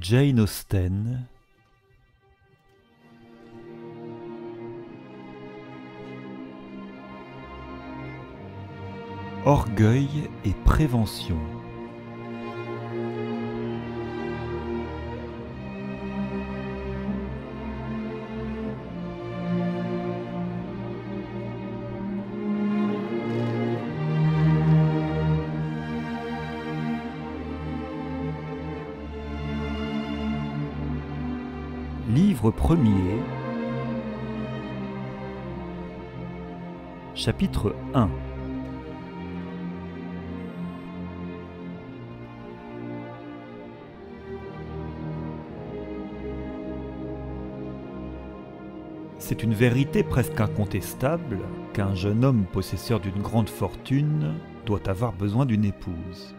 Jane Austen Orgueil et prévention premier, chapitre 1. C'est une vérité presque incontestable qu'un jeune homme possesseur d'une grande fortune doit avoir besoin d'une épouse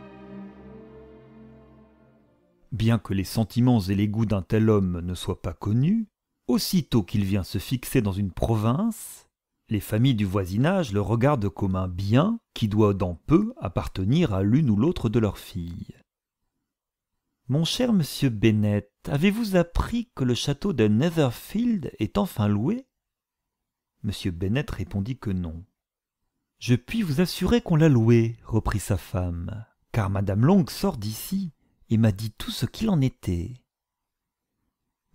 bien que les sentiments et les goûts d'un tel homme ne soient pas connus, aussitôt qu'il vient se fixer dans une province, les familles du voisinage le regardent comme un bien qui doit dans peu appartenir à l'une ou l'autre de leurs filles. Mon cher monsieur Bennett, avez-vous appris que le château de Netherfield est enfin loué Monsieur Bennett répondit que non. Je puis vous assurer qu'on l'a loué, reprit sa femme, car madame Long sort d'ici et m'a dit tout ce qu'il en était.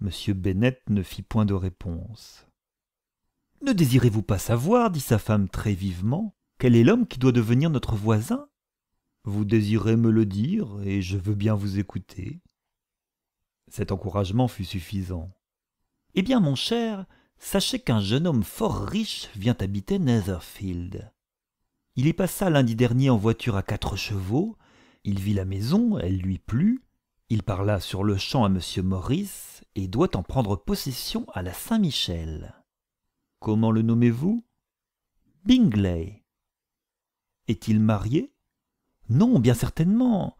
M. Bennett ne fit point de réponse. Ne désirez-vous pas savoir, dit sa femme très vivement, quel est l'homme qui doit devenir notre voisin Vous désirez me le dire, et je veux bien vous écouter. Cet encouragement fut suffisant. Eh bien, mon cher, sachez qu'un jeune homme fort riche vient habiter Netherfield. Il y passa lundi dernier en voiture à quatre chevaux, il vit la maison, elle lui plut, il parla sur le champ à M. Maurice et doit en prendre possession à la Saint-Michel. Comment le nommez-vous Bingley. Est-il marié Non, bien certainement.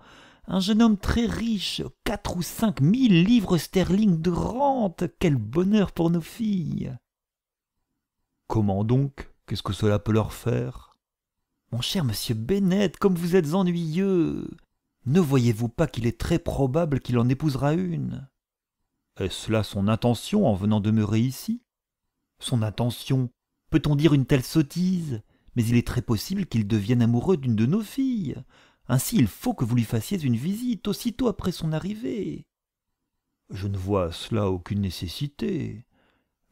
Un jeune homme très riche, quatre ou cinq mille livres sterling de rente. Quel bonheur pour nos filles. Comment donc Qu'est-ce que cela peut leur faire mon cher monsieur Bennett, comme vous êtes ennuyeux. Ne voyez-vous pas qu'il est très probable qu'il en épousera une Est-ce là son intention en venant demeurer ici Son intention Peut-on dire une telle sottise Mais il est très possible qu'il devienne amoureux d'une de nos filles. Ainsi, il faut que vous lui fassiez une visite aussitôt après son arrivée. Je ne vois à cela aucune nécessité.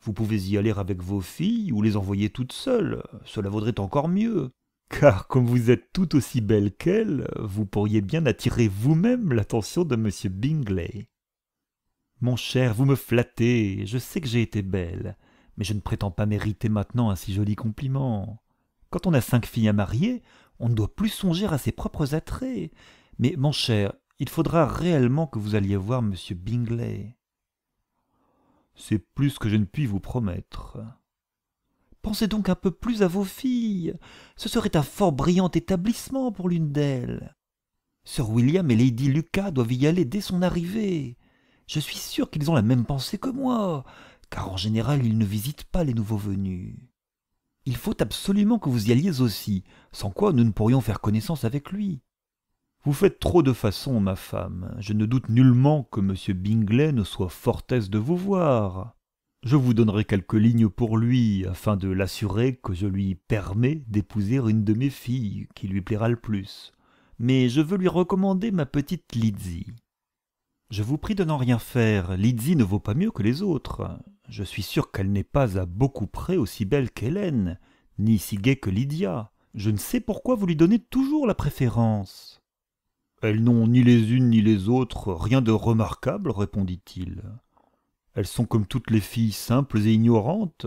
Vous pouvez y aller avec vos filles ou les envoyer toutes seules. Cela vaudrait encore mieux car comme vous êtes tout aussi belle qu'elle, vous pourriez bien attirer vous-même l'attention de M. Bingley. Mon cher, vous me flattez, je sais que j'ai été belle, mais je ne prétends pas mériter maintenant un si joli compliment. Quand on a cinq filles à marier, on ne doit plus songer à ses propres attraits. Mais, mon cher, il faudra réellement que vous alliez voir M. Bingley. C'est plus que je ne puis vous promettre. Pensez donc un peu plus à vos filles. Ce serait un fort brillant établissement pour l'une d'elles. Sir William et Lady Lucas doivent y aller dès son arrivée. Je suis sûr qu'ils ont la même pensée que moi, car en général ils ne visitent pas les nouveaux venus. Il faut absolument que vous y alliez aussi, sans quoi nous ne pourrions faire connaissance avec lui. Vous faites trop de façons, ma femme. Je ne doute nullement que M. Bingley ne soit fort aise de vous voir. Je vous donnerai quelques lignes pour lui, afin de l'assurer que je lui permets d'épouser une de mes filles qui lui plaira le plus. Mais je veux lui recommander ma petite Lizzie. Je vous prie de n'en rien faire, Lizzie ne vaut pas mieux que les autres. Je suis sûr qu'elle n'est pas à beaucoup près aussi belle qu'Hélène, ni si gaie que Lydia. Je ne sais pourquoi vous lui donnez toujours la préférence. Elles n'ont ni les unes ni les autres rien de remarquable, répondit-il. Elles sont comme toutes les filles simples et ignorantes,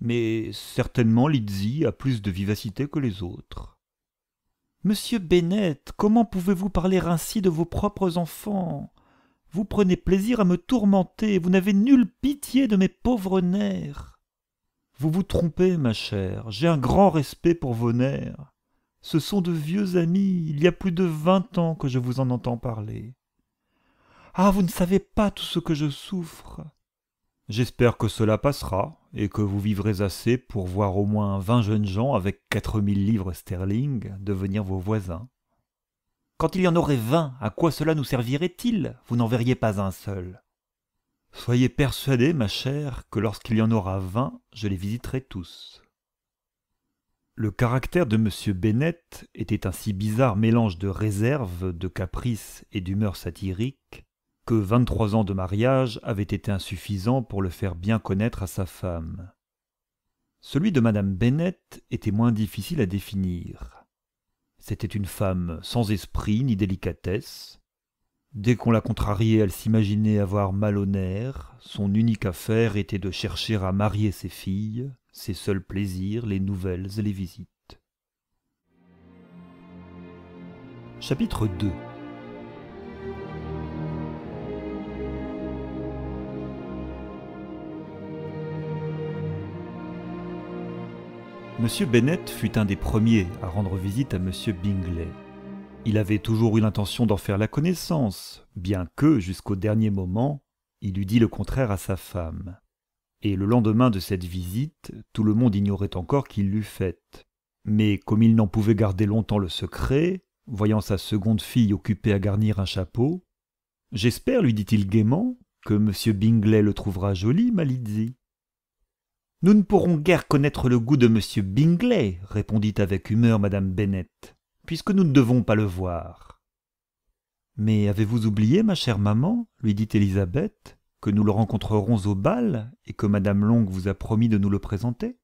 mais certainement Lizzie a plus de vivacité que les autres. Monsieur Bennett, comment pouvez-vous parler ainsi de vos propres enfants Vous prenez plaisir à me tourmenter, vous n'avez nulle pitié de mes pauvres nerfs. Vous vous trompez, ma chère, j'ai un grand respect pour vos nerfs. Ce sont de vieux amis, il y a plus de vingt ans que je vous en entends parler. Ah, vous ne savez pas tout ce que je souffre. J'espère que cela passera et que vous vivrez assez pour voir au moins vingt jeunes gens avec quatre mille livres sterling devenir vos voisins. Quand il y en aurait vingt, à quoi cela nous servirait-il Vous n'en verriez pas un seul. Soyez persuadé, ma chère, que lorsqu'il y en aura vingt, je les visiterai tous. Le caractère de M. Bennett était un si bizarre mélange de réserve, de caprice et d'humeur satirique que vingt-trois ans de mariage avaient été insuffisants pour le faire bien connaître à sa femme. Celui de Madame Bennett était moins difficile à définir. C'était une femme sans esprit ni délicatesse. Dès qu'on la contrariait, elle s'imaginait avoir mal au nerf. Son unique affaire était de chercher à marier ses filles, ses seuls plaisirs, les nouvelles et les visites. Chapitre 2 M. Bennett fut un des premiers à rendre visite à M. Bingley. Il avait toujours eu l'intention d'en faire la connaissance, bien que, jusqu'au dernier moment, il eût dit le contraire à sa femme. Et le lendemain de cette visite, tout le monde ignorait encore qu'il l'eût faite. Mais comme il n'en pouvait garder longtemps le secret, voyant sa seconde fille occupée à garnir un chapeau, J'espère, lui dit-il gaiement, que M. Bingley le trouvera joli, Malizzi. Nous ne pourrons guère connaître le goût de M. Bingley, répondit avec humeur Mme Bennet, puisque nous ne devons pas le voir. Mais avez-vous oublié, ma chère maman, lui dit Élisabeth, que nous le rencontrerons au bal et que Mme Long vous a promis de nous le présenter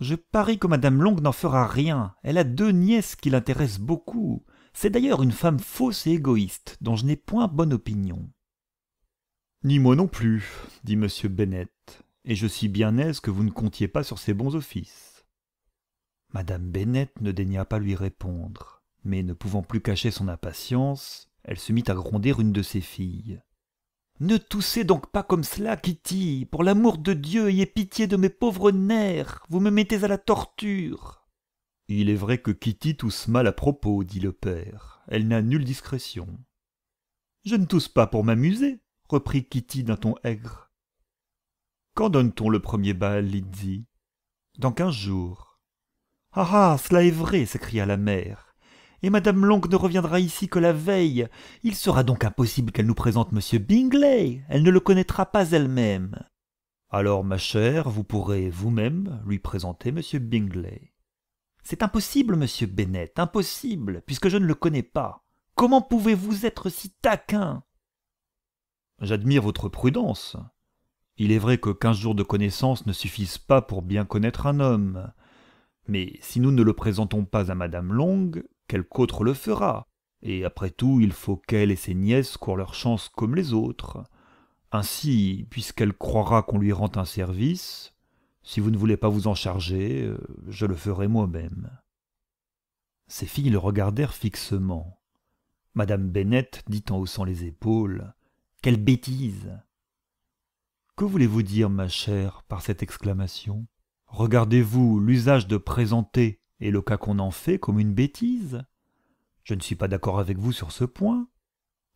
Je parie que Mme Long n'en fera rien. Elle a deux nièces qui l'intéressent beaucoup. C'est d'ailleurs une femme fausse et égoïste, dont je n'ai point bonne opinion. Ni moi non plus, dit M. Bennet et je suis bien aise que vous ne comptiez pas sur ses bons offices. Madame Bennett ne daigna pas lui répondre, mais ne pouvant plus cacher son impatience, elle se mit à gronder une de ses filles. Ne toussez donc pas comme cela, Kitty. Pour l'amour de Dieu, ayez pitié de mes pauvres nerfs. Vous me mettez à la torture. Il est vrai que Kitty tousse mal à propos, dit le père. Elle n'a nulle discrétion. Je ne tousse pas pour m'amuser, reprit Kitty d'un ton aigre. Quand donne-t-on le premier bal, Lydie Dans quinze jours. Ah ah, cela est vrai s'écria la mère. Et Madame Long ne reviendra ici que la veille. Il sera donc impossible qu'elle nous présente Monsieur Bingley. Elle ne le connaîtra pas elle-même. Alors, ma chère, vous pourrez vous-même lui présenter Monsieur Bingley. C'est impossible, Monsieur Bennett, impossible, puisque je ne le connais pas. Comment pouvez-vous être si taquin J'admire votre prudence, il est vrai que quinze jours de connaissance ne suffisent pas pour bien connaître un homme. Mais si nous ne le présentons pas à Madame Long, quelque autre le fera. Et après tout, il faut qu'elle et ses nièces courent leur chance comme les autres. Ainsi, puisqu'elle croira qu'on lui rend un service, si vous ne voulez pas vous en charger, euh, je le ferai moi-même. Ses filles le regardèrent fixement. Madame Bennett dit en haussant les épaules Quelle bêtise que voulez-vous dire, ma chère, par cette exclamation Regardez-vous l'usage de présenter et le cas qu'on en fait comme une bêtise Je ne suis pas d'accord avec vous sur ce point.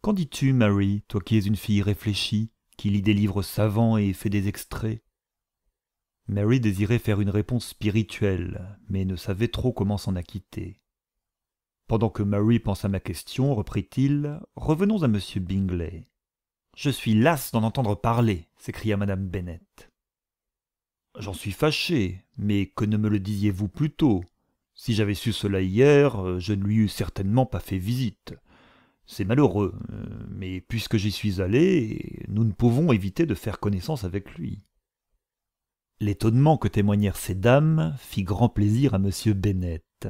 Qu'en dis-tu, Mary, toi qui es une fille réfléchie, qui lit des livres savants et fait des extraits Mary désirait faire une réponse spirituelle, mais ne savait trop comment s'en acquitter. Pendant que Mary pense à ma question, reprit-il, revenons à M. Bingley. Je suis lasse d'en entendre parler, s'écria Madame Bennett. J'en suis fâché, mais que ne me le disiez-vous plus tôt Si j'avais su cela hier, euh, je ne lui eus certainement pas fait visite. C'est malheureux, euh, mais puisque j'y suis allé, nous ne pouvons éviter de faire connaissance avec lui. L'étonnement que témoignèrent ces dames fit grand plaisir à M. Bennett.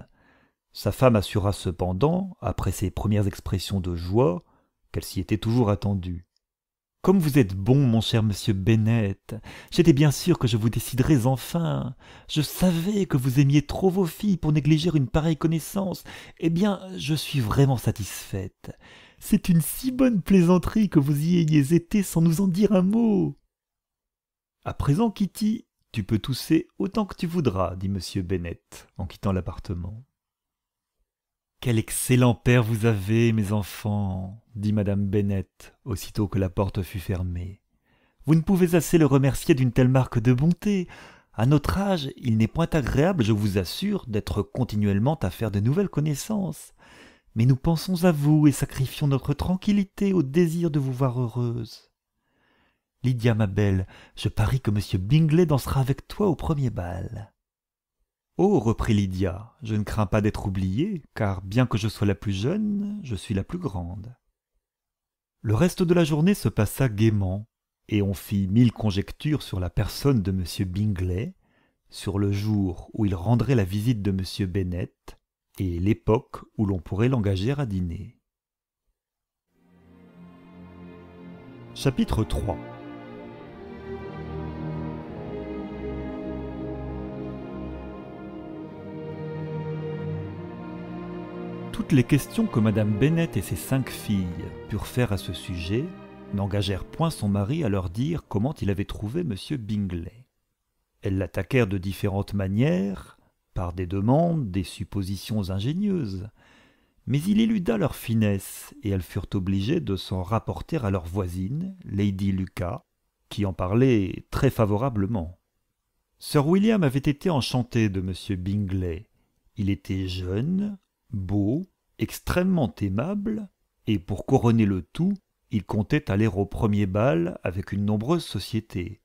Sa femme assura cependant, après ses premières expressions de joie, qu'elle s'y était toujours attendue. Comme vous êtes bon, mon cher monsieur Bennett, j'étais bien sûr que je vous déciderais enfin. Je savais que vous aimiez trop vos filles pour négliger une pareille connaissance. Eh bien, je suis vraiment satisfaite. C'est une si bonne plaisanterie que vous y ayez été sans nous en dire un mot. À présent, Kitty, tu peux tousser autant que tu voudras, dit monsieur Bennett en quittant l'appartement. Quel excellent père vous avez, mes enfants, dit madame Bennett, aussitôt que la porte fut fermée. Vous ne pouvez assez le remercier d'une telle marque de bonté. À notre âge, il n'est point agréable, je vous assure, d'être continuellement à faire de nouvelles connaissances. Mais nous pensons à vous et sacrifions notre tranquillité au désir de vous voir heureuse. Lydia, ma belle, je parie que monsieur Bingley dansera avec toi au premier bal. Oh, reprit Lydia, je ne crains pas d'être oubliée, car bien que je sois la plus jeune, je suis la plus grande. Le reste de la journée se passa gaiement, et on fit mille conjectures sur la personne de M. Bingley, sur le jour où il rendrait la visite de M. Bennett, et l'époque où l'on pourrait l'engager à dîner. Chapitre 3 Toutes les questions que Madame Bennett et ses cinq filles purent faire à ce sujet n'engagèrent point son mari à leur dire comment il avait trouvé M. Bingley. Elles l'attaquèrent de différentes manières, par des demandes, des suppositions ingénieuses, mais il éluda leur finesse et elles furent obligées de s'en rapporter à leur voisine, Lady Lucas, qui en parlait très favorablement. Sir William avait été enchanté de M. Bingley. Il était jeune, beau, extrêmement aimable, et pour couronner le tout, il comptait aller au premier bal avec une nombreuse société.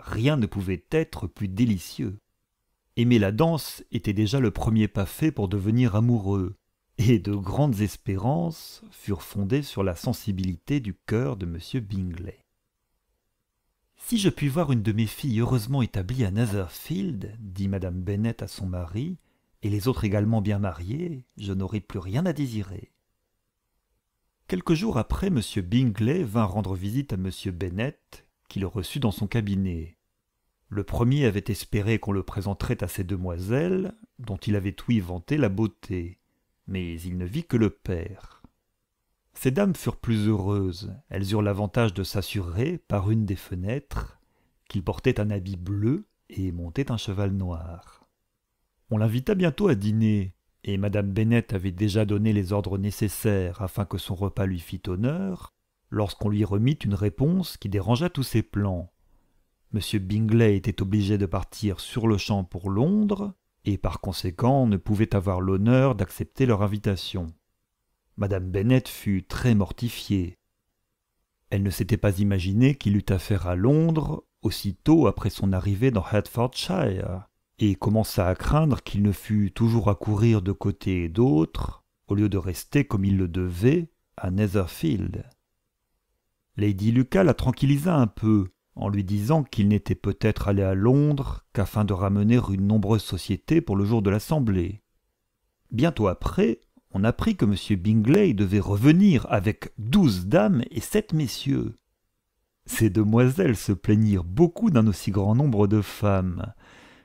Rien ne pouvait être plus délicieux. Aimer la danse était déjà le premier pas fait pour devenir amoureux, et de grandes espérances furent fondées sur la sensibilité du cœur de M. Bingley. Si je puis voir une de mes filles heureusement établie à Netherfield, dit Madame Bennet à son mari, et les autres également bien mariés, je n'aurai plus rien à désirer. Quelques jours après, M. Bingley vint rendre visite à M. Bennett, qui le reçut dans son cabinet. Le premier avait espéré qu'on le présenterait à ces demoiselles, dont il avait ouï vanter la beauté, mais il ne vit que le père. Ces dames furent plus heureuses, elles eurent l'avantage de s'assurer, par une des fenêtres, qu'il portait un habit bleu et montait un cheval noir. On l'invita bientôt à dîner, et Madame Bennett avait déjà donné les ordres nécessaires afin que son repas lui fît honneur, lorsqu'on lui remit une réponse qui dérangea tous ses plans. M. Bingley était obligé de partir sur-le-champ pour Londres, et par conséquent ne pouvait avoir l'honneur d'accepter leur invitation. Madame Bennett fut très mortifiée. Elle ne s'était pas imaginé qu'il eût affaire à Londres aussitôt après son arrivée dans Hertfordshire et commença à craindre qu'il ne fût toujours à courir de côté et d'autre, au lieu de rester comme il le devait à Netherfield. Lady Lucas la tranquillisa un peu en lui disant qu'il n'était peut-être allé à Londres qu'afin de ramener une nombreuse société pour le jour de l'Assemblée. Bientôt après, on apprit que M. Bingley devait revenir avec douze dames et sept messieurs. Ces demoiselles se plaignirent beaucoup d'un aussi grand nombre de femmes,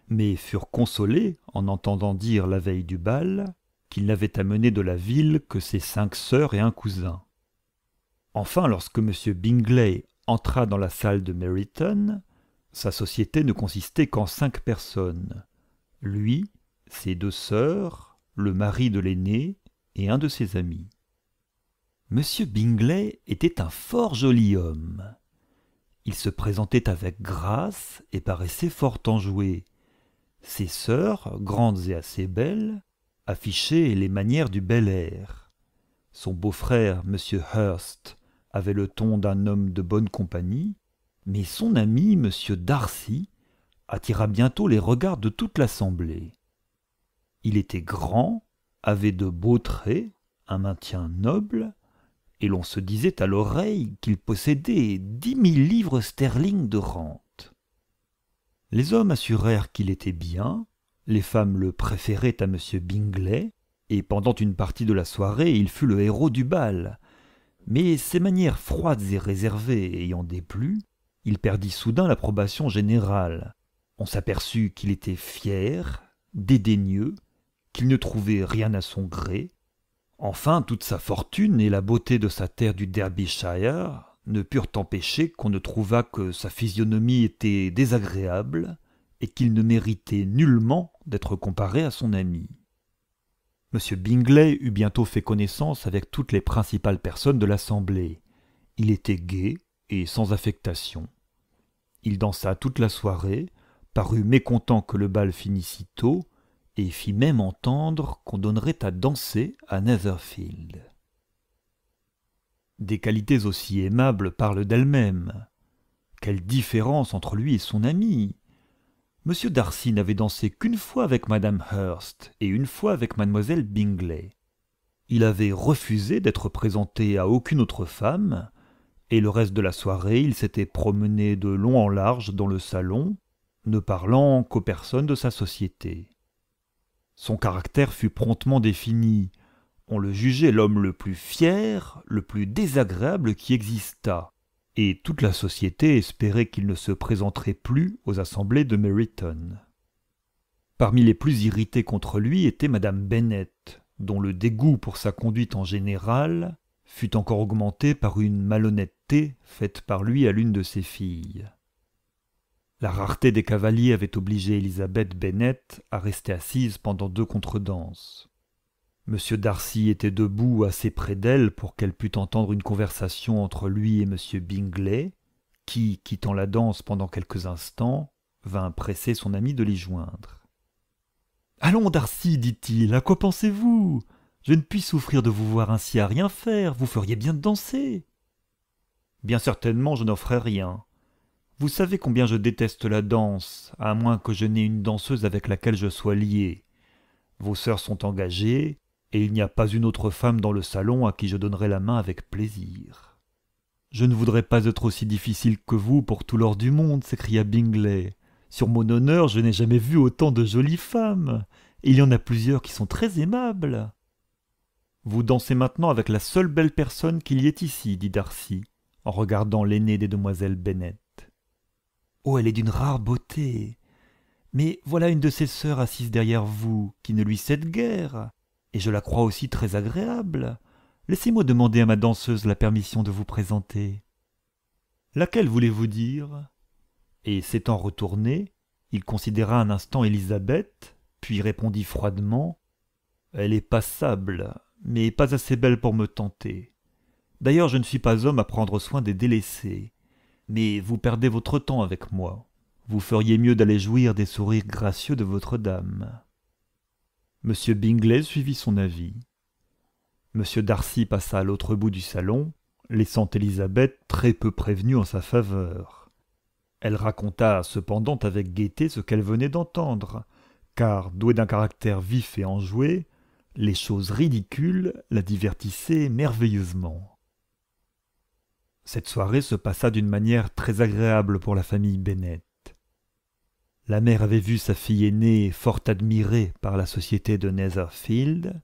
mais furent consolés en entendant dire la veille du bal qu'il n'avait amené de la ville que ses cinq sœurs et un cousin. Enfin, lorsque M. Bingley entra dans la salle de Meryton, sa société ne consistait qu'en cinq personnes lui, ses deux sœurs, le mari de l'aîné et un de ses amis. M. Bingley était un fort joli homme. Il se présentait avec grâce et paraissait fort enjoué, ses sœurs, grandes et assez belles, affichaient les manières du bel air. Son beau-frère, M. Hurst, avait le ton d'un homme de bonne compagnie, mais son ami, M. Darcy, attira bientôt les regards de toute l'assemblée. Il était grand, avait de beaux traits, un maintien noble, et l'on se disait à l'oreille qu'il possédait dix mille livres sterling de rente. Les hommes assurèrent qu'il était bien, les femmes le préféraient à M. Bingley, et pendant une partie de la soirée il fut le héros du bal. Mais ses manières froides et réservées ayant déplu, il perdit soudain l'approbation générale. On s'aperçut qu'il était fier, dédaigneux, qu'il ne trouvait rien à son gré. Enfin, toute sa fortune et la beauté de sa terre du Derbyshire ne purent empêcher qu'on ne trouvât que sa physionomie était désagréable et qu'il ne méritait nullement d'être comparé à son ami. M. Bingley eut bientôt fait connaissance avec toutes les principales personnes de l'assemblée. Il était gai et sans affectation. Il dansa toute la soirée, parut mécontent que le bal finît tôt, et fit même entendre qu'on donnerait à danser à Netherfield. Des qualités aussi aimables parlent d'elles-mêmes. Quelle différence entre lui et son ami M. Darcy n'avait dansé qu'une fois avec Madame Hurst et une fois avec Mademoiselle Bingley. Il avait refusé d'être présenté à aucune autre femme, et le reste de la soirée, il s'était promené de long en large dans le salon, ne parlant qu'aux personnes de sa société. Son caractère fut promptement défini, on le jugeait l'homme le plus fier, le plus désagréable qui existât, et toute la société espérait qu'il ne se présenterait plus aux assemblées de Meryton. Parmi les plus irrités contre lui était Madame Bennet, dont le dégoût pour sa conduite en général fut encore augmenté par une malhonnêteté faite par lui à l'une de ses filles. La rareté des cavaliers avait obligé Elisabeth Bennet à rester assise pendant deux contredanses. M. Darcy était debout assez près d'elle pour qu'elle pût entendre une conversation entre lui et M. Bingley, qui, quittant la danse pendant quelques instants, vint presser son ami de l'y joindre. Allons, Darcy, dit-il, à quoi pensez-vous Je ne puis souffrir de vous voir ainsi à rien faire, vous feriez bien de danser. Bien certainement, je n'offrais rien. Vous savez combien je déteste la danse, à moins que je n'aie une danseuse avec laquelle je sois lié. Vos sœurs sont engagées, et il n'y a pas une autre femme dans le salon à qui je donnerais la main avec plaisir. Je ne voudrais pas être aussi difficile que vous pour tout l'or du monde, s'écria Bingley. Sur mon honneur, je n'ai jamais vu autant de jolies femmes, et il y en a plusieurs qui sont très aimables. Vous dansez maintenant avec la seule belle personne qu'il y ait ici, dit Darcy, en regardant l'aînée des demoiselles Bennett. Oh, elle est d'une rare beauté. Mais voilà une de ses sœurs assise derrière vous, qui ne lui cède guère et je la crois aussi très agréable. Laissez-moi demander à ma danseuse la permission de vous présenter. Laquelle voulez-vous dire Et s'étant retourné, il considéra un instant Élisabeth, puis répondit froidement Elle est passable, mais pas assez belle pour me tenter. D'ailleurs, je ne suis pas homme à prendre soin des délaissés. Mais vous perdez votre temps avec moi. Vous feriez mieux d'aller jouir des sourires gracieux de votre dame. M. Bingley suivit son avis. M. Darcy passa à l'autre bout du salon, laissant Élisabeth très peu prévenue en sa faveur. Elle raconta cependant avec gaieté ce qu'elle venait d'entendre, car, douée d'un caractère vif et enjoué, les choses ridicules la divertissaient merveilleusement. Cette soirée se passa d'une manière très agréable pour la famille Bennett. La mère avait vu sa fille aînée fort admirée par la société de Netherfield.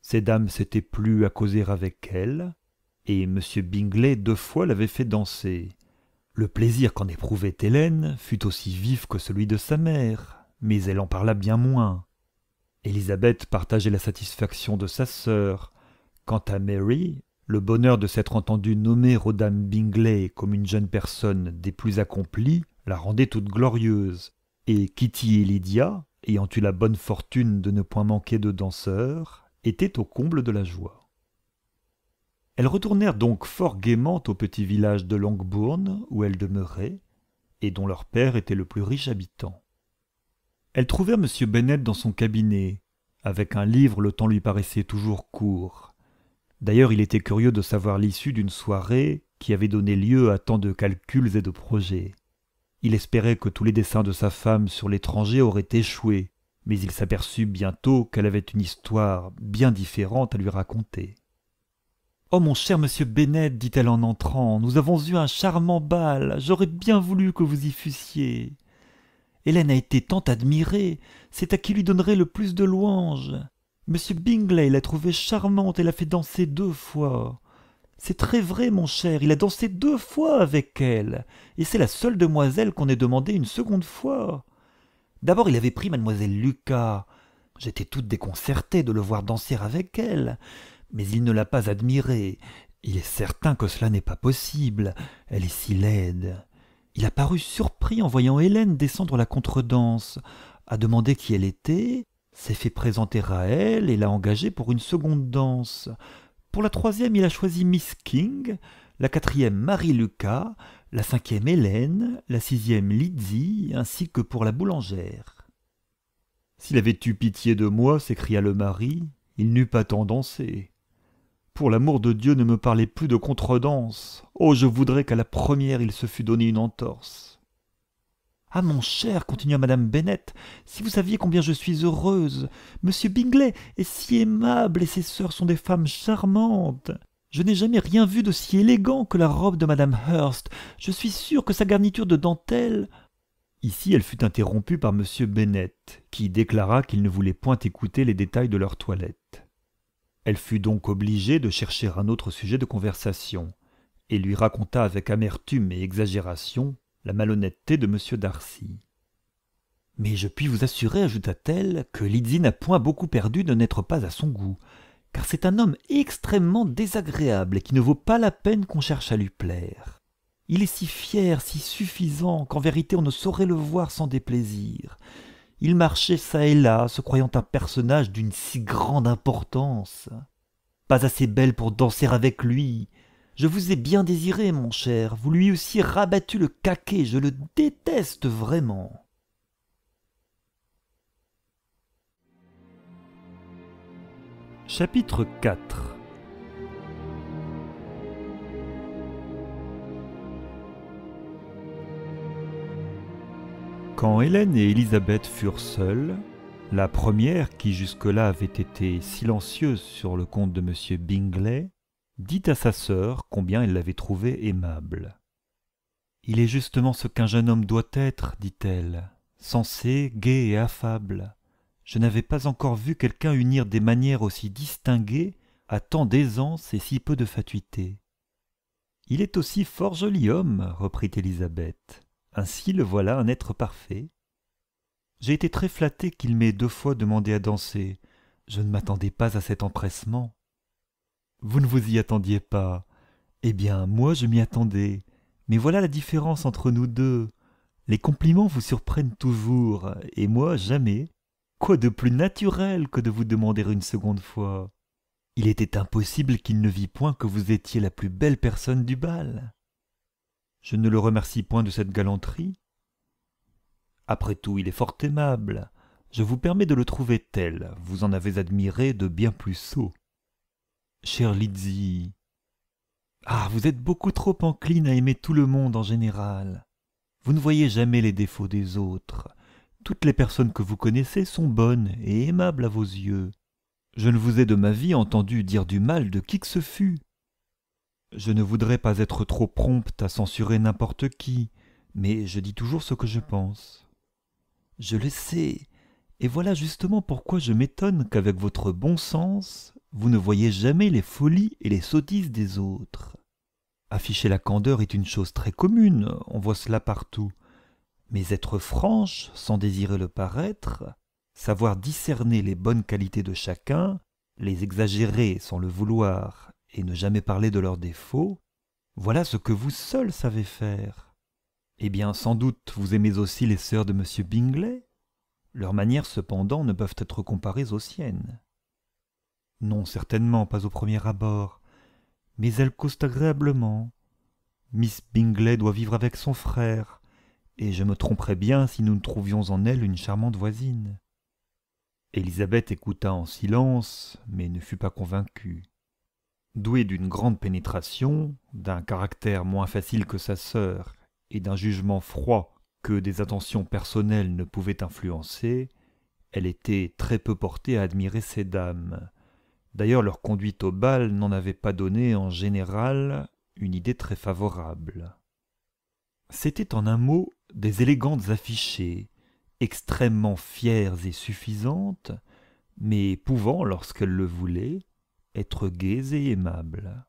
Ces dames s'étaient plus à causer avec elle, et M. Bingley deux fois l'avait fait danser. Le plaisir qu'en éprouvait Hélène fut aussi vif que celui de sa mère, mais elle en parla bien moins. Élisabeth partageait la satisfaction de sa sœur. Quant à Mary, le bonheur de s'être entendue nommer Rodame Bingley comme une jeune personne des plus accomplies la rendait toute glorieuse et Kitty et Lydia, ayant eu la bonne fortune de ne point manquer de danseurs, étaient au comble de la joie. Elles retournèrent donc fort gaiement au petit village de Longbourn où elles demeuraient, et dont leur père était le plus riche habitant. Elles trouvèrent M. Bennett dans son cabinet. Avec un livre, le temps lui paraissait toujours court. D'ailleurs, il était curieux de savoir l'issue d'une soirée qui avait donné lieu à tant de calculs et de projets. Il espérait que tous les desseins de sa femme sur l'étranger auraient échoué, mais il s'aperçut bientôt qu'elle avait une histoire bien différente à lui raconter. Oh mon cher monsieur Bennett, dit-elle en entrant, nous avons eu un charmant bal, j'aurais bien voulu que vous y fussiez. Hélène a été tant admirée, c'est à qui lui donnerait le plus de louanges. Monsieur Bingley l'a trouvée charmante et l'a fait danser deux fois. C'est très vrai, mon cher, il a dansé deux fois avec elle, et c'est la seule demoiselle qu'on ait demandée une seconde fois. D'abord, il avait pris mademoiselle Lucas. J'étais toute déconcertée de le voir danser avec elle, mais il ne l'a pas admirée. Il est certain que cela n'est pas possible, elle est si laide. Il a paru surpris en voyant Hélène descendre la contredanse, a demandé qui elle était, s'est fait présenter à elle et l'a engagée pour une seconde danse. Pour la troisième, il a choisi Miss King, la quatrième Marie Lucas, la cinquième Hélène, la sixième Lydie, ainsi que pour la boulangère. S'il avait eu pitié de moi, s'écria le mari, il n'eût pas tant dansé. Pour l'amour de Dieu, ne me parlez plus de contredanse. Oh, je voudrais qu'à la première il se fût donné une entorse. Ah, mon cher, continua madame Bennett, si vous saviez combien je suis heureuse. Monsieur Bingley est si aimable et ses sœurs sont des femmes charmantes. Je n'ai jamais rien vu d'aussi élégant que la robe de madame Hurst. Je suis sûre que sa garniture de dentelle. Ici, elle fut interrompue par monsieur Bennett, qui déclara qu'il ne voulait point écouter les détails de leur toilette. Elle fut donc obligée de chercher un autre sujet de conversation, et lui raconta avec amertume et exagération la malhonnêteté de m darcy mais je puis vous assurer ajouta-t-elle que lydie n'a point beaucoup perdu de n'être pas à son goût car c'est un homme extrêmement désagréable et qui ne vaut pas la peine qu'on cherche à lui plaire il est si fier si suffisant qu'en vérité on ne saurait le voir sans déplaisir il marchait çà et là se croyant un personnage d'une si grande importance pas assez belle pour danser avec lui je vous ai bien désiré, mon cher, vous lui aussi rabattu le caquet, je le déteste vraiment. Chapitre 4 Quand Hélène et Elisabeth furent seules, la première qui jusque-là avait été silencieuse sur le compte de M. Bingley, dit à sa sœur combien elle l'avait trouvé aimable. Il est justement ce qu'un jeune homme doit être, dit-elle, sensé, gai et affable. Je n'avais pas encore vu quelqu'un unir des manières aussi distinguées à tant d'aisance et si peu de fatuité. Il est aussi fort joli homme, reprit Élisabeth. Ainsi le voilà un être parfait. J'ai été très flatté qu'il m'ait deux fois demandé à danser. Je ne m'attendais pas à cet empressement. Vous ne vous y attendiez pas. Eh bien, moi je m'y attendais. Mais voilà la différence entre nous deux. Les compliments vous surprennent toujours, et moi jamais. Quoi de plus naturel que de vous demander une seconde fois Il était impossible qu'il ne vît point que vous étiez la plus belle personne du bal. Je ne le remercie point de cette galanterie. Après tout, il est fort aimable. Je vous permets de le trouver tel. Vous en avez admiré de bien plus sots. Cher Lizzie. Ah, vous êtes beaucoup trop encline à aimer tout le monde en général. Vous ne voyez jamais les défauts des autres. Toutes les personnes que vous connaissez sont bonnes et aimables à vos yeux. Je ne vous ai de ma vie entendu dire du mal de qui que ce fût. Je ne voudrais pas être trop prompte à censurer n'importe qui, mais je dis toujours ce que je pense. Je le sais, et voilà justement pourquoi je m'étonne qu'avec votre bon sens, vous ne voyez jamais les folies et les sottises des autres. Afficher la candeur est une chose très commune, on voit cela partout. Mais être franche, sans désirer le paraître, savoir discerner les bonnes qualités de chacun, les exagérer sans le vouloir et ne jamais parler de leurs défauts, voilà ce que vous seuls savez faire. Eh bien, sans doute, vous aimez aussi les sœurs de M. Bingley. Leurs manières, cependant, ne peuvent être comparées aux siennes. Non, certainement pas au premier abord, mais elle cause agréablement. Miss Bingley doit vivre avec son frère, et je me tromperais bien si nous ne trouvions en elle une charmante voisine. Élisabeth écouta en silence, mais ne fut pas convaincue. Douée d'une grande pénétration, d'un caractère moins facile que sa sœur, et d'un jugement froid que des attentions personnelles ne pouvaient influencer, elle était très peu portée à admirer ces dames, D'ailleurs, leur conduite au bal n'en avait pas donné en général une idée très favorable. C'étaient en un mot des élégantes affichées, extrêmement fières et suffisantes, mais pouvant, lorsqu'elles le voulaient, être gaies et aimables.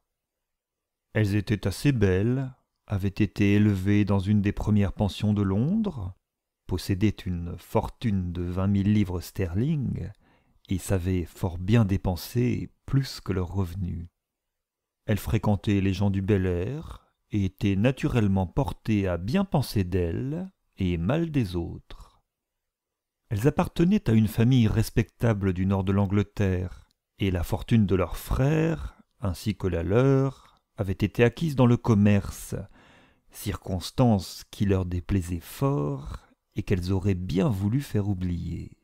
Elles étaient assez belles, avaient été élevées dans une des premières pensions de Londres, possédaient une fortune de vingt mille livres sterling, et savaient fort bien dépenser plus que leurs revenus. Elles fréquentaient les gens du bel air et étaient naturellement portées à bien penser d'elles et mal des autres. Elles appartenaient à une famille respectable du nord de l'Angleterre, et la fortune de leurs frères, ainsi que la leur, avait été acquise dans le commerce, circonstance qui leur déplaisait fort et qu'elles auraient bien voulu faire oublier.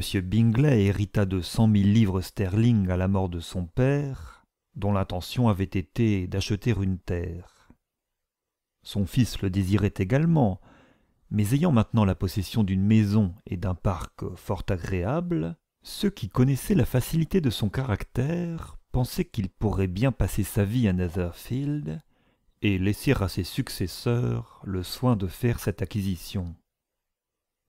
M. Bingley hérita de cent mille livres sterling à la mort de son père, dont l'intention avait été d'acheter une terre. Son fils le désirait également, mais ayant maintenant la possession d'une maison et d'un parc fort agréable, ceux qui connaissaient la facilité de son caractère pensaient qu'il pourrait bien passer sa vie à Netherfield et laisser à ses successeurs le soin de faire cette acquisition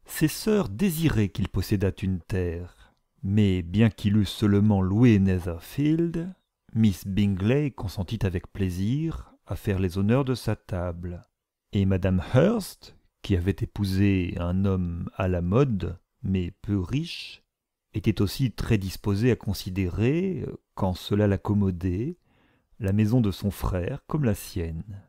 ses sœurs désiraient qu'il possédât une terre, mais bien qu'il eût seulement loué Netherfield, Miss Bingley consentit avec plaisir à faire les honneurs de sa table, et Madame Hurst, qui avait épousé un homme à la mode, mais peu riche, était aussi très disposée à considérer, euh, quand cela l'accommodait, la maison de son frère comme la sienne.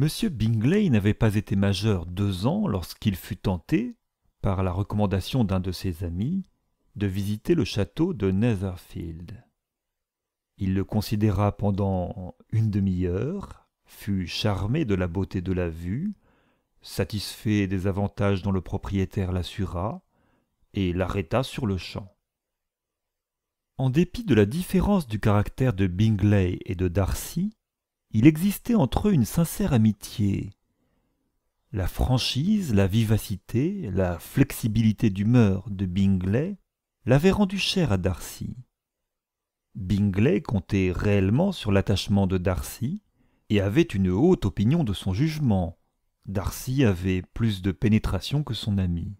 M. Bingley n'avait pas été majeur deux ans lorsqu'il fut tenté, par la recommandation d'un de ses amis, de visiter le château de Netherfield. Il le considéra pendant une demi-heure, fut charmé de la beauté de la vue, satisfait des avantages dont le propriétaire l'assura, et l'arrêta sur le champ. En dépit de la différence du caractère de Bingley et de Darcy, il existait entre eux une sincère amitié. La franchise, la vivacité, la flexibilité d'humeur de Bingley l'avaient rendu cher à Darcy. Bingley comptait réellement sur l'attachement de Darcy et avait une haute opinion de son jugement. Darcy avait plus de pénétration que son ami.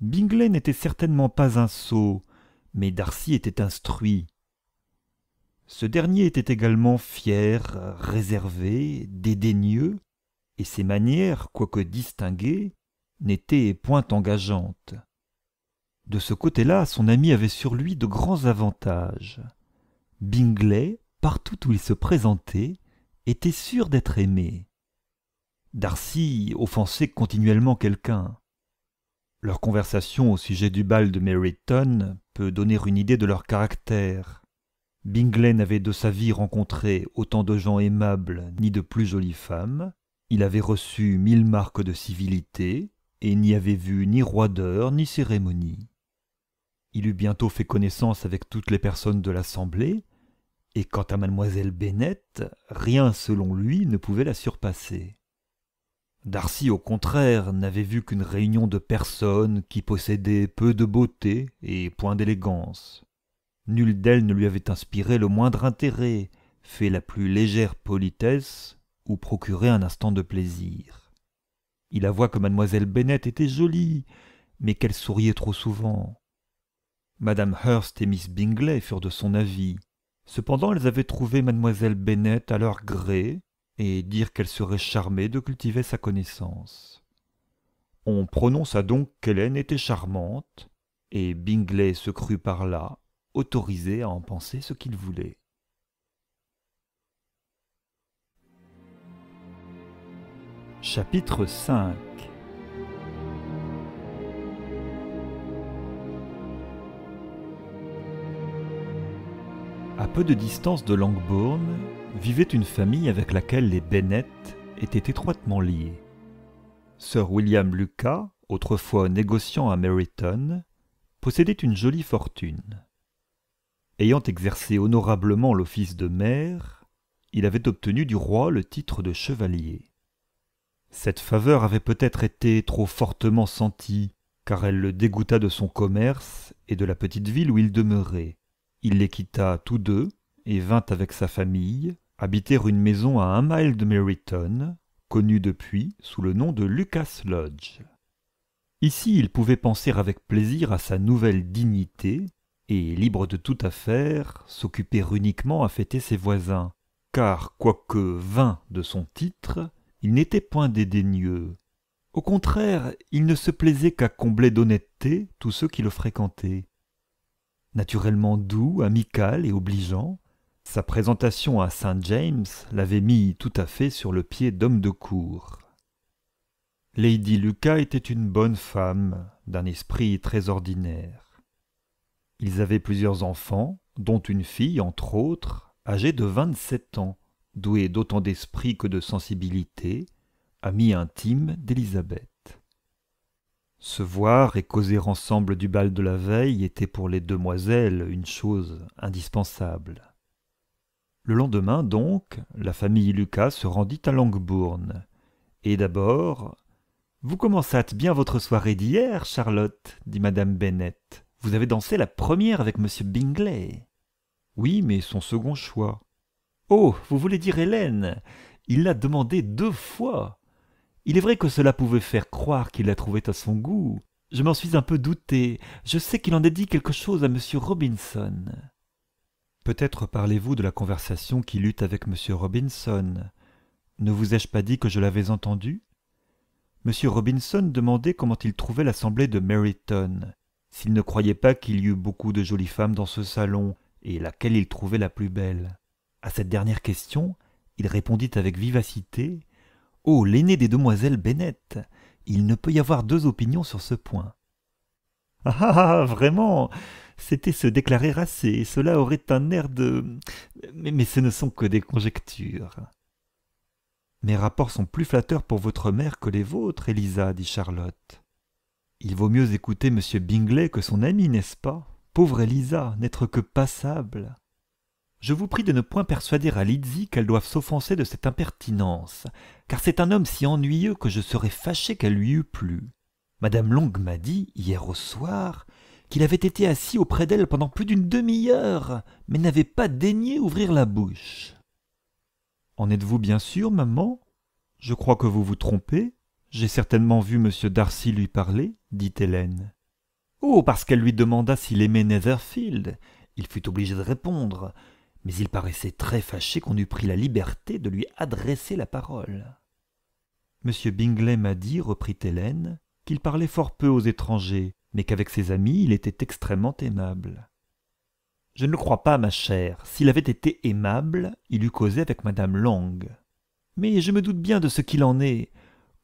Bingley n'était certainement pas un sot, mais Darcy était instruit ce dernier était également fier, réservé, dédaigneux, et ses manières, quoique distinguées, n'étaient point engageantes. De ce côté-là, son ami avait sur lui de grands avantages. Bingley, partout où il se présentait, était sûr d'être aimé. Darcy offensait continuellement quelqu'un. Leur conversation au sujet du bal de Meryton peut donner une idée de leur caractère. Bingley n'avait de sa vie rencontré autant de gens aimables ni de plus jolies femmes. Il avait reçu mille marques de civilité et n'y avait vu ni roideur ni cérémonie. Il eut bientôt fait connaissance avec toutes les personnes de l'assemblée, et quant à mademoiselle Bennett, rien selon lui ne pouvait la surpasser. Darcy, au contraire, n'avait vu qu'une réunion de personnes qui possédaient peu de beauté et point d'élégance. Nulle d'elles ne lui avait inspiré le moindre intérêt, fait la plus légère politesse ou procuré un instant de plaisir. Il avoua que mademoiselle Bennett était jolie, mais qu'elle souriait trop souvent. Madame Hurst et Miss Bingley furent de son avis. Cependant, elles avaient trouvé mademoiselle Bennett à leur gré et dirent qu'elle serait charmée de cultiver sa connaissance. On prononça donc qu'Hélène était charmante, et Bingley se crut par là Autorisé à en penser ce qu'il voulait. Chapitre 5 À peu de distance de Langbourne, vivait une famille avec laquelle les Bennett étaient étroitement liés. Sir William Lucas, autrefois négociant à Meryton, possédait une jolie fortune. Ayant exercé honorablement l'office de maire, il avait obtenu du roi le titre de chevalier. Cette faveur avait peut-être été trop fortement sentie, car elle le dégoûta de son commerce et de la petite ville où il demeurait. Il les quitta tous deux et vint avec sa famille habiter une maison à un mile de Meryton, connue depuis sous le nom de Lucas Lodge. Ici, il pouvait penser avec plaisir à sa nouvelle dignité et libre de toute affaire, s'occupait uniquement à fêter ses voisins, car quoique vain de son titre, il n'était point dédaigneux. Au contraire, il ne se plaisait qu'à combler d'honnêteté tous ceux qui le fréquentaient. Naturellement doux, amical et obligeant, sa présentation à Saint James l'avait mis tout à fait sur le pied d'homme de cour. Lady Lucas était une bonne femme, d'un esprit très ordinaire. Ils avaient plusieurs enfants, dont une fille, entre autres, âgée de vingt-sept ans, douée d'autant d'esprit que de sensibilité, amie intime d'Élisabeth. Se voir et causer ensemble du bal de la veille était pour les demoiselles une chose indispensable. Le lendemain donc, la famille Lucas se rendit à Langbourne. Et d'abord, Vous commençâtes bien votre soirée d'hier, Charlotte, dit madame Bennett. Vous avez dansé la première avec M. Bingley. Oui, mais son second choix. Oh, vous voulez dire Hélène Il l'a demandé deux fois. Il est vrai que cela pouvait faire croire qu'il la trouvait à son goût. Je m'en suis un peu douté. Je sais qu'il en a dit quelque chose à M. Robinson. Peut-être parlez-vous de la conversation qu'il eut avec M. Robinson. Ne vous ai-je pas dit que je l'avais entendue? M. Robinson demandait comment il trouvait l'assemblée de Meryton s'il ne croyait pas qu'il y eût beaucoup de jolies femmes dans ce salon, et laquelle il trouvait la plus belle. À cette dernière question, il répondit avec vivacité Oh, l'aînée des demoiselles Bennett Il ne peut y avoir deux opinions sur ce point. Ah, ah, ah vraiment C'était se déclarer assez, et cela aurait un air de. Mais, mais ce ne sont que des conjectures. Mes rapports sont plus flatteurs pour votre mère que les vôtres, Elisa, dit Charlotte. Il vaut mieux écouter M. Bingley que son ami, n'est-ce pas Pauvre Elisa, n'être que passable. Je vous prie de ne point persuader à Lizzie qu'elle doive s'offenser de cette impertinence, car c'est un homme si ennuyeux que je serais fâché qu'elle lui eût plu. Madame Long m'a dit, hier au soir, qu'il avait été assis auprès d'elle pendant plus d'une demi-heure, mais n'avait pas daigné ouvrir la bouche. En êtes-vous bien sûr, maman Je crois que vous vous trompez. J'ai certainement vu M. Darcy lui parler, dit Hélène. Oh, parce qu'elle lui demanda s'il aimait Netherfield. Il fut obligé de répondre, mais il paraissait très fâché qu'on eût pris la liberté de lui adresser la parole. Monsieur Bingley m'a dit, reprit Hélène, qu'il parlait fort peu aux étrangers, mais qu'avec ses amis il était extrêmement aimable. Je ne le crois pas, ma chère. S'il avait été aimable, il eût causé avec madame Long. Mais je me doute bien de ce qu'il en est.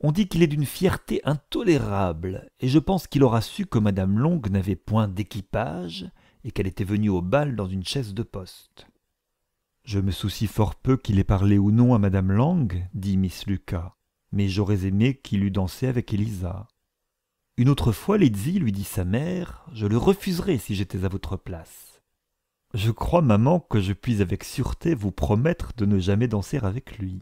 On dit qu'il est d'une fierté intolérable, et je pense qu'il aura su que madame Long n'avait point d'équipage et qu'elle était venue au bal dans une chaise de poste. Je me soucie fort peu qu'il ait parlé ou non à madame Long, » dit Miss Lucas, mais j'aurais aimé qu'il eût dansé avec Elisa. Une autre fois, Lizzie lui dit sa mère, je le refuserais si j'étais à votre place. Je crois, maman, que je puis avec sûreté vous promettre de ne jamais danser avec lui.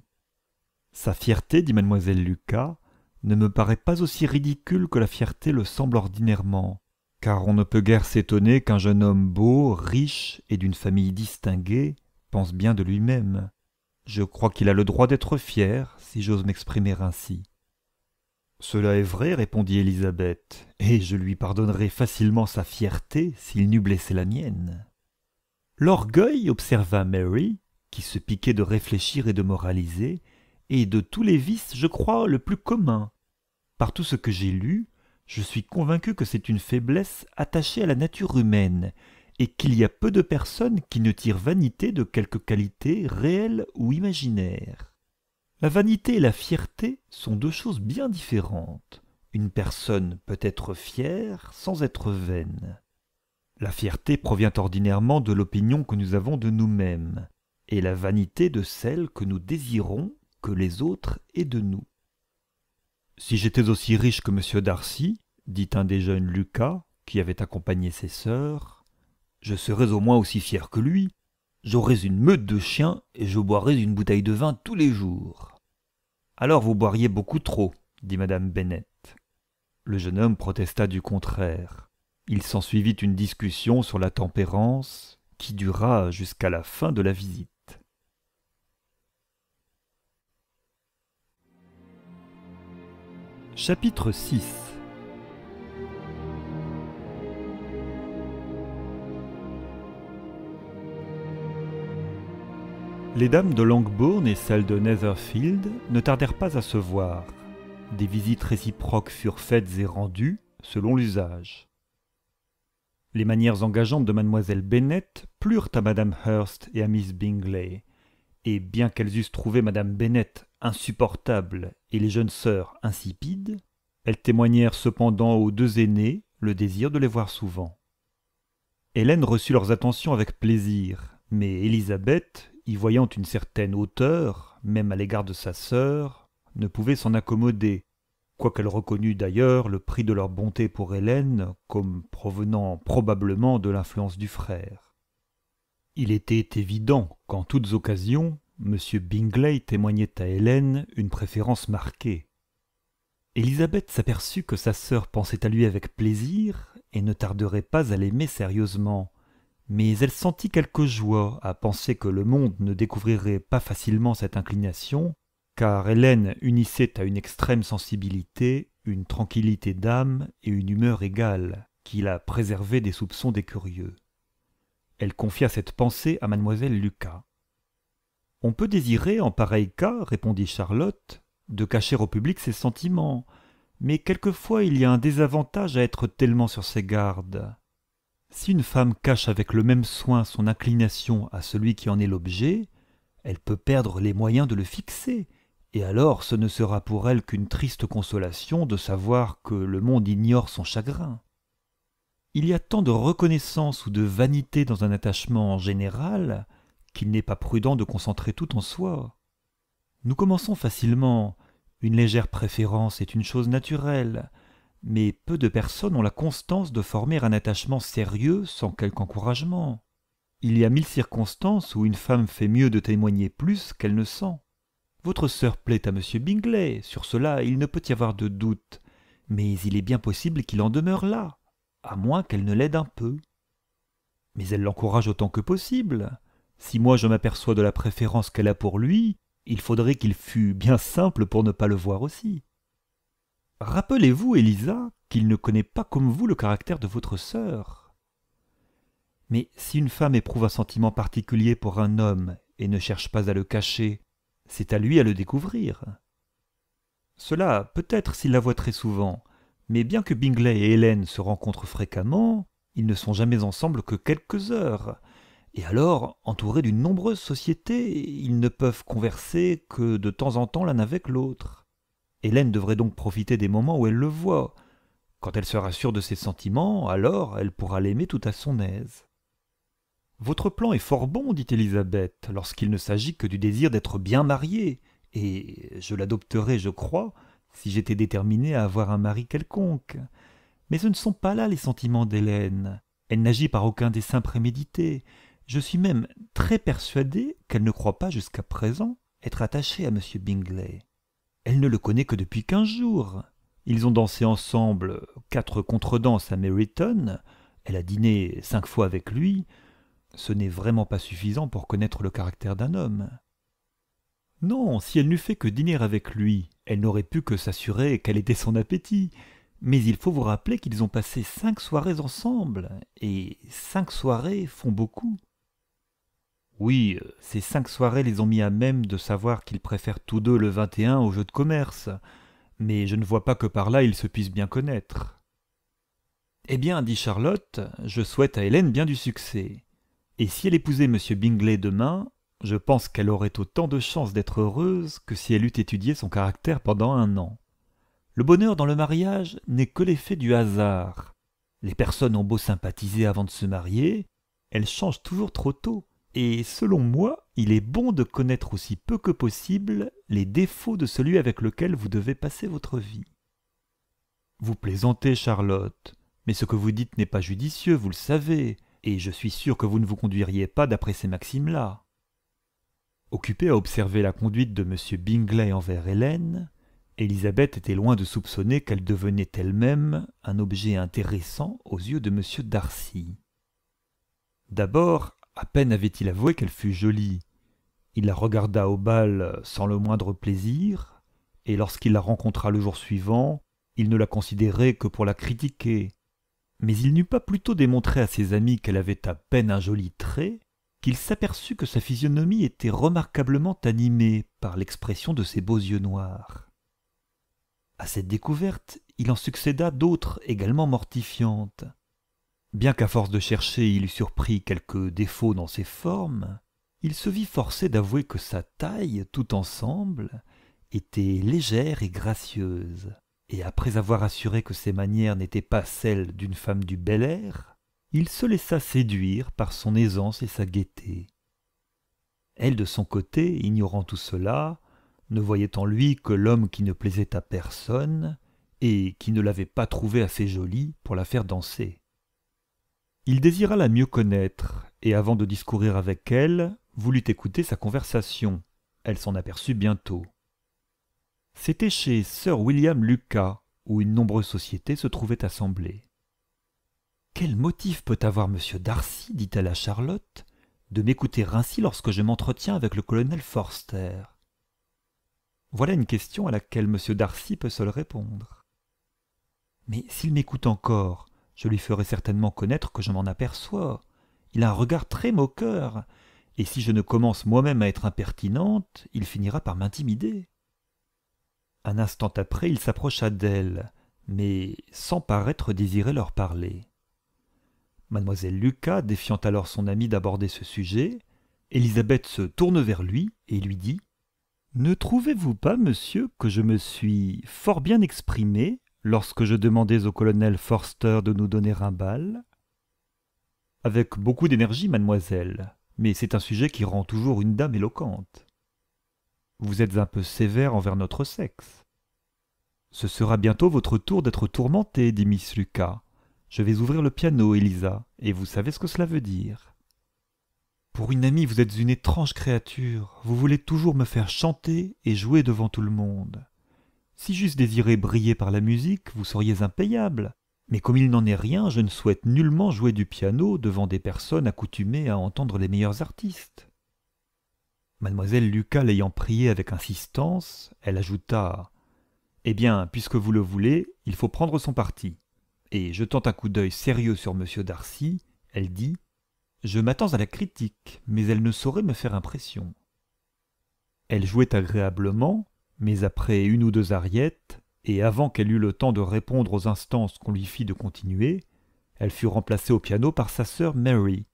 Sa fierté, dit mademoiselle Lucas, ne me paraît pas aussi ridicule que la fierté le semble ordinairement, car on ne peut guère s'étonner qu'un jeune homme beau, riche et d'une famille distinguée pense bien de lui-même. Je crois qu'il a le droit d'être fier, si j'ose m'exprimer ainsi. Cela est vrai, répondit Élisabeth, et je lui pardonnerai facilement sa fierté s'il n'eût blessé la mienne. L'orgueil, observa Mary, qui se piquait de réfléchir et de moraliser, et de tous les vices, je crois, le plus commun. Par tout ce que j'ai lu, je suis convaincu que c'est une faiblesse attachée à la nature humaine, et qu'il y a peu de personnes qui ne tirent vanité de quelque qualité réelle ou imaginaire. La vanité et la fierté sont deux choses bien différentes. Une personne peut être fière sans être vaine. La fierté provient ordinairement de l'opinion que nous avons de nous-mêmes, et la vanité de celle que nous désirons les autres et de nous. Si j'étais aussi riche que M. Darcy, dit un des jeunes Lucas, qui avait accompagné ses sœurs, je serais au moins aussi fier que lui. J'aurais une meute de chiens et je boirais une bouteille de vin tous les jours. Alors vous boiriez beaucoup trop, dit madame Bennett. Le jeune homme protesta du contraire. Il s'ensuivit une discussion sur la tempérance qui dura jusqu'à la fin de la visite. Chapitre 6 Les dames de Langbourne et celles de Netherfield ne tardèrent pas à se voir. Des visites réciproques furent faites et rendues, selon l'usage. Les manières engageantes de mademoiselle Bennet plurent à madame Hurst et à miss Bingley et bien qu'elles eussent trouvé Madame Bennett insupportable et les jeunes sœurs insipides, elles témoignèrent cependant aux deux aînés le désir de les voir souvent. Hélène reçut leurs attentions avec plaisir, mais Élisabeth, y voyant une certaine hauteur, même à l'égard de sa sœur, ne pouvait s'en accommoder, quoiqu'elle reconnût d'ailleurs le prix de leur bonté pour Hélène comme provenant probablement de l'influence du frère. Il était évident qu'en toutes occasions, M. Bingley témoignait à Hélène une préférence marquée. Élisabeth s'aperçut que sa sœur pensait à lui avec plaisir et ne tarderait pas à l'aimer sérieusement, mais elle sentit quelque joie à penser que le monde ne découvrirait pas facilement cette inclination, car Hélène unissait à une extrême sensibilité une tranquillité d'âme et une humeur égale, qui la préservait des soupçons des curieux. Elle confia cette pensée à mademoiselle Lucas. On peut désirer, en pareil cas, répondit Charlotte, de cacher au public ses sentiments, mais quelquefois il y a un désavantage à être tellement sur ses gardes. Si une femme cache avec le même soin son inclination à celui qui en est l'objet, elle peut perdre les moyens de le fixer, et alors ce ne sera pour elle qu'une triste consolation de savoir que le monde ignore son chagrin. Il y a tant de reconnaissance ou de vanité dans un attachement en général qu'il n'est pas prudent de concentrer tout en soi. Nous commençons facilement. Une légère préférence est une chose naturelle, mais peu de personnes ont la constance de former un attachement sérieux sans quelque encouragement. Il y a mille circonstances où une femme fait mieux de témoigner plus qu'elle ne sent. Votre sœur plaît à M. Bingley, sur cela il ne peut y avoir de doute, mais il est bien possible qu'il en demeure là à moins qu'elle ne l'aide un peu. Mais elle l'encourage autant que possible. Si moi je m'aperçois de la préférence qu'elle a pour lui, il faudrait qu'il fût bien simple pour ne pas le voir aussi. Rappelez-vous, Elisa, qu'il ne connaît pas comme vous le caractère de votre sœur. Mais si une femme éprouve un sentiment particulier pour un homme et ne cherche pas à le cacher, c'est à lui à le découvrir. Cela peut-être s'il la voit très souvent, mais bien que Bingley et Hélène se rencontrent fréquemment, ils ne sont jamais ensemble que quelques heures. Et alors, entourés d'une nombreuse société, ils ne peuvent converser que de temps en temps l'un avec l'autre. Hélène devrait donc profiter des moments où elle le voit. Quand elle sera sûre de ses sentiments, alors elle pourra l'aimer tout à son aise. Votre plan est fort bon, dit Élisabeth, lorsqu'il ne s'agit que du désir d'être bien mariée, et je l'adopterai, je crois, si j'étais déterminée à avoir un mari quelconque. Mais ce ne sont pas là les sentiments d'Hélène. Elle n'agit par aucun dessein prémédité. Je suis même très persuadée qu'elle ne croit pas jusqu'à présent être attachée à M. Bingley. Elle ne le connaît que depuis quinze jours. Ils ont dansé ensemble quatre contredanses à Meryton. Elle a dîné cinq fois avec lui. Ce n'est vraiment pas suffisant pour connaître le caractère d'un homme. Non, si elle n'eût fait que dîner avec lui, elle n'aurait pu que s'assurer quel était son appétit. Mais il faut vous rappeler qu'ils ont passé cinq soirées ensemble, et cinq soirées font beaucoup. Oui, euh, ces cinq soirées les ont mis à même de savoir qu'ils préfèrent tous deux le 21 au jeu de commerce, mais je ne vois pas que par là ils se puissent bien connaître. Eh bien, dit Charlotte, je souhaite à Hélène bien du succès. Et si elle épousait M. Bingley demain, je pense qu'elle aurait autant de chances d'être heureuse que si elle eût étudié son caractère pendant un an. Le bonheur dans le mariage n'est que l'effet du hasard. Les personnes ont beau sympathiser avant de se marier, elles changent toujours trop tôt. Et selon moi, il est bon de connaître aussi peu que possible les défauts de celui avec lequel vous devez passer votre vie. Vous plaisantez, Charlotte, mais ce que vous dites n'est pas judicieux, vous le savez, et je suis sûr que vous ne vous conduiriez pas d'après ces maximes-là. Occupée à observer la conduite de M. Bingley envers Hélène, Élisabeth était loin de soupçonner qu'elle devenait elle-même un objet intéressant aux yeux de M. Darcy. D'abord, à peine avait-il avoué qu'elle fût jolie. Il la regarda au bal sans le moindre plaisir, et lorsqu'il la rencontra le jour suivant, il ne la considérait que pour la critiquer. Mais il n'eut pas plutôt démontré à ses amis qu'elle avait à peine un joli trait qu'il s'aperçut que sa physionomie était remarquablement animée par l'expression de ses beaux yeux noirs. À cette découverte, il en succéda d'autres également mortifiantes. Bien qu'à force de chercher il eût surpris quelques défauts dans ses formes, il se vit forcé d'avouer que sa taille, tout ensemble, était légère et gracieuse, et après avoir assuré que ses manières n'étaient pas celles d'une femme du bel air, il se laissa séduire par son aisance et sa gaieté. Elle, de son côté, ignorant tout cela, ne voyait en lui que l'homme qui ne plaisait à personne et qui ne l'avait pas trouvé assez jolie pour la faire danser. Il désira la mieux connaître et avant de discourir avec elle, voulut écouter sa conversation. Elle s'en aperçut bientôt. C'était chez Sir William Lucas où une nombreuse société se trouvait assemblée. Quel motif peut avoir M. Darcy, dit-elle à Charlotte, de m'écouter ainsi lorsque je m'entretiens avec le colonel Forster Voilà une question à laquelle M. Darcy peut seul répondre. Mais s'il m'écoute encore, je lui ferai certainement connaître que je m'en aperçois. Il a un regard très moqueur, et si je ne commence moi-même à être impertinente, il finira par m'intimider. Un instant après, il s'approcha d'elle, mais sans paraître désirer leur parler. Mademoiselle Lucas, défiant alors son amie d'aborder ce sujet, Élisabeth se tourne vers lui et lui dit Ne trouvez-vous pas, monsieur, que je me suis fort bien exprimé lorsque je demandais au colonel Forster de nous donner un bal Avec beaucoup d'énergie, mademoiselle, mais c'est un sujet qui rend toujours une dame éloquente. Vous êtes un peu sévère envers notre sexe. Ce sera bientôt votre tour d'être tourmenté, dit Miss Lucas. Je vais ouvrir le piano, Elisa, et vous savez ce que cela veut dire. Pour une amie, vous êtes une étrange créature. Vous voulez toujours me faire chanter et jouer devant tout le monde. Si j'eusse désiré briller par la musique, vous seriez impayable. Mais comme il n'en est rien, je ne souhaite nullement jouer du piano devant des personnes accoutumées à entendre les meilleurs artistes. Mademoiselle Lucas l'ayant prié avec insistance, elle ajouta Eh bien, puisque vous le voulez, il faut prendre son parti et jetant un coup d'œil sérieux sur M. Darcy, elle dit Je m'attends à la critique, mais elle ne saurait me faire impression. Elle jouait agréablement, mais après une ou deux ariettes, et avant qu'elle eût le temps de répondre aux instances qu'on lui fit de continuer, elle fut remplacée au piano par sa sœur Mary,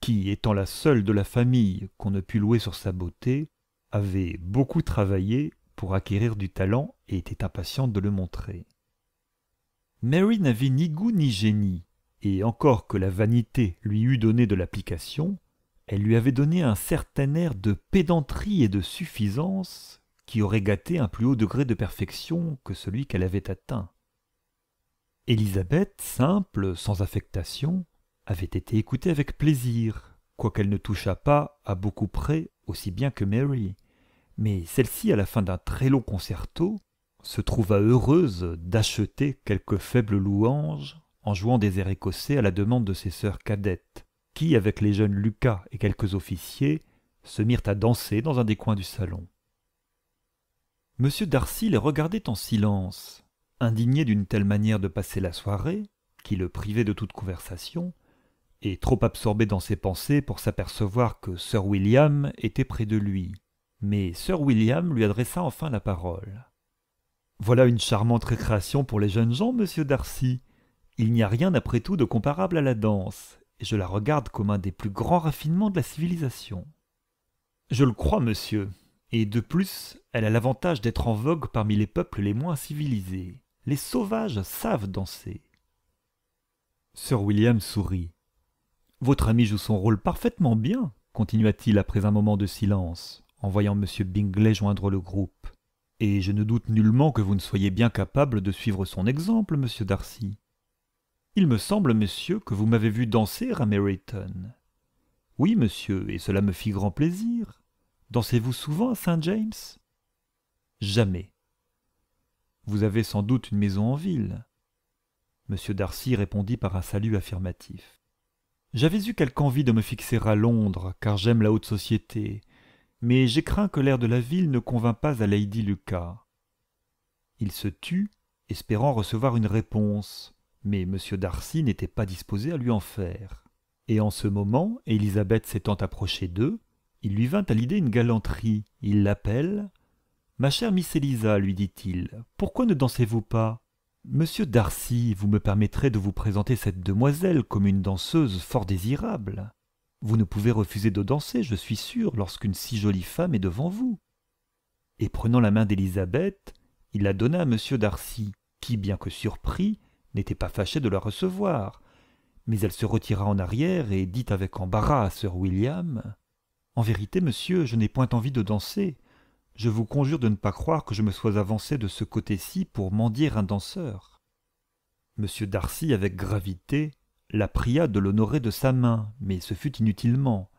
qui, étant la seule de la famille qu'on ne pût louer sur sa beauté, avait beaucoup travaillé pour acquérir du talent et était impatiente de le montrer. Mary n'avait ni goût ni génie, et encore que la vanité lui eût donné de l'application, elle lui avait donné un certain air de pédanterie et de suffisance qui aurait gâté un plus haut degré de perfection que celui qu'elle avait atteint. Élisabeth, simple, sans affectation, avait été écoutée avec plaisir, quoiqu'elle ne touchât pas, à beaucoup près, aussi bien que Mary. Mais celle-ci, à la fin d'un très long concerto, se trouva heureuse d'acheter quelques faibles louanges en jouant des airs écossais à la demande de ses sœurs cadettes, qui, avec les jeunes Lucas et quelques officiers, se mirent à danser dans un des coins du salon. M. Darcy les regardait en silence, indigné d'une telle manière de passer la soirée, qui le privait de toute conversation, et trop absorbé dans ses pensées pour s'apercevoir que sir William était près de lui. Mais sir William lui adressa enfin la parole. Voilà une charmante récréation pour les jeunes gens, monsieur Darcy. Il n'y a rien après tout de comparable à la danse, et je la regarde comme un des plus grands raffinements de la civilisation. Je le crois, monsieur, et de plus, elle a l'avantage d'être en vogue parmi les peuples les moins civilisés. Les sauvages savent danser. Sir William sourit. Votre ami joue son rôle parfaitement bien, continua-t-il après un moment de silence, en voyant M. Bingley joindre le groupe et je ne doute nullement que vous ne soyez bien capable de suivre son exemple, monsieur Darcy. Il me semble, monsieur, que vous m'avez vu danser à Meryton. Oui, monsieur, et cela me fit grand plaisir. Dansez-vous souvent à Saint James Jamais. Vous avez sans doute une maison en ville. Monsieur Darcy répondit par un salut affirmatif. J'avais eu quelque envie de me fixer à Londres, car j'aime la haute société, mais j'ai craint que l'air de la ville ne convînt pas à lady lucas il se tut espérant recevoir une réponse mais m darcy n'était pas disposé à lui en faire et en ce moment élisabeth s'étant approchée d'eux il lui vint à l'idée une galanterie il l'appelle ma chère miss Elisa, lui dit-il pourquoi ne dansez-vous pas Monsieur Darcy, vous me permettrez de vous présenter cette demoiselle comme une danseuse fort désirable. Vous ne pouvez refuser de danser, je suis sûr, lorsqu'une si jolie femme est devant vous. Et prenant la main d'Élisabeth, il la donna à M. Darcy, qui, bien que surpris, n'était pas fâché de la recevoir. Mais elle se retira en arrière et dit avec embarras à sir William En vérité, monsieur, je n'ai point envie de danser. Je vous conjure de ne pas croire que je me sois avancé de ce côté-ci pour mendier un danseur. Monsieur Darcy, avec gravité, la pria de l'honorer de sa main, mais ce fut inutilement.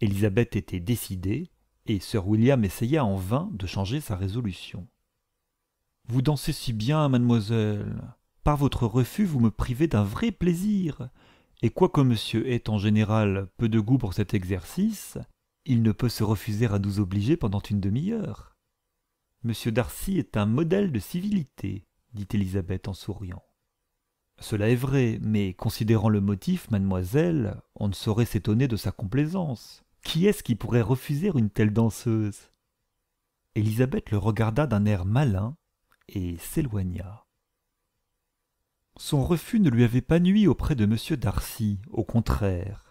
Élisabeth était décidée, et sir William essaya en vain de changer sa résolution. Vous dansez si bien, mademoiselle. Par votre refus, vous me privez d'un vrai plaisir. Et quoique monsieur ait en général peu de goût pour cet exercice, il ne peut se refuser à nous obliger pendant une demi-heure. Monsieur Darcy est un modèle de civilité, dit Élisabeth en souriant. Cela est vrai, mais considérant le motif, mademoiselle, on ne saurait s'étonner de sa complaisance. Qui est-ce qui pourrait refuser une telle danseuse Élisabeth le regarda d'un air malin et s'éloigna. Son refus ne lui avait pas nui auprès de M. Darcy, au contraire.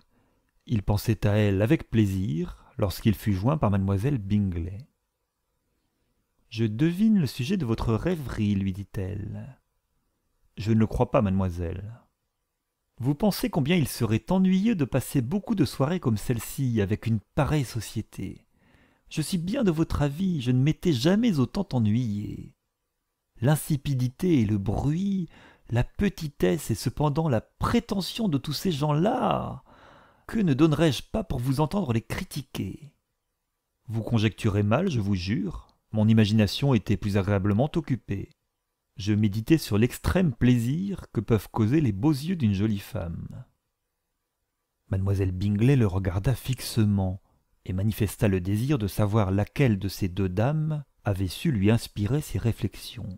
Il pensait à elle avec plaisir lorsqu'il fut joint par Mademoiselle Bingley. Je devine le sujet de votre rêverie, lui dit-elle. Je ne le crois pas, mademoiselle. Vous pensez combien il serait ennuyeux de passer beaucoup de soirées comme celle-ci avec une pareille société. Je suis bien de votre avis, je ne m'étais jamais autant ennuyé. L'insipidité et le bruit, la petitesse et cependant la prétention de tous ces gens-là. Que ne donnerais-je pas pour vous entendre les critiquer Vous conjecturez mal, je vous jure. Mon imagination était plus agréablement occupée je méditais sur l'extrême plaisir que peuvent causer les beaux yeux d'une jolie femme. Mademoiselle Bingley le regarda fixement et manifesta le désir de savoir laquelle de ces deux dames avait su lui inspirer ses réflexions.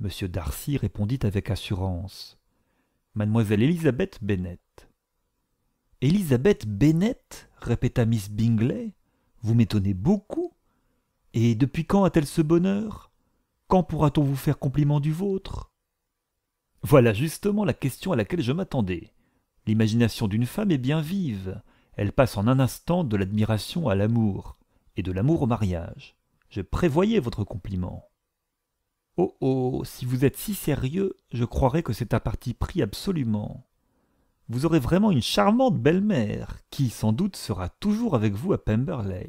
M. Darcy répondit avec assurance. Mademoiselle Elisabeth Bennet. Elisabeth Bennet répéta Miss Bingley. Vous m'étonnez beaucoup. Et depuis quand a-t-elle ce bonheur quand pourra-t-on vous faire compliment du vôtre Voilà justement la question à laquelle je m'attendais. L'imagination d'une femme est bien vive. Elle passe en un instant de l'admiration à l'amour, et de l'amour au mariage. Je prévoyais votre compliment. Oh oh, si vous êtes si sérieux, je croirais que c'est un parti pris absolument. Vous aurez vraiment une charmante belle-mère, qui sans doute sera toujours avec vous à Pemberley.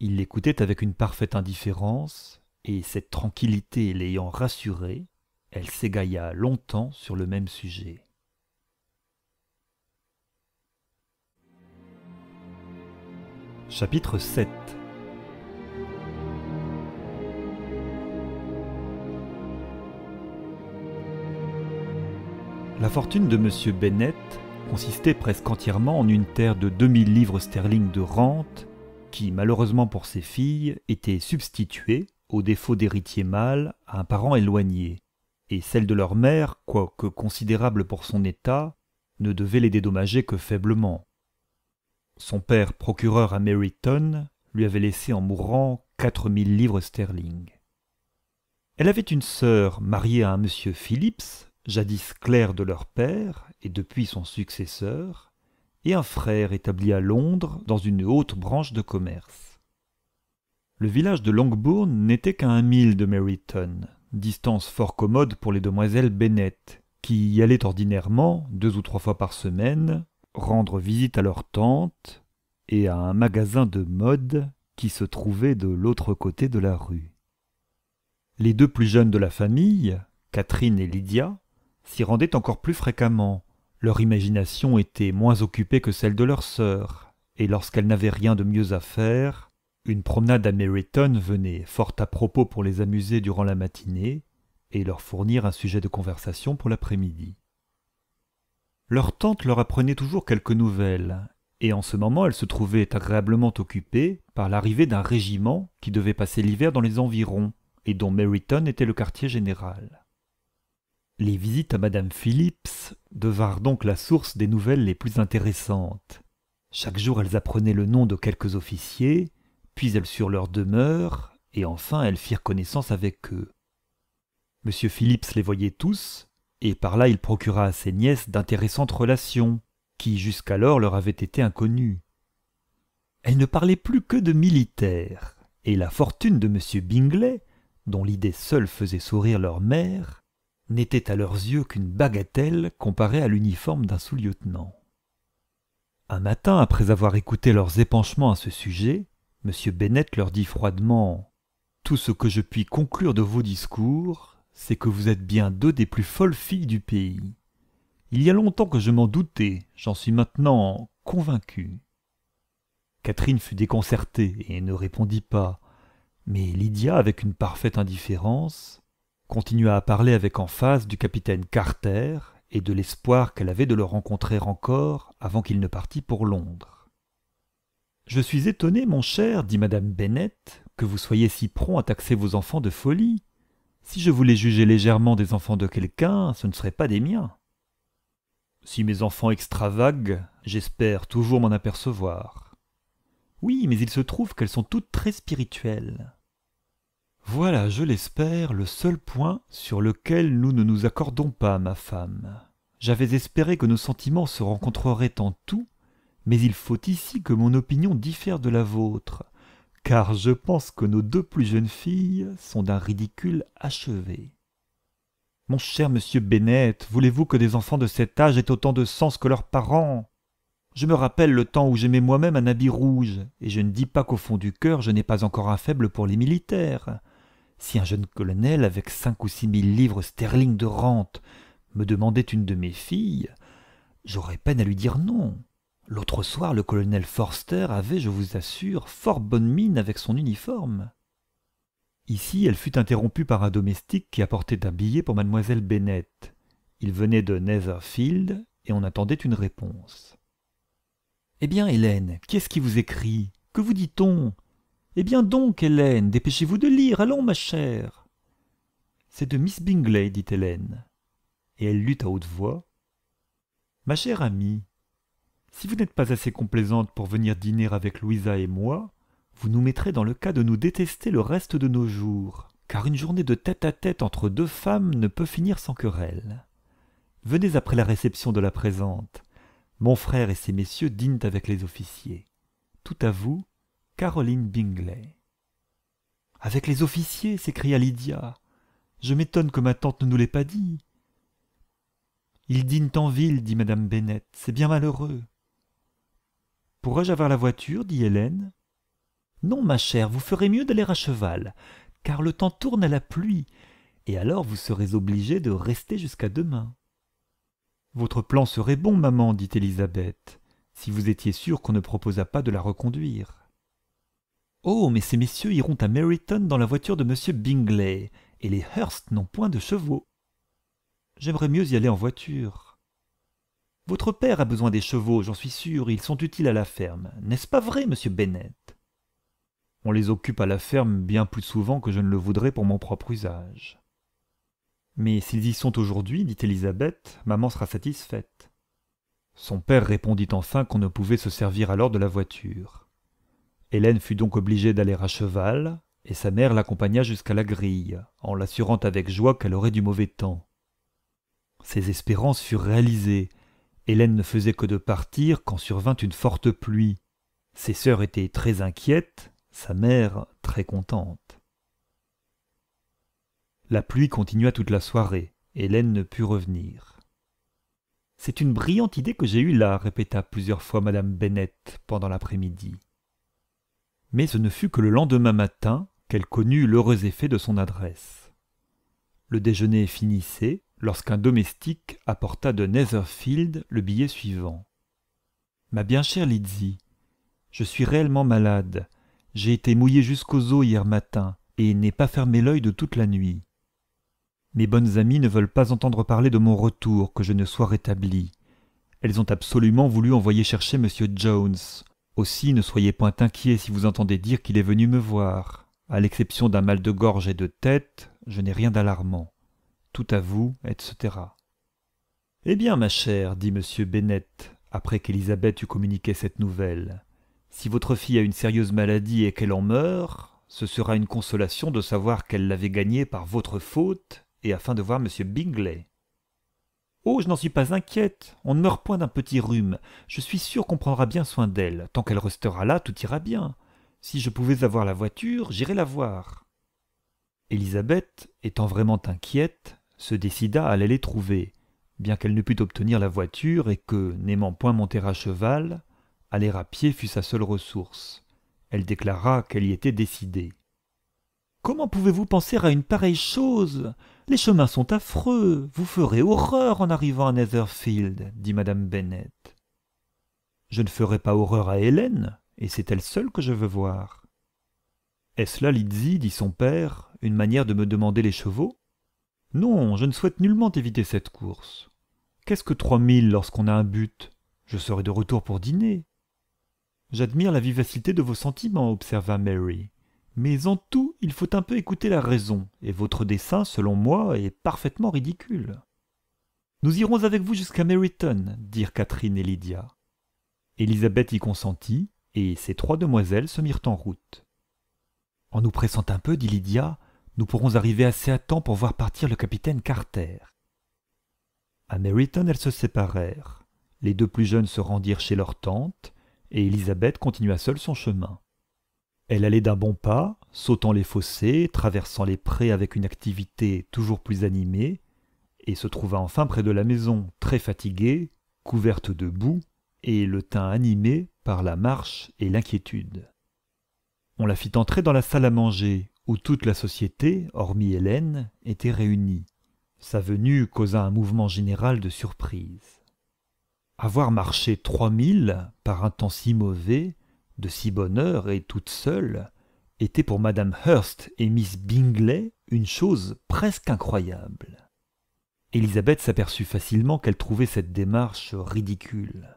Il l'écoutait avec une parfaite indifférence, et cette tranquillité l'ayant rassurée, elle s'égaya longtemps sur le même sujet. Chapitre 7 La fortune de M. Bennett consistait presque entièrement en une terre de 2000 livres sterling de rente qui, malheureusement pour ses filles, était substituée, au défaut d'héritier mâle, à un parent éloigné, et celle de leur mère, quoique considérable pour son état, ne devait les dédommager que faiblement. Son père, procureur à Meryton, lui avait laissé en mourant quatre mille livres sterling. Elle avait une sœur mariée à un monsieur Phillips, jadis clerc de leur père et depuis son successeur, et un frère établi à Londres dans une haute branche de commerce. Le village de Longbourn n'était qu'à un mille de Meryton, distance fort commode pour les demoiselles Bennett, qui y allaient ordinairement, deux ou trois fois par semaine, rendre visite à leur tante et à un magasin de mode qui se trouvait de l'autre côté de la rue. Les deux plus jeunes de la famille, Catherine et Lydia, s'y rendaient encore plus fréquemment. Leur imagination était moins occupée que celle de leur sœur, et lorsqu'elles n'avaient rien de mieux à faire, une promenade à Meryton venait fort à propos pour les amuser durant la matinée et leur fournir un sujet de conversation pour l'après-midi. Leur tante leur apprenait toujours quelques nouvelles, et en ce moment elle se trouvait agréablement occupée par l'arrivée d'un régiment qui devait passer l'hiver dans les environs, et dont Meryton était le quartier général. Les visites à madame Phillips devinrent donc la source des nouvelles les plus intéressantes. Chaque jour elles apprenaient le nom de quelques officiers, puis elles surent leur demeure, et enfin elles firent connaissance avec eux. M. Phillips les voyait tous, et par là il procura à ses nièces d'intéressantes relations, qui jusqu'alors leur avaient été inconnues. Elles ne parlaient plus que de militaires, et la fortune de M. Bingley, dont l'idée seule faisait sourire leur mère, n'était à leurs yeux qu'une bagatelle comparée à l'uniforme d'un sous-lieutenant. Un matin, après avoir écouté leurs épanchements à ce sujet, M. Bennett leur dit froidement Tout ce que je puis conclure de vos discours, c'est que vous êtes bien deux des plus folles filles du pays. Il y a longtemps que je m'en doutais, j'en suis maintenant convaincu. Catherine fut déconcertée et ne répondit pas, mais Lydia, avec une parfaite indifférence, continua à parler avec emphase du capitaine Carter et de l'espoir qu'elle avait de le rencontrer encore avant qu'il ne partît pour Londres. Je suis étonné, mon cher, dit madame Bennett, que vous soyez si prompt à taxer vos enfants de folie. Si je voulais juger légèrement des enfants de quelqu'un, ce ne serait pas des miens. Si mes enfants extravaguent, j'espère toujours m'en apercevoir. Oui, mais il se trouve qu'elles sont toutes très spirituelles. Voilà, je l'espère, le seul point sur lequel nous ne nous accordons pas, ma femme. J'avais espéré que nos sentiments se rencontreraient en tout, mais il faut ici que mon opinion diffère de la vôtre, car je pense que nos deux plus jeunes filles sont d'un ridicule achevé. Mon cher monsieur Bennett, voulez-vous que des enfants de cet âge aient autant de sens que leurs parents Je me rappelle le temps où j'aimais moi-même un habit rouge, et je ne dis pas qu'au fond du cœur je n'ai pas encore un faible pour les militaires. Si un jeune colonel avec cinq ou six mille livres sterling de rente me demandait une de mes filles, j'aurais peine à lui dire non. L'autre soir, le colonel Forster avait, je vous assure, fort bonne mine avec son uniforme. Ici, elle fut interrompue par un domestique qui apportait un billet pour mademoiselle Bennett. Il venait de Netherfield et on attendait une réponse. Eh bien, Hélène, qu'est-ce qui vous écrit Que vous dit-on Eh bien donc, Hélène, dépêchez-vous de lire, allons, ma chère. C'est de Miss Bingley, dit Hélène. Et elle lut à haute voix. Ma chère amie, si vous n'êtes pas assez complaisante pour venir dîner avec Louisa et moi, vous nous mettrez dans le cas de nous détester le reste de nos jours, car une journée de tête-à-tête entre deux femmes ne peut finir sans querelle. Venez après la réception de la présente. Mon frère et ses messieurs dînent avec les officiers. Tout à vous, Caroline Bingley. Avec les officiers s'écria Lydia. Je m'étonne que ma tante ne nous l'ait pas dit. Ils dînent en ville, dit madame Bennett. C'est bien malheureux. Pourrais-je avoir la voiture dit Hélène. Non, ma chère, vous ferez mieux d'aller à cheval, car le temps tourne à la pluie, et alors vous serez obligée de rester jusqu'à demain. Votre plan serait bon, maman, dit Élisabeth, si vous étiez sûre qu'on ne proposa pas de la reconduire. Oh, mais ces messieurs iront à Meryton dans la voiture de M. Bingley, et les Hurst n'ont point de chevaux. J'aimerais mieux y aller en voiture. Votre père a besoin des chevaux, j'en suis sûr, ils sont utiles à la ferme. N'est-ce pas vrai, monsieur Bennett On les occupe à la ferme bien plus souvent que je ne le voudrais pour mon propre usage. Mais s'ils y sont aujourd'hui, dit Élisabeth, maman sera satisfaite. Son père répondit enfin qu'on ne pouvait se servir alors de la voiture. Hélène fut donc obligée d'aller à cheval, et sa mère l'accompagna jusqu'à la grille, en l'assurant avec joie qu'elle aurait du mauvais temps. Ses espérances furent réalisées, Hélène ne faisait que de partir quand survint une forte pluie. Ses sœurs étaient très inquiètes, sa mère très contente. La pluie continua toute la soirée. Hélène ne put revenir. C'est une brillante idée que j'ai eue là, répéta plusieurs fois madame Bennett pendant l'après-midi. Mais ce ne fut que le lendemain matin qu'elle connut l'heureux effet de son adresse. Le déjeuner finissait, lorsqu'un domestique apporta de Netherfield le billet suivant. Ma bien chère Lizzie, je suis réellement malade. J'ai été mouillé jusqu'aux os hier matin et n'ai pas fermé l'œil de toute la nuit. Mes bonnes amies ne veulent pas entendre parler de mon retour, que je ne sois rétabli. Elles ont absolument voulu envoyer chercher M. Jones. Aussi, ne soyez point inquiets si vous entendez dire qu'il est venu me voir. À l'exception d'un mal de gorge et de tête, je n'ai rien d'alarmant tout à vous, etc. Eh bien, ma chère, dit M. Bennett, après qu'Élisabeth eut communiqué cette nouvelle, si votre fille a une sérieuse maladie et qu'elle en meurt, ce sera une consolation de savoir qu'elle l'avait gagnée par votre faute et afin de voir M. Bingley. Oh, je n'en suis pas inquiète, on ne meurt point d'un petit rhume. Je suis sûre qu'on prendra bien soin d'elle. Tant qu'elle restera là, tout ira bien. Si je pouvais avoir la voiture, j'irai la voir. Élisabeth, étant vraiment inquiète, se décida à les trouver, bien qu'elle ne pût obtenir la voiture et que, n'aimant point monter à cheval, aller à pied fut sa seule ressource. Elle déclara qu'elle y était décidée. Comment pouvez-vous penser à une pareille chose Les chemins sont affreux, vous ferez horreur en arrivant à Netherfield, dit madame Bennett. Je ne ferai pas horreur à Hélène, et c'est elle seule que je veux voir. Est-ce là, Lizzie, dit son père, une manière de me demander les chevaux non, je ne souhaite nullement éviter cette course. Qu'est-ce que trois milles lorsqu'on a un but Je serai de retour pour dîner. J'admire la vivacité de vos sentiments, observa Mary. Mais en tout, il faut un peu écouter la raison, et votre dessein, selon moi, est parfaitement ridicule. Nous irons avec vous jusqu'à Meryton, dirent Catherine et Lydia. Élisabeth y consentit, et ces trois demoiselles se mirent en route. En nous pressant un peu, dit Lydia, nous pourrons arriver assez à temps pour voir partir le capitaine Carter. À Meryton, elles se séparèrent. Les deux plus jeunes se rendirent chez leur tante, et Elisabeth continua seule son chemin. Elle allait d'un bon pas, sautant les fossés, traversant les prés avec une activité toujours plus animée, et se trouva enfin près de la maison, très fatiguée, couverte de boue, et le teint animé par la marche et l'inquiétude. On la fit entrer dans la salle à manger, où toute la société, hormis Hélène, était réunie. Sa venue causa un mouvement général de surprise. Avoir marché trois milles par un temps si mauvais, de si bonne heure et toute seule, était pour Madame Hurst et Miss Bingley une chose presque incroyable. Élisabeth s'aperçut facilement qu'elle trouvait cette démarche ridicule.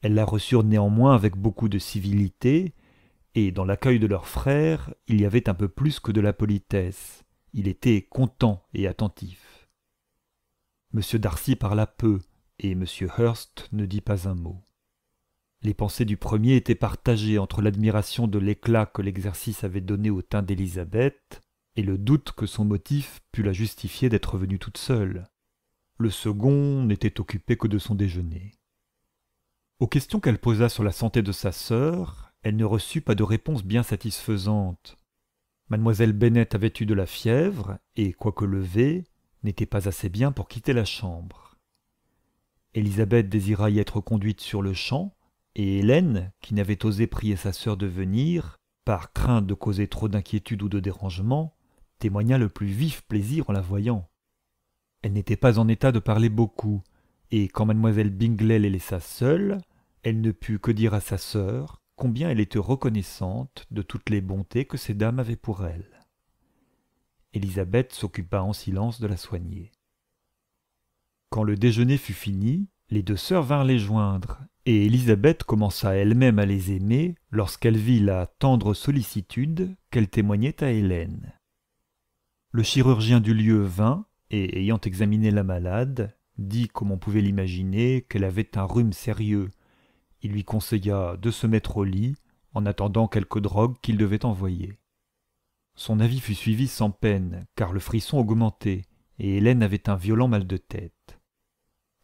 Elle la reçut néanmoins avec beaucoup de civilité, dans l'accueil de leurs frères, il y avait un peu plus que de la politesse. Il était content et attentif. M. Darcy parla peu, et M. Hurst ne dit pas un mot. Les pensées du premier étaient partagées entre l'admiration de l'éclat que l'exercice avait donné au teint d'Élisabeth et le doute que son motif pût la justifier d'être venue toute seule. Le second n'était occupé que de son déjeuner. Aux questions qu'elle posa sur la santé de sa sœur, elle ne reçut pas de réponse bien satisfaisante. Mademoiselle Bennett avait eu de la fièvre et, quoique levée, n'était pas assez bien pour quitter la chambre. Élisabeth désira y être conduite sur le champ, et Hélène, qui n'avait osé prier sa sœur de venir, par crainte de causer trop d'inquiétude ou de dérangement, témoigna le plus vif plaisir en la voyant. Elle n'était pas en état de parler beaucoup, et quand mademoiselle Bingley les laissa seules, elle ne put que dire à sa sœur combien elle était reconnaissante de toutes les bontés que ces dames avaient pour elle. Élisabeth s'occupa en silence de la soigner. Quand le déjeuner fut fini, les deux sœurs vinrent les joindre, et Élisabeth commença elle-même à les aimer lorsqu'elle vit la tendre sollicitude qu'elle témoignait à Hélène. Le chirurgien du lieu vint, et ayant examiné la malade, dit comme on pouvait l'imaginer qu'elle avait un rhume sérieux il lui conseilla de se mettre au lit en attendant quelques drogues qu'il devait envoyer. Son avis fut suivi sans peine, car le frisson augmentait, et Hélène avait un violent mal de tête.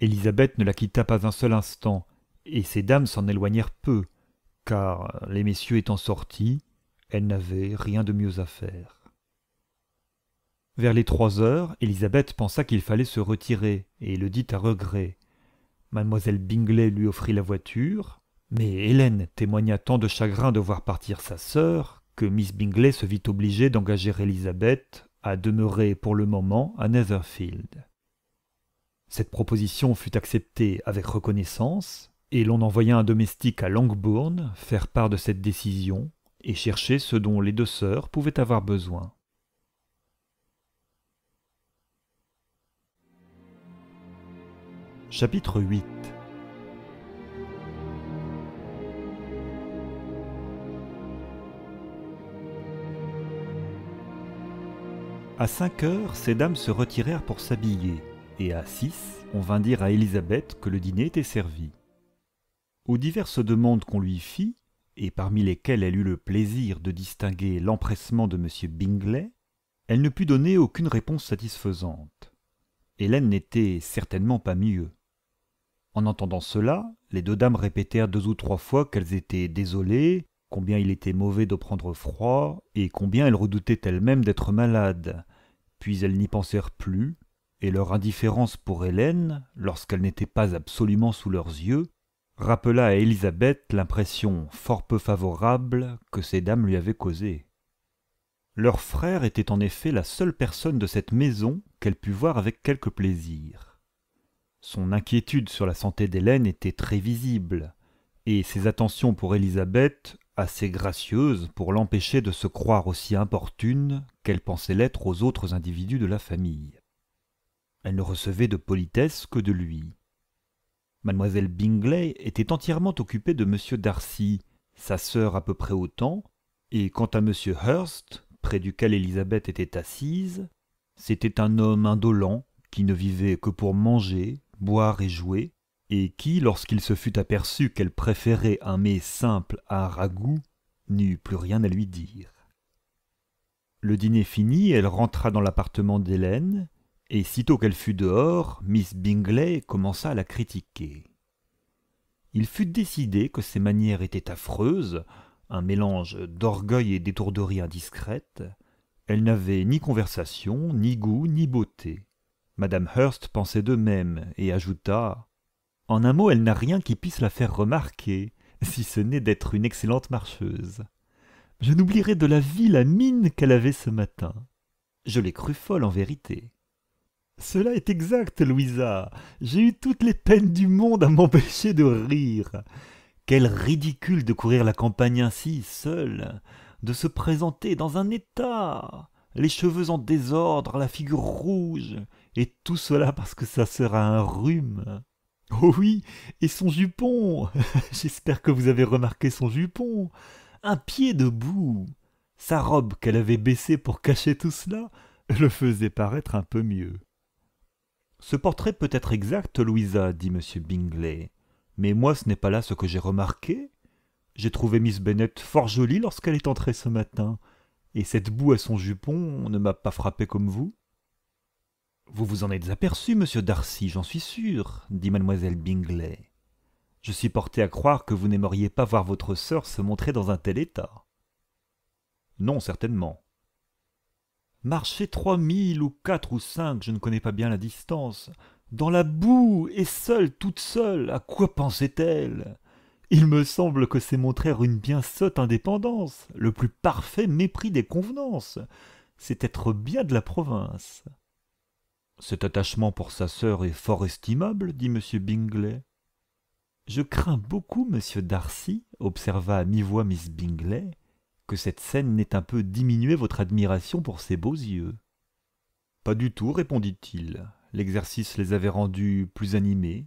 Élisabeth ne la quitta pas un seul instant, et ses dames s'en éloignèrent peu, car, les messieurs étant sortis, elles n'avaient rien de mieux à faire. Vers les trois heures, Élisabeth pensa qu'il fallait se retirer, et le dit à regret, Mademoiselle Bingley lui offrit la voiture, mais Hélène témoigna tant de chagrin de voir partir sa sœur que Miss Bingley se vit obligée d'engager Élisabeth à demeurer pour le moment à Netherfield. Cette proposition fut acceptée avec reconnaissance, et l'on envoya un domestique à Longbourn faire part de cette décision et chercher ce dont les deux sœurs pouvaient avoir besoin. Chapitre 8 À cinq heures, ces dames se retirèrent pour s'habiller, et à six, on vint dire à Élisabeth que le dîner était servi. Aux diverses demandes qu'on lui fit, et parmi lesquelles elle eut le plaisir de distinguer l'empressement de M. Bingley, elle ne put donner aucune réponse satisfaisante. Hélène n'était certainement pas mieux. En entendant cela, les deux dames répétèrent deux ou trois fois qu'elles étaient désolées, combien il était mauvais de prendre froid, et combien elles redoutaient elles-mêmes d'être malades. Puis elles n'y pensèrent plus, et leur indifférence pour Hélène, lorsqu'elle n'était pas absolument sous leurs yeux, rappela à Élisabeth l'impression fort peu favorable que ces dames lui avaient causée. Leur frère était en effet la seule personne de cette maison qu'elle pût voir avec quelque plaisir. Son inquiétude sur la santé d'Hélène était très visible, et ses attentions pour Élisabeth assez gracieuses pour l'empêcher de se croire aussi importune qu'elle pensait l'être aux autres individus de la famille. Elle ne recevait de politesse que de lui. Mademoiselle Bingley était entièrement occupée de M. Darcy, sa sœur à peu près autant, et quant à M. Hurst, près duquel Élisabeth était assise, c'était un homme indolent qui ne vivait que pour manger boire et jouer, et qui, lorsqu'il se fut aperçu qu'elle préférait un mets simple à un ragoût, n'eut plus rien à lui dire. Le dîner fini, elle rentra dans l'appartement d'Hélène, et sitôt qu'elle fut dehors, Miss Bingley commença à la critiquer. Il fut décidé que ses manières étaient affreuses, un mélange d'orgueil et d'étourderie indiscrète. Elle n'avait ni conversation, ni goût, ni beauté. Madame Hurst pensait de même et ajouta En un mot, elle n'a rien qui puisse la faire remarquer, si ce n'est d'être une excellente marcheuse. Je n'oublierai de la vie la mine qu'elle avait ce matin. Je l'ai crue folle en vérité. Cela est exact, Louisa. J'ai eu toutes les peines du monde à m'empêcher de rire. Quel ridicule de courir la campagne ainsi, seule, de se présenter dans un état, les cheveux en désordre, la figure rouge, et tout cela parce que ça sera un rhume. Oh oui, et son jupon J'espère que vous avez remarqué son jupon. Un pied de boue. Sa robe qu'elle avait baissée pour cacher tout cela le faisait paraître un peu mieux. Ce portrait peut être exact, Louisa, dit M. Bingley. Mais moi, ce n'est pas là ce que j'ai remarqué. J'ai trouvé Miss Bennet fort jolie lorsqu'elle est entrée ce matin, et cette boue à son jupon ne m'a pas frappé comme vous. Vous vous en êtes aperçu, monsieur Darcy, j'en suis sûr, dit mademoiselle Bingley. Je suis porté à croire que vous n'aimeriez pas voir votre sœur se montrer dans un tel état. Non, certainement. Marcher trois mille, ou quatre ou cinq, je ne connais pas bien la distance, dans la boue et seule, toute seule, à quoi pensait-elle Il me semble que c'est montrer une bien sotte indépendance, le plus parfait mépris des convenances. C'est être bien de la province. Cet attachement pour sa sœur est fort estimable, dit M. Bingley. Je crains beaucoup, monsieur Darcy, observa à mi-voix Miss Bingley, que cette scène n'ait un peu diminué votre admiration pour ses beaux yeux. Pas du tout, répondit-il. L'exercice les avait rendus plus animés.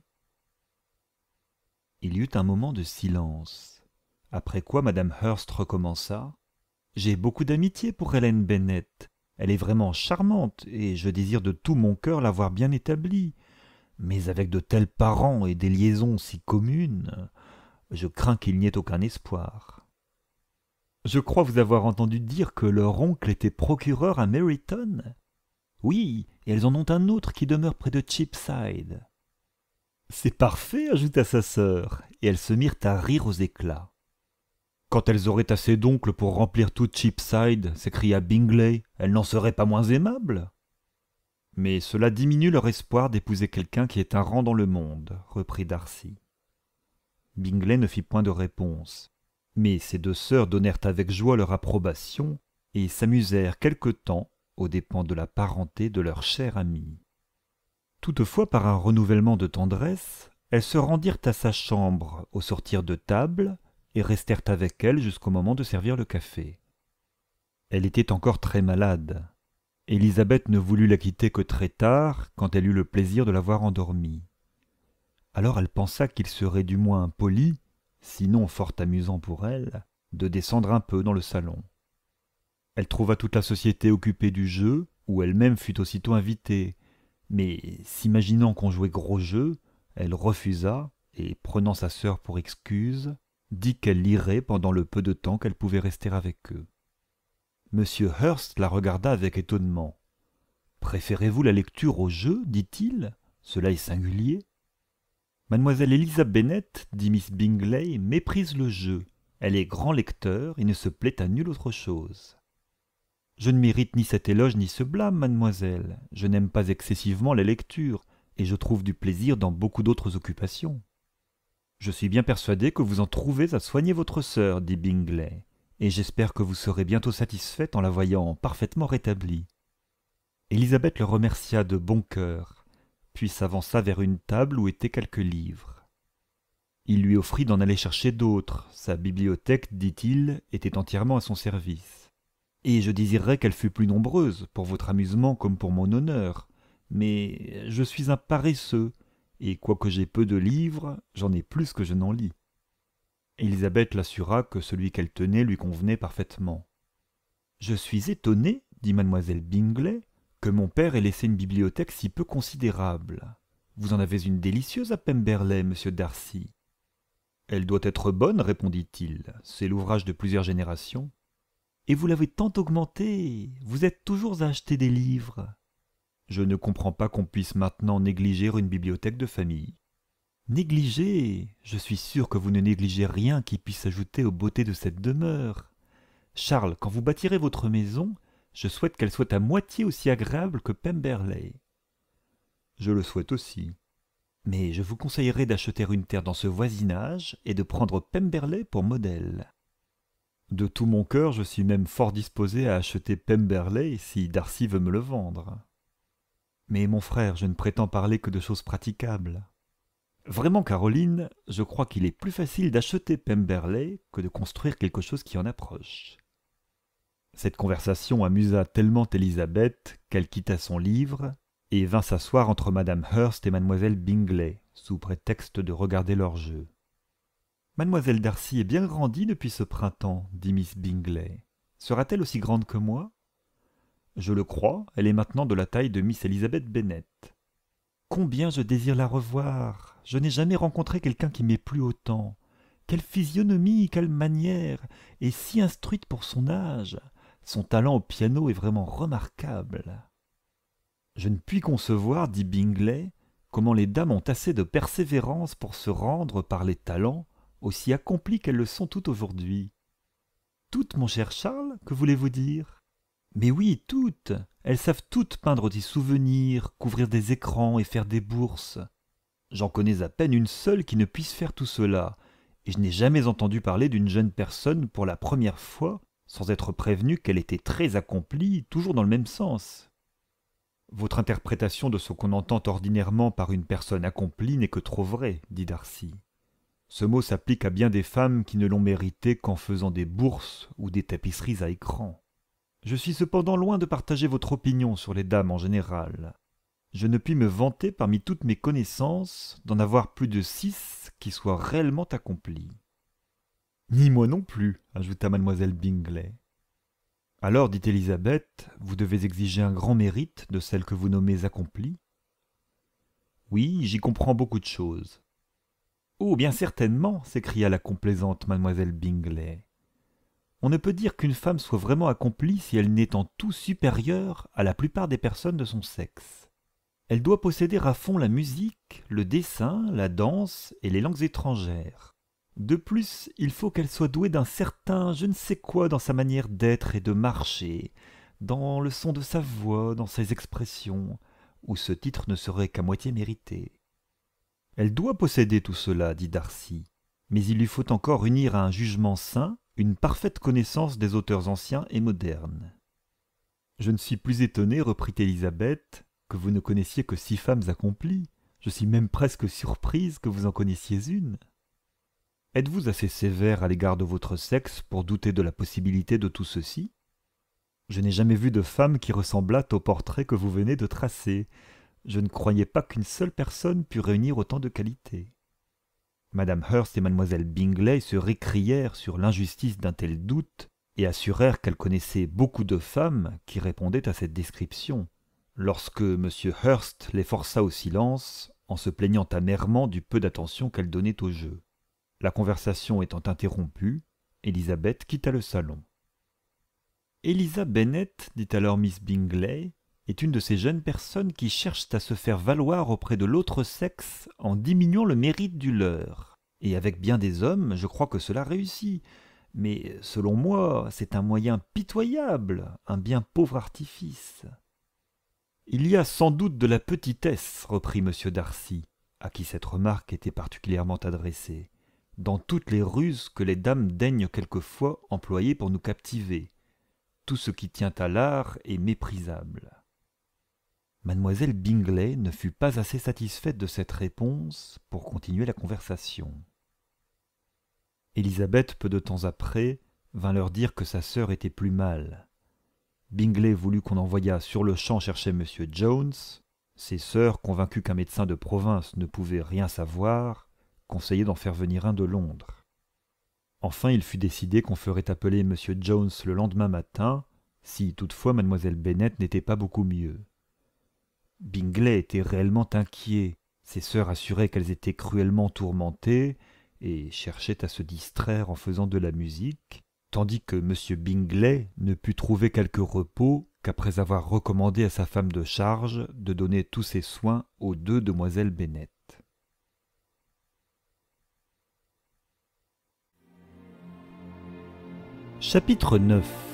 Il y eut un moment de silence, après quoi Madame Hurst recommença. J'ai beaucoup d'amitié pour Hélène Bennett, elle est vraiment charmante, et je désire de tout mon cœur l'avoir bien établie. Mais avec de tels parents et des liaisons si communes, je crains qu'il n'y ait aucun espoir. Je crois vous avoir entendu dire que leur oncle était procureur à Meryton. Oui, et elles en ont un autre qui demeure près de Cheapside. C'est parfait, ajouta sa sœur, et elles se mirent à rire aux éclats. Quand elles auraient assez d'oncles pour remplir tout Cheapside, s'écria Bingley, elles n'en seraient pas moins aimables. Mais cela diminue leur espoir d'épouser quelqu'un qui est un rang dans le monde, reprit Darcy. Bingley ne fit point de réponse, mais ses deux sœurs donnèrent avec joie leur approbation et s'amusèrent quelque temps aux dépens de la parenté de leur chère amie. Toutefois, par un renouvellement de tendresse, elles se rendirent à sa chambre au sortir de table restèrent avec elle jusqu'au moment de servir le café. Elle était encore très malade. Élisabeth ne voulut la quitter que très tard, quand elle eut le plaisir de l'avoir endormie. Alors elle pensa qu'il serait du moins poli, sinon fort amusant pour elle, de descendre un peu dans le salon. Elle trouva toute la société occupée du jeu, où elle-même fut aussitôt invitée, mais s'imaginant qu'on jouait gros jeu, elle refusa, et prenant sa sœur pour excuse, dit qu'elle lirait pendant le peu de temps qu'elle pouvait rester avec eux. M. Hurst la regarda avec étonnement. Préférez-vous la lecture au jeu dit-il. Cela est singulier. Mademoiselle Elisa Bennett, dit Miss Bingley, méprise le jeu. Elle est grand lecteur et ne se plaît à nulle autre chose. Je ne mérite ni cet éloge ni ce blâme, mademoiselle. Je n'aime pas excessivement la lecture, et je trouve du plaisir dans beaucoup d'autres occupations. Je suis bien persuadé que vous en trouvez à soigner votre sœur, dit Bingley, et j'espère que vous serez bientôt satisfaite en la voyant parfaitement rétablie. Élisabeth le remercia de bon cœur, puis s'avança vers une table où étaient quelques livres. Il lui offrit d'en aller chercher d'autres, sa bibliothèque, dit-il, était entièrement à son service. Et je désirerais qu'elle fût plus nombreuse, pour votre amusement comme pour mon honneur, mais je suis un paresseux, et quoique j'aie peu de livres, j'en ai plus que je n'en lis. Élisabeth l'assura que celui qu'elle tenait lui convenait parfaitement. Je suis étonné, dit mademoiselle Bingley, que mon père ait laissé une bibliothèque si peu considérable. Vous en avez une délicieuse à Pemberley, monsieur Darcy. Elle doit être bonne, répondit-il. C'est l'ouvrage de plusieurs générations. Et vous l'avez tant augmentée. Vous êtes toujours à acheter des livres. Je ne comprends pas qu'on puisse maintenant négliger une bibliothèque de famille. Négliger Je suis sûr que vous ne négligez rien qui puisse ajouter aux beautés de cette demeure. Charles, quand vous bâtirez votre maison, je souhaite qu'elle soit à moitié aussi agréable que Pemberley. Je le souhaite aussi. Mais je vous conseillerais d'acheter une terre dans ce voisinage et de prendre Pemberley pour modèle. De tout mon cœur, je suis même fort disposé à acheter Pemberley si Darcy veut me le vendre. Mais mon frère, je ne prétends parler que de choses praticables. Vraiment, Caroline, je crois qu'il est plus facile d'acheter Pemberley que de construire quelque chose qui en approche. Cette conversation amusa tellement Elisabeth qu'elle quitta son livre et vint s'asseoir entre Madame Hurst et Mademoiselle Bingley, sous prétexte de regarder leur jeu. Mademoiselle Darcy est bien grandie depuis ce printemps, dit Miss Bingley. Sera-t-elle aussi grande que moi je le crois, elle est maintenant de la taille de Miss Elizabeth Bennett. »« Combien je désire la revoir. Je n'ai jamais rencontré quelqu'un qui m'ait plu autant. Quelle physionomie, quelle manière, et si instruite pour son âge. Son talent au piano est vraiment remarquable. Je ne puis concevoir, dit Bingley, comment les dames ont assez de persévérance pour se rendre par les talents aussi accomplis qu'elles le sont toutes aujourd'hui. Toutes, mon cher Charles, que voulez-vous dire mais oui, toutes. Elles savent toutes peindre des souvenirs, couvrir des écrans et faire des bourses. J'en connais à peine une seule qui ne puisse faire tout cela, et je n'ai jamais entendu parler d'une jeune personne pour la première fois sans être prévenue qu'elle était très accomplie, toujours dans le même sens. Votre interprétation de ce qu'on entend ordinairement par une personne accomplie n'est que trop vraie, dit Darcy. Ce mot s'applique à bien des femmes qui ne l'ont mérité qu'en faisant des bourses ou des tapisseries à écran. Je suis cependant loin de partager votre opinion sur les dames en général. Je ne puis me vanter parmi toutes mes connaissances d'en avoir plus de six qui soient réellement accomplies. Ni moi non plus, ajouta mademoiselle Bingley. Alors, dit Élisabeth, vous devez exiger un grand mérite de celle que vous nommez accomplie. Oui, j'y comprends beaucoup de choses. Oh, bien certainement, s'écria la complaisante mademoiselle Bingley. On ne peut dire qu'une femme soit vraiment accomplie si elle n'est en tout supérieure à la plupart des personnes de son sexe. Elle doit posséder à fond la musique, le dessin, la danse et les langues étrangères. De plus, il faut qu'elle soit douée d'un certain je ne sais quoi dans sa manière d'être et de marcher, dans le son de sa voix, dans ses expressions, où ce titre ne serait qu'à moitié mérité. Elle doit posséder tout cela, dit Darcy, mais il lui faut encore unir à un jugement sain une parfaite connaissance des auteurs anciens et modernes. Je ne suis plus étonnée, reprit Élisabeth, que vous ne connaissiez que six femmes accomplies. Je suis même presque surprise que vous en connaissiez une. Êtes-vous assez sévère à l'égard de votre sexe pour douter de la possibilité de tout ceci Je n'ai jamais vu de femme qui ressemblât au portrait que vous venez de tracer. Je ne croyais pas qu'une seule personne pût réunir autant de qualités. Mme Hurst et mademoiselle Bingley se récrièrent sur l'injustice d'un tel doute et assurèrent qu'elles connaissaient beaucoup de femmes qui répondaient à cette description. Lorsque M. Hurst les força au silence, en se plaignant amèrement du peu d'attention qu'elles donnaient au jeu. La conversation étant interrompue, Elisabeth quitta le salon. Elisa Bennet, dit alors Miss Bingley, est une de ces jeunes personnes qui cherchent à se faire valoir auprès de l'autre sexe en diminuant le mérite du leur. Et avec bien des hommes, je crois que cela réussit. Mais selon moi, c'est un moyen pitoyable, un bien pauvre artifice. Il y a sans doute de la petitesse, reprit M. Darcy, à qui cette remarque était particulièrement adressée, dans toutes les ruses que les dames daignent quelquefois employer pour nous captiver. Tout ce qui tient à l'art est méprisable. Mademoiselle Bingley ne fut pas assez satisfaite de cette réponse pour continuer la conversation. Élisabeth, peu de temps après, vint leur dire que sa sœur était plus mal. Bingley voulut qu'on envoyât sur le champ chercher M. Jones. Ses sœurs, convaincues qu'un médecin de province ne pouvait rien savoir, conseillaient d'en faire venir un de Londres. Enfin, il fut décidé qu'on ferait appeler M. Jones le lendemain matin, si toutefois Mademoiselle Bennett n'était pas beaucoup mieux. Bingley était réellement inquiet. Ses sœurs assuraient qu'elles étaient cruellement tourmentées et cherchaient à se distraire en faisant de la musique, tandis que M. Bingley ne put trouver quelque repos qu'après avoir recommandé à sa femme de charge de donner tous ses soins aux deux demoiselles Bennett. Chapitre 9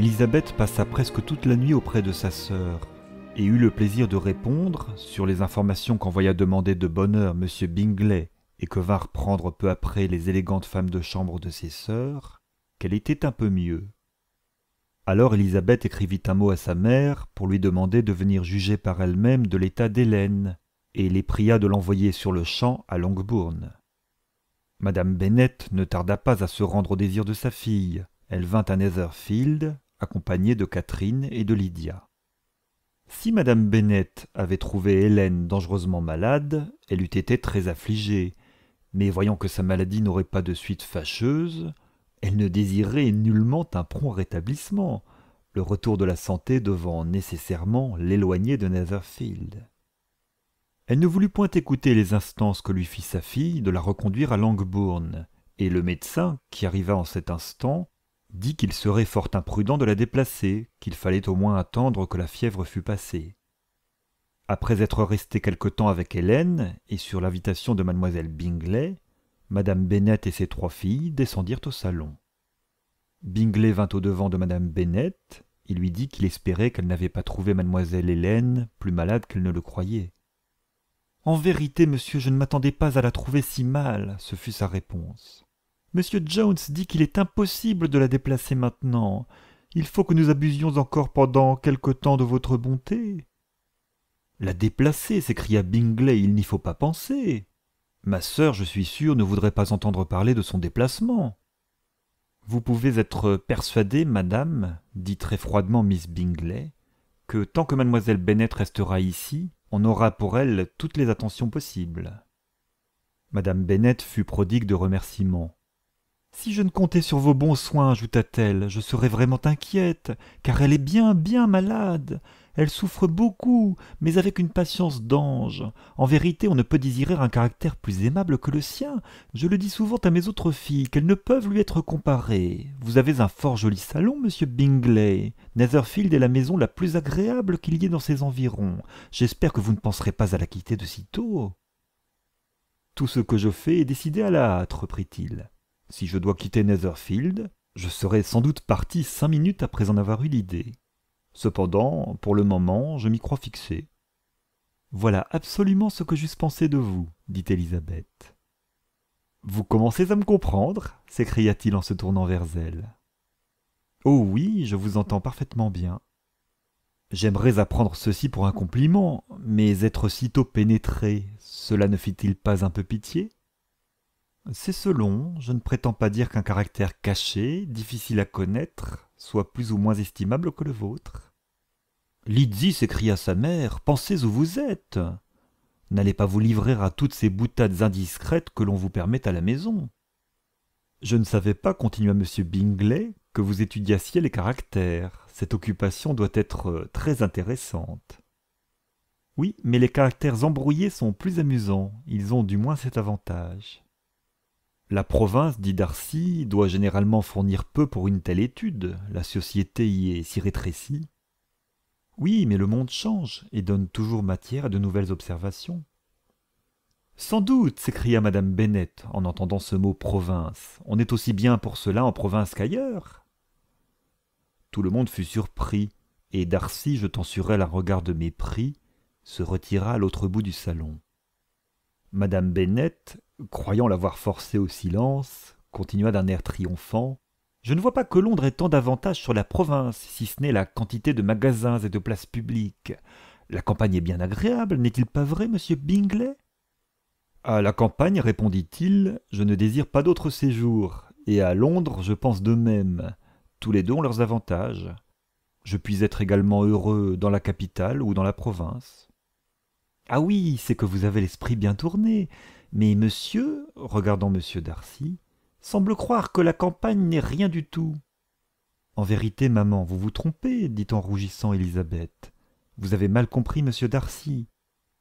Elisabeth passa presque toute la nuit auprès de sa sœur et eut le plaisir de répondre, sur les informations qu'envoya demander de bonne heure M. Bingley et que vinrent prendre peu après les élégantes femmes de chambre de ses sœurs, qu'elle était un peu mieux. Alors Elisabeth écrivit un mot à sa mère pour lui demander de venir juger par elle-même de l'état d'Hélène, et les pria de l'envoyer sur le champ à Longbourn. Madame Bennett ne tarda pas à se rendre au désir de sa fille. Elle vint à Netherfield, accompagnée de Catherine et de Lydia. Si Madame Bennett avait trouvé Hélène dangereusement malade, elle eût été très affligée, mais voyant que sa maladie n'aurait pas de suite fâcheuse, elle ne désirait nullement un prompt rétablissement, le retour de la santé devant nécessairement l'éloigner de Netherfield. Elle ne voulut point écouter les instances que lui fit sa fille de la reconduire à Langbourne, et le médecin, qui arriva en cet instant, dit qu'il serait fort imprudent de la déplacer, qu'il fallait au moins attendre que la fièvre fût passée. Après être resté quelque temps avec Hélène, et sur l'invitation de mademoiselle Bingley, madame Bennett et ses trois filles descendirent au salon. Bingley vint au-devant de madame Bennett, et lui dit qu'il espérait qu'elle n'avait pas trouvé mademoiselle Hélène plus malade qu'elle ne le croyait. En vérité, monsieur, je ne m'attendais pas à la trouver si mal, ce fut sa réponse. Monsieur Jones dit qu'il est impossible de la déplacer maintenant. Il faut que nous abusions encore pendant quelque temps de votre bonté. La déplacer, s'écria Bingley, il n'y faut pas penser. Ma sœur, je suis sûr, ne voudrait pas entendre parler de son déplacement. Vous pouvez être persuadée, madame, dit très froidement Miss Bingley, que tant que mademoiselle Bennet restera ici, on aura pour elle toutes les attentions possibles. Madame Bennet fut prodigue de remerciements. Si je ne comptais sur vos bons soins, ajouta-t-elle, je serais vraiment inquiète, car elle est bien, bien malade. Elle souffre beaucoup, mais avec une patience d'ange. En vérité, on ne peut désirer un caractère plus aimable que le sien. Je le dis souvent à mes autres filles, qu'elles ne peuvent lui être comparées. Vous avez un fort joli salon, monsieur Bingley. Netherfield est la maison la plus agréable qu'il y ait dans ses environs. J'espère que vous ne penserez pas à la quitter de si tôt. Tout ce que je fais est décidé à la hâte, reprit-il. Si je dois quitter Netherfield, je serai sans doute parti cinq minutes après en avoir eu l'idée. Cependant, pour le moment, je m'y crois fixé. Voilà absolument ce que j'eusse pensé de vous, dit Élisabeth. Vous commencez à me comprendre s'écria-t-il en se tournant vers elle. Oh oui, je vous entends parfaitement bien. J'aimerais apprendre ceci pour un compliment, mais être si tôt pénétré, cela ne fit-il pas un peu pitié c'est selon, je ne prétends pas dire qu'un caractère caché, difficile à connaître, soit plus ou moins estimable que le vôtre. Lydie s'écria sa mère, pensez où vous êtes. N'allez pas vous livrer à toutes ces boutades indiscrètes que l'on vous permet à la maison. Je ne savais pas, continua M. Bingley, que vous étudiassiez les caractères. Cette occupation doit être euh, très intéressante. Oui, mais les caractères embrouillés sont plus amusants, ils ont du moins cet avantage. La province, dit Darcy, doit généralement fournir peu pour une telle étude, la société y est si rétrécie. Oui, mais le monde change et donne toujours matière à de nouvelles observations. Sans doute, s'écria madame Bennett en entendant ce mot province. On est aussi bien pour cela en province qu'ailleurs. Tout le monde fut surpris, et Darcy, jetant sur elle un regard de mépris, se retira à l'autre bout du salon. Madame Bennett, croyant l'avoir forcé au silence, continua d'un air triomphant. Je ne vois pas que Londres ait tant d'avantages sur la province, si ce n'est la quantité de magasins et de places publiques. La campagne est bien agréable, n'est-il pas vrai, monsieur Bingley À la campagne, répondit-il, je ne désire pas d'autre séjour, et à Londres, je pense de même. Tous les deux ont leurs avantages. Je puis être également heureux dans la capitale ou dans la province. Ah oui, c'est que vous avez l'esprit bien tourné. Mais monsieur, regardant monsieur Darcy, semble croire que la campagne n'est rien du tout. En vérité, maman, vous vous trompez, dit en rougissant Élisabeth. Vous avez mal compris monsieur Darcy.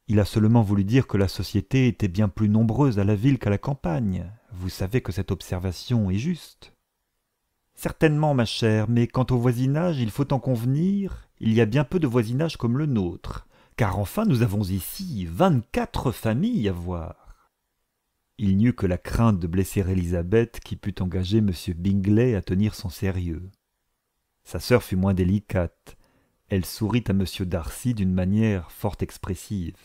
Il a seulement voulu dire que la société était bien plus nombreuse à la ville qu'à la campagne. Vous savez que cette observation est juste. Certainement, ma chère, mais quant au voisinage, il faut en convenir, il y a bien peu de voisinage comme le nôtre, car enfin nous avons ici vingt-quatre familles à voir. Il n'y eut que la crainte de blesser Elisabeth qui put engager M. Bingley à tenir son sérieux. Sa sœur fut moins délicate. Elle sourit à M. Darcy d'une manière fort expressive.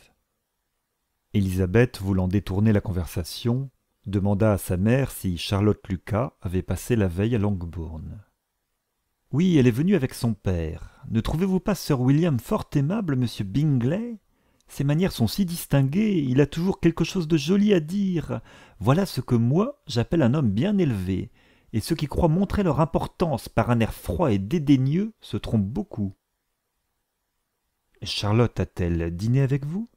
Elisabeth, voulant détourner la conversation, demanda à sa mère si Charlotte Lucas avait passé la veille à Longbourn. Oui, elle est venue avec son père. Ne trouvez-vous pas Sir William fort aimable, monsieur Bingley ses manières sont si distinguées, il a toujours quelque chose de joli à dire. Voilà ce que moi j'appelle un homme bien élevé. Et ceux qui croient montrer leur importance par un air froid et dédaigneux se trompent beaucoup. Charlotte a-t-elle dîné avec vous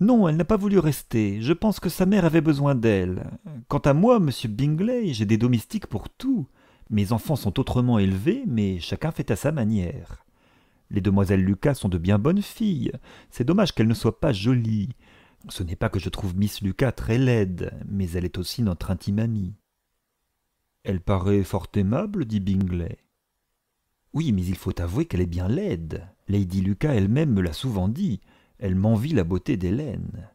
Non, elle n'a pas voulu rester. Je pense que sa mère avait besoin d'elle. Quant à moi, monsieur Bingley, j'ai des domestiques pour tout. Mes enfants sont autrement élevés, mais chacun fait à sa manière. Les demoiselles Lucas sont de bien bonnes filles. C'est dommage qu'elles ne soient pas jolies. Ce n'est pas que je trouve Miss Lucas très laide, mais elle est aussi notre intime amie. Elle paraît fort aimable, dit Bingley. Oui, mais il faut avouer qu'elle est bien laide. Lady Lucas elle-même me l'a souvent dit. Elle m'envie la beauté d'Hélène.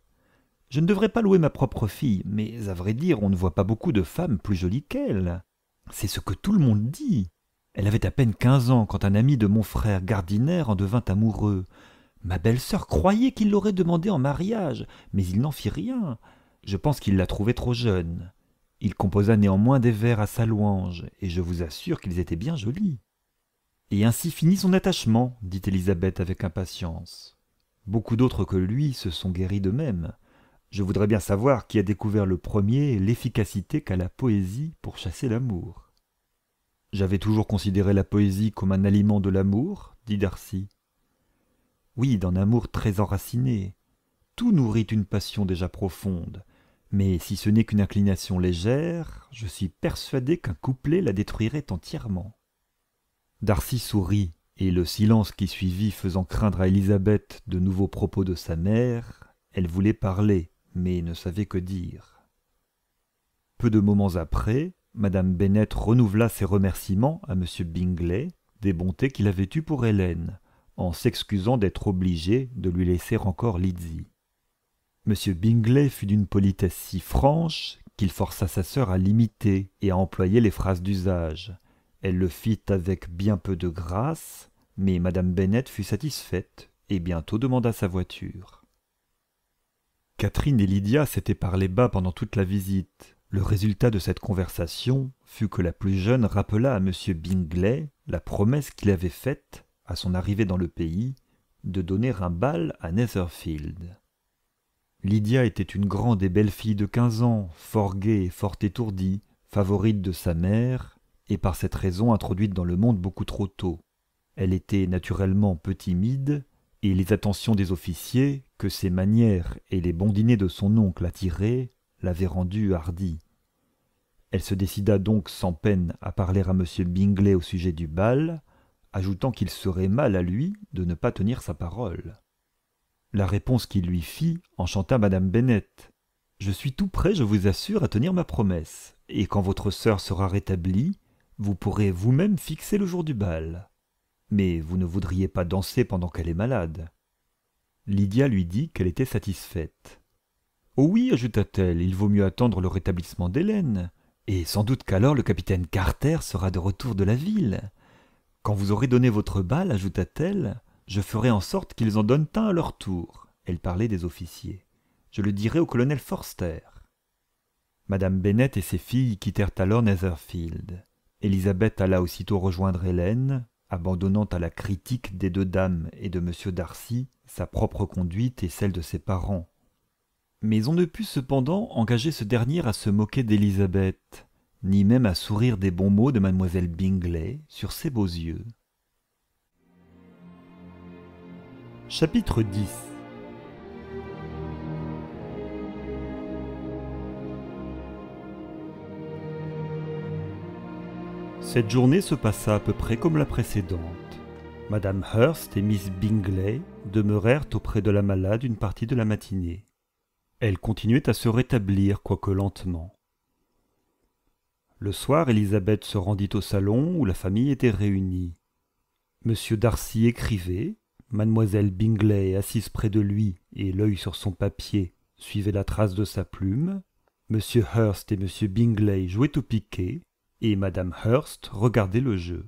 Je ne devrais pas louer ma propre fille, mais à vrai dire, on ne voit pas beaucoup de femmes plus jolies qu'elle. C'est ce que tout le monde dit. Elle avait à peine quinze ans quand un ami de mon frère gardinaire en devint amoureux. Ma belle-sœur croyait qu'il l'aurait demandée en mariage, mais il n'en fit rien. Je pense qu'il la trouvait trop jeune. Il composa néanmoins des vers à sa louange, et je vous assure qu'ils étaient bien jolis. Et ainsi finit son attachement, dit Élisabeth avec impatience. Beaucoup d'autres que lui se sont guéris de même. Je voudrais bien savoir qui a découvert le premier l'efficacité qu'a la poésie pour chasser l'amour. J'avais toujours considéré la poésie comme un aliment de l'amour, dit Darcy. Oui, d'un amour très enraciné. Tout nourrit une passion déjà profonde, mais si ce n'est qu'une inclination légère, je suis persuadé qu'un couplet la détruirait entièrement. Darcy sourit, et le silence qui suivit faisant craindre à Élisabeth de nouveaux propos de sa mère, elle voulait parler, mais ne savait que dire. Peu de moments après, Madame Bennett renouvela ses remerciements à M. Bingley des bontés qu'il avait eues pour Hélène, en s'excusant d'être obligé de lui laisser encore Lizzie. M. Bingley fut d'une politesse si franche qu'il força sa sœur à l'imiter et à employer les phrases d'usage. Elle le fit avec bien peu de grâce, mais Madame Bennett fut satisfaite et bientôt demanda sa voiture. Catherine et Lydia s'étaient parlé bas pendant toute la visite, le résultat de cette conversation fut que la plus jeune rappela à M. Bingley la promesse qu'il avait faite, à son arrivée dans le pays, de donner un bal à Netherfield. Lydia était une grande et belle fille de quinze ans, fort gaie et fort étourdie, favorite de sa mère, et par cette raison introduite dans le monde beaucoup trop tôt. Elle était naturellement peu timide, et les attentions des officiers, que ses manières et les bons dîners de son oncle attiraient, l'avait rendue hardie. Elle se décida donc sans peine à parler à M. Bingley au sujet du bal, ajoutant qu'il serait mal à lui de ne pas tenir sa parole. La réponse qu'il lui fit enchanta Madame Bennet. Je suis tout prêt, je vous assure, à tenir ma promesse, et quand votre sœur sera rétablie, vous pourrez vous-même fixer le jour du bal. Mais vous ne voudriez pas danser pendant qu'elle est malade. Lydia lui dit qu'elle était satisfaite. Oh oui, ajouta-t-elle, il vaut mieux attendre le rétablissement d'Hélène. Et sans doute qu'alors le capitaine Carter sera de retour de la ville. Quand vous aurez donné votre balle, ajouta-t-elle, je ferai en sorte qu'ils en donnent un à leur tour. Elle parlait des officiers. Je le dirai au colonel Forster. Madame Bennett et ses filles quittèrent alors Netherfield. Élisabeth alla aussitôt rejoindre Hélène, abandonnant à la critique des deux dames et de M. Darcy sa propre conduite et celle de ses parents, mais on ne put cependant engager ce dernier à se moquer d'Élisabeth, ni même à sourire des bons mots de mademoiselle Bingley sur ses beaux yeux. Chapitre 10 Cette journée se passa à peu près comme la précédente. Madame Hurst et Miss Bingley demeurèrent auprès de la malade une partie de la matinée. Elle continuait à se rétablir, quoique lentement. Le soir, Elisabeth se rendit au salon où la famille était réunie. Monsieur Darcy écrivait, mademoiselle Bingley, assise près de lui et l'œil sur son papier, suivait la trace de sa plume, Monsieur Hurst et Monsieur Bingley jouaient au piquet, et madame Hurst regardait le jeu.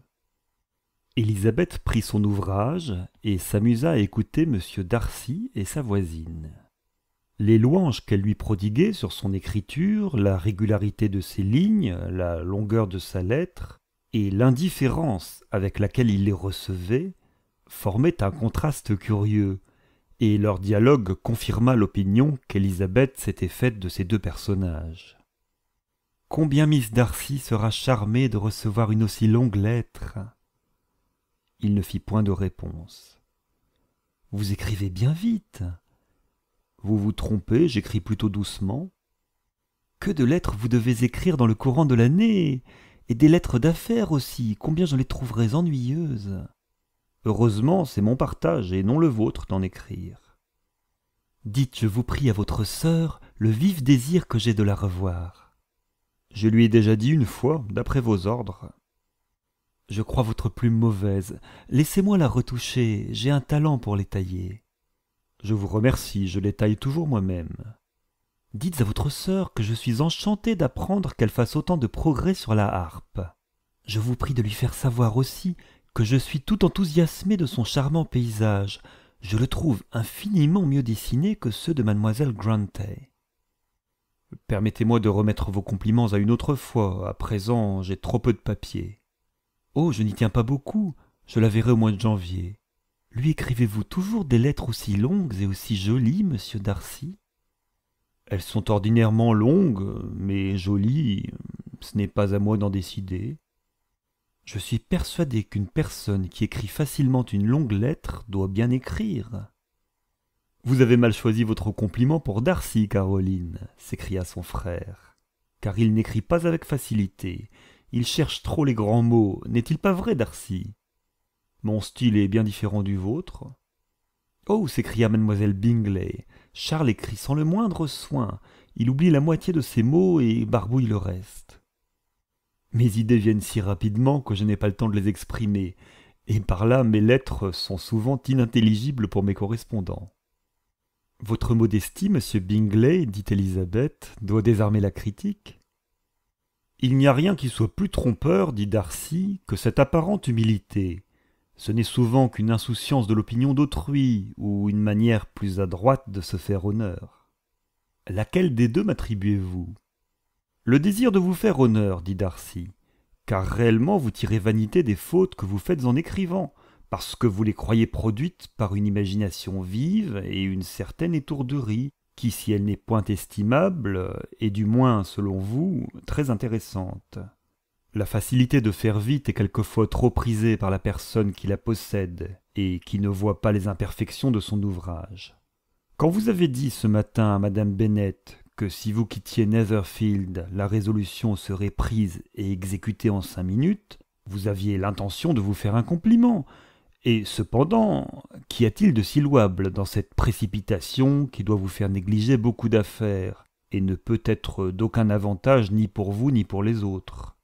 Elisabeth prit son ouvrage et s'amusa à écouter Monsieur Darcy et sa voisine les louanges qu'elle lui prodiguait sur son écriture, la régularité de ses lignes, la longueur de sa lettre, et l'indifférence avec laquelle il les recevait, formaient un contraste curieux, et leur dialogue confirma l'opinion qu'Elisabeth s'était faite de ces deux personnages. Combien Miss Darcy sera charmée de recevoir une aussi longue lettre Il ne fit point de réponse. Vous écrivez bien vite, vous vous trompez, j'écris plutôt doucement. Que de lettres vous devez écrire dans le courant de l'année Et des lettres d'affaires aussi, combien je les trouverais ennuyeuses Heureusement, c'est mon partage et non le vôtre d'en écrire. Dites, je vous prie, à votre sœur le vif désir que j'ai de la revoir. Je lui ai déjà dit une fois, d'après vos ordres. Je crois votre plume mauvaise. Laissez-moi la retoucher, j'ai un talent pour les tailler. Je vous remercie, je les taille toujours moi-même. Dites à votre sœur que je suis enchanté d'apprendre qu'elle fasse autant de progrès sur la harpe. Je vous prie de lui faire savoir aussi que je suis tout enthousiasmé de son charmant paysage. Je le trouve infiniment mieux dessiné que ceux de mademoiselle Grantay. Permettez-moi de remettre vos compliments à une autre fois. À présent, j'ai trop peu de papier. Oh, je n'y tiens pas beaucoup. Je la verrai au mois de janvier. Lui écrivez-vous toujours des lettres aussi longues et aussi jolies, monsieur Darcy Elles sont ordinairement longues, mais jolies, ce n'est pas à moi d'en décider. Je suis persuadé qu'une personne qui écrit facilement une longue lettre doit bien écrire. Vous avez mal choisi votre compliment pour Darcy, Caroline, s'écria son frère, car il n'écrit pas avec facilité, il cherche trop les grands mots, n'est-il pas vrai, Darcy mon style est bien différent du vôtre. Oh s'écria mademoiselle Bingley. Charles écrit sans le moindre soin. Il oublie la moitié de ses mots et barbouille le reste. Mes idées viennent si rapidement que je n'ai pas le temps de les exprimer, et par là mes lettres sont souvent inintelligibles pour mes correspondants. Votre modestie, monsieur Bingley, dit Elisabeth, doit désarmer la critique. Il n'y a rien qui soit plus trompeur, dit Darcy, que cette apparente humilité. Ce n'est souvent qu'une insouciance de l'opinion d'autrui ou une manière plus adroite de se faire honneur. Laquelle des deux m'attribuez-vous Le désir de vous faire honneur, dit Darcy, car réellement vous tirez vanité des fautes que vous faites en écrivant, parce que vous les croyez produites par une imagination vive et une certaine étourderie, qui, si elle n'est point estimable, est du moins, selon vous, très intéressante. La facilité de faire vite est quelquefois trop prisée par la personne qui la possède et qui ne voit pas les imperfections de son ouvrage. Quand vous avez dit ce matin à Madame Bennett que si vous quittiez Netherfield, la résolution serait prise et exécutée en cinq minutes, vous aviez l'intention de vous faire un compliment. Et cependant, qu'y a-t-il de si louable dans cette précipitation qui doit vous faire négliger beaucoup d'affaires et ne peut être d'aucun avantage ni pour vous ni pour les autres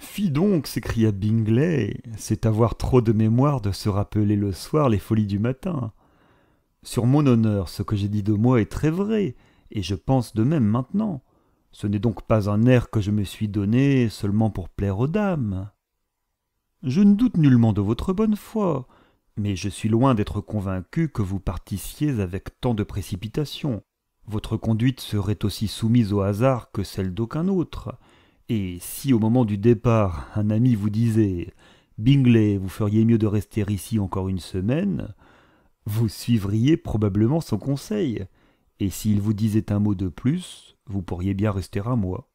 Fi donc s'écria Bingley, c'est avoir trop de mémoire de se rappeler le soir les folies du matin. Sur mon honneur, ce que j'ai dit de moi est très vrai, et je pense de même maintenant. Ce n'est donc pas un air que je me suis donné seulement pour plaire aux dames. Je ne doute nullement de votre bonne foi, mais je suis loin d'être convaincu que vous partissiez avec tant de précipitation. Votre conduite serait aussi soumise au hasard que celle d'aucun autre, et si au moment du départ un ami vous disait Bingley, vous feriez mieux de rester ici encore une semaine, vous suivriez probablement son conseil, et s'il vous disait un mot de plus, vous pourriez bien rester un mois.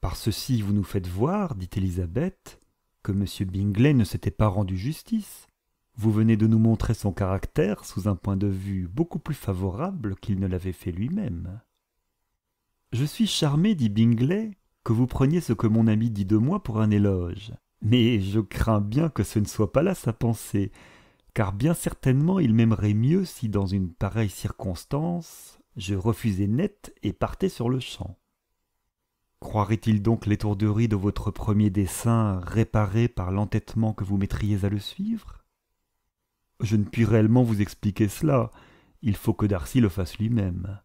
Par ceci vous nous faites voir, dit Elisabeth, que M. Bingley ne s'était pas rendu justice. Vous venez de nous montrer son caractère sous un point de vue beaucoup plus favorable qu'il ne l'avait fait lui-même. Je suis charmé, dit Bingley, que vous preniez ce que mon ami dit de moi pour un éloge. Mais je crains bien que ce ne soit pas là sa pensée, car bien certainement il m'aimerait mieux si dans une pareille circonstance je refusais net et partais sur le champ. Croirait-il donc l'étourderie de votre premier dessein réparée par l'entêtement que vous mettriez à le suivre Je ne puis réellement vous expliquer cela. Il faut que Darcy le fasse lui-même.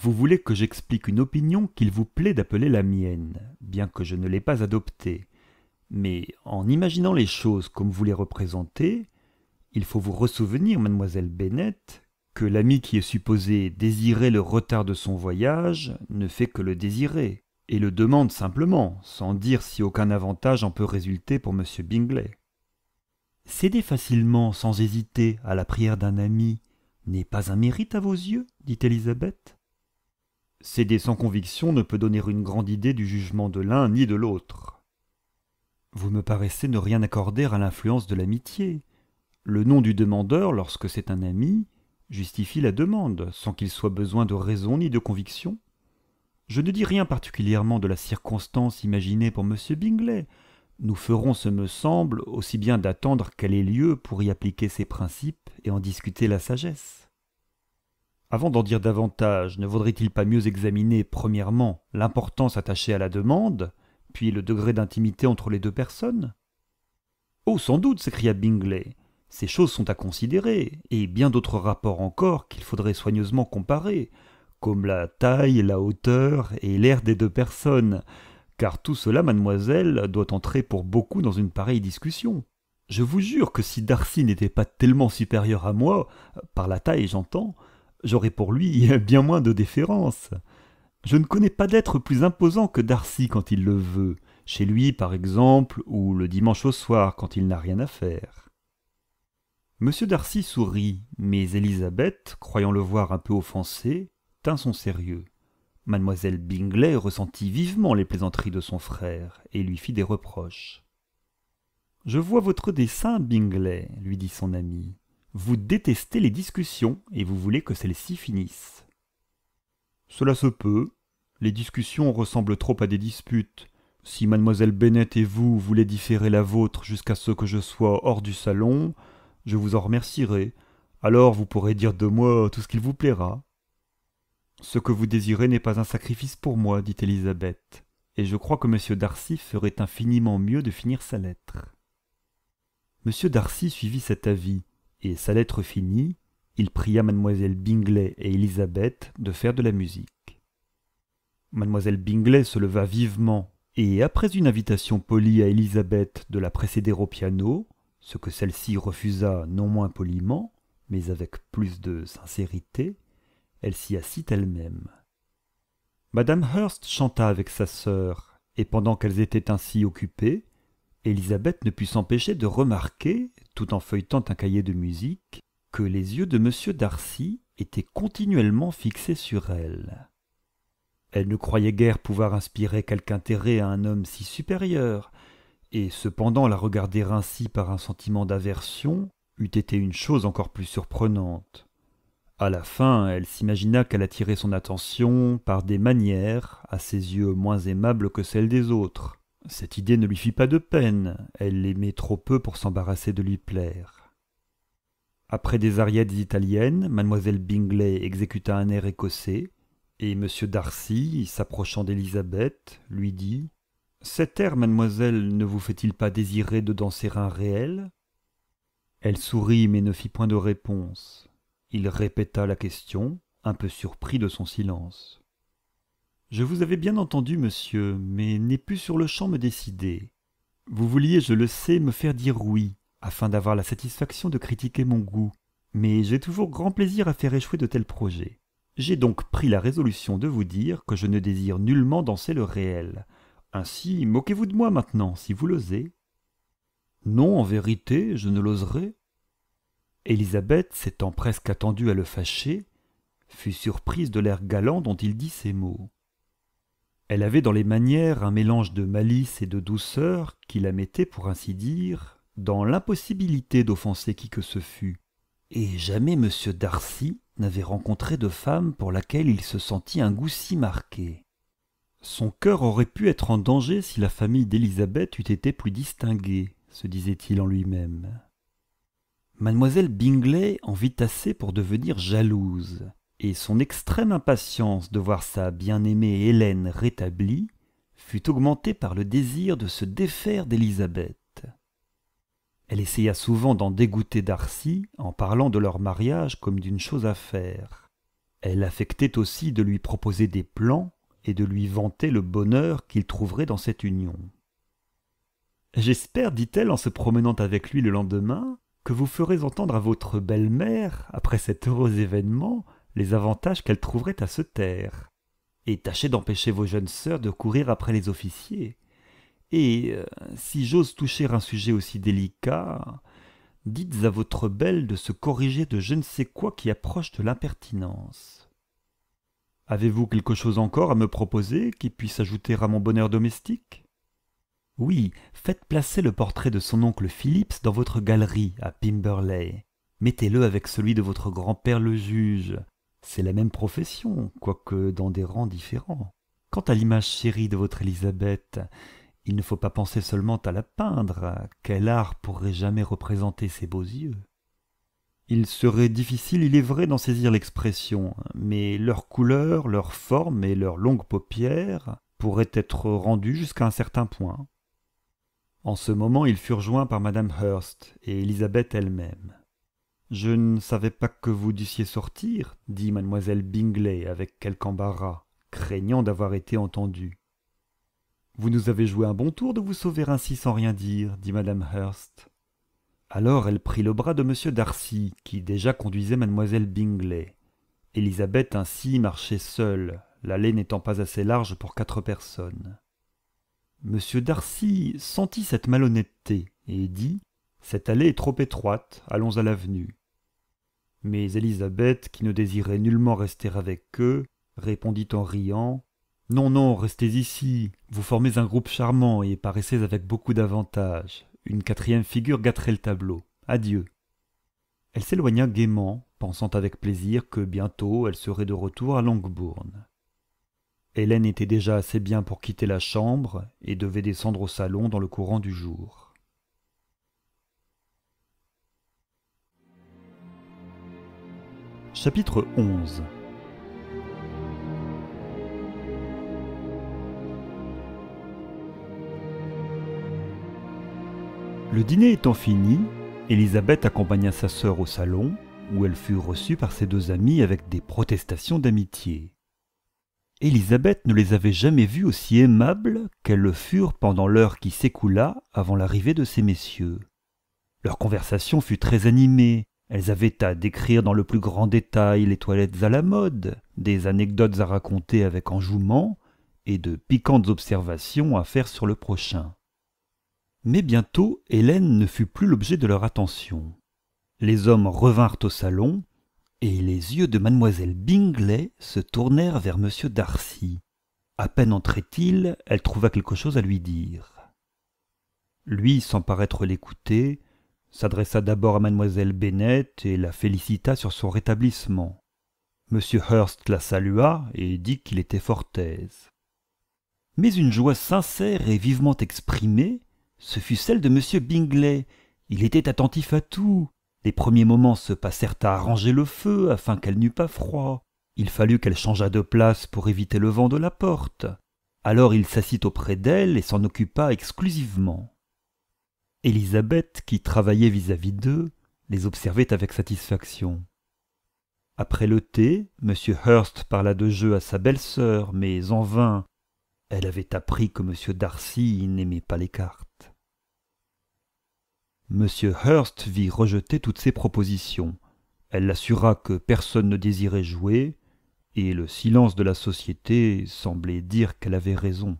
Vous voulez que j'explique une opinion qu'il vous plaît d'appeler la mienne, bien que je ne l'ai pas adoptée. Mais en imaginant les choses comme vous les représentez, il faut vous ressouvenir, mademoiselle Bennett, que l'ami qui est supposé désirer le retard de son voyage ne fait que le désirer, et le demande simplement, sans dire si aucun avantage en peut résulter pour monsieur Bingley. Céder facilement, sans hésiter, à la prière d'un ami n'est pas un mérite à vos yeux, dit Elisabeth. Céder sans conviction ne peut donner une grande idée du jugement de l'un ni de l'autre. Vous me paraissez ne rien accorder à l'influence de l'amitié. Le nom du demandeur, lorsque c'est un ami, justifie la demande, sans qu'il soit besoin de raison ni de conviction. Je ne dis rien particulièrement de la circonstance imaginée pour M. Bingley. Nous ferons, ce me semble, aussi bien d'attendre qu'elle ait lieu pour y appliquer ses principes et en discuter la sagesse. Avant d'en dire davantage, ne vaudrait-il pas mieux examiner, premièrement, l'importance attachée à la demande, puis le degré d'intimité entre les deux personnes Oh, sans doute s'écria Bingley. Ces choses sont à considérer, et bien d'autres rapports encore qu'il faudrait soigneusement comparer, comme la taille, la hauteur et l'air des deux personnes, car tout cela, mademoiselle, doit entrer pour beaucoup dans une pareille discussion. Je vous jure que si Darcy n'était pas tellement supérieur à moi, par la taille j'entends, j'aurais pour lui bien moins de déférence. Je ne connais pas d'être plus imposant que Darcy quand il le veut, chez lui par exemple, ou le dimanche au soir quand il n'a rien à faire. M. Darcy sourit, mais Elisabeth, croyant le voir un peu offensé, tint son sérieux. Mademoiselle Bingley ressentit vivement les plaisanteries de son frère et lui fit des reproches. Je vois votre dessein, Bingley, lui dit son ami. Vous détestez les discussions et vous voulez que celles-ci finissent. Cela se peut. Les discussions ressemblent trop à des disputes. Si mademoiselle Bennett et vous voulez différer la vôtre jusqu'à ce que je sois hors du salon, je vous en remercierai. Alors vous pourrez dire de moi tout ce qu'il vous plaira. Ce que vous désirez n'est pas un sacrifice pour moi, dit Élisabeth, et je crois que M. Darcy ferait infiniment mieux de finir sa lettre. M. Darcy suivit cet avis, et sa lettre finie, il pria mademoiselle Bingley et Elisabeth de faire de la musique. Mademoiselle Bingley se leva vivement, et après une invitation polie à Elisabeth de la précéder au piano, ce que celle-ci refusa non moins poliment, mais avec plus de sincérité, elle s'y assit elle-même. Madame Hurst chanta avec sa sœur, et pendant qu'elles étaient ainsi occupées, Elisabeth ne put s'empêcher de remarquer, tout en feuilletant un cahier de musique, que les yeux de M. Darcy étaient continuellement fixés sur elle. Elle ne croyait guère pouvoir inspirer quelque intérêt à un homme si supérieur, et cependant la regarder ainsi par un sentiment d'aversion eût été une chose encore plus surprenante. À la fin, elle s'imagina qu'elle attirait son attention par des manières, à ses yeux moins aimables que celles des autres, cette idée ne lui fit pas de peine, elle l'aimait trop peu pour s'embarrasser de lui plaire. Après des ariettes italiennes, mademoiselle Bingley exécuta un air écossais, et M. Darcy, s'approchant d'Elisabeth, lui dit Cet air, mademoiselle, ne vous fait-il pas désirer de danser un réel Elle sourit mais ne fit point de réponse. Il répéta la question, un peu surpris de son silence. Je vous avais bien entendu, monsieur, mais n'ai pu sur le champ me décider. Vous vouliez, je le sais, me faire dire oui, afin d'avoir la satisfaction de critiquer mon goût, mais j'ai toujours grand plaisir à faire échouer de tels projets. J'ai donc pris la résolution de vous dire que je ne désire nullement danser le réel. Ainsi, moquez-vous de moi maintenant, si vous l'osez. Non, en vérité, je ne l'oserai. Élisabeth, s'étant presque attendue à le fâcher, fut surprise de l'air galant dont il dit ces mots. Elle avait dans les manières un mélange de malice et de douceur qui la mettait, pour ainsi dire, dans l'impossibilité d'offenser qui que ce fût. Et jamais M. Darcy n'avait rencontré de femme pour laquelle il se sentit un goût si marqué. Son cœur aurait pu être en danger si la famille d'Élisabeth eût été plus distinguée, se disait-il en lui-même. Mademoiselle Bingley en vit assez pour devenir jalouse, et son extrême impatience de voir sa bien-aimée Hélène rétablie fut augmentée par le désir de se défaire d'Élisabeth. Elle essaya souvent d'en dégoûter Darcy en parlant de leur mariage comme d'une chose à faire. Elle affectait aussi de lui proposer des plans et de lui vanter le bonheur qu'il trouverait dans cette union. J'espère, dit-elle en se promenant avec lui le lendemain, que vous ferez entendre à votre belle-mère, après cet heureux événement, les avantages qu'elle trouverait à se taire. Et tâchez d'empêcher vos jeunes sœurs de courir après les officiers. Et euh, si j'ose toucher un sujet aussi délicat, dites à votre belle de se corriger de je ne sais quoi qui approche de l'impertinence. Avez-vous quelque chose encore à me proposer qui puisse ajouter à mon bonheur domestique Oui, faites placer le portrait de son oncle Phillips dans votre galerie à Pimberley. Mettez-le avec celui de votre grand-père le juge, c'est la même profession, quoique dans des rangs différents. Quant à l'image chérie de votre Élisabeth, il ne faut pas penser seulement à la peindre. Quel art pourrait jamais représenter ses beaux yeux Il serait difficile, il est vrai, d'en saisir l'expression, mais leur couleur, leur forme et leurs longues paupières pourraient être rendues jusqu'à un certain point. En ce moment, ils furent joints par Madame Hurst et Élisabeth elle-même. Je ne savais pas que vous dussiez sortir, dit mademoiselle Bingley avec quelque embarras, craignant d'avoir été entendue. Vous nous avez joué un bon tour de vous sauver ainsi sans rien dire, dit madame Hurst. Alors elle prit le bras de monsieur Darcy, qui déjà conduisait mademoiselle Bingley. Élisabeth ainsi marchait seule, l'allée n'étant pas assez large pour quatre personnes. Monsieur Darcy sentit cette malhonnêteté et dit Cette allée est trop étroite, allons à l'avenue. Mais Élisabeth, qui ne désirait nullement rester avec eux, répondit en riant Non, non, restez ici. Vous formez un groupe charmant et paraissez avec beaucoup d'avantages. Une quatrième figure gâterait le tableau. Adieu. Elle s'éloigna gaiement, pensant avec plaisir que bientôt elle serait de retour à Longbourne. Hélène était déjà assez bien pour quitter la chambre et devait descendre au salon dans le courant du jour. Chapitre 11 Le dîner étant fini, Elisabeth accompagna sa sœur au salon, où elle fut reçue par ses deux amies avec des protestations d'amitié. Élisabeth ne les avait jamais vues aussi aimables qu'elles le furent pendant l'heure qui s'écoula avant l'arrivée de ces messieurs. Leur conversation fut très animée, elles avaient à décrire dans le plus grand détail les toilettes à la mode, des anecdotes à raconter avec enjouement, et de piquantes observations à faire sur le prochain. Mais bientôt Hélène ne fut plus l'objet de leur attention. Les hommes revinrent au salon, et les yeux de mademoiselle Bingley se tournèrent vers M. Darcy. À peine entrait-il, elle trouva quelque chose à lui dire. Lui, sans paraître l'écouter, s'adressa d'abord à mademoiselle Bennett et la félicita sur son rétablissement. M. Hurst la salua et dit qu'il était fort aise. Mais une joie sincère et vivement exprimée, ce fut celle de M. Bingley. Il était attentif à tout. Les premiers moments se passèrent à arranger le feu afin qu'elle n'eût pas froid. Il fallut qu'elle changeât de place pour éviter le vent de la porte. Alors il s'assit auprès d'elle et s'en occupa exclusivement. Élisabeth, qui travaillait vis-à-vis d'eux, les observait avec satisfaction. Après le thé, M. Hurst parla de jeu à sa belle-sœur, mais en vain. Elle avait appris que M. Darcy n'aimait pas les cartes. M. Hurst vit rejeter toutes ses propositions. Elle l'assura que personne ne désirait jouer, et le silence de la société semblait dire qu'elle avait raison.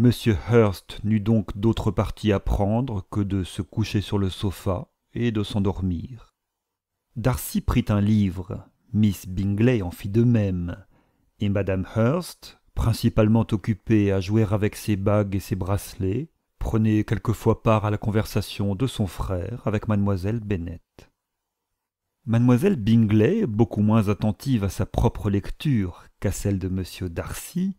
M. Hurst n'eut donc d'autre parti à prendre que de se coucher sur le sofa et de s'endormir. Darcy prit un livre, Miss Bingley en fit de même, et Madame Hurst, principalement occupée à jouer avec ses bagues et ses bracelets, prenait quelquefois part à la conversation de son frère avec mademoiselle Bennet. Mademoiselle Bingley, beaucoup moins attentive à sa propre lecture qu'à celle de M. Darcy,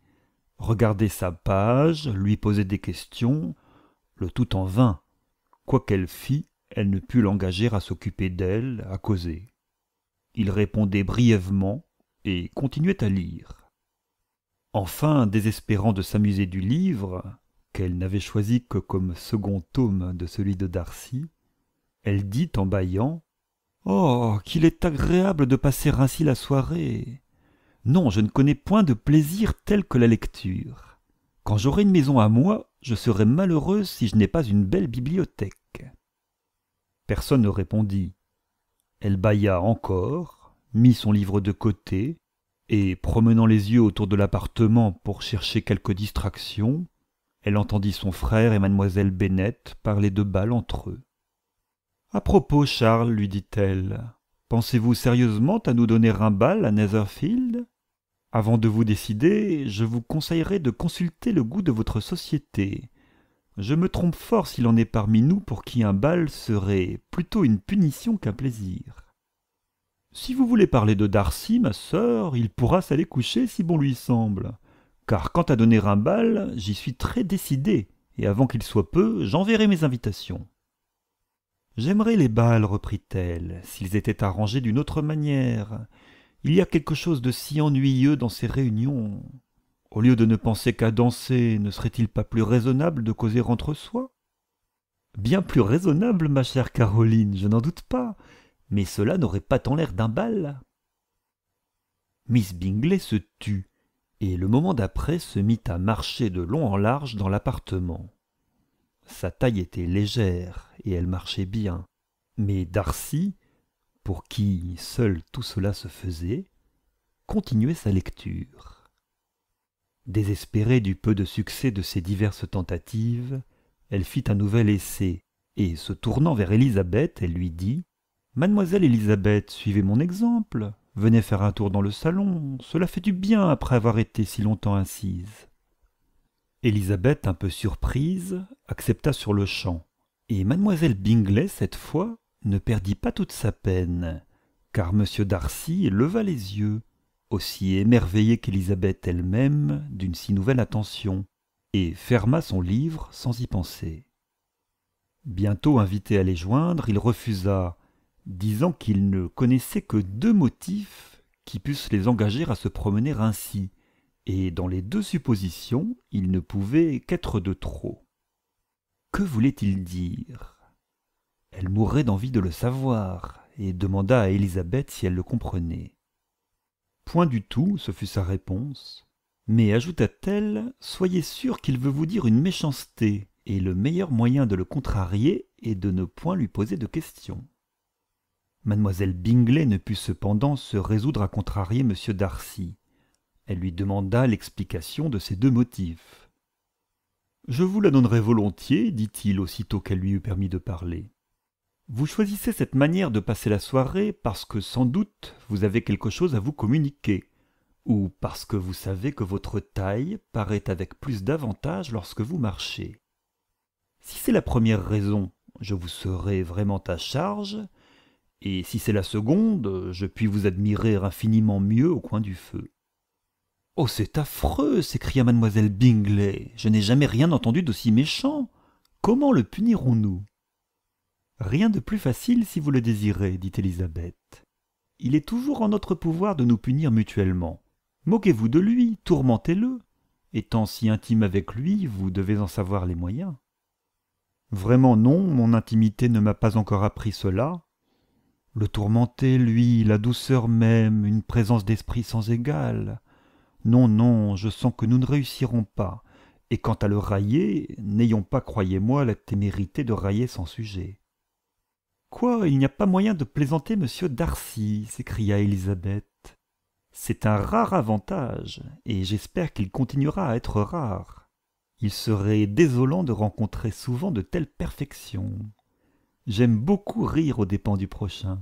regarder sa page, lui poser des questions, le tout en vain. Quoi qu'elle fît, elle ne put l'engager à s'occuper d'elle, à causer. Il répondait brièvement et continuait à lire. Enfin, désespérant de s'amuser du livre, qu'elle n'avait choisi que comme second tome de celui de Darcy, elle dit en bâillant Oh, qu'il est agréable de passer ainsi la soirée non, je ne connais point de plaisir tel que la lecture. Quand j'aurai une maison à moi, je serai malheureuse si je n'ai pas une belle bibliothèque. Personne ne répondit. Elle bâilla encore, mit son livre de côté, et, promenant les yeux autour de l'appartement pour chercher quelque distraction, elle entendit son frère et mademoiselle Bennett parler de bal entre eux. À propos, Charles, lui dit-elle, pensez-vous sérieusement à nous donner un bal à Netherfield avant de vous décider, je vous conseillerais de consulter le goût de votre société. Je me trompe fort s'il en est parmi nous pour qui un bal serait plutôt une punition qu'un plaisir. Si vous voulez parler de Darcy, ma sœur, il pourra s'aller coucher si bon lui semble. Car quant à donner un bal, j'y suis très décidé, et avant qu'il soit peu, j'enverrai mes invitations. J'aimerais les bals, reprit-elle, s'ils étaient arrangés d'une autre manière. Il y a quelque chose de si ennuyeux dans ces réunions. Au lieu de ne penser qu'à danser, ne serait-il pas plus raisonnable de causer entre soi Bien plus raisonnable, ma chère Caroline, je n'en doute pas, mais cela n'aurait pas tant l'air d'un bal. Miss Bingley se tut, et le moment d'après se mit à marcher de long en large dans l'appartement. Sa taille était légère, et elle marchait bien, mais Darcy, pour qui seul tout cela se faisait, continuait sa lecture. Désespérée du peu de succès de ses diverses tentatives, elle fit un nouvel essai, et se tournant vers Élisabeth, elle lui dit Mademoiselle Élisabeth, suivez mon exemple, venez faire un tour dans le salon, cela fait du bien après avoir été si longtemps assise. Élisabeth, un peu surprise, accepta sur le champ, et mademoiselle Bingley, cette fois, ne perdit pas toute sa peine, car M. Darcy leva les yeux, aussi émerveillé qu'Élisabeth elle-même d'une si nouvelle attention, et ferma son livre sans y penser. Bientôt invité à les joindre, il refusa, disant qu'il ne connaissait que deux motifs qui pussent les engager à se promener ainsi, et dans les deux suppositions, il ne pouvait qu'être de trop. Que voulait-il dire elle mourait d'envie de le savoir, et demanda à Élisabeth si elle le comprenait. Point du tout, ce fut sa réponse. Mais ajouta-t-elle, soyez sûr qu'il veut vous dire une méchanceté, et le meilleur moyen de le contrarier est de ne point lui poser de questions. Mademoiselle Bingley ne put cependant se résoudre à contrarier M. Darcy. Elle lui demanda l'explication de ces deux motifs. Je vous la donnerai volontiers, dit-il aussitôt qu'elle lui eut permis de parler. Vous choisissez cette manière de passer la soirée parce que sans doute vous avez quelque chose à vous communiquer, ou parce que vous savez que votre taille paraît avec plus d'avantage lorsque vous marchez. Si c'est la première raison, je vous serai vraiment à charge, et si c'est la seconde, je puis vous admirer infiniment mieux au coin du feu. Oh, c'est affreux s'écria mademoiselle Bingley. Je n'ai jamais rien entendu d'aussi méchant. Comment le punirons-nous Rien de plus facile si vous le désirez, dit Élisabeth. Il est toujours en notre pouvoir de nous punir mutuellement. Moquez-vous de lui, tourmentez-le. Étant si intime avec lui, vous devez en savoir les moyens. Vraiment non, mon intimité ne m'a pas encore appris cela. Le tourmenter, lui, la douceur même, une présence d'esprit sans égale. Non, non, je sens que nous ne réussirons pas. Et quant à le railler, n'ayons pas, croyez-moi, la témérité de railler sans sujet. Quoi, il n'y a pas moyen de plaisanter monsieur Darcy s'écria Élisabeth. C'est un rare avantage, et j'espère qu'il continuera à être rare. Il serait désolant de rencontrer souvent de telles perfections. J'aime beaucoup rire aux dépens du prochain.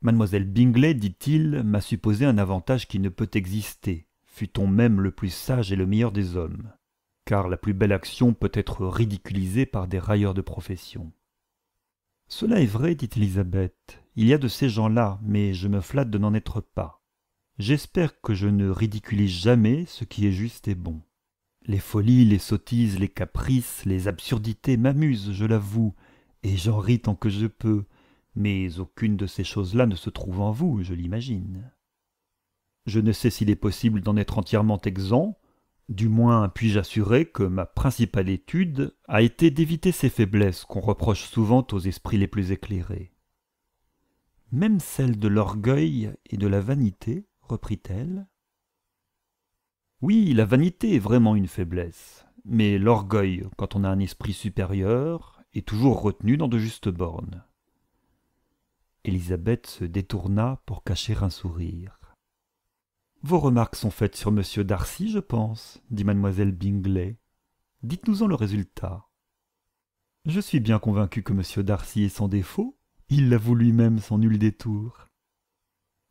Mademoiselle Bingley, dit-il, m'a supposé un avantage qui ne peut exister, fût-on même le plus sage et le meilleur des hommes, car la plus belle action peut être ridiculisée par des railleurs de profession. Cela est vrai, dit Élisabeth. Il y a de ces gens-là, mais je me flatte de n'en être pas. J'espère que je ne ridiculise jamais ce qui est juste et bon. Les folies, les sottises, les caprices, les absurdités m'amusent, je l'avoue, et j'en ris tant que je peux, mais aucune de ces choses-là ne se trouve en vous, je l'imagine. Je ne sais s'il est possible d'en être entièrement exempt, du moins puis-je assurer que ma principale étude a été d'éviter ces faiblesses qu'on reproche souvent aux esprits les plus éclairés. Même celles de l'orgueil et de la vanité, reprit-elle. Oui, la vanité est vraiment une faiblesse, mais l'orgueil, quand on a un esprit supérieur, est toujours retenu dans de justes bornes. Élisabeth se détourna pour cacher un sourire. Vos remarques sont faites sur M. Darcy, je pense, dit mademoiselle Bingley. Dites-nous-en le résultat. Je suis bien convaincu que M. Darcy est sans défaut. Il l'avoue lui-même sans nul détour.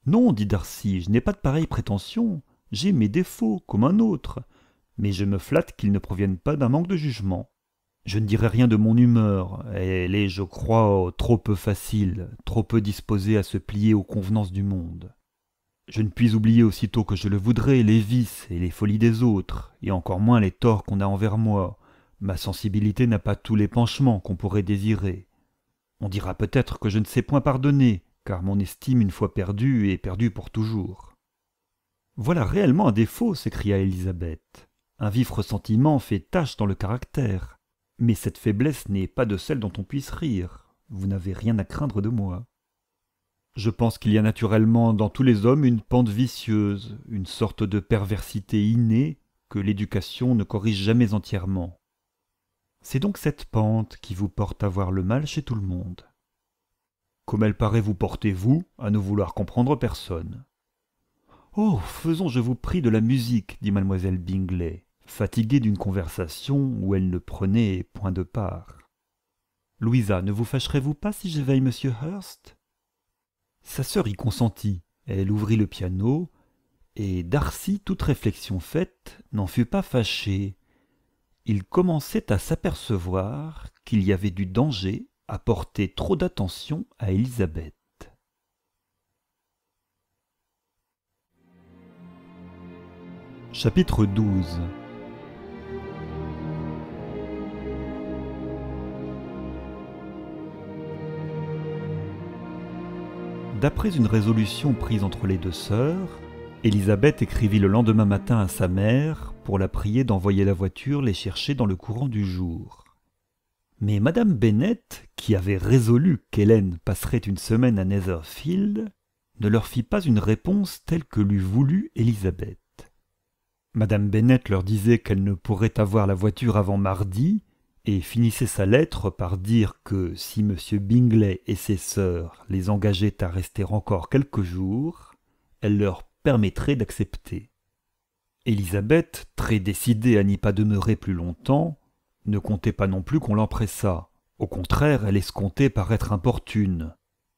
Non, dit Darcy, je n'ai pas de pareille prétention. J'ai mes défauts, comme un autre. Mais je me flatte qu'ils ne proviennent pas d'un manque de jugement. Je ne dirai rien de mon humeur. Elle est, je crois, trop peu facile, trop peu disposée à se plier aux convenances du monde. Je ne puis oublier aussitôt que je le voudrais les vices et les folies des autres, et encore moins les torts qu'on a envers moi. Ma sensibilité n'a pas tous les penchements qu'on pourrait désirer. On dira peut-être que je ne sais point pardonner, car mon estime une fois perdue est perdue pour toujours. Voilà réellement un défaut, s'écria Élisabeth. Un vif ressentiment fait tache dans le caractère. Mais cette faiblesse n'est pas de celle dont on puisse rire. Vous n'avez rien à craindre de moi. Je pense qu'il y a naturellement dans tous les hommes une pente vicieuse, une sorte de perversité innée que l'éducation ne corrige jamais entièrement. C'est donc cette pente qui vous porte à voir le mal chez tout le monde. Comme elle paraît vous porter, vous, à ne vouloir comprendre personne. Oh, faisons, je vous prie, de la musique, dit mademoiselle Bingley, fatiguée d'une conversation où elle ne prenait point de part. Louisa, ne vous fâcherez-vous pas si j'éveille monsieur Hurst sa sœur y consentit, elle ouvrit le piano, et Darcy, toute réflexion faite, n'en fut pas fâché. Il commençait à s'apercevoir qu'il y avait du danger à porter trop d'attention à Élisabeth. Chapitre XII D'après une résolution prise entre les deux sœurs, Elisabeth écrivit le lendemain matin à sa mère pour la prier d'envoyer la voiture les chercher dans le courant du jour. Mais Madame Bennett, qui avait résolu qu'Hélène passerait une semaine à Netherfield, ne leur fit pas une réponse telle que l'eût voulu Elisabeth. Madame Bennett leur disait qu'elle ne pourrait avoir la voiture avant mardi, et finissait sa lettre par dire que si M. Bingley et ses sœurs les engageaient à rester encore quelques jours, elle leur permettrait d'accepter. Élisabeth, très décidée à n'y pas demeurer plus longtemps, ne comptait pas non plus qu'on l'empressât. Au contraire, elle escomptait paraître importune.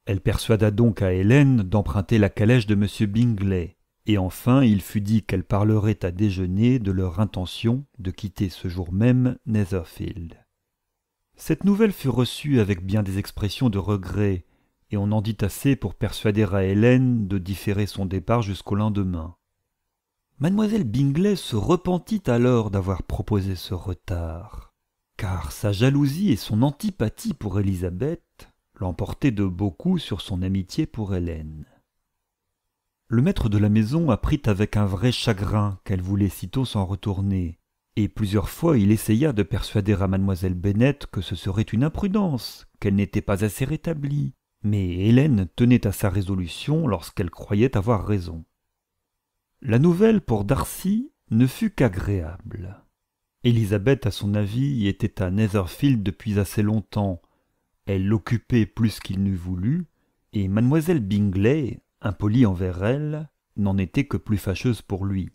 Elle persuada donc à Hélène d'emprunter la calèche de M. Bingley, et enfin il fut dit qu'elle parlerait à déjeuner de leur intention de quitter ce jour même Netherfield. Cette nouvelle fut reçue avec bien des expressions de regret, et on en dit assez pour persuader à Hélène de différer son départ jusqu'au lendemain. Mademoiselle Bingley se repentit alors d'avoir proposé ce retard, car sa jalousie et son antipathie pour Élisabeth l'emportaient de beaucoup sur son amitié pour Hélène. Le maître de la maison apprit avec un vrai chagrin qu'elle voulait sitôt s'en retourner, et plusieurs fois il essaya de persuader à mademoiselle Bennett que ce serait une imprudence, qu'elle n'était pas assez rétablie, mais Hélène tenait à sa résolution lorsqu'elle croyait avoir raison. La nouvelle pour Darcy ne fut qu'agréable. Élisabeth, à son avis, était à Netherfield depuis assez longtemps. Elle l'occupait plus qu'il n'eût voulu, et mademoiselle Bingley, impolie envers elle, n'en était que plus fâcheuse pour lui.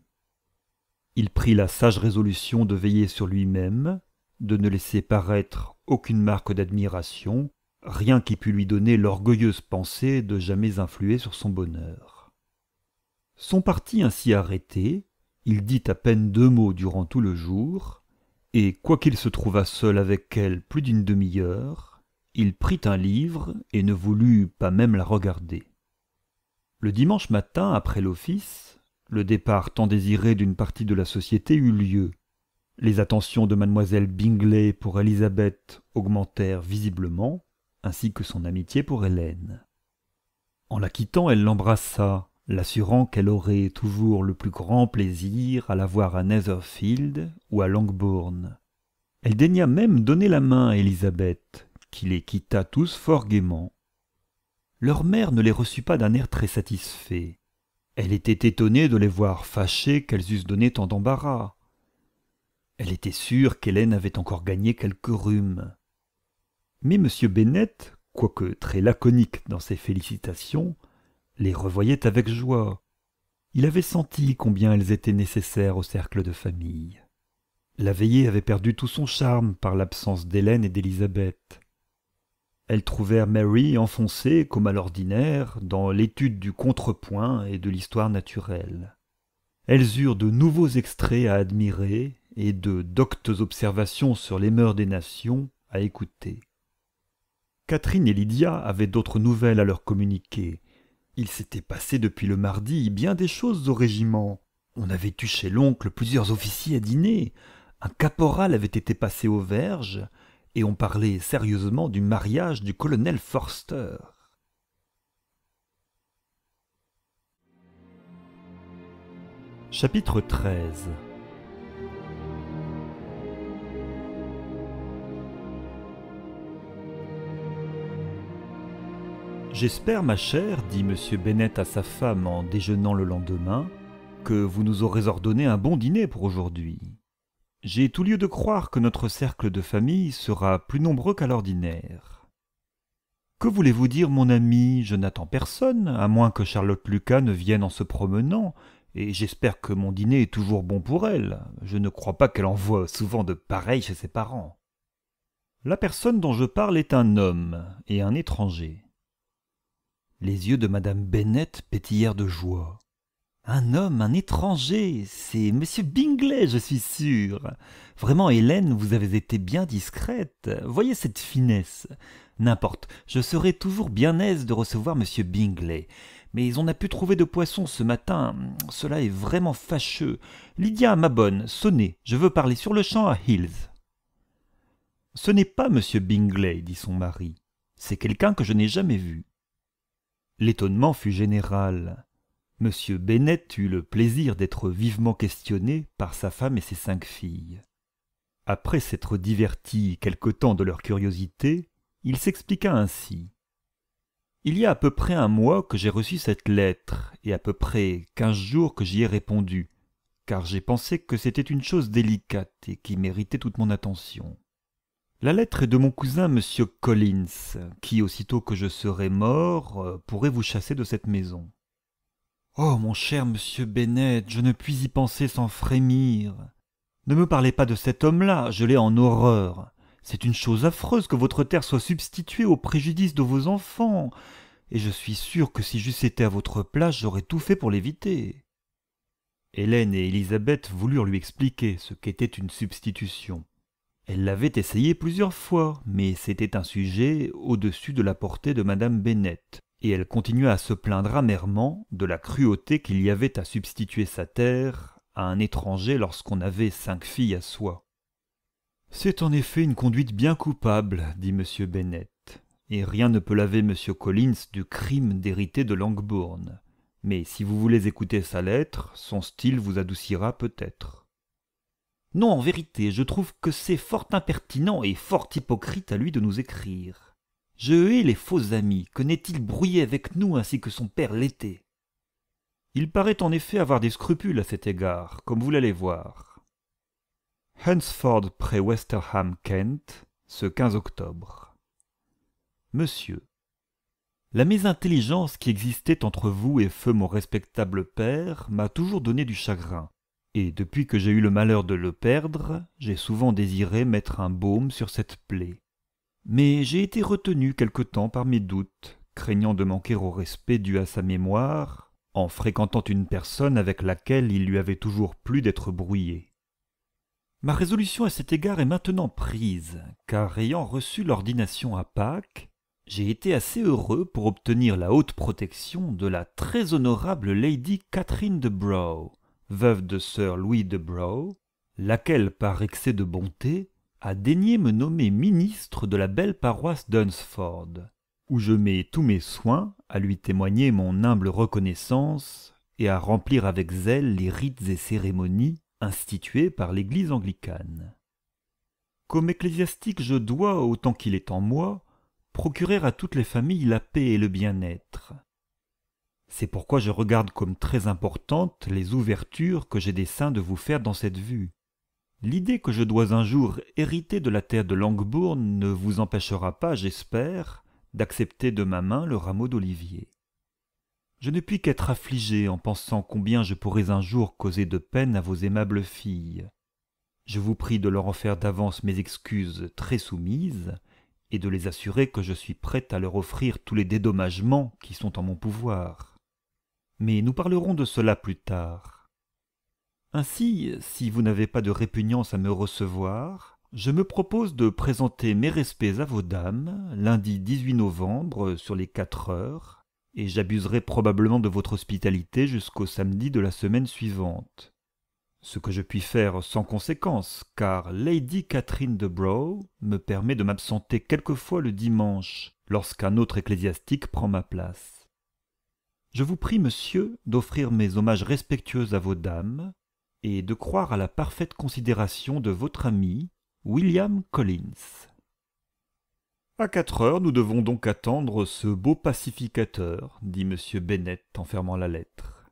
Il prit la sage résolution de veiller sur lui-même, de ne laisser paraître aucune marque d'admiration, rien qui pût lui donner l'orgueilleuse pensée de jamais influer sur son bonheur. Son parti ainsi arrêté, il dit à peine deux mots durant tout le jour, et quoiqu'il se trouvât seul avec elle plus d'une demi-heure, il prit un livre et ne voulut pas même la regarder. Le dimanche matin, après l'office, le départ tant désiré d'une partie de la société eut lieu. Les attentions de mademoiselle Bingley pour Elisabeth augmentèrent visiblement, ainsi que son amitié pour Hélène. En la quittant, elle l'embrassa, l'assurant qu'elle aurait toujours le plus grand plaisir à la voir à Netherfield ou à Longbourn. Elle daigna même donner la main à Élisabeth, qui les quitta tous fort gaiement leur mère ne les reçut pas d'un air très satisfait. Elle était étonnée de les voir fâchés qu'elles eussent donné tant d'embarras. Elle était sûre qu'Hélène avait encore gagné quelques rhume. Mais M. Bennett, quoique très laconique dans ses félicitations, les revoyait avec joie. Il avait senti combien elles étaient nécessaires au cercle de famille. La veillée avait perdu tout son charme par l'absence d'Hélène et d'Élisabeth. Elles trouvèrent Mary enfoncée, comme à l'ordinaire, dans l'étude du contrepoint et de l'histoire naturelle. Elles eurent de nouveaux extraits à admirer et de doctes observations sur les mœurs des nations à écouter. Catherine et Lydia avaient d'autres nouvelles à leur communiquer. Il s'était passé depuis le mardi bien des choses au régiment. On avait eu chez l'oncle plusieurs officiers à dîner. Un caporal avait été passé au verge, et on parlait sérieusement du mariage du colonel Forster. Chapitre 13 J'espère, ma chère, dit M. Bennett à sa femme en déjeunant le lendemain, que vous nous aurez ordonné un bon dîner pour aujourd'hui. J'ai tout lieu de croire que notre cercle de famille sera plus nombreux qu'à l'ordinaire. Que voulez-vous dire, mon ami Je n'attends personne, à moins que Charlotte Lucas ne vienne en se promenant, et j'espère que mon dîner est toujours bon pour elle. Je ne crois pas qu'elle envoie souvent de pareils chez ses parents. La personne dont je parle est un homme et un étranger. Les yeux de madame Bennett pétillèrent de joie. Un homme, un étranger, c'est Monsieur Bingley, je suis sûr. Vraiment, Hélène, vous avez été bien discrète. Voyez cette finesse. N'importe, je serai toujours bien aise de recevoir Monsieur Bingley. Mais on a pu trouver de poisson ce matin. Cela est vraiment fâcheux. Lydia, ma bonne, sonnez. Je veux parler sur le champ à Hills. Ce n'est pas Monsieur Bingley, dit son mari. C'est quelqu'un que je n'ai jamais vu. L'étonnement fut général. M. Bennett eut le plaisir d'être vivement questionné par sa femme et ses cinq filles. Après s'être diverti quelque temps de leur curiosité, il s'expliqua ainsi. Il y a à peu près un mois que j'ai reçu cette lettre, et à peu près quinze jours que j'y ai répondu, car j'ai pensé que c'était une chose délicate et qui méritait toute mon attention. La lettre est de mon cousin M. Collins, qui, aussitôt que je serai mort, euh, pourrait vous chasser de cette maison. Oh, mon cher monsieur Bennett, je ne puis y penser sans frémir. Ne me parlez pas de cet homme-là, je l'ai en horreur. C'est une chose affreuse que votre terre soit substituée au préjudice de vos enfants, et je suis sûr que si j'eusse été à votre place, j'aurais tout fait pour l'éviter. Hélène et Élisabeth voulurent lui expliquer ce qu'était une substitution. Elle l'avait essayé plusieurs fois, mais c'était un sujet au-dessus de la portée de madame Bennett et elle continua à se plaindre amèrement de la cruauté qu'il y avait à substituer sa terre à un étranger lorsqu'on avait cinq filles à soi. C'est en effet une conduite bien coupable, dit M. Bennett, et rien ne peut laver M. Collins du crime d'hériter de Langbourne. Mais si vous voulez écouter sa lettre, son style vous adoucira peut-être. Non, en vérité, je trouve que c'est fort impertinent et fort hypocrite à lui de nous écrire. Je hais les faux amis, que n'est-il brouillé avec nous ainsi que son père l'était Il paraît en effet avoir des scrupules à cet égard, comme vous l'allez voir. Hunsford près Westerham, Kent, ce 15 octobre. Monsieur, la mésintelligence qui existait entre vous et feu mon respectable père m'a toujours donné du chagrin, et depuis que j'ai eu le malheur de le perdre, j'ai souvent désiré mettre un baume sur cette plaie mais j'ai été retenu quelque temps par mes doutes, craignant de manquer au respect dû à sa mémoire, en fréquentant une personne avec laquelle il lui avait toujours plu d'être brouillé. Ma résolution à cet égard est maintenant prise, car ayant reçu l'ordination à Pâques, j'ai été assez heureux pour obtenir la haute protection de la très honorable lady Catherine de Brough, veuve de sir Louis de Brough, laquelle, par excès de bonté, a daigné me nommer ministre de la belle paroisse d'Unsford, où je mets tous mes soins à lui témoigner mon humble reconnaissance et à remplir avec zèle les rites et cérémonies institués par l'Église anglicane. Comme ecclésiastique, je dois, autant qu'il est en moi, procurer à toutes les familles la paix et le bien-être. C'est pourquoi je regarde comme très importantes les ouvertures que j'ai dessein de vous faire dans cette vue, L'idée que je dois un jour hériter de la terre de Langbourn ne vous empêchera pas, j'espère, d'accepter de ma main le rameau d'olivier. Je ne puis qu'être affligé en pensant combien je pourrais un jour causer de peine à vos aimables filles. Je vous prie de leur en faire d'avance mes excuses très soumises, et de les assurer que je suis prêt à leur offrir tous les dédommagements qui sont en mon pouvoir. Mais nous parlerons de cela plus tard. Ainsi, si vous n'avez pas de répugnance à me recevoir, je me propose de présenter mes respects à vos dames lundi 18 novembre sur les 4 heures, et j'abuserai probablement de votre hospitalité jusqu'au samedi de la semaine suivante. Ce que je puis faire sans conséquence, car Lady Catherine de Brough me permet de m'absenter quelquefois le dimanche, lorsqu'un autre ecclésiastique prend ma place. Je vous prie, monsieur, d'offrir mes hommages respectueux à vos dames, et de croire à la parfaite considération de votre ami William Collins. À quatre heures, nous devons donc attendre ce beau pacificateur, dit M. Bennett en fermant la lettre.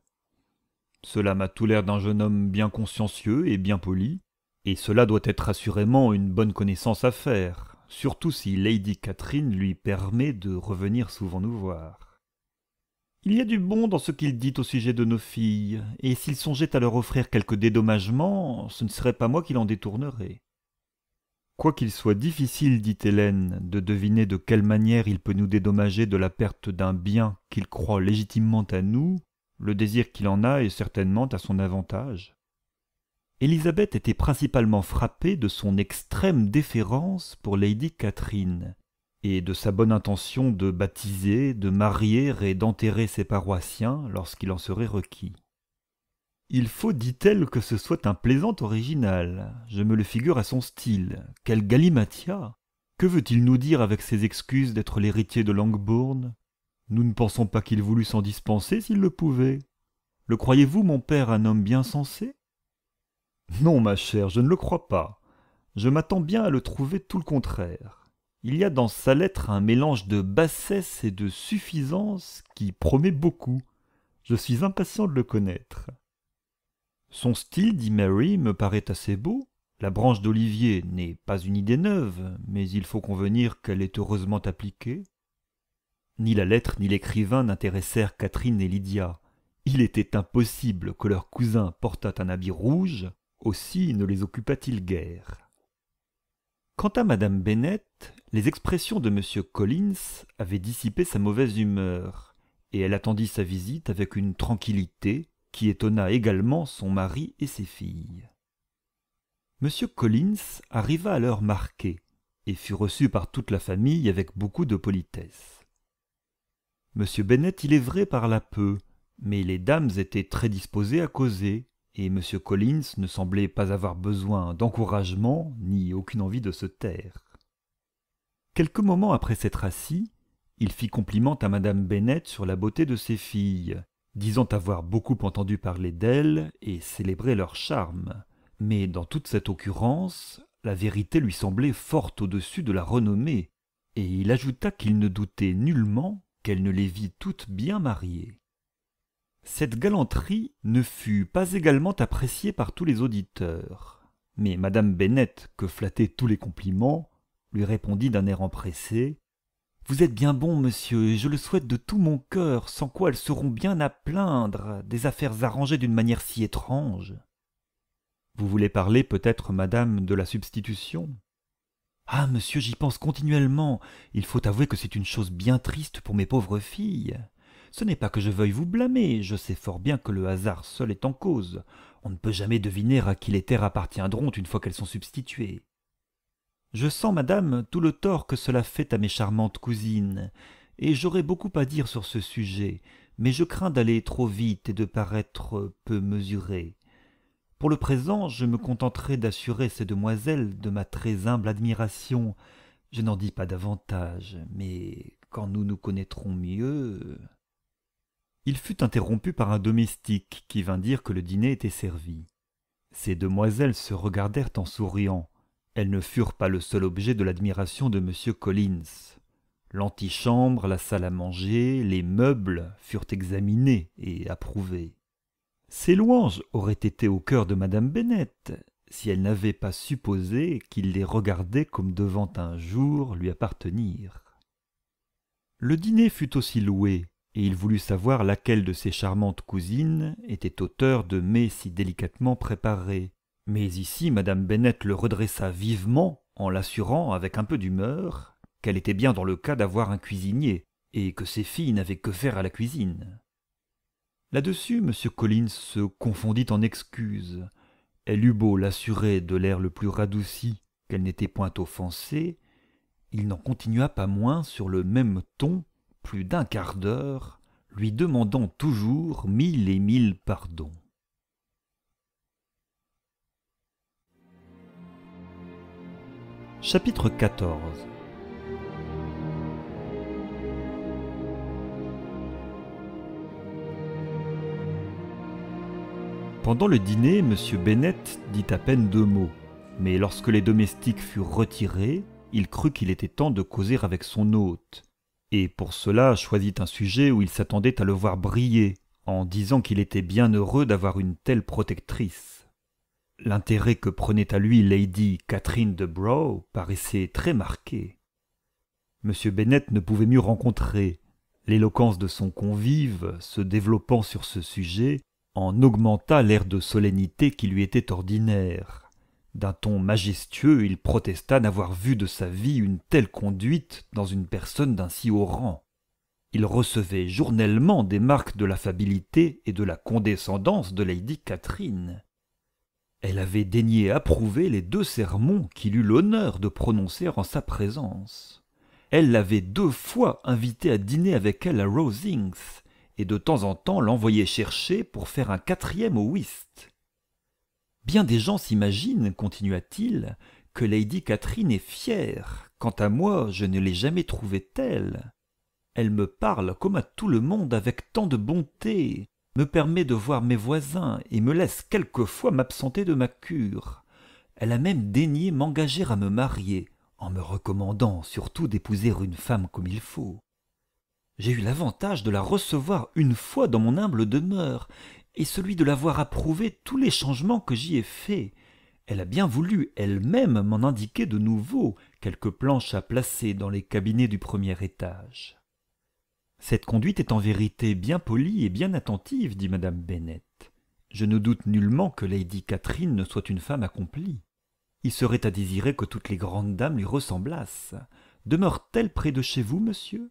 Cela m'a tout l'air d'un jeune homme bien consciencieux et bien poli, et cela doit être assurément une bonne connaissance à faire, surtout si Lady Catherine lui permet de revenir souvent nous voir. Il y a du bon dans ce qu'il dit au sujet de nos filles, et s'il songeait à leur offrir quelque dédommagement, ce ne serait pas moi qui l'en détournerais. Quoiqu'il soit difficile, dit Hélène, de deviner de quelle manière il peut nous dédommager de la perte d'un bien qu'il croit légitimement à nous, le désir qu'il en a est certainement à son avantage. Élisabeth était principalement frappée de son extrême déférence pour Lady Catherine, et de sa bonne intention de baptiser, de marier et d'enterrer ses paroissiens lorsqu'il en serait requis. Il faut, dit-elle, que ce soit un plaisant original. Je me le figure à son style. Quel galimatia Que veut-il nous dire avec ses excuses d'être l'héritier de Langbourne Nous ne pensons pas qu'il voulût s'en dispenser s'il le pouvait. Le croyez-vous, mon père, un homme bien sensé Non, ma chère, je ne le crois pas. Je m'attends bien à le trouver tout le contraire. Il y a dans sa lettre un mélange de bassesse et de suffisance qui promet beaucoup. Je suis impatient de le connaître. Son style, dit Mary, me paraît assez beau. La branche d'olivier n'est pas une idée neuve, mais il faut convenir qu'elle est heureusement appliquée. Ni la lettre ni l'écrivain n'intéressèrent Catherine et Lydia. Il était impossible que leur cousin portât un habit rouge, aussi ne les occupa-t-il guère. Quant à Madame Bennett, les expressions de M. Collins avaient dissipé sa mauvaise humeur, et elle attendit sa visite avec une tranquillité qui étonna également son mari et ses filles. M. Collins arriva à l'heure marquée, et fut reçu par toute la famille avec beaucoup de politesse. M. Bennett, il est vrai, parla peu, mais les dames étaient très disposées à causer, et M. Collins ne semblait pas avoir besoin d'encouragement ni aucune envie de se taire. Quelques moments après s'être assis, il fit compliment à Madame Bennett sur la beauté de ses filles, disant avoir beaucoup entendu parler d'elles et célébrer leur charme. Mais dans toute cette occurrence, la vérité lui semblait fort au-dessus de la renommée, et il ajouta qu'il ne doutait nullement qu'elle ne les vit toutes bien mariées. Cette galanterie ne fut pas également appréciée par tous les auditeurs, mais madame Bennett, que flattaient tous les compliments, lui répondit d'un air empressé. Vous êtes bien bon, monsieur, et je le souhaite de tout mon cœur, sans quoi elles seront bien à plaindre des affaires arrangées d'une manière si étrange. Vous voulez parler peut-être, madame, de la substitution Ah, monsieur, j'y pense continuellement. Il faut avouer que c'est une chose bien triste pour mes pauvres filles. Ce n'est pas que je veuille vous blâmer, je sais fort bien que le hasard seul est en cause. On ne peut jamais deviner à qui les terres appartiendront une fois qu'elles sont substituées. Je sens, madame, tout le tort que cela fait à mes charmantes cousines, et j'aurais beaucoup à dire sur ce sujet, mais je crains d'aller trop vite et de paraître peu mesuré. Pour le présent, je me contenterai d'assurer ces demoiselles de ma très humble admiration. Je n'en dis pas davantage, mais quand nous nous connaîtrons mieux il fut interrompu par un domestique qui vint dire que le dîner était servi. Ces demoiselles se regardèrent en souriant. Elles ne furent pas le seul objet de l'admiration de M. Collins. L'antichambre, la salle à manger, les meubles furent examinés et approuvés. Ces louanges auraient été au cœur de Madame Bennett si elle n'avait pas supposé qu'il les regardait comme devant un jour lui appartenir. Le dîner fut aussi loué, et il voulut savoir laquelle de ses charmantes cousines était auteur de mets si délicatement préparés. Mais ici, Madame Bennett le redressa vivement en l'assurant avec un peu d'humeur qu'elle était bien dans le cas d'avoir un cuisinier et que ses filles n'avaient que faire à la cuisine. Là-dessus, M. Collins se confondit en excuses. Elle eut beau l'assurer de l'air le plus radouci qu'elle n'était point offensée, il n'en continua pas moins sur le même ton plus d'un quart d'heure, lui demandant toujours mille et mille pardons. Chapitre 14 Pendant le dîner, M. Bennett dit à peine deux mots, mais lorsque les domestiques furent retirés, il crut qu'il était temps de causer avec son hôte, et pour cela choisit un sujet où il s'attendait à le voir briller, en disant qu'il était bien heureux d'avoir une telle protectrice. L'intérêt que prenait à lui Lady Catherine de Brough paraissait très marqué. M. Bennett ne pouvait mieux rencontrer, l'éloquence de son convive se développant sur ce sujet en augmenta l'air de solennité qui lui était ordinaire. D'un ton majestueux, il protesta n'avoir vu de sa vie une telle conduite dans une personne d'un si haut rang. Il recevait journellement des marques de l'affabilité et de la condescendance de Lady Catherine. Elle avait daigné approuver les deux sermons qu'il eut l'honneur de prononcer en sa présence. Elle l'avait deux fois invité à dîner avec elle à Rosings, et de temps en temps l'envoyait chercher pour faire un quatrième au whist. Bien des gens s'imaginent, continua-t-il, que Lady Catherine est fière. Quant à moi, je ne l'ai jamais trouvée telle. Elle me parle comme à tout le monde avec tant de bonté, me permet de voir mes voisins et me laisse quelquefois m'absenter de ma cure. Elle a même daigné m'engager à me marier, en me recommandant surtout d'épouser une femme comme il faut. J'ai eu l'avantage de la recevoir une fois dans mon humble demeure, et celui de l'avoir approuvé tous les changements que j'y ai faits. Elle a bien voulu elle-même m'en indiquer de nouveau quelques planches à placer dans les cabinets du premier étage. Cette conduite est en vérité bien polie et bien attentive, dit madame Bennet. Je ne doute nullement que Lady Catherine ne soit une femme accomplie. Il serait à désirer que toutes les grandes dames lui ressemblassent. Demeure-t-elle près de chez vous, monsieur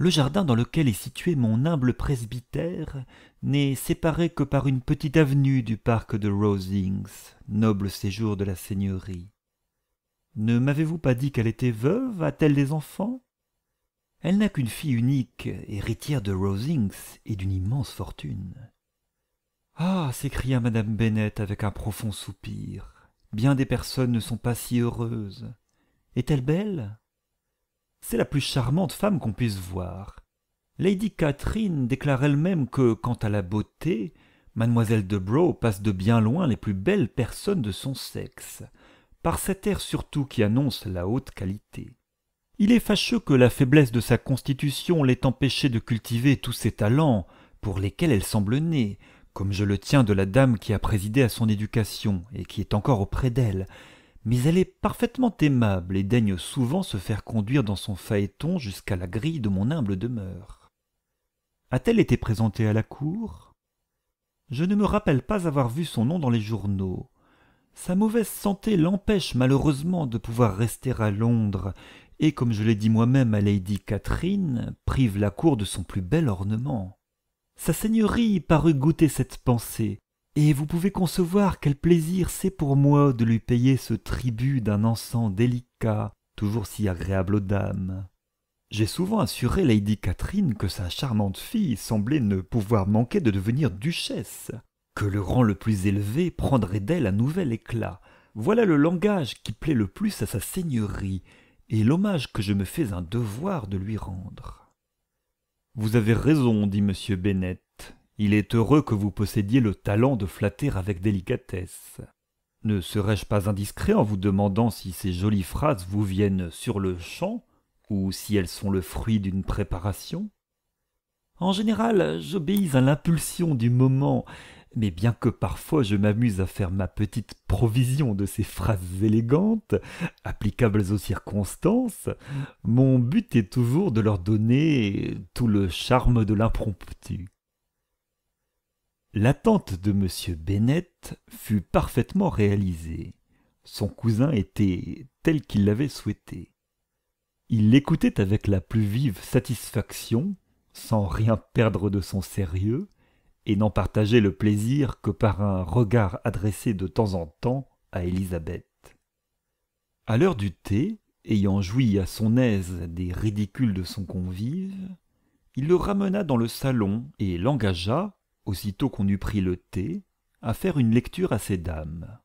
le jardin dans lequel est situé mon humble presbytère n'est séparé que par une petite avenue du parc de Rosings, noble séjour de la seigneurie. Ne m'avez-vous pas dit qu'elle était veuve A-t-elle des enfants Elle n'a qu'une fille unique, héritière de Rosings et d'une immense fortune. Ah s'écria Madame Bennet avec un profond soupir. Bien des personnes ne sont pas si heureuses. Est-elle belle c'est la plus charmante femme qu'on puisse voir. Lady Catherine déclare elle-même que, quant à la beauté, Mademoiselle de Brow passe de bien loin les plus belles personnes de son sexe, par cet air surtout qui annonce la haute qualité. Il est fâcheux que la faiblesse de sa constitution l'ait empêchée de cultiver tous ses talents pour lesquels elle semble née, comme je le tiens de la dame qui a présidé à son éducation et qui est encore auprès d'elle, mais elle est parfaitement aimable et daigne souvent se faire conduire dans son phaéton jusqu'à la grille de mon humble demeure. A-t-elle été présentée à la cour Je ne me rappelle pas avoir vu son nom dans les journaux. Sa mauvaise santé l'empêche malheureusement de pouvoir rester à Londres, et comme je l'ai dit moi-même à Lady Catherine, prive la cour de son plus bel ornement. Sa seigneurie parut goûter cette pensée, et vous pouvez concevoir quel plaisir c'est pour moi de lui payer ce tribut d'un encens délicat, toujours si agréable aux dames. J'ai souvent assuré Lady Catherine que sa charmante fille semblait ne pouvoir manquer de devenir duchesse, que le rang le plus élevé prendrait d'elle un nouvel éclat. Voilà le langage qui plaît le plus à sa seigneurie, et l'hommage que je me fais un devoir de lui rendre. Vous avez raison, dit M. Bennet, il est heureux que vous possédiez le talent de flatter avec délicatesse. Ne serais-je pas indiscret en vous demandant si ces jolies phrases vous viennent sur le champ ou si elles sont le fruit d'une préparation En général, j'obéis à l'impulsion du moment, mais bien que parfois je m'amuse à faire ma petite provision de ces phrases élégantes, applicables aux circonstances, mon but est toujours de leur donner tout le charme de l'impromptu. L'attente de M. Bennett fut parfaitement réalisée. Son cousin était tel qu'il l'avait souhaité. Il l'écoutait avec la plus vive satisfaction, sans rien perdre de son sérieux, et n'en partageait le plaisir que par un regard adressé de temps en temps à Élisabeth. À l'heure du thé, ayant joui à son aise des ridicules de son convive, il le ramena dans le salon et l'engagea, aussitôt qu'on eut pris le thé, à faire une lecture à ces dames.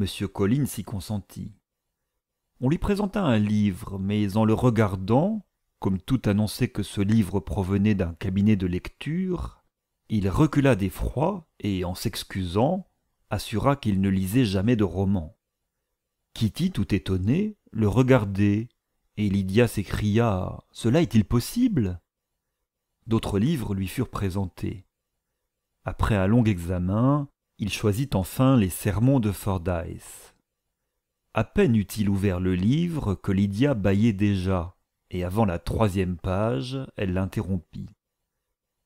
M. Collins s'y consentit. On lui présenta un livre, mais en le regardant, comme tout annonçait que ce livre provenait d'un cabinet de lecture, il recula d'effroi et, en s'excusant, assura qu'il ne lisait jamais de roman. Kitty, tout étonnée, le regardait, et Lydia s'écria Cela est-il possible D'autres livres lui furent présentés. Après un long examen, il choisit enfin les sermons de Fordyce. À peine eut-il ouvert le livre que Lydia bâillait déjà, et avant la troisième page, elle l'interrompit.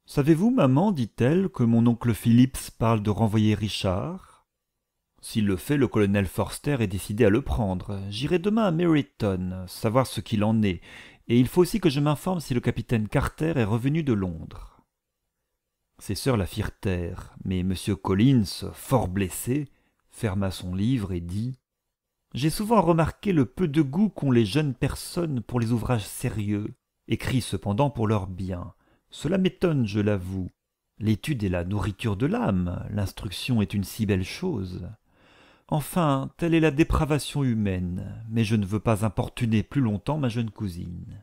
Savez-vous, maman, dit-elle, que mon oncle Phillips parle de renvoyer Richard S'il le fait, le colonel Forster est décidé à le prendre. J'irai demain à Meryton, savoir ce qu'il en est, et il faut aussi que je m'informe si le capitaine Carter est revenu de Londres. Ses sœurs la firent taire, mais M. Collins, fort blessé, ferma son livre et dit J'ai souvent remarqué le peu de goût qu'ont les jeunes personnes pour les ouvrages sérieux, écrits cependant pour leur bien. Cela m'étonne, je l'avoue. L'étude est la nourriture de l'âme, l'instruction est une si belle chose. Enfin, telle est la dépravation humaine, mais je ne veux pas importuner plus longtemps ma jeune cousine.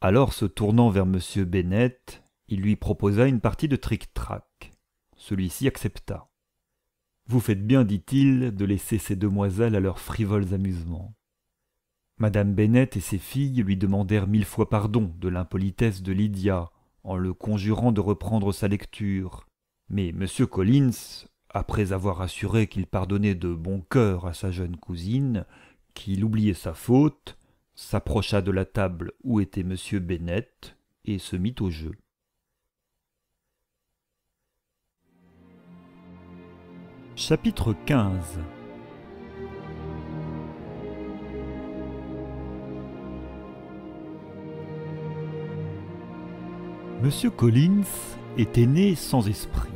Alors, se tournant vers M. Bennett, il lui proposa une partie de tric-trac. Celui-ci accepta. Vous faites bien, dit-il, de laisser ces demoiselles à leurs frivoles amusements. Madame Bennett et ses filles lui demandèrent mille fois pardon de l'impolitesse de Lydia, en le conjurant de reprendre sa lecture. Mais M. Collins, après avoir assuré qu'il pardonnait de bon cœur à sa jeune cousine, qu'il oubliait sa faute, s'approcha de la table où était M. Bennett et se mit au jeu. Chapitre 15 Monsieur Collins était né sans esprit.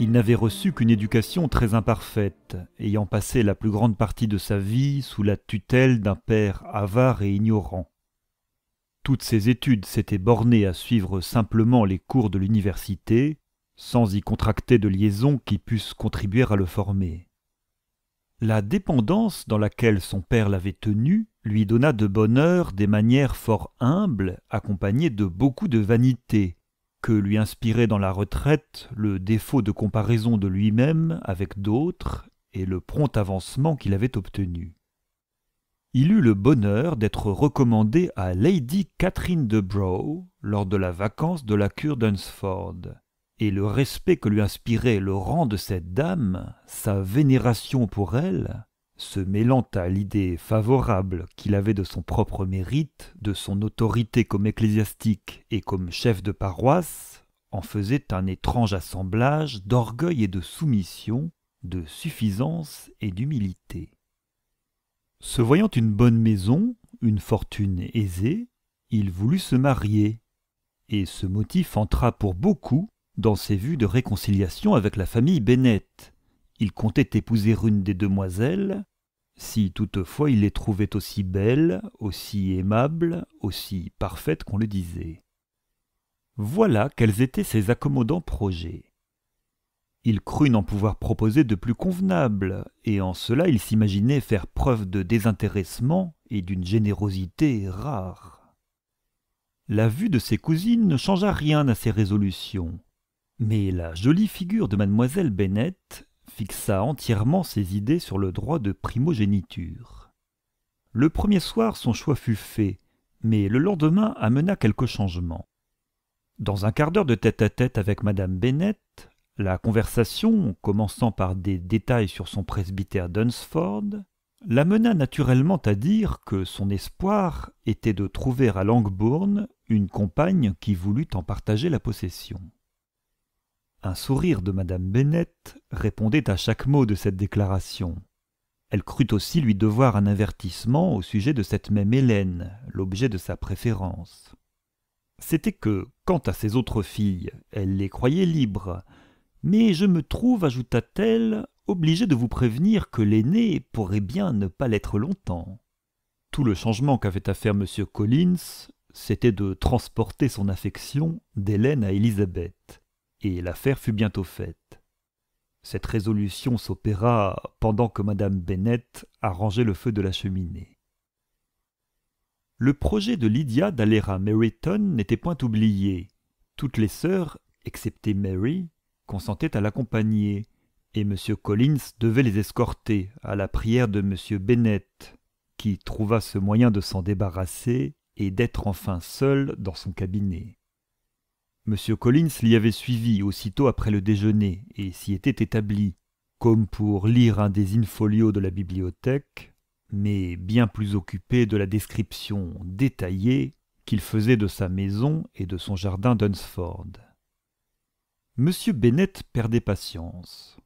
Il n'avait reçu qu'une éducation très imparfaite, ayant passé la plus grande partie de sa vie sous la tutelle d'un père avare et ignorant. Toutes ses études s'étaient bornées à suivre simplement les cours de l'université, sans y contracter de liaisons qui pussent contribuer à le former. La dépendance dans laquelle son père l'avait tenu lui donna de bonheur des manières fort humbles, accompagnées de beaucoup de vanité, que lui inspirait dans la retraite le défaut de comparaison de lui-même avec d'autres et le prompt avancement qu'il avait obtenu. Il eut le bonheur d'être recommandé à Lady Catherine de Brough lors de la vacance de la cure d'Unsford et le respect que lui inspirait le rang de cette dame, sa vénération pour elle, se mêlant à l'idée favorable qu'il avait de son propre mérite, de son autorité comme ecclésiastique et comme chef de paroisse, en faisait un étrange assemblage d'orgueil et de soumission, de suffisance et d'humilité. Se voyant une bonne maison, une fortune aisée, il voulut se marier, et ce motif entra pour beaucoup dans ses vues de réconciliation avec la famille Bennett. Il comptait épouser une des demoiselles, si toutefois il les trouvait aussi belles, aussi aimables, aussi parfaites qu'on le disait. Voilà quels étaient ses accommodants projets. Il crut n'en pouvoir proposer de plus convenable, et en cela il s'imaginait faire preuve de désintéressement et d'une générosité rare. La vue de ses cousines ne changea rien à ses résolutions. Mais la jolie figure de mademoiselle Bennett fixa entièrement ses idées sur le droit de primogéniture. Le premier soir son choix fut fait, mais le lendemain amena quelques changements. Dans un quart d'heure de tête-à-tête avec madame Bennett, la conversation, commençant par des détails sur son presbytère Dunsford, l'amena naturellement à dire que son espoir était de trouver à Langbourne une compagne qui voulut en partager la possession. Un sourire de Madame Bennett répondait à chaque mot de cette déclaration. Elle crut aussi lui devoir un avertissement au sujet de cette même Hélène, l'objet de sa préférence. C'était que, quant à ses autres filles, elle les croyait libres. Mais je me trouve, ajouta-t-elle, obligée de vous prévenir que l'aînée pourrait bien ne pas l'être longtemps. Tout le changement qu'avait à faire M. Collins, c'était de transporter son affection d'Hélène à Élisabeth et l'affaire fut bientôt faite. Cette résolution s'opéra pendant que Madame Bennett arrangeait le feu de la cheminée. Le projet de Lydia d'aller à Meryton n'était point oublié. Toutes les sœurs, excepté Mary, consentaient à l'accompagner, et M. Collins devait les escorter à la prière de M. Bennett, qui trouva ce moyen de s'en débarrasser et d'être enfin seul dans son cabinet. M. Collins l'y avait suivi aussitôt après le déjeuner et s'y était établi, comme pour lire un des infolios de la bibliothèque, mais bien plus occupé de la description détaillée qu'il faisait de sa maison et de son jardin d'Unsford. M. Bennett perdait patience.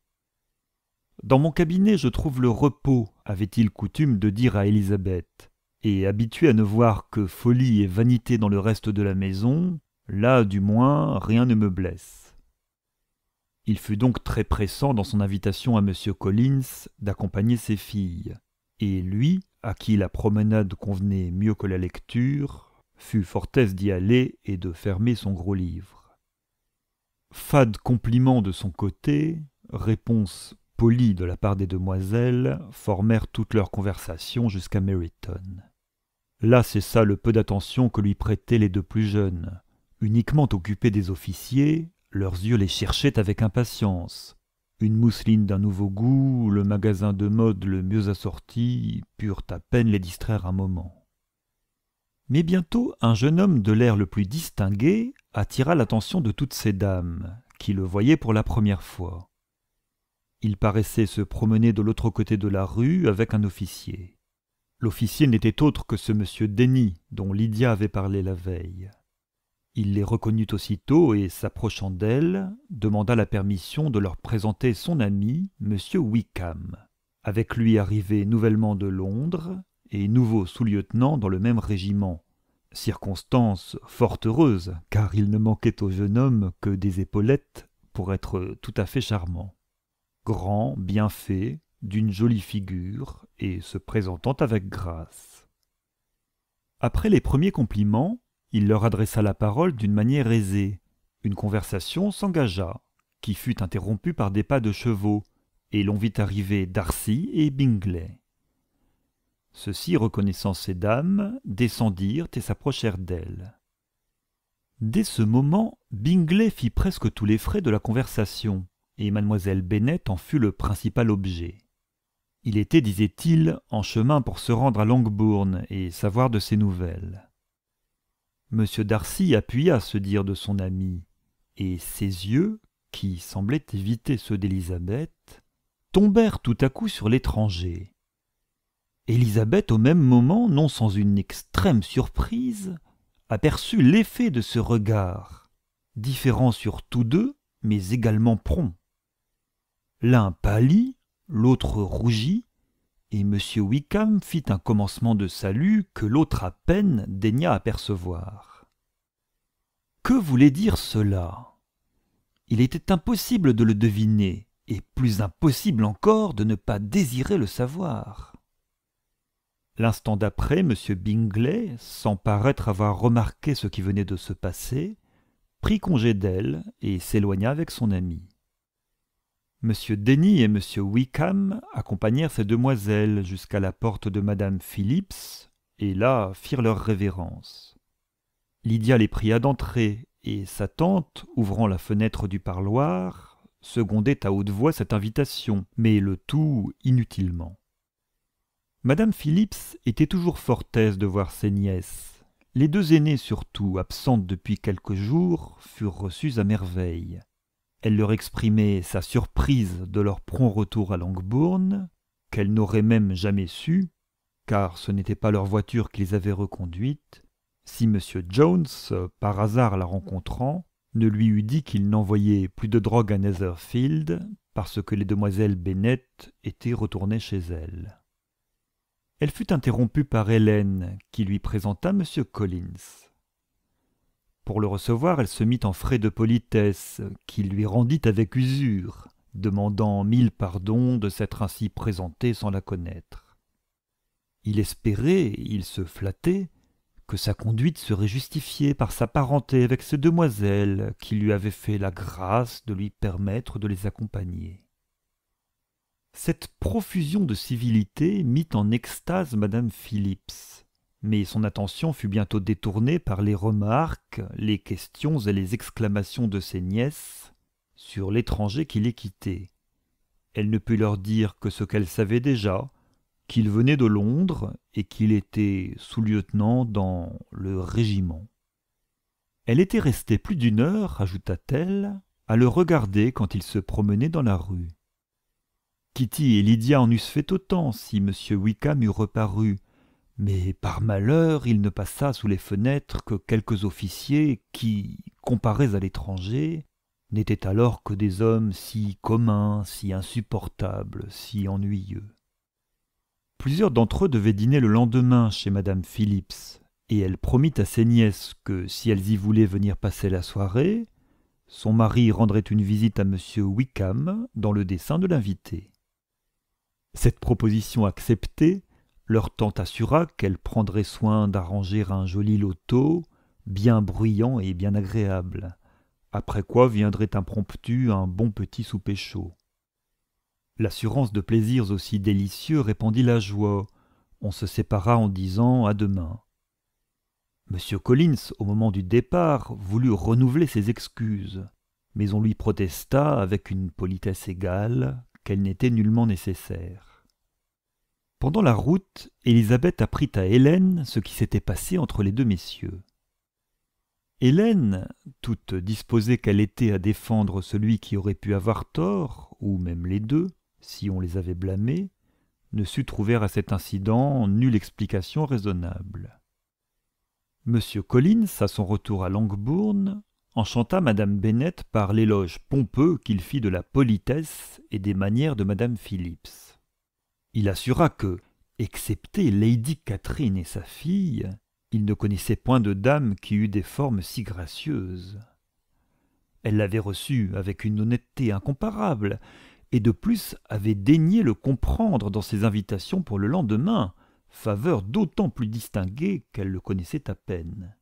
Dans mon cabinet, je trouve le repos, avait-il coutume de dire à Élisabeth. Et habitué à ne voir que folie et vanité dans le reste de la maison, Là, du moins, rien ne me blesse. Il fut donc très pressant dans son invitation à M. Collins d'accompagner ses filles, et lui, à qui la promenade convenait mieux que la lecture, fut fortesse d'y aller et de fermer son gros livre. Fade compliments de son côté, réponse polies de la part des demoiselles, formèrent toute leur conversation jusqu'à Meryton. Là cessa le peu d'attention que lui prêtaient les deux plus jeunes, Uniquement occupés des officiers, leurs yeux les cherchaient avec impatience. Une mousseline d'un nouveau goût, le magasin de mode le mieux assorti, purent à peine les distraire un moment. Mais bientôt un jeune homme de l'air le plus distingué attira l'attention de toutes ces dames, qui le voyaient pour la première fois. Il paraissait se promener de l'autre côté de la rue avec un officier. L'officier n'était autre que ce monsieur Denis dont Lydia avait parlé la veille. Il les reconnut aussitôt et, s'approchant d'elles, demanda la permission de leur présenter son ami, M. Wickham, avec lui arrivé nouvellement de Londres et nouveau sous-lieutenant dans le même régiment, circonstance fort heureuse, car il ne manquait au jeune homme que des épaulettes pour être tout à fait charmant. Grand, bien fait, d'une jolie figure, et se présentant avec grâce. Après les premiers compliments, il leur adressa la parole d'une manière aisée. Une conversation s'engagea, qui fut interrompue par des pas de chevaux, et l'on vit arriver Darcy et Bingley. Ceux-ci, reconnaissant ces dames, descendirent et s'approchèrent d'elles. Dès ce moment, Bingley fit presque tous les frais de la conversation, et mademoiselle Bennet en fut le principal objet. Il était, disait-il, en chemin pour se rendre à Longbourn et savoir de ses nouvelles. M. Darcy appuya ce dire de son ami, et ses yeux, qui semblaient éviter ceux d'Élisabeth, tombèrent tout à coup sur l'étranger. Élisabeth, au même moment, non sans une extrême surprise, aperçut l'effet de ce regard, différent sur tous deux, mais également prompt. L'un pâlit, l'autre rougit, et M. Wickham fit un commencement de salut que l'autre à peine daigna apercevoir. Que voulait dire cela Il était impossible de le deviner, et plus impossible encore de ne pas désirer le savoir. L'instant d'après, M. Bingley, sans paraître avoir remarqué ce qui venait de se passer, prit congé d'elle et s'éloigna avec son ami. M. Denny et M. Wickham accompagnèrent ces demoiselles jusqu'à la porte de Mme Phillips, et là firent leur révérence. Lydia les pria d'entrer, et sa tante, ouvrant la fenêtre du parloir, secondait à haute voix cette invitation, mais le tout inutilement. Mme Phillips était toujours fort aise de voir ses nièces. Les deux aînées surtout, absentes depuis quelques jours, furent reçues à merveille. Elle leur exprimait sa surprise de leur prompt retour à Langbourne, qu'elle n'aurait même jamais su, car ce n'était pas leur voiture qui les avait reconduites, si M. Jones, par hasard la rencontrant, ne lui eût dit qu'il n'envoyait plus de drogue à Netherfield parce que les demoiselles Bennett étaient retournées chez elles. Elle fut interrompue par Hélène, qui lui présenta M. Collins. Pour le recevoir, elle se mit en frais de politesse, qu'il lui rendit avec usure, demandant mille pardons de s'être ainsi présentée sans la connaître. Il espérait, il se flattait, que sa conduite serait justifiée par sa parenté avec ces demoiselles qui lui avaient fait la grâce de lui permettre de les accompagner. Cette profusion de civilité mit en extase madame Phillips, mais son attention fut bientôt détournée par les remarques, les questions et les exclamations de ses nièces sur l'étranger qui les quittait. Elle ne put leur dire que ce qu'elle savait déjà, qu'il venait de Londres et qu'il était sous-lieutenant dans le régiment. Elle était restée plus d'une heure, ajouta-t-elle, à le regarder quand il se promenait dans la rue. Kitty et Lydia en eussent fait autant si M. Wickham eût reparu, mais par malheur il ne passa sous les fenêtres que quelques officiers qui, comparés à l'étranger, n'étaient alors que des hommes si communs, si insupportables, si ennuyeux. Plusieurs d'entre eux devaient dîner le lendemain chez madame Phillips, et elle promit à ses nièces que si elles y voulaient venir passer la soirée, son mari rendrait une visite à M. Wickham dans le dessein de l'inviter. Cette proposition acceptée, leur tante assura qu'elle prendrait soin d'arranger un joli loto, bien bruyant et bien agréable, après quoi viendrait impromptu un bon petit souper chaud. L'assurance de plaisirs aussi délicieux répandit la joie. On se sépara en disant à demain. Monsieur Collins, au moment du départ, voulut renouveler ses excuses, mais on lui protesta avec une politesse égale qu'elle n'était nullement nécessaire. Pendant la route, Élisabeth apprit à Hélène ce qui s'était passé entre les deux messieurs. Hélène, toute disposée qu'elle était à défendre celui qui aurait pu avoir tort, ou même les deux, si on les avait blâmés, ne sut trouver à cet incident nulle explication raisonnable. M. Collins, à son retour à Langbourne, enchanta Madame Bennett par l'éloge pompeux qu'il fit de la politesse et des manières de Madame Phillips. Il assura que, excepté Lady Catherine et sa fille, il ne connaissait point de dame qui eût des formes si gracieuses. Elle l'avait reçu avec une honnêteté incomparable, et de plus avait daigné le comprendre dans ses invitations pour le lendemain, faveur d'autant plus distinguée qu'elle le connaissait à peine.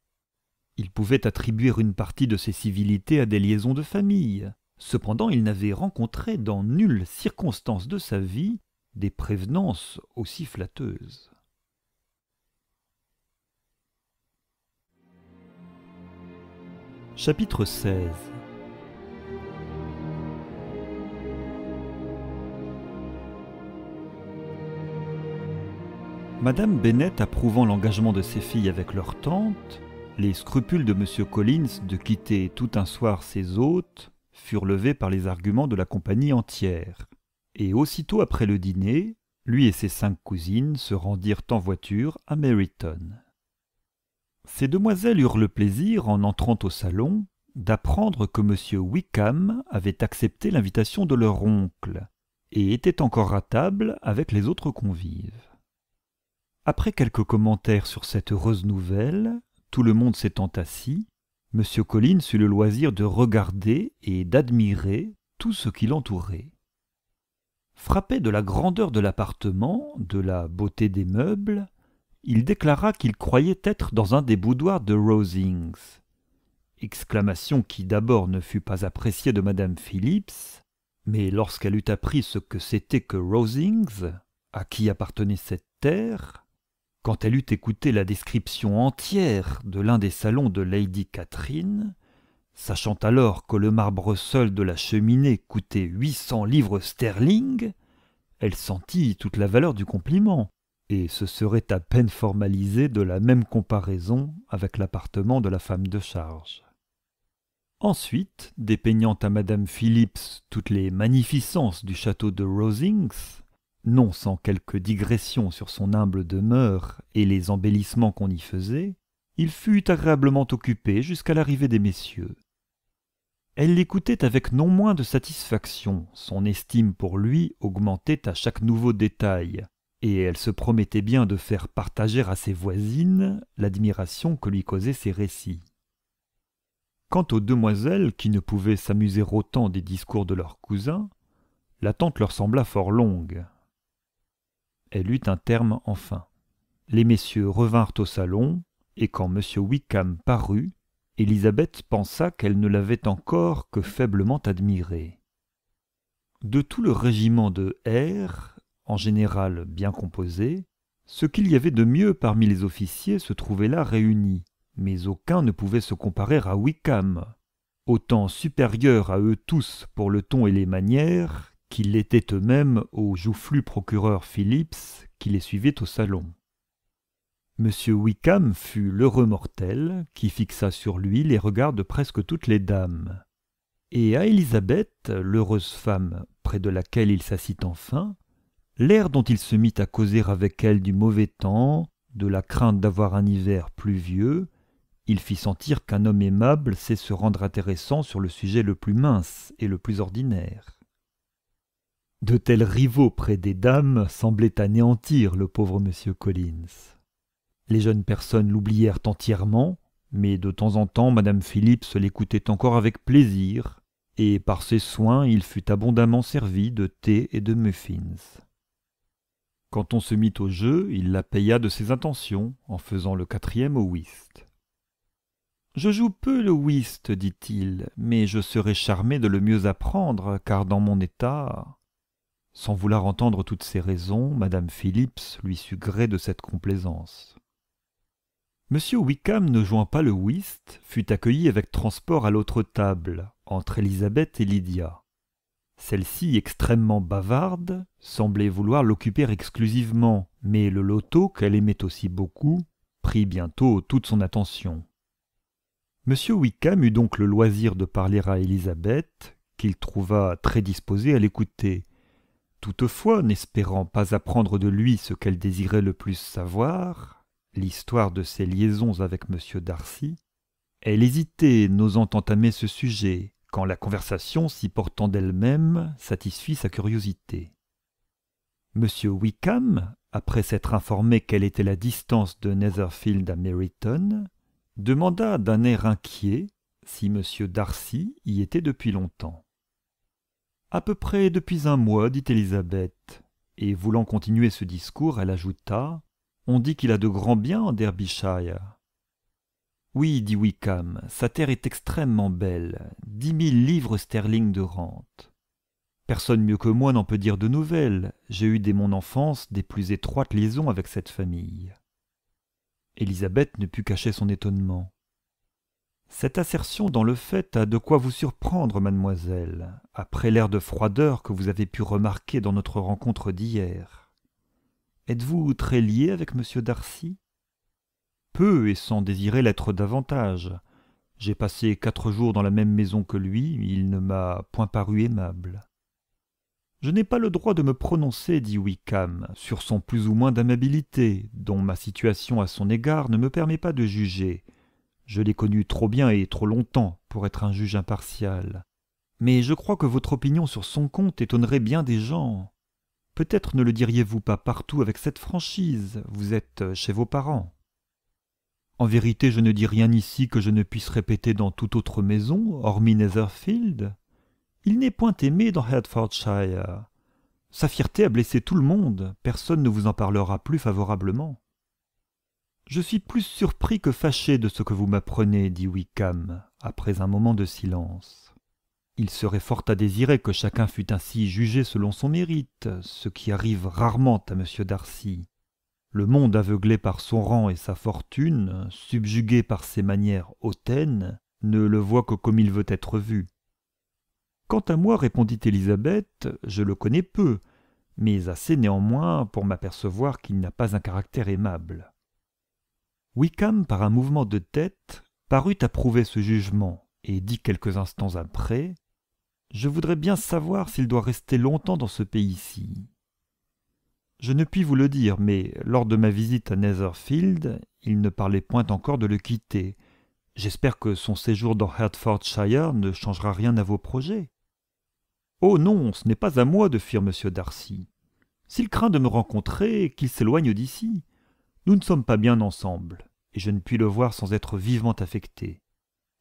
Il pouvait attribuer une partie de ses civilités à des liaisons de famille. Cependant, il n'avait rencontré dans nulle circonstance de sa vie des prévenances aussi flatteuses. Chapitre 16 Madame Bennett approuvant l'engagement de ses filles avec leur tante, les scrupules de M. Collins de quitter tout un soir ses hôtes furent levés par les arguments de la compagnie entière et aussitôt après le dîner, lui et ses cinq cousines se rendirent en voiture à Meryton. Ces demoiselles eurent le plaisir, en entrant au salon, d'apprendre que M. Wickham avait accepté l'invitation de leur oncle et était encore à table avec les autres convives. Après quelques commentaires sur cette heureuse nouvelle, tout le monde s'étant assis, M. Collins eut le loisir de regarder et d'admirer tout ce qui l'entourait. Frappé de la grandeur de l'appartement, de la beauté des meubles, il déclara qu'il croyait être dans un des boudoirs de Rosings. Exclamation qui d'abord ne fut pas appréciée de madame Phillips, mais lorsqu'elle eut appris ce que c'était que Rosings, à qui appartenait cette terre, quand elle eut écouté la description entière de l'un des salons de Lady Catherine, Sachant alors que le marbre seul de la cheminée coûtait huit cents livres sterling, elle sentit toute la valeur du compliment, et se serait à peine formalisée de la même comparaison avec l'appartement de la femme de charge. Ensuite, dépeignant à madame Phillips toutes les magnificences du château de Rosings, non sans quelques digressions sur son humble demeure et les embellissements qu'on y faisait, il fut agréablement occupé jusqu'à l'arrivée des messieurs. Elle l'écoutait avec non moins de satisfaction, son estime pour lui augmentait à chaque nouveau détail, et elle se promettait bien de faire partager à ses voisines l'admiration que lui causaient ses récits. Quant aux demoiselles qui ne pouvaient s'amuser autant des discours de leurs cousins, l'attente leur sembla fort longue. Elle eut un terme enfin. Les messieurs revinrent au salon, et quand M. Wickham parut, Élisabeth pensa qu'elle ne l'avait encore que faiblement admiré. De tout le régiment de R, en général bien composé, ce qu'il y avait de mieux parmi les officiers se trouvait là réuni, mais aucun ne pouvait se comparer à Wickham, autant supérieur à eux tous pour le ton et les manières qu'il l'étaient eux-mêmes au joufflu procureur Phillips qui les suivait au salon. M. Wickham fut l'heureux mortel qui fixa sur lui les regards de presque toutes les dames. Et à Élisabeth, l'heureuse femme près de laquelle il s'assit enfin, l'air dont il se mit à causer avec elle du mauvais temps, de la crainte d'avoir un hiver pluvieux, il fit sentir qu'un homme aimable sait se rendre intéressant sur le sujet le plus mince et le plus ordinaire. De tels rivaux près des dames semblaient anéantir le pauvre monsieur Collins. Les jeunes personnes l'oublièrent entièrement, mais de temps en temps madame Phillips l'écoutait encore avec plaisir, et par ses soins il fut abondamment servi de thé et de muffins. Quand on se mit au jeu, il la paya de ses intentions en faisant le quatrième au whist. Je joue peu le whist, dit-il, mais je serais charmé de le mieux apprendre, car dans mon état. Sans vouloir entendre toutes ces raisons, madame Phillips lui sut gré de cette complaisance. Monsieur Wickham ne jouant pas le whist fut accueilli avec transport à l'autre table, entre Élisabeth et Lydia. Celle-ci, extrêmement bavarde, semblait vouloir l'occuper exclusivement, mais le loto, qu'elle aimait aussi beaucoup, prit bientôt toute son attention. Monsieur Wickham eut donc le loisir de parler à Élisabeth, qu'il trouva très disposée à l'écouter. Toutefois, n'espérant pas apprendre de lui ce qu'elle désirait le plus savoir, l'histoire de ses liaisons avec M. Darcy, elle hésitait, n'osant entamer ce sujet, quand la conversation s'y portant d'elle-même satisfit sa curiosité. M. Wickham, après s'être informé quelle était la distance de Netherfield à Meryton, demanda d'un air inquiet si M. Darcy y était depuis longtemps. À peu près depuis un mois, dit Élisabeth, et voulant continuer ce discours, elle ajouta on dit qu'il a de grands biens en Derbyshire. Oui, dit Wickham, sa terre est extrêmement belle, dix mille livres sterling de rente. Personne mieux que moi n'en peut dire de nouvelles. J'ai eu dès mon enfance des plus étroites liaisons avec cette famille. Élisabeth ne put cacher son étonnement. Cette assertion dans le fait a de quoi vous surprendre, mademoiselle, après l'air de froideur que vous avez pu remarquer dans notre rencontre d'hier. Êtes-vous très lié avec M. Darcy Peu et sans désirer l'être davantage. J'ai passé quatre jours dans la même maison que lui, il ne m'a point paru aimable. Je n'ai pas le droit de me prononcer, dit Wickham, sur son plus ou moins d'amabilité, dont ma situation à son égard ne me permet pas de juger. Je l'ai connu trop bien et trop longtemps pour être un juge impartial. Mais je crois que votre opinion sur son compte étonnerait bien des gens. Peut-être ne le diriez-vous pas partout avec cette franchise, vous êtes euh, chez vos parents. En vérité, je ne dis rien ici que je ne puisse répéter dans toute autre maison, hormis Netherfield. Il n'est point aimé dans Hertfordshire. Sa fierté a blessé tout le monde, personne ne vous en parlera plus favorablement. Je suis plus surpris que fâché de ce que vous m'apprenez, dit Wickham, après un moment de silence. Il serait fort à désirer que chacun fût ainsi jugé selon son mérite, ce qui arrive rarement à M. Darcy. Le monde aveuglé par son rang et sa fortune, subjugué par ses manières hautaines, ne le voit que comme il veut être vu. Quant à moi, répondit Élisabeth, je le connais peu, mais assez néanmoins pour m'apercevoir qu'il n'a pas un caractère aimable. Wickham, par un mouvement de tête, parut approuver ce jugement, et dit quelques instants après je voudrais bien savoir s'il doit rester longtemps dans ce pays-ci. Je ne puis vous le dire, mais lors de ma visite à Netherfield, il ne parlait point encore de le quitter. J'espère que son séjour dans Hertfordshire ne changera rien à vos projets. Oh non, ce n'est pas à moi de fuir M. Darcy. S'il craint de me rencontrer, qu'il s'éloigne d'ici. Nous ne sommes pas bien ensemble, et je ne puis le voir sans être vivement affecté.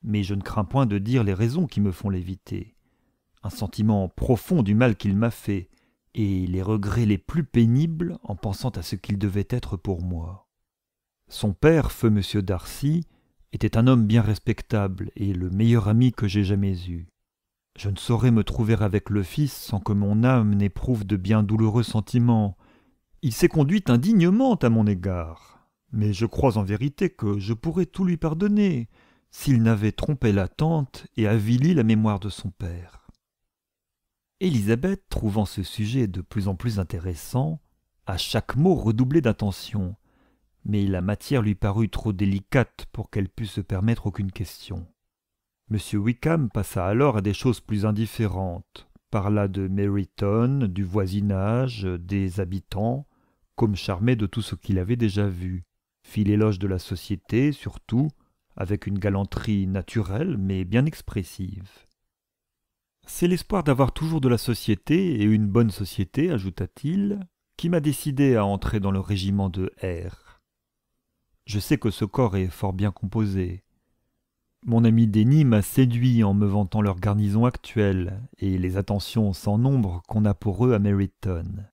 Mais je ne crains point de dire les raisons qui me font l'éviter sentiment profond du mal qu'il m'a fait, et les regrets les plus pénibles en pensant à ce qu'il devait être pour moi. Son père, feu M. Darcy, était un homme bien respectable et le meilleur ami que j'ai jamais eu. Je ne saurais me trouver avec le fils sans que mon âme n'éprouve de bien douloureux sentiments. Il s'est conduit indignement à mon égard, mais je crois en vérité que je pourrais tout lui pardonner s'il n'avait trompé la tante et avili la mémoire de son père. Élisabeth, trouvant ce sujet de plus en plus intéressant, à chaque mot redoublait d'attention, mais la matière lui parut trop délicate pour qu'elle pût se permettre aucune question. M. Wickham passa alors à des choses plus indifférentes, parla de Meryton, du voisinage, des habitants, comme charmé de tout ce qu'il avait déjà vu, fit l'éloge de la société, surtout, avec une galanterie naturelle mais bien expressive. C'est l'espoir d'avoir toujours de la société, et une bonne société, ajouta-t-il, qui m'a décidé à entrer dans le régiment de R. Je sais que ce corps est fort bien composé. Mon ami Denis m'a séduit en me vantant leur garnison actuelle et les attentions sans nombre qu'on a pour eux à Meryton.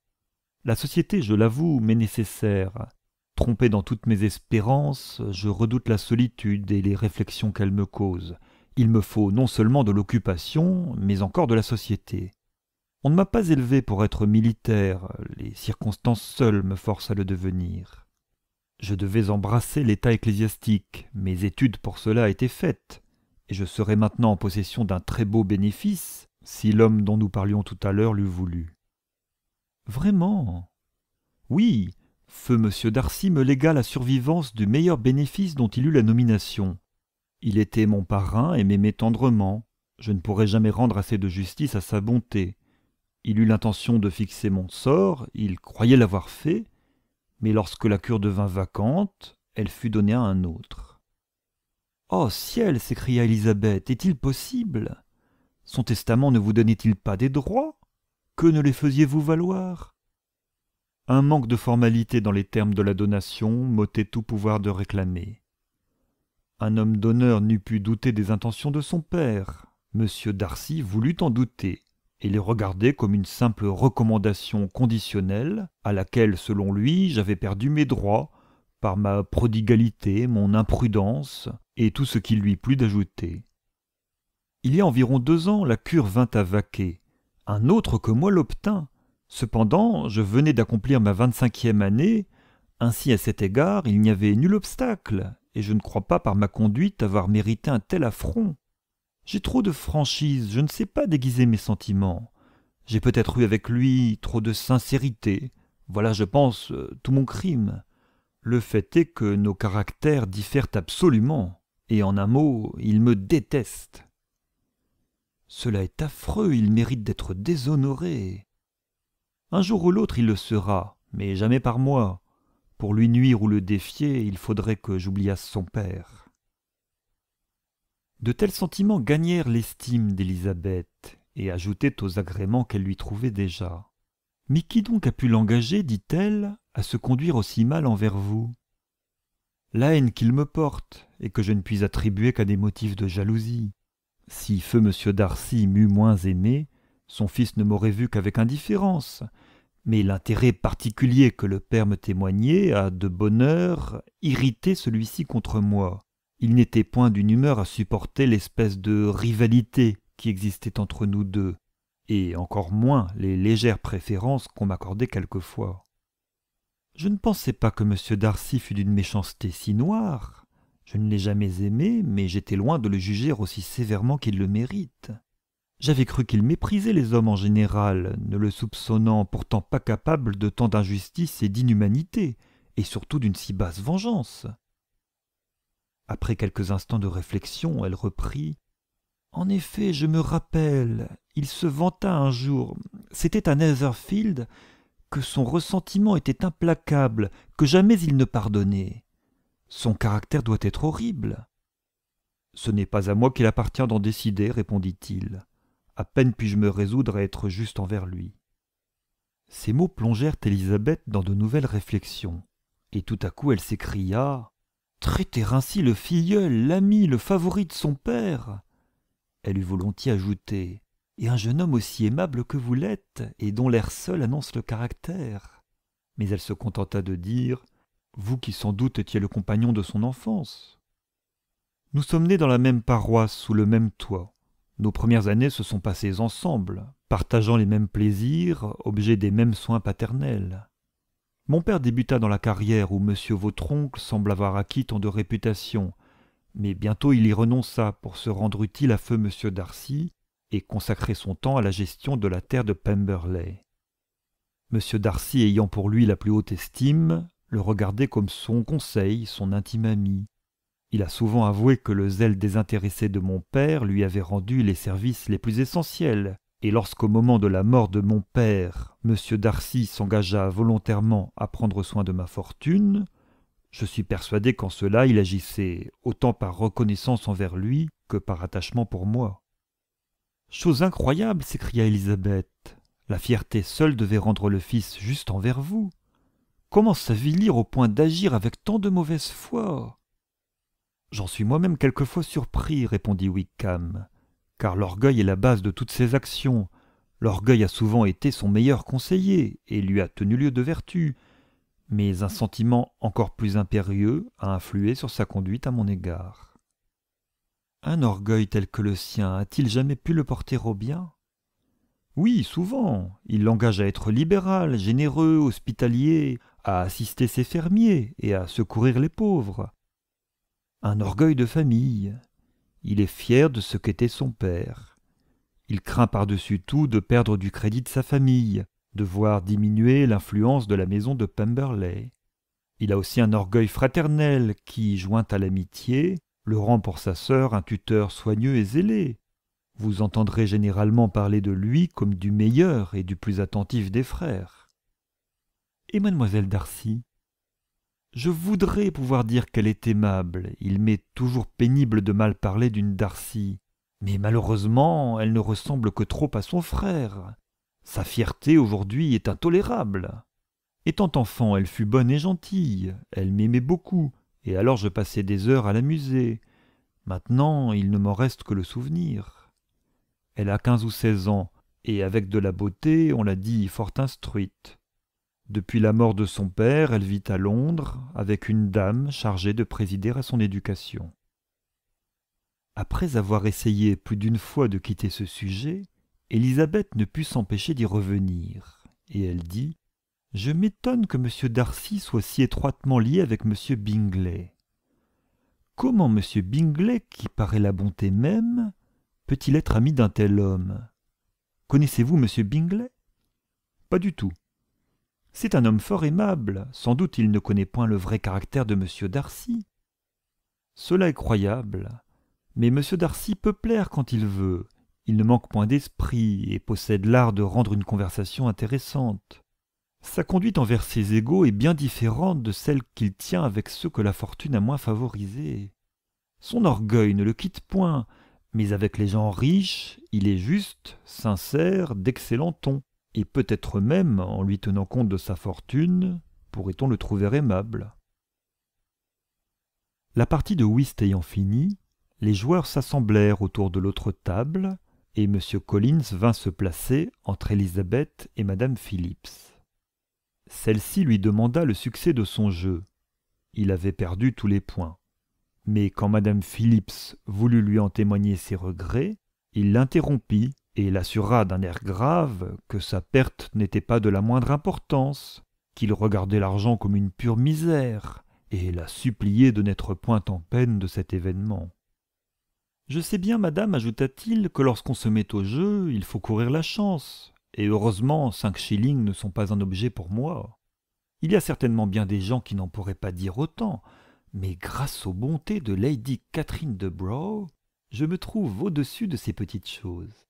La société, je l'avoue, m'est nécessaire. Trompé dans toutes mes espérances, je redoute la solitude et les réflexions qu'elle me cause. Il me faut non seulement de l'occupation, mais encore de la société. On ne m'a pas élevé pour être militaire, les circonstances seules me forcent à le devenir. Je devais embrasser l'état ecclésiastique, mes études pour cela étaient faites, et je serais maintenant en possession d'un très beau bénéfice, si l'homme dont nous parlions tout à l'heure l'eût voulu. Vraiment Oui, feu M. Darcy me légua la survivance du meilleur bénéfice dont il eut la nomination. Il était mon parrain et m'aimait tendrement. Je ne pourrais jamais rendre assez de justice à sa bonté. Il eut l'intention de fixer mon sort, il croyait l'avoir fait, mais lorsque la cure devint vacante, elle fut donnée à un autre. Oh ciel s'écria Élisabeth, est-il possible Son testament ne vous donnait-il pas des droits Que ne les faisiez-vous valoir Un manque de formalité dans les termes de la donation m'ôtait tout pouvoir de réclamer. Un homme d'honneur n'eût pu douter des intentions de son père. Monsieur Darcy voulut en douter et les regardait comme une simple recommandation conditionnelle à laquelle, selon lui, j'avais perdu mes droits par ma prodigalité, mon imprudence et tout ce qui lui plut d'ajouter. Il y a environ deux ans, la cure vint à vaquer. Un autre que moi l'obtint. Cependant, je venais d'accomplir ma vingt-cinquième année, ainsi à cet égard il n'y avait nul obstacle, et je ne crois pas par ma conduite avoir mérité un tel affront. J'ai trop de franchise, je ne sais pas déguiser mes sentiments. J'ai peut-être eu avec lui trop de sincérité. Voilà, je pense, euh, tout mon crime. Le fait est que nos caractères diffèrent absolument, et en un mot, il me déteste. Cela est affreux, il mérite d'être déshonoré. Un jour ou l'autre il le sera, mais jamais par moi. Pour lui nuire ou le défier, il faudrait que j'oubliasse son père. De tels sentiments gagnèrent l'estime d'Élisabeth et ajoutaient aux agréments qu'elle lui trouvait déjà. Mais qui donc a pu l'engager, dit-elle, à se conduire aussi mal envers vous La haine qu'il me porte, et que je ne puis attribuer qu'à des motifs de jalousie. Si feu M. Darcy m'eût moins aimé, son fils ne m'aurait vu qu'avec indifférence, mais l'intérêt particulier que le père me témoignait a, de bonne heure, irrité celui-ci contre moi. Il n'était point d'une humeur à supporter l'espèce de rivalité qui existait entre nous deux, et encore moins les légères préférences qu'on m'accordait quelquefois. Je ne pensais pas que M. Darcy fût d'une méchanceté si noire. Je ne l'ai jamais aimé, mais j'étais loin de le juger aussi sévèrement qu'il le mérite. J'avais cru qu'il méprisait les hommes en général, ne le soupçonnant pourtant pas capable de tant d'injustice et d'inhumanité, et surtout d'une si basse vengeance. Après quelques instants de réflexion, elle reprit. En effet, je me rappelle, il se vanta un jour, c'était à Netherfield, que son ressentiment était implacable, que jamais il ne pardonnait. Son caractère doit être horrible. Ce n'est pas à moi qu'il appartient d'en décider, répondit-il. À peine puis-je me résoudre à être juste envers lui. Ces mots plongèrent Élisabeth dans de nouvelles réflexions, et tout à coup elle s'écria Traiter ainsi le filleul, l'ami, le favori de son père Elle eût volontiers ajouté Et un jeune homme aussi aimable que vous l'êtes, et dont l'air seul annonce le caractère. Mais elle se contenta de dire Vous qui sans doute étiez le compagnon de son enfance. Nous sommes nés dans la même paroisse, sous le même toit. Nos premières années se sont passées ensemble, partageant les mêmes plaisirs, objet des mêmes soins paternels. Mon père débuta dans la carrière où M. Vautroncle semble avoir acquis tant de réputation, mais bientôt il y renonça pour se rendre utile à feu M. Darcy et consacrer son temps à la gestion de la terre de Pemberley. Monsieur Darcy ayant pour lui la plus haute estime, le regardait comme son conseil, son intime ami, il a souvent avoué que le zèle désintéressé de mon père lui avait rendu les services les plus essentiels, et lorsqu'au moment de la mort de mon père, M. Darcy s'engagea volontairement à prendre soin de ma fortune, je suis persuadé qu'en cela il agissait autant par reconnaissance envers lui que par attachement pour moi. Chose incroyable, s'écria Élisabeth. La fierté seule devait rendre le fils juste envers vous. Comment s'avilir au point d'agir avec tant de mauvaise foi J'en suis moi-même quelquefois surpris, répondit Wickham, car l'orgueil est la base de toutes ses actions. L'orgueil a souvent été son meilleur conseiller et lui a tenu lieu de vertu. Mais un sentiment encore plus impérieux a influé sur sa conduite à mon égard. Un orgueil tel que le sien a-t-il jamais pu le porter au bien Oui, souvent. Il l'engage à être libéral, généreux, hospitalier, à assister ses fermiers et à secourir les pauvres un orgueil de famille. Il est fier de ce qu'était son père. Il craint par-dessus tout de perdre du crédit de sa famille, de voir diminuer l'influence de la maison de Pemberley. Il a aussi un orgueil fraternel qui, joint à l'amitié, le rend pour sa sœur un tuteur soigneux et zélé. Vous entendrez généralement parler de lui comme du meilleur et du plus attentif des frères. Et mademoiselle Darcy je voudrais pouvoir dire qu'elle est aimable, il m'est toujours pénible de mal parler d'une Darcy, mais malheureusement elle ne ressemble que trop à son frère. Sa fierté aujourd'hui est intolérable. Étant enfant, elle fut bonne et gentille, elle m'aimait beaucoup, et alors je passais des heures à l'amuser. Maintenant, il ne m'en reste que le souvenir. Elle a quinze ou seize ans, et avec de la beauté, on l'a dit fort instruite. Depuis la mort de son père, elle vit à Londres avec une dame chargée de présider à son éducation. Après avoir essayé plus d'une fois de quitter ce sujet, Élisabeth ne put s'empêcher d'y revenir, et elle dit Je m'étonne que M. Darcy soit si étroitement lié avec M. Bingley. Comment M. Bingley, qui paraît la bonté même, peut-il être ami d'un tel homme Connaissez-vous M. Bingley Pas du tout. C'est un homme fort aimable, sans doute il ne connaît point le vrai caractère de M. Darcy. Cela est croyable. Mais M. Darcy peut plaire quand il veut. Il ne manque point d'esprit et possède l'art de rendre une conversation intéressante. Sa conduite envers ses égaux est bien différente de celle qu'il tient avec ceux que la fortune a moins favorisés. Son orgueil ne le quitte point, mais avec les gens riches, il est juste, sincère, d'excellent ton et peut-être même, en lui tenant compte de sa fortune, pourrait-on le trouver aimable. La partie de whist ayant fini, les joueurs s'assemblèrent autour de l'autre table, et M. Collins vint se placer entre Elizabeth et Mme Phillips. Celle-ci lui demanda le succès de son jeu. Il avait perdu tous les points. Mais quand Mme Phillips voulut lui en témoigner ses regrets, il l'interrompit et l'assura d'un air grave que sa perte n'était pas de la moindre importance, qu'il regardait l'argent comme une pure misère, et la suppliait de n'être point en peine de cet événement. Je sais bien, madame, ajouta-t-il, que lorsqu'on se met au jeu, il faut courir la chance, et heureusement, cinq shillings ne sont pas un objet pour moi. Il y a certainement bien des gens qui n'en pourraient pas dire autant, mais grâce aux bontés de Lady Catherine de Brough, je me trouve au-dessus de ces petites choses.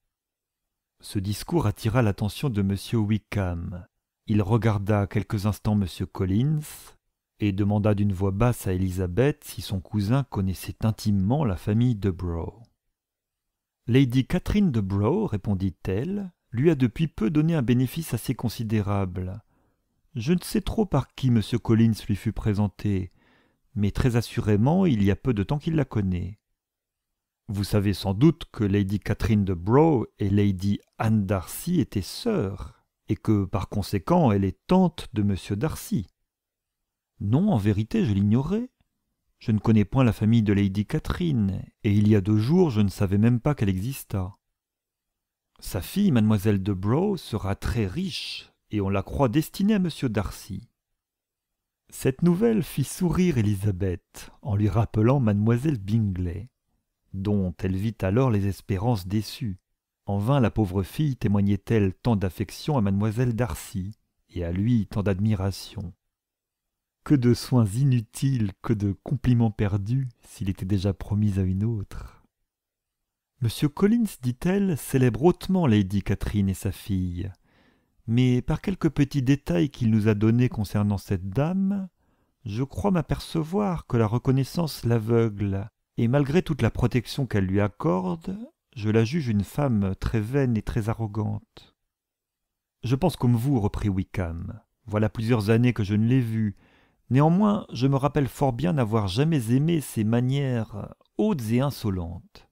Ce discours attira l'attention de M. Wickham. Il regarda quelques instants M. Collins, et demanda d'une voix basse à Elisabeth si son cousin connaissait intimement la famille de Brough. Lady Catherine de Brough, répondit-elle, lui a depuis peu donné un bénéfice assez considérable. Je ne sais trop par qui M. Collins lui fut présenté, mais très assurément il y a peu de temps qu'il la connaît. Vous savez sans doute que Lady Catherine de Brough et Lady Anne Darcy étaient sœurs, et que par conséquent elle est tante de M. Darcy. Non, en vérité, je l'ignorais. Je ne connais point la famille de Lady Catherine, et il y a deux jours je ne savais même pas qu'elle existât. Sa fille, mademoiselle de Brough, sera très riche, et on la croit destinée à M. Darcy. Cette nouvelle fit sourire Élisabeth en lui rappelant mademoiselle Bingley dont elle vit alors les espérances déçues. En vain la pauvre fille témoignait-elle tant d'affection à mademoiselle Darcy, et à lui tant d'admiration. Que de soins inutiles, que de compliments perdus, s'il était déjà promis à une autre. Monsieur Collins, dit-elle, célèbre hautement Lady Catherine et sa fille. Mais par quelques petits détails qu'il nous a donnés concernant cette dame, je crois m'apercevoir que la reconnaissance l'aveugle, et malgré toute la protection qu'elle lui accorde, je la juge une femme très vaine et très arrogante. Je pense comme vous, reprit Wickham. Voilà plusieurs années que je ne l'ai vue. Néanmoins, je me rappelle fort bien n'avoir jamais aimé ses manières hautes et insolentes.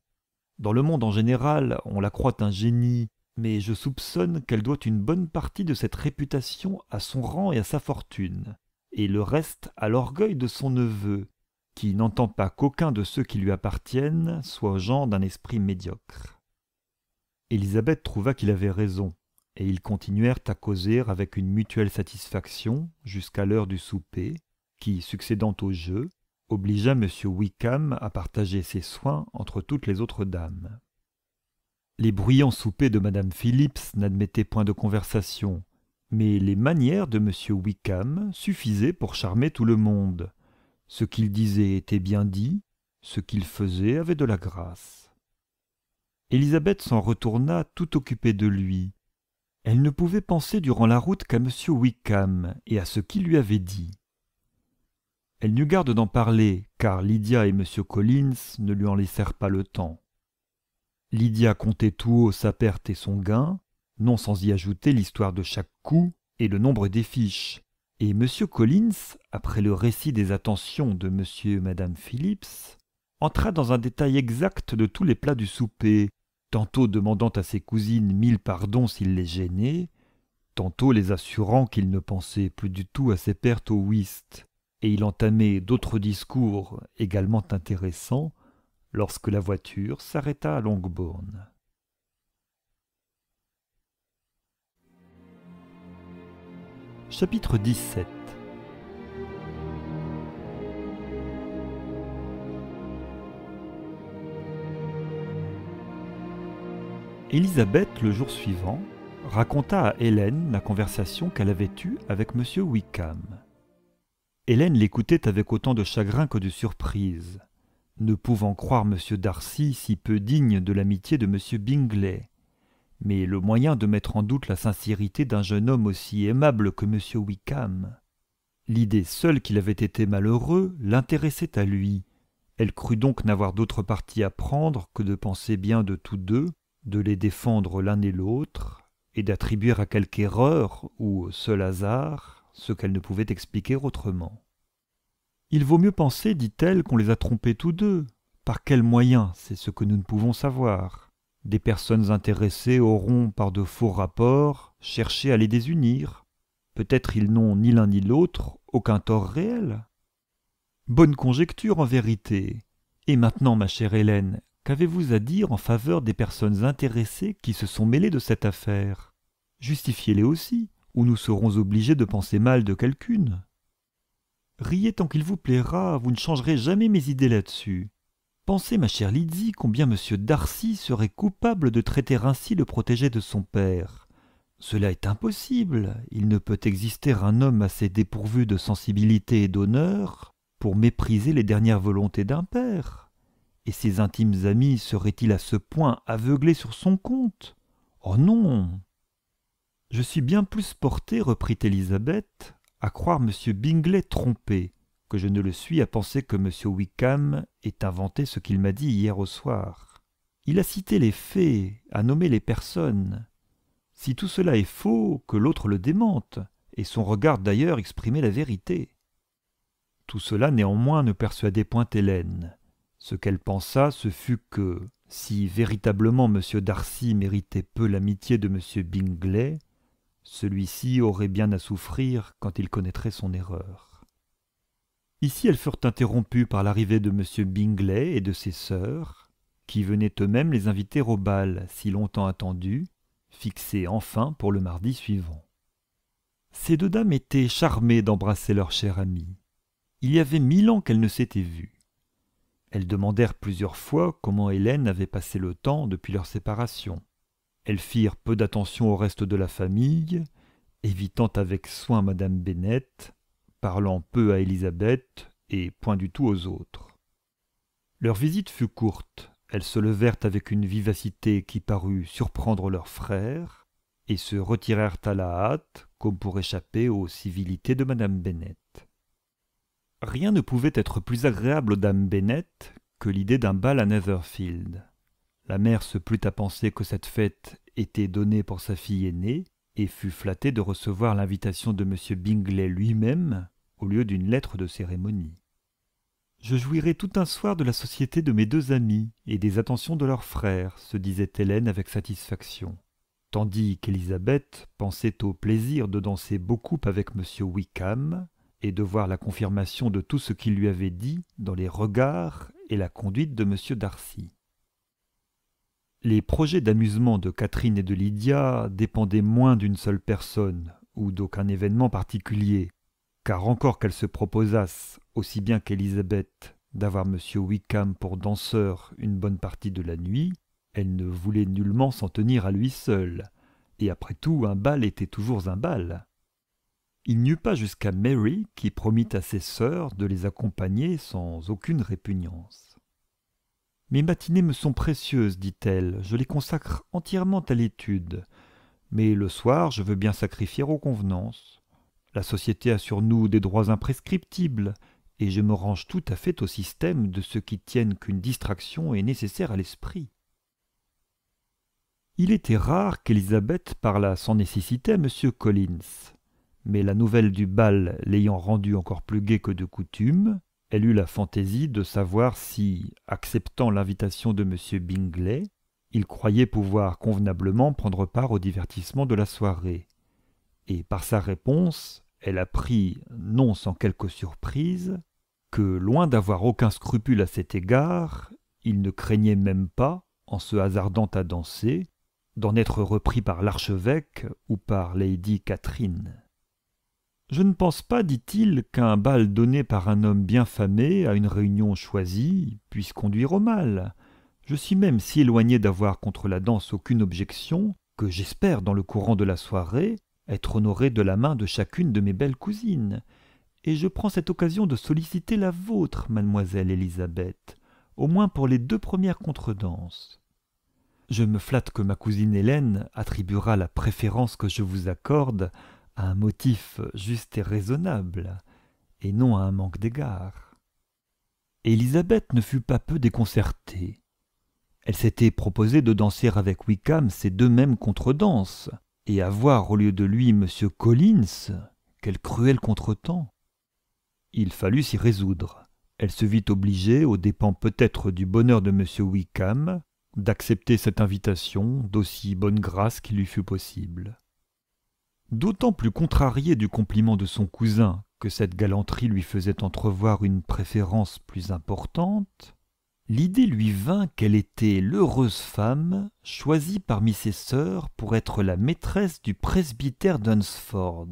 Dans le monde en général, on la croit un génie, mais je soupçonne qu'elle doit une bonne partie de cette réputation à son rang et à sa fortune, et le reste à l'orgueil de son neveu, qui n'entend pas qu'aucun de ceux qui lui appartiennent soit gens d'un esprit médiocre. Élisabeth trouva qu'il avait raison, et ils continuèrent à causer avec une mutuelle satisfaction jusqu'à l'heure du souper, qui, succédant au jeu, obligea M. Wickham à partager ses soins entre toutes les autres dames. Les bruyants soupers de Madame Phillips n'admettaient point de conversation, mais les manières de M. Wickham suffisaient pour charmer tout le monde, ce qu'il disait était bien dit, ce qu'il faisait avait de la grâce. Élisabeth s'en retourna tout occupée de lui. Elle ne pouvait penser durant la route qu'à M. Wickham et à ce qu'il lui avait dit. Elle n'eut garde d'en parler, car Lydia et M. Collins ne lui en laissèrent pas le temps. Lydia comptait tout haut sa perte et son gain, non sans y ajouter l'histoire de chaque coup et le nombre des fiches. Et M. Collins, après le récit des attentions de M. et Mme Phillips, entra dans un détail exact de tous les plats du souper, tantôt demandant à ses cousines mille pardons s'il les gênait, tantôt les assurant qu'il ne pensait plus du tout à ses pertes au whist, et il entamait d'autres discours également intéressants lorsque la voiture s'arrêta à Longbourn. Chapitre 17 Elisabeth, le jour suivant, raconta à Hélène la conversation qu'elle avait eue avec M. Wickham. Hélène l'écoutait avec autant de chagrin que de surprise, ne pouvant croire M. Darcy si peu digne de l'amitié de M. Bingley, mais le moyen de mettre en doute la sincérité d'un jeune homme aussi aimable que M. Wickham. L'idée seule qu'il avait été malheureux l'intéressait à lui. Elle crut donc n'avoir d'autre parti à prendre que de penser bien de tous deux, de les défendre l'un et l'autre, et d'attribuer à quelque erreur ou au seul hasard ce qu'elle ne pouvait expliquer autrement. Il vaut mieux penser, dit-elle, qu'on les a trompés tous deux. Par quel moyen, c'est ce que nous ne pouvons savoir. Des personnes intéressées auront, par de faux rapports, cherché à les désunir. Peut-être ils n'ont ni l'un ni l'autre aucun tort réel. Bonne conjecture en vérité. Et maintenant, ma chère Hélène, qu'avez-vous à dire en faveur des personnes intéressées qui se sont mêlées de cette affaire Justifiez-les aussi, ou nous serons obligés de penser mal de quelqu'une. Riez tant qu'il vous plaira, vous ne changerez jamais mes idées là-dessus. Pensez, ma chère Lizzie, combien M. Darcy serait coupable de traiter ainsi le protégé de son père. Cela est impossible. Il ne peut exister un homme assez dépourvu de sensibilité et d'honneur pour mépriser les dernières volontés d'un père. Et ses intimes amis seraient-ils à ce point aveuglés sur son compte Oh non Je suis bien plus portée, reprit Élisabeth, à croire M. Bingley trompé, que je ne le suis à penser que M. Wickham ait inventé ce qu'il m'a dit hier au soir. Il a cité les faits, a nommé les personnes. Si tout cela est faux, que l'autre le démente, et son regard d'ailleurs exprimait la vérité. Tout cela néanmoins ne persuadait point Hélène. Ce qu'elle pensa, ce fut que, si véritablement M. Darcy méritait peu l'amitié de M. Bingley, celui-ci aurait bien à souffrir quand il connaîtrait son erreur. Ici elles furent interrompues par l'arrivée de M. Bingley et de ses sœurs, qui venaient eux-mêmes les inviter au bal, si longtemps attendu, fixé enfin pour le mardi suivant. Ces deux dames étaient charmées d'embrasser leur chère amie. Il y avait mille ans qu'elles ne s'étaient vues. Elles demandèrent plusieurs fois comment Hélène avait passé le temps depuis leur séparation. Elles firent peu d'attention au reste de la famille, évitant avec soin Madame Bennett, parlant peu à Élisabeth et point du tout aux autres. Leur visite fut courte, elles se levèrent avec une vivacité qui parut surprendre leurs frères, et se retirèrent à la hâte, comme pour échapper aux civilités de madame Bennett. Rien ne pouvait être plus agréable aux dames Bennett que l'idée d'un bal à Netherfield. La mère se plut à penser que cette fête était donnée pour sa fille aînée, et fut flatté de recevoir l'invitation de M. Bingley lui-même au lieu d'une lettre de cérémonie. Je jouirai tout un soir de la société de mes deux amis et des attentions de leurs frères, se disait Hélène avec satisfaction, tandis qu'Élisabeth pensait au plaisir de danser beaucoup avec M. Wickham et de voir la confirmation de tout ce qu'il lui avait dit dans les regards et la conduite de M. Darcy. Les projets d'amusement de Catherine et de Lydia dépendaient moins d'une seule personne ou d'aucun événement particulier, car encore qu'elles se proposassent, aussi bien qu'Elisabeth, d'avoir M. Wickham pour danseur une bonne partie de la nuit, elle ne voulait nullement s'en tenir à lui seul, et après tout un bal était toujours un bal. Il n'y eut pas jusqu'à Mary qui promit à ses sœurs de les accompagner sans aucune répugnance. Mes matinées me sont précieuses, dit-elle, je les consacre entièrement à l'étude. Mais le soir, je veux bien sacrifier aux convenances. La société a sur nous des droits imprescriptibles, et je me range tout à fait au système de ceux qui tiennent qu'une distraction est nécessaire à l'esprit. Il était rare qu'Elisabeth parlât sans nécessité à M. Collins, mais la nouvelle du bal l'ayant rendue encore plus gai que de coutume, elle eut la fantaisie de savoir si, acceptant l'invitation de M. Bingley, il croyait pouvoir convenablement prendre part au divertissement de la soirée. Et par sa réponse, elle apprit, non sans quelque surprise, que, loin d'avoir aucun scrupule à cet égard, il ne craignait même pas, en se hasardant à danser, d'en être repris par l'archevêque ou par Lady Catherine. Je ne pense pas, dit-il, qu'un bal donné par un homme bien famé à une réunion choisie puisse conduire au mal. Je suis même si éloigné d'avoir contre la danse aucune objection que j'espère, dans le courant de la soirée, être honoré de la main de chacune de mes belles cousines. Et je prends cette occasion de solliciter la vôtre, mademoiselle Élisabeth, au moins pour les deux premières contredanses. Je me flatte que ma cousine Hélène attribuera la préférence que je vous accorde à un motif juste et raisonnable, et non à un manque d'égard. Élisabeth ne fut pas peu déconcertée. Elle s'était proposée de danser avec Wickham ces deux mêmes contredanses, et avoir au lieu de lui M. Collins, quel cruel contretemps. Il fallut s'y résoudre. Elle se vit obligée, au dépens peut-être du bonheur de M. Wickham, d'accepter cette invitation d'aussi bonne grâce qu'il lui fut possible d'autant plus contrarié du compliment de son cousin que cette galanterie lui faisait entrevoir une préférence plus importante, l'idée lui vint qu'elle était l'heureuse femme choisie parmi ses sœurs pour être la maîtresse du presbytère d'Hunsford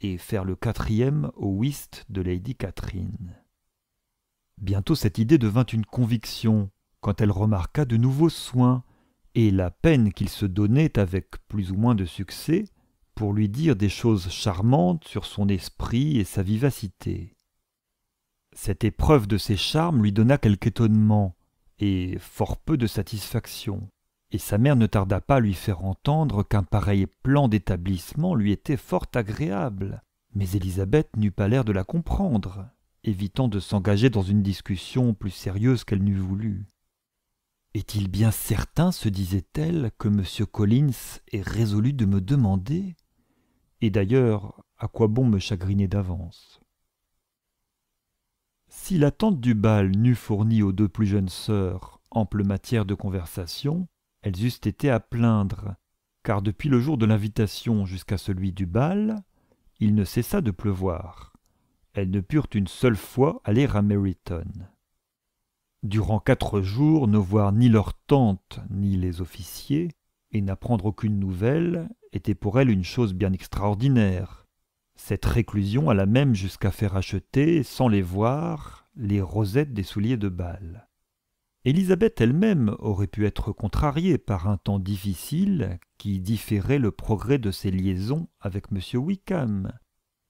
et faire le quatrième au whist de Lady Catherine. Bientôt cette idée devint une conviction quand elle remarqua de nouveaux soins et la peine qu'il se donnait avec plus ou moins de succès pour lui dire des choses charmantes sur son esprit et sa vivacité. Cette épreuve de ses charmes lui donna quelque étonnement et fort peu de satisfaction, et sa mère ne tarda pas à lui faire entendre qu'un pareil plan d'établissement lui était fort agréable. Mais Élisabeth n'eut pas l'air de la comprendre, évitant de s'engager dans une discussion plus sérieuse qu'elle n'eût voulu. Est-il bien certain, se disait-elle, que M. Collins est résolu de me demander et d'ailleurs, à quoi bon me chagriner d'avance Si l'attente du bal n'eût fourni aux deux plus jeunes sœurs ample matière de conversation, elles eussent été à plaindre, car depuis le jour de l'invitation jusqu'à celui du bal, il ne cessa de pleuvoir. Elles ne purent une seule fois aller à Meryton. Durant quatre jours, ne voir ni leur tante ni les officiers, et n'apprendre aucune nouvelle, était pour elle une chose bien extraordinaire. Cette réclusion alla même jusqu'à faire acheter, sans les voir, les rosettes des souliers de bal. Élisabeth elle-même aurait pu être contrariée par un temps difficile qui différait le progrès de ses liaisons avec M. Wickham,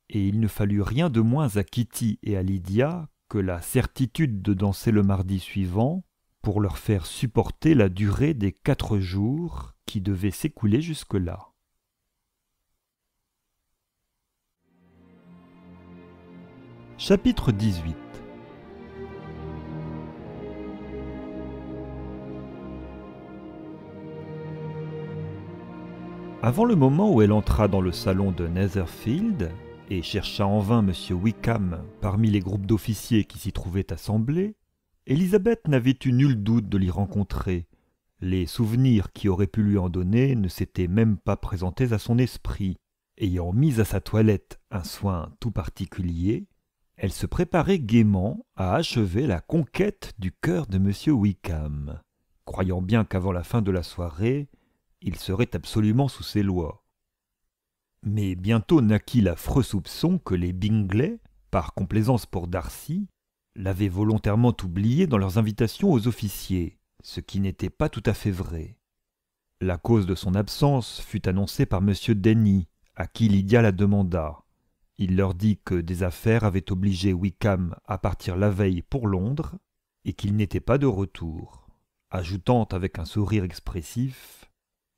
et il ne fallut rien de moins à Kitty et à Lydia que la certitude de danser le mardi suivant pour leur faire supporter la durée des quatre jours qui devaient s'écouler jusque-là. Chapitre 18 Avant le moment où elle entra dans le salon de Netherfield et chercha en vain M. Wickham parmi les groupes d'officiers qui s'y trouvaient assemblés, Elisabeth n'avait eu nul doute de l'y rencontrer. Les souvenirs qui auraient pu lui en donner ne s'étaient même pas présentés à son esprit. Ayant mis à sa toilette un soin tout particulier, elle se préparait gaiement à achever la conquête du cœur de M. Wickham, croyant bien qu'avant la fin de la soirée, il serait absolument sous ses lois. Mais bientôt naquit l'affreux soupçon que les Bingley, par complaisance pour Darcy, l'avaient volontairement oublié dans leurs invitations aux officiers, ce qui n'était pas tout à fait vrai. La cause de son absence fut annoncée par M. Denny, à qui Lydia la demanda. Il leur dit que des affaires avaient obligé Wickham à partir la veille pour Londres et qu'il n'était pas de retour, ajoutant avec un sourire expressif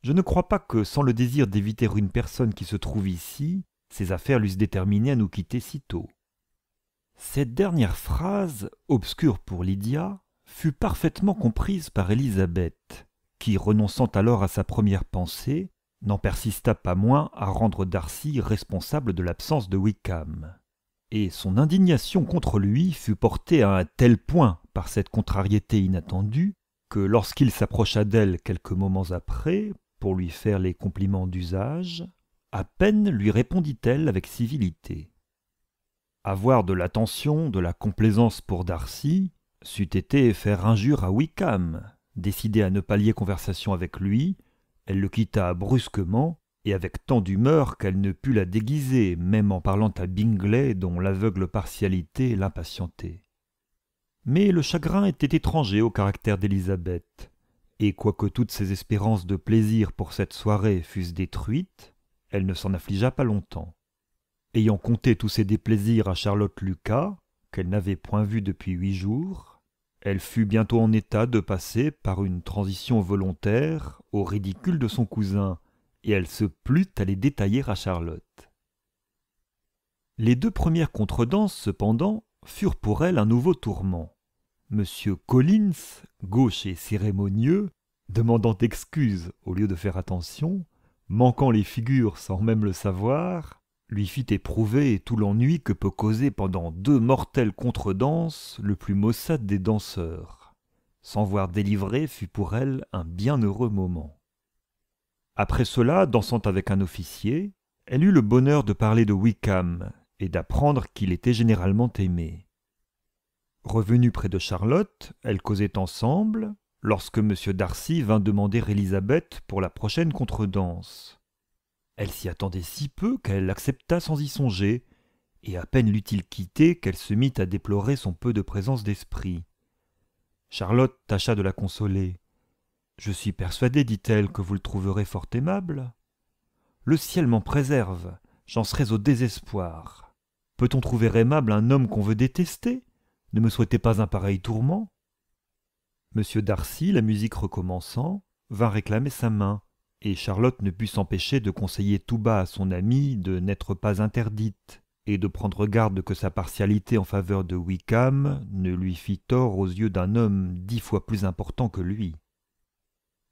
Je ne crois pas que, sans le désir d'éviter une personne qui se trouve ici, ces affaires l'eussent déterminé à nous quitter si tôt. Cette dernière phrase, obscure pour Lydia, fut parfaitement comprise par Elisabeth, qui, renonçant alors à sa première pensée, n'en persista pas moins à rendre Darcy responsable de l'absence de Wickham. Et son indignation contre lui fut portée à un tel point par cette contrariété inattendue que lorsqu'il s'approcha d'elle quelques moments après pour lui faire les compliments d'usage, à peine lui répondit-elle avec civilité. Avoir de l'attention, de la complaisance pour Darcy, c'eût été faire injure à Wickham, décidé à ne pas lier conversation avec lui, elle le quitta brusquement, et avec tant d'humeur qu'elle ne put la déguiser, même en parlant à Bingley dont l'aveugle partialité l'impatientait. Mais le chagrin était étranger au caractère d'Élisabeth, et quoique toutes ses espérances de plaisir pour cette soirée fussent détruites, elle ne s'en affligea pas longtemps. Ayant compté tous ses déplaisirs à Charlotte Lucas, qu'elle n'avait point vue depuis huit jours, elle fut bientôt en état de passer par une transition volontaire au ridicule de son cousin, et elle se plut à les détailler à Charlotte. Les deux premières contredanses, cependant, furent pour elle un nouveau tourment. Monsieur Collins, gauche et cérémonieux, demandant excuse au lieu de faire attention, manquant les figures sans même le savoir, lui fit éprouver tout l'ennui que peut causer pendant deux mortelles contredanses le plus maussade des danseurs. S'en voir délivré fut pour elle un bienheureux moment. Après cela, dansant avec un officier, elle eut le bonheur de parler de Wickham et d'apprendre qu'il était généralement aimé. Revenue près de Charlotte, elles causaient ensemble, lorsque M. Darcy vint demander Élisabeth pour la prochaine contredanse. Elle s'y attendait si peu qu'elle l'accepta sans y songer, et à peine l'eut-il quitté qu'elle se mit à déplorer son peu de présence d'esprit. Charlotte tâcha de la consoler. Je suis persuadée, dit-elle, que vous le trouverez fort aimable. Le ciel m'en préserve, j'en serais au désespoir. Peut-on trouver aimable un homme qu'on veut détester Ne me souhaitez pas un pareil tourment Monsieur Darcy, la musique recommençant, vint réclamer sa main, et Charlotte ne put s'empêcher de conseiller tout bas à son amie de n'être pas interdite, et de prendre garde que sa partialité en faveur de Wickham ne lui fît tort aux yeux d'un homme dix fois plus important que lui.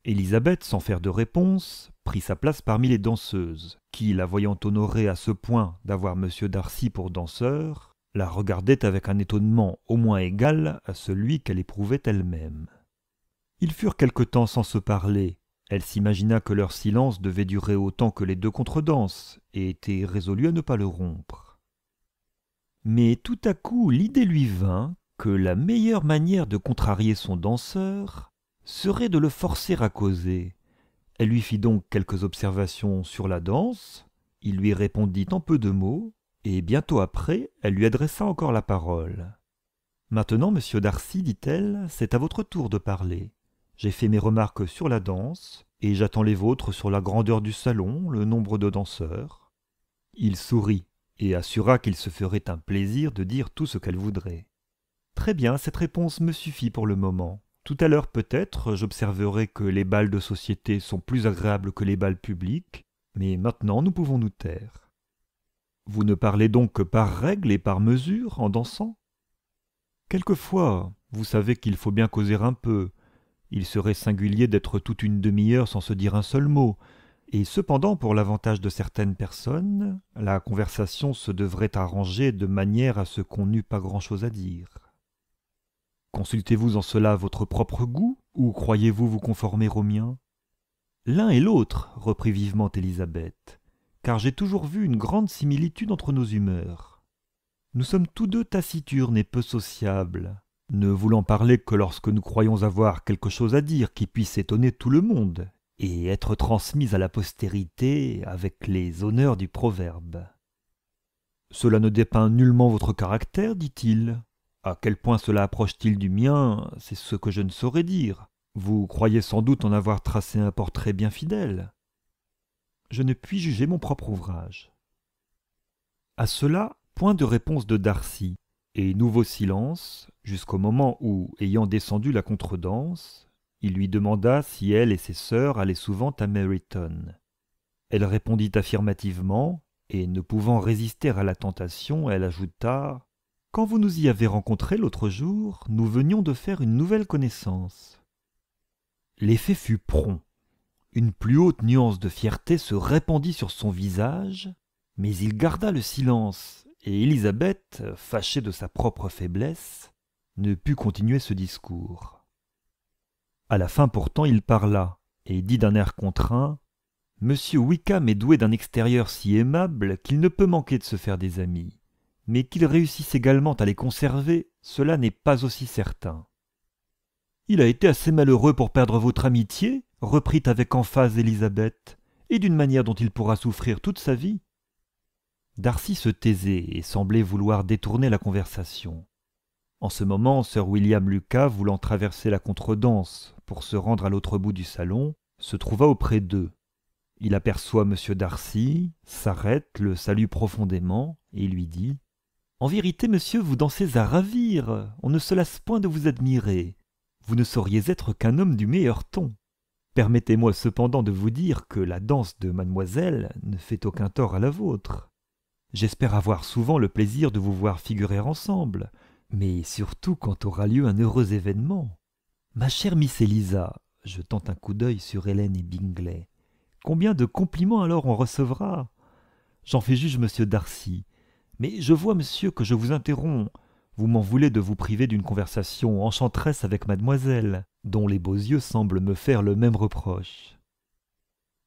Élisabeth, sans faire de réponse, prit sa place parmi les danseuses, qui, la voyant honorée à ce point d'avoir M. Darcy pour danseur, la regardait avec un étonnement au moins égal à celui qu'elle éprouvait elle-même. Ils furent quelque temps sans se parler, elle s'imagina que leur silence devait durer autant que les deux contredanses, et était résolue à ne pas le rompre. Mais tout à coup l'idée lui vint que la meilleure manière de contrarier son danseur serait de le forcer à causer. Elle lui fit donc quelques observations sur la danse, il lui répondit en peu de mots, et bientôt après elle lui adressa encore la parole. Maintenant, monsieur Darcy, dit-elle, c'est à votre tour de parler. J'ai fait mes remarques sur la danse, et j'attends les vôtres sur la grandeur du salon, le nombre de danseurs. Il sourit, et assura qu'il se ferait un plaisir de dire tout ce qu'elle voudrait. Très bien, cette réponse me suffit pour le moment. Tout à l'heure peut-être, j'observerai que les balles de société sont plus agréables que les balles publiques, mais maintenant nous pouvons nous taire. Vous ne parlez donc que par règle et par mesure en dansant Quelquefois, vous savez qu'il faut bien causer un peu, il serait singulier d'être toute une demi-heure sans se dire un seul mot, et cependant, pour l'avantage de certaines personnes, la conversation se devrait arranger de manière à ce qu'on n'eût pas grand-chose à dire. Consultez-vous en cela votre propre goût, ou croyez-vous vous conformer au mien L'un et l'autre, reprit vivement Élisabeth, car j'ai toujours vu une grande similitude entre nos humeurs. Nous sommes tous deux taciturnes et peu sociables, ne voulant parler que lorsque nous croyons avoir quelque chose à dire qui puisse étonner tout le monde, et être transmise à la postérité avec les honneurs du proverbe. Cela ne dépeint nullement votre caractère, dit-il. À quel point cela approche-t-il du mien, c'est ce que je ne saurais dire. Vous croyez sans doute en avoir tracé un portrait bien fidèle. Je ne puis juger mon propre ouvrage. À cela, point de réponse de Darcy, et nouveau silence, jusqu'au moment où, ayant descendu la contredanse, il lui demanda si elle et ses sœurs allaient souvent à Meryton. Elle répondit affirmativement, et ne pouvant résister à la tentation, elle ajouta Quand vous nous y avez rencontrés l'autre jour, nous venions de faire une nouvelle connaissance. L'effet fut prompt. Une plus haute nuance de fierté se répandit sur son visage, mais il garda le silence et Élisabeth, fâchée de sa propre faiblesse, ne put continuer ce discours. À la fin pourtant il parla, et dit d'un air contraint. Monsieur Wickham est doué d'un extérieur si aimable qu'il ne peut manquer de se faire des amis mais qu'il réussisse également à les conserver, cela n'est pas aussi certain. Il a été assez malheureux pour perdre votre amitié, reprit avec emphase Élisabeth, et d'une manière dont il pourra souffrir toute sa vie. Darcy se taisait et semblait vouloir détourner la conversation. En ce moment, sir William Lucas, voulant traverser la contredanse pour se rendre à l'autre bout du salon, se trouva auprès d'eux. Il aperçoit M. Darcy, s'arrête, le salue profondément et lui dit En vérité, monsieur, vous dansez à ravir. On ne se lasse point de vous admirer. Vous ne sauriez être qu'un homme du meilleur ton. Permettez-moi cependant de vous dire que la danse de mademoiselle ne fait aucun tort à la vôtre. J'espère avoir souvent le plaisir de vous voir figurer ensemble, mais surtout quand aura lieu un heureux événement. Ma chère Miss Elisa, je un coup d'œil sur Hélène et Bingley. Combien de compliments alors on recevra J'en fais juge monsieur Darcy. Mais je vois, monsieur, que je vous interromps. Vous m'en voulez de vous priver d'une conversation enchanteresse avec mademoiselle, dont les beaux yeux semblent me faire le même reproche.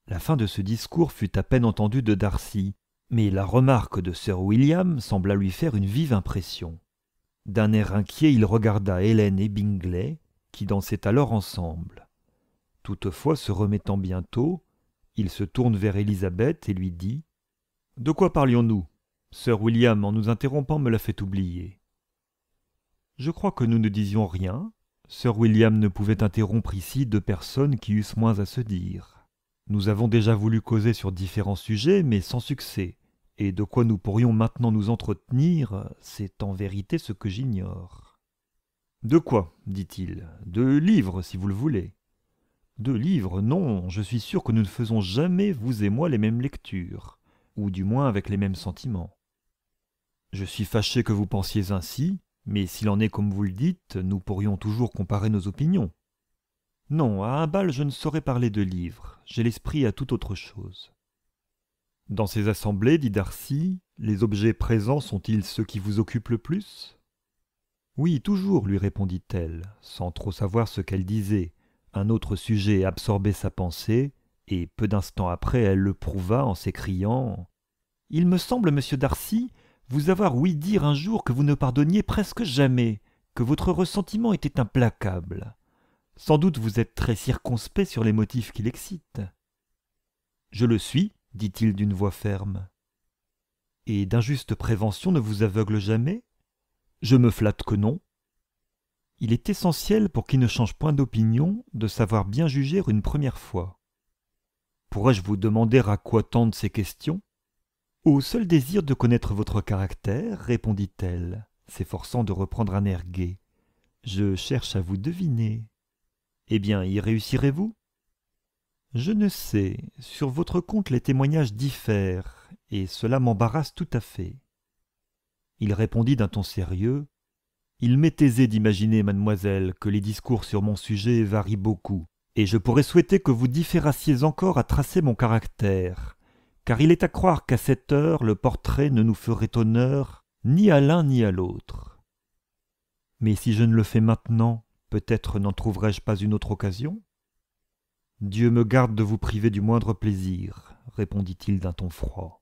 La fin de ce discours fut à peine entendue de Darcy, mais la remarque de sir William sembla lui faire une vive impression. D'un air inquiet, il regarda Hélène et Bingley, qui dansaient alors ensemble. Toutefois, se remettant bientôt, il se tourne vers Élisabeth et lui dit De quoi parlions-nous Sir William, en nous interrompant, me l'a fait oublier. Je crois que nous ne disions rien. Sir William ne pouvait interrompre ici deux personnes qui eussent moins à se dire. Nous avons déjà voulu causer sur différents sujets, mais sans succès, et de quoi nous pourrions maintenant nous entretenir, c'est en vérité ce que j'ignore. De quoi dit-il. De livres, si vous le voulez. De livres, non, je suis sûr que nous ne faisons jamais, vous et moi, les mêmes lectures, ou du moins avec les mêmes sentiments. Je suis fâché que vous pensiez ainsi, mais s'il en est comme vous le dites, nous pourrions toujours comparer nos opinions. Non, à un bal je ne saurais parler de livres, j'ai l'esprit à tout autre chose. Dans ces assemblées, dit Darcy, les objets présents sont-ils ceux qui vous occupent le plus Oui, toujours, lui répondit-elle, sans trop savoir ce qu'elle disait. Un autre sujet absorbait sa pensée, et peu d'instants après, elle le prouva en s'écriant Il me semble, monsieur Darcy, vous avoir ouï dire un jour que vous ne pardonniez presque jamais, que votre ressentiment était implacable. Sans doute vous êtes très circonspect sur les motifs qui l'excitent. Je le suis, dit-il d'une voix ferme. Et d'injustes préventions ne vous aveugle jamais Je me flatte que non. Il est essentiel pour qui ne change point d'opinion de savoir bien juger une première fois. Pourrais-je vous demander à quoi tendent ces questions Au seul désir de connaître votre caractère, répondit-elle, s'efforçant de reprendre un air gai. Je cherche à vous deviner. Eh bien, y réussirez-vous Je ne sais. Sur votre compte, les témoignages diffèrent, et cela m'embarrasse tout à fait. Il répondit d'un ton sérieux. Il m'est aisé d'imaginer, mademoiselle, que les discours sur mon sujet varient beaucoup, et je pourrais souhaiter que vous différassiez encore à tracer mon caractère, car il est à croire qu'à cette heure le portrait ne nous ferait honneur ni à l'un ni à l'autre. Mais si je ne le fais maintenant, Peut-être n'en trouverai-je pas une autre occasion Dieu me garde de vous priver du moindre plaisir, répondit-il d'un ton froid.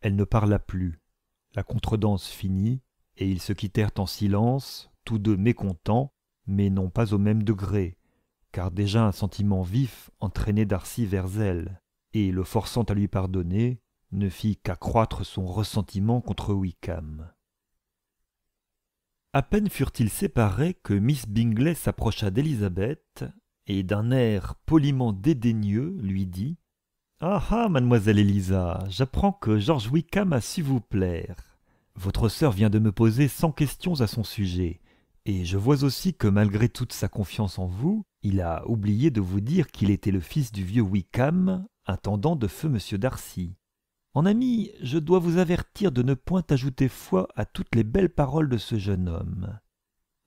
Elle ne parla plus. La contredanse finit, et ils se quittèrent en silence, tous deux mécontents, mais non pas au même degré, car déjà un sentiment vif entraînait Darcy vers elle, et le forçant à lui pardonner, ne fit qu'accroître son ressentiment contre Wickham. À peine furent-ils séparés que Miss Bingley s'approcha d'Elisabeth et d'un air poliment dédaigneux lui dit Ah ah, mademoiselle Elisa, j'apprends que George Wickham a su vous plaire. Votre sœur vient de me poser cent questions à son sujet, et je vois aussi que malgré toute sa confiance en vous, il a oublié de vous dire qu'il était le fils du vieux Wickham, intendant de feu Monsieur Darcy. En ami, je dois vous avertir de ne point ajouter foi à toutes les belles paroles de ce jeune homme.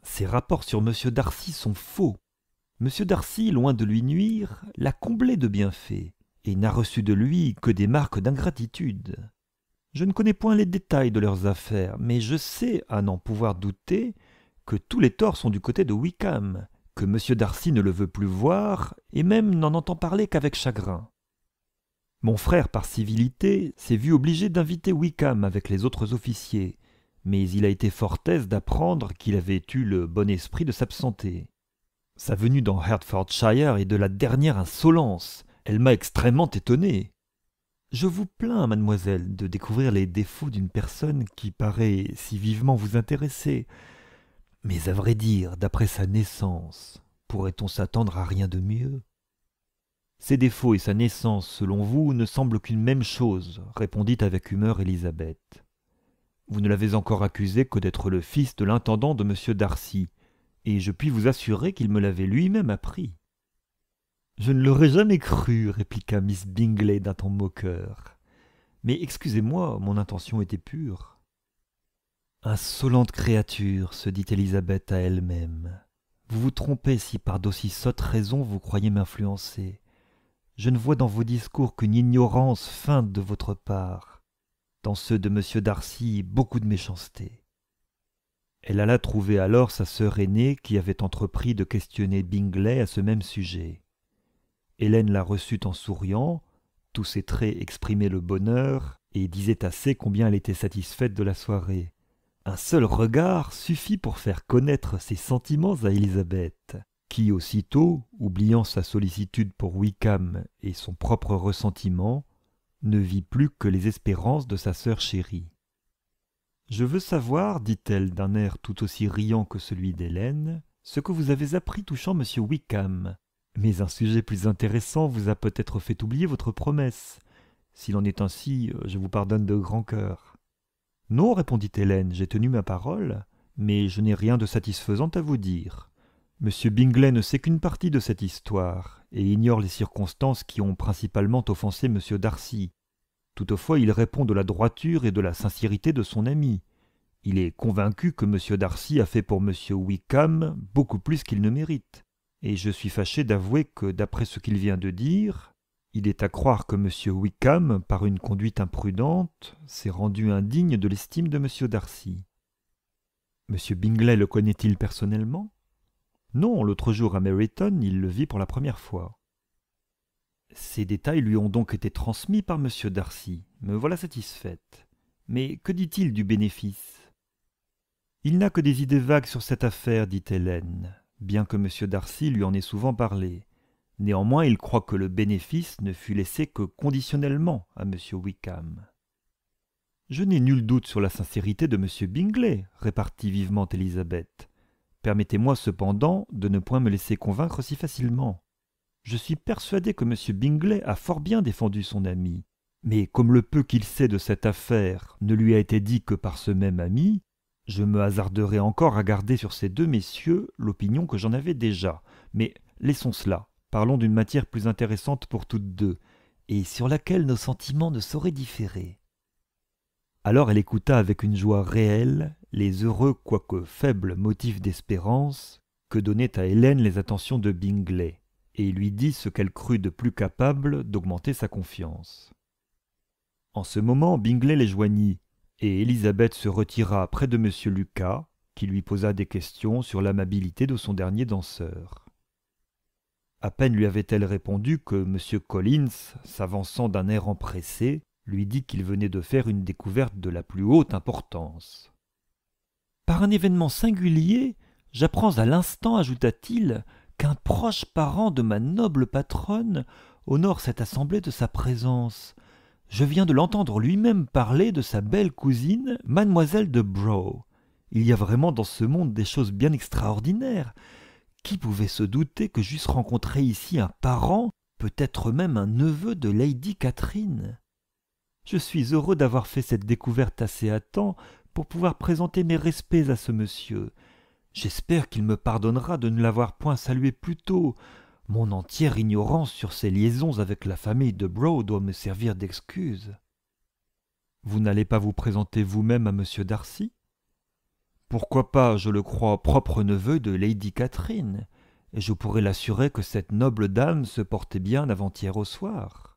Ses rapports sur M. Darcy sont faux. M. Darcy, loin de lui nuire, l'a comblé de bienfaits, et n'a reçu de lui que des marques d'ingratitude. Je ne connais point les détails de leurs affaires, mais je sais, à n'en pouvoir douter, que tous les torts sont du côté de Wickham, que M. Darcy ne le veut plus voir, et même n'en entend parler qu'avec chagrin. Mon frère, par civilité, s'est vu obligé d'inviter Wickham avec les autres officiers, mais il a été fort aise d'apprendre qu'il avait eu le bon esprit de s'absenter. Sa venue dans Hertfordshire est de la dernière insolence. Elle m'a extrêmement étonné. Je vous plains, mademoiselle, de découvrir les défauts d'une personne qui paraît si vivement vous intéresser. Mais à vrai dire, d'après sa naissance, pourrait-on s'attendre à rien de mieux ses défauts et sa naissance, selon vous, ne semblent qu'une même chose, répondit avec humeur Élisabeth. Vous ne l'avez encore accusé que d'être le fils de l'intendant de M. Darcy, et je puis vous assurer qu'il me l'avait lui-même appris. Je ne l'aurais jamais cru, répliqua Miss Bingley d'un ton moqueur. Mais excusez-moi, mon intention était pure. Insolente créature, se dit Élisabeth à elle-même. Vous vous trompez si par d'aussi sottes raisons vous croyez m'influencer je ne vois dans vos discours qu'une ignorance feinte de votre part, dans ceux de M. Darcy beaucoup de méchanceté. Elle alla trouver alors sa sœur aînée qui avait entrepris de questionner Bingley à ce même sujet. Hélène la reçut en souriant, tous ses traits exprimaient le bonheur, et disaient assez combien elle était satisfaite de la soirée. Un seul regard suffit pour faire connaître ses sentiments à Élisabeth qui aussitôt, oubliant sa sollicitude pour Wickham et son propre ressentiment, ne vit plus que les espérances de sa sœur chérie. Je veux savoir, dit-elle d'un air tout aussi riant que celui d'Hélène, ce que vous avez appris touchant M. Wickham. Mais un sujet plus intéressant vous a peut-être fait oublier votre promesse. S'il en est ainsi, je vous pardonne de grand cœur. Non, répondit Hélène, j'ai tenu ma parole, mais je n'ai rien de satisfaisant à vous dire. M. Bingley ne sait qu'une partie de cette histoire et ignore les circonstances qui ont principalement offensé M. Darcy. Toutefois, il répond de la droiture et de la sincérité de son ami. Il est convaincu que M. Darcy a fait pour M. Wickham beaucoup plus qu'il ne mérite. Et je suis fâché d'avouer que, d'après ce qu'il vient de dire, il est à croire que M. Wickham, par une conduite imprudente, s'est rendu indigne de l'estime de M. Darcy. M. Bingley le connaît-il personnellement non, l'autre jour à Meryton, il le vit pour la première fois. Ces détails lui ont donc été transmis par M. Darcy. Me voilà satisfaite. Mais que dit-il du bénéfice Il n'a que des idées vagues sur cette affaire, dit Hélène, bien que M. Darcy lui en ait souvent parlé. Néanmoins, il croit que le bénéfice ne fut laissé que conditionnellement à M. Wickham. Je n'ai nul doute sur la sincérité de M. Bingley, répartit vivement Élisabeth. Permettez-moi cependant de ne point me laisser convaincre si facilement. Je suis persuadé que M. Bingley a fort bien défendu son ami. Mais comme le peu qu'il sait de cette affaire ne lui a été dit que par ce même ami, je me hasarderai encore à garder sur ces deux messieurs l'opinion que j'en avais déjà. Mais laissons cela, parlons d'une matière plus intéressante pour toutes deux, et sur laquelle nos sentiments ne sauraient différer. Alors elle écouta avec une joie réelle les heureux quoique faibles motifs d'espérance que donnaient à Hélène les attentions de Bingley, et lui dit ce qu'elle crut de plus capable d'augmenter sa confiance. En ce moment, Bingley les joignit, et Élisabeth se retira près de M. Lucas, qui lui posa des questions sur l'amabilité de son dernier danseur. À peine lui avait-elle répondu que M. Collins, s'avançant d'un air empressé, lui dit qu'il venait de faire une découverte de la plus haute importance. Par un événement singulier, j'apprends à l'instant, ajouta-t-il, qu'un proche parent de ma noble patronne honore cette assemblée de sa présence. Je viens de l'entendre lui-même parler de sa belle cousine, mademoiselle de Bro. Il y a vraiment dans ce monde des choses bien extraordinaires. Qui pouvait se douter que j'eusse rencontré ici un parent, peut-être même un neveu de Lady Catherine je suis heureux d'avoir fait cette découverte assez à temps pour pouvoir présenter mes respects à ce monsieur. J'espère qu'il me pardonnera de ne l'avoir point salué plus tôt. Mon entière ignorance sur ses liaisons avec la famille de Brough doit me servir d'excuse. Vous n'allez pas vous présenter vous-même à monsieur Darcy Pourquoi pas, je le crois, propre neveu de Lady Catherine, et je pourrais l'assurer que cette noble dame se portait bien avant-hier au soir.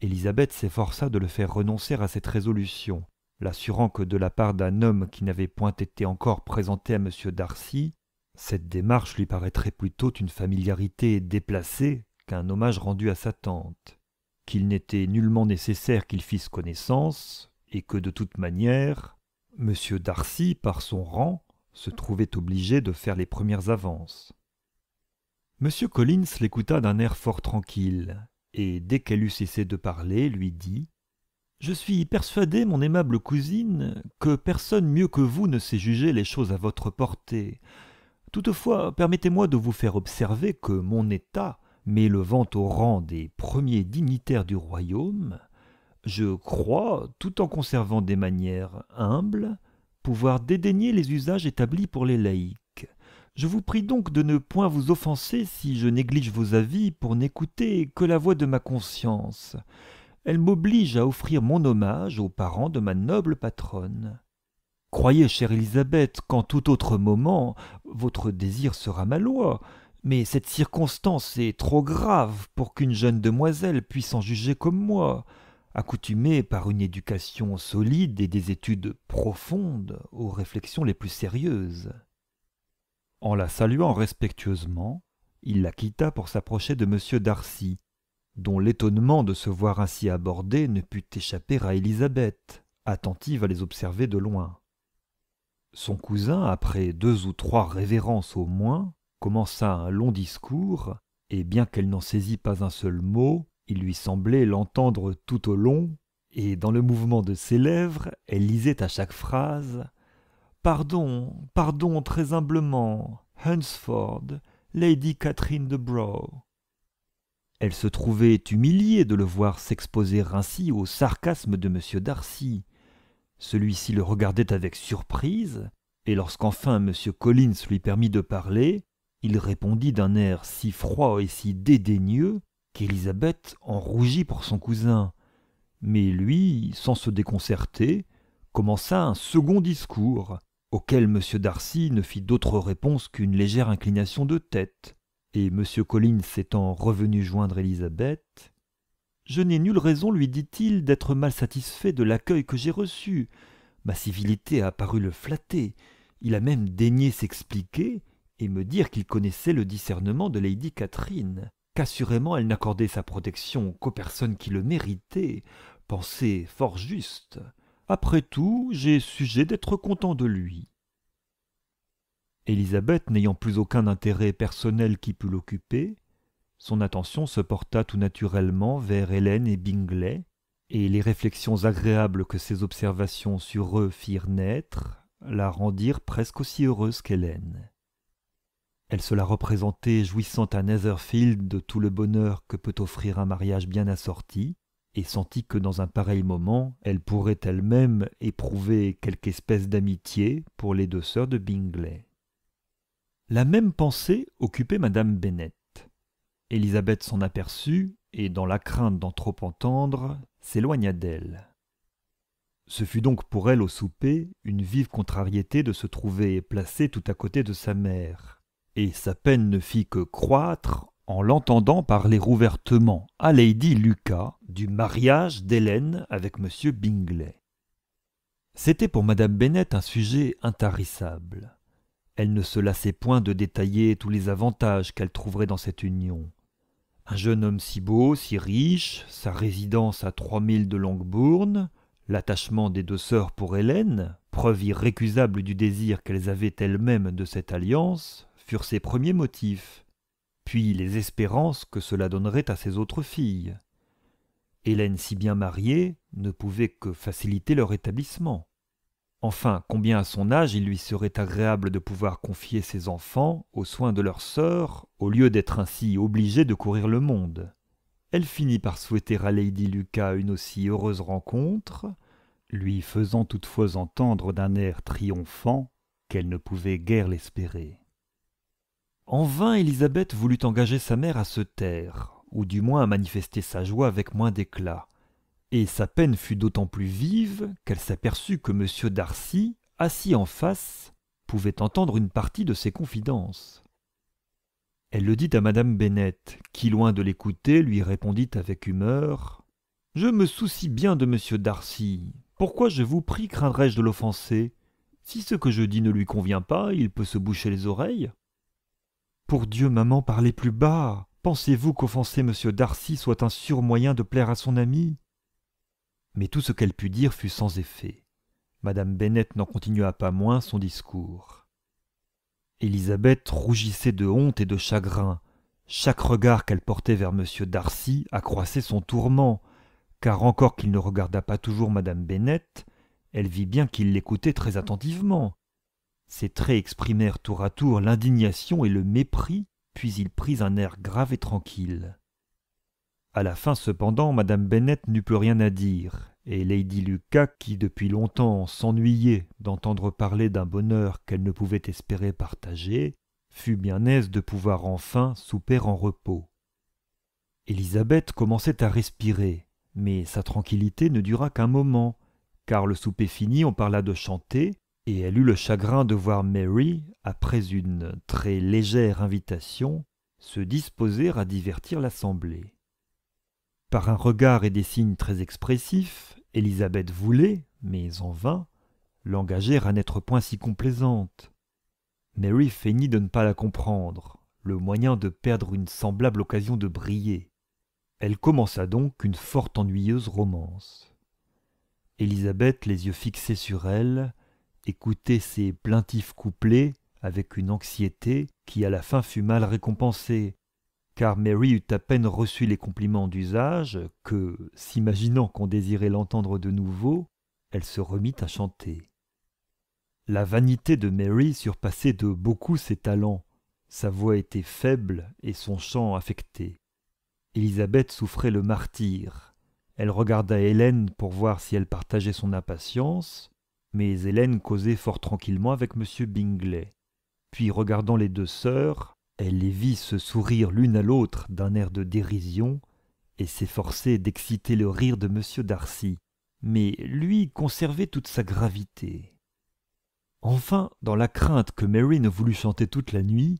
Élisabeth s'efforça de le faire renoncer à cette résolution, l'assurant que de la part d'un homme qui n'avait point été encore présenté à M. Darcy, cette démarche lui paraîtrait plutôt une familiarité déplacée qu'un hommage rendu à sa tante, qu'il n'était nullement nécessaire qu'il fissent connaissance, et que de toute manière, M. Darcy, par son rang, se trouvait obligé de faire les premières avances. M. Collins l'écouta d'un air fort tranquille, et dès qu'elle eut cessé de parler, lui dit Je suis persuadée, mon aimable cousine, que personne mieux que vous ne sait juger les choses à votre portée. Toutefois, permettez-moi de vous faire observer que mon état m'élevant au rang des premiers dignitaires du royaume, je crois, tout en conservant des manières humbles, pouvoir dédaigner les usages établis pour les laïcs. Je vous prie donc de ne point vous offenser si je néglige vos avis pour n'écouter que la voix de ma conscience. Elle m'oblige à offrir mon hommage aux parents de ma noble patronne. Croyez, chère Élisabeth, qu'en tout autre moment votre désir sera ma loi, mais cette circonstance est trop grave pour qu'une jeune demoiselle puisse en juger comme moi, accoutumée par une éducation solide et des études profondes aux réflexions les plus sérieuses. En la saluant respectueusement, il la quitta pour s'approcher de M. Darcy, dont l'étonnement de se voir ainsi abordé ne put échapper à Élisabeth, attentive à les observer de loin. Son cousin, après deux ou trois révérences au moins, commença un long discours, et bien qu'elle n'en saisît pas un seul mot, il lui semblait l'entendre tout au long, et dans le mouvement de ses lèvres, elle lisait à chaque phrase Pardon, pardon très humblement, Hunsford, Lady Catherine de Brough. Elle se trouvait humiliée de le voir s'exposer ainsi au sarcasme de M. Darcy. Celui-ci le regardait avec surprise, et lorsqu'enfin M. Collins lui permit de parler, il répondit d'un air si froid et si dédaigneux qu'Élisabeth en rougit pour son cousin. Mais lui, sans se déconcerter, commença un second discours, auquel M. Darcy ne fit d'autre réponse qu'une légère inclination de tête, et M. Collins s'étant revenu joindre Elisabeth, « Je n'ai nulle raison, lui dit-il, d'être mal satisfait de l'accueil que j'ai reçu. Ma civilité a paru le flatter. Il a même daigné s'expliquer et me dire qu'il connaissait le discernement de Lady Catherine, qu'assurément elle n'accordait sa protection qu'aux personnes qui le méritaient, pensée fort juste. Après tout, j'ai sujet d'être content de lui. Élisabeth n'ayant plus aucun intérêt personnel qui pût l'occuper, son attention se porta tout naturellement vers Hélène et Bingley, et les réflexions agréables que ses observations sur eux firent naître la rendirent presque aussi heureuse qu'Hélène. Elle se la représentait jouissant à Netherfield de tout le bonheur que peut offrir un mariage bien assorti, et sentit que dans un pareil moment elle pourrait elle-même éprouver quelque espèce d'amitié pour les deux sœurs de Bingley. La même pensée occupait madame Bennet. Élisabeth s'en aperçut, et dans la crainte d'en trop entendre, s'éloigna d'elle. Ce fut donc pour elle au souper une vive contrariété de se trouver placée tout à côté de sa mère, et sa peine ne fit que croître en l'entendant parler ouvertement à Lady Lucas du mariage d'Hélène avec M. Bingley. C'était pour Madame Bennet un sujet intarissable. Elle ne se lassait point de détailler tous les avantages qu'elle trouverait dans cette union. Un jeune homme si beau, si riche, sa résidence à trois milles de Longbourn, l'attachement des deux sœurs pour Hélène, preuve irrécusable du désir qu'elles avaient elles-mêmes de cette alliance, furent ses premiers motifs puis les espérances que cela donnerait à ses autres filles. Hélène, si bien mariée, ne pouvait que faciliter leur établissement. Enfin, combien à son âge il lui serait agréable de pouvoir confier ses enfants aux soins de leur sœur, au lieu d'être ainsi obligée de courir le monde. Elle finit par souhaiter à Lady Lucas une aussi heureuse rencontre, lui faisant toutefois entendre d'un air triomphant qu'elle ne pouvait guère l'espérer. En vain Élisabeth voulut engager sa mère à se taire, ou du moins à manifester sa joie avec moins d'éclat, et sa peine fut d'autant plus vive qu'elle s'aperçut que M. Darcy, assis en face, pouvait entendre une partie de ses confidences. Elle le dit à Madame Bennett, qui, loin de l'écouter, lui répondit avec humeur Je me soucie bien de M. Darcy. Pourquoi, je vous prie, craindrais-je de l'offenser Si ce que je dis ne lui convient pas, il peut se boucher les oreilles. Pour Dieu, maman, parlez plus bas. Pensez-vous qu'offenser M. Darcy soit un sûr moyen de plaire à son ami Mais tout ce qu'elle put dire fut sans effet. Madame Bennet n'en continua pas moins son discours. Élisabeth rougissait de honte et de chagrin. Chaque regard qu'elle portait vers M. Darcy accroissait son tourment, car encore qu'il ne regarda pas toujours Madame Bennet, elle vit bien qu'il l'écoutait très attentivement. Ses traits exprimèrent tour à tour l'indignation et le mépris, puis il prit un air grave et tranquille. À la fin, cependant, Madame Bennett n'eut plus rien à dire, et Lady Lucas, qui depuis longtemps s'ennuyait d'entendre parler d'un bonheur qu'elle ne pouvait espérer partager, fut bien aise de pouvoir enfin souper en repos. Élisabeth commençait à respirer, mais sa tranquillité ne dura qu'un moment, car le souper fini, on parla de chanter, et elle eut le chagrin de voir Mary, après une très légère invitation, se disposer à divertir l'assemblée. Par un regard et des signes très expressifs, Élisabeth voulait, mais en vain, l'engager à n'être point si complaisante. Mary feignit de ne pas la comprendre, le moyen de perdre une semblable occasion de briller. Elle commença donc une fort ennuyeuse romance. Élisabeth, les yeux fixés sur elle, écouter ces plaintifs couplets avec une anxiété qui à la fin fut mal récompensée, car Mary eut à peine reçu les compliments d'usage que, s'imaginant qu'on désirait l'entendre de nouveau, elle se remit à chanter. La vanité de Mary surpassait de beaucoup ses talents. Sa voix était faible et son chant affecté. Élisabeth souffrait le martyre. Elle regarda Hélène pour voir si elle partageait son impatience, mais Hélène causait fort tranquillement avec M. Bingley. Puis, regardant les deux sœurs, elle les vit se sourire l'une à l'autre d'un air de dérision et s'efforcer d'exciter le rire de M. Darcy, mais lui conservait toute sa gravité. Enfin, dans la crainte que Mary ne voulût chanter toute la nuit,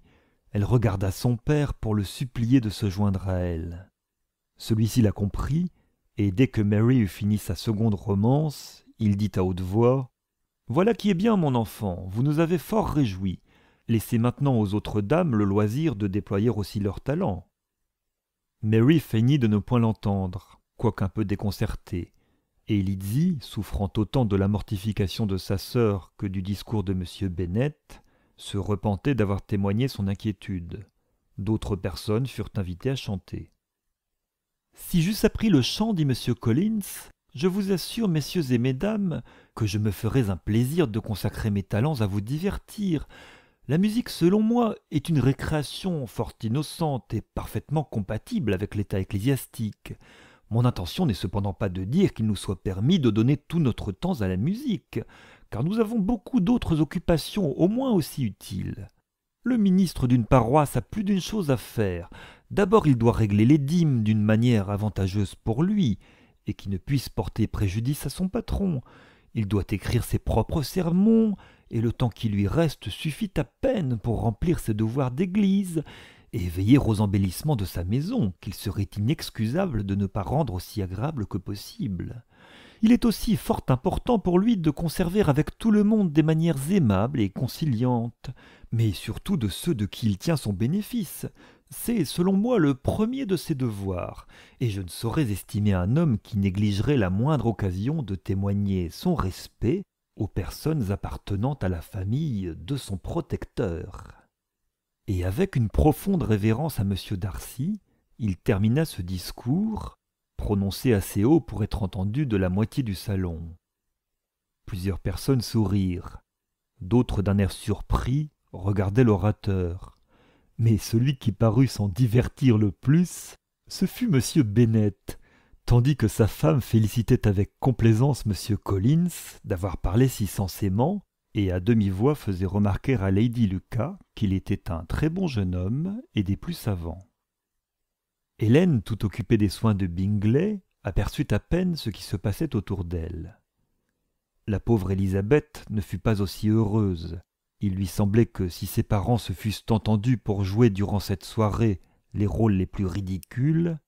elle regarda son père pour le supplier de se joindre à elle. Celui-ci la comprit, et dès que Mary eut fini sa seconde romance, il dit à haute voix voilà qui est bien, mon enfant, vous nous avez fort réjouis. Laissez maintenant aux autres dames le loisir de déployer aussi leurs talents. Mary feignit de ne point l'entendre, quoiqu'un peu déconcertée, et Lizzie, souffrant autant de la mortification de sa sœur que du discours de M. Bennett, se repentait d'avoir témoigné son inquiétude. D'autres personnes furent invitées à chanter. Si j'eusse appris le chant, dit M. Collins, je vous assure, messieurs et mesdames, que je me ferais un plaisir de consacrer mes talents à vous divertir. La musique, selon moi, est une récréation fort innocente et parfaitement compatible avec l'état ecclésiastique. Mon intention n'est cependant pas de dire qu'il nous soit permis de donner tout notre temps à la musique, car nous avons beaucoup d'autres occupations au moins aussi utiles. Le ministre d'une paroisse a plus d'une chose à faire. D'abord il doit régler les dîmes d'une manière avantageuse pour lui, et qui ne puisse porter préjudice à son patron. Il doit écrire ses propres sermons, et le temps qui lui reste suffit à peine pour remplir ses devoirs d'église et veiller aux embellissements de sa maison, qu'il serait inexcusable de ne pas rendre aussi agréable que possible. Il est aussi fort important pour lui de conserver avec tout le monde des manières aimables et conciliantes, mais surtout de ceux de qui il tient son bénéfice, c'est, selon moi, le premier de ses devoirs, et je ne saurais estimer un homme qui négligerait la moindre occasion de témoigner son respect aux personnes appartenant à la famille de son protecteur. Et avec une profonde révérence à M. Darcy, il termina ce discours, prononcé assez haut pour être entendu de la moitié du salon. Plusieurs personnes sourirent, d'autres d'un air surpris regardaient l'orateur. Mais celui qui parut s'en divertir le plus, ce fut M. Bennett, tandis que sa femme félicitait avec complaisance M. Collins d'avoir parlé si sensément, et à demi-voix faisait remarquer à Lady Lucas qu'il était un très bon jeune homme et des plus savants. Hélène, tout occupée des soins de Bingley, aperçut à peine ce qui se passait autour d'elle. La pauvre Élisabeth ne fut pas aussi heureuse, il lui semblait que si ses parents se fussent entendus pour jouer durant cette soirée les rôles les plus ridicules,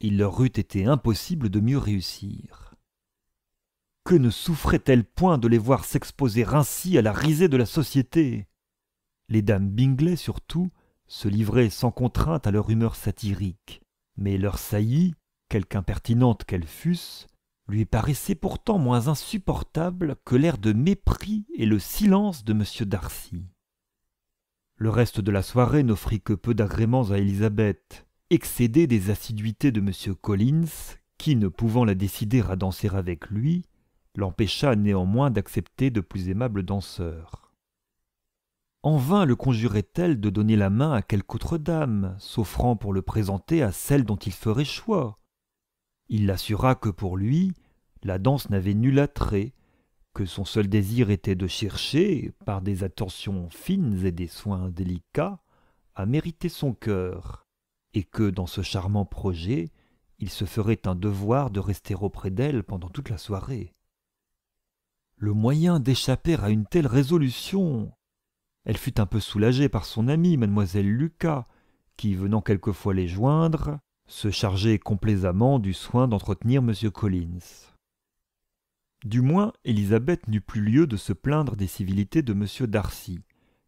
il leur eût été impossible de mieux réussir. Que ne souffrait elles point de les voir s'exposer ainsi à la risée de la société Les dames Bingley, surtout, se livraient sans contrainte à leur humeur satirique, mais leurs saillies, quelque impertinentes qu'elles fussent, lui paraissait pourtant moins insupportable que l'air de mépris et le silence de M. Darcy. Le reste de la soirée n'offrit que peu d'agréments à Élisabeth, excédée des assiduités de M. Collins, qui, ne pouvant la décider à danser avec lui, l'empêcha néanmoins d'accepter de plus aimables danseurs. En vain le conjurait-elle de donner la main à quelque autre dame, s'offrant pour le présenter à celle dont il ferait choix, il l'assura que pour lui, la danse n'avait nul attrait, que son seul désir était de chercher, par des attentions fines et des soins délicats, à mériter son cœur, et que dans ce charmant projet, il se ferait un devoir de rester auprès d'elle pendant toute la soirée. Le moyen d'échapper à une telle résolution elle fut un peu soulagée par son amie, mademoiselle Lucas, qui, venant quelquefois les joindre, se charger complaisamment du soin d'entretenir M. Collins. Du moins, Élisabeth n'eut plus lieu de se plaindre des civilités de M. Darcy,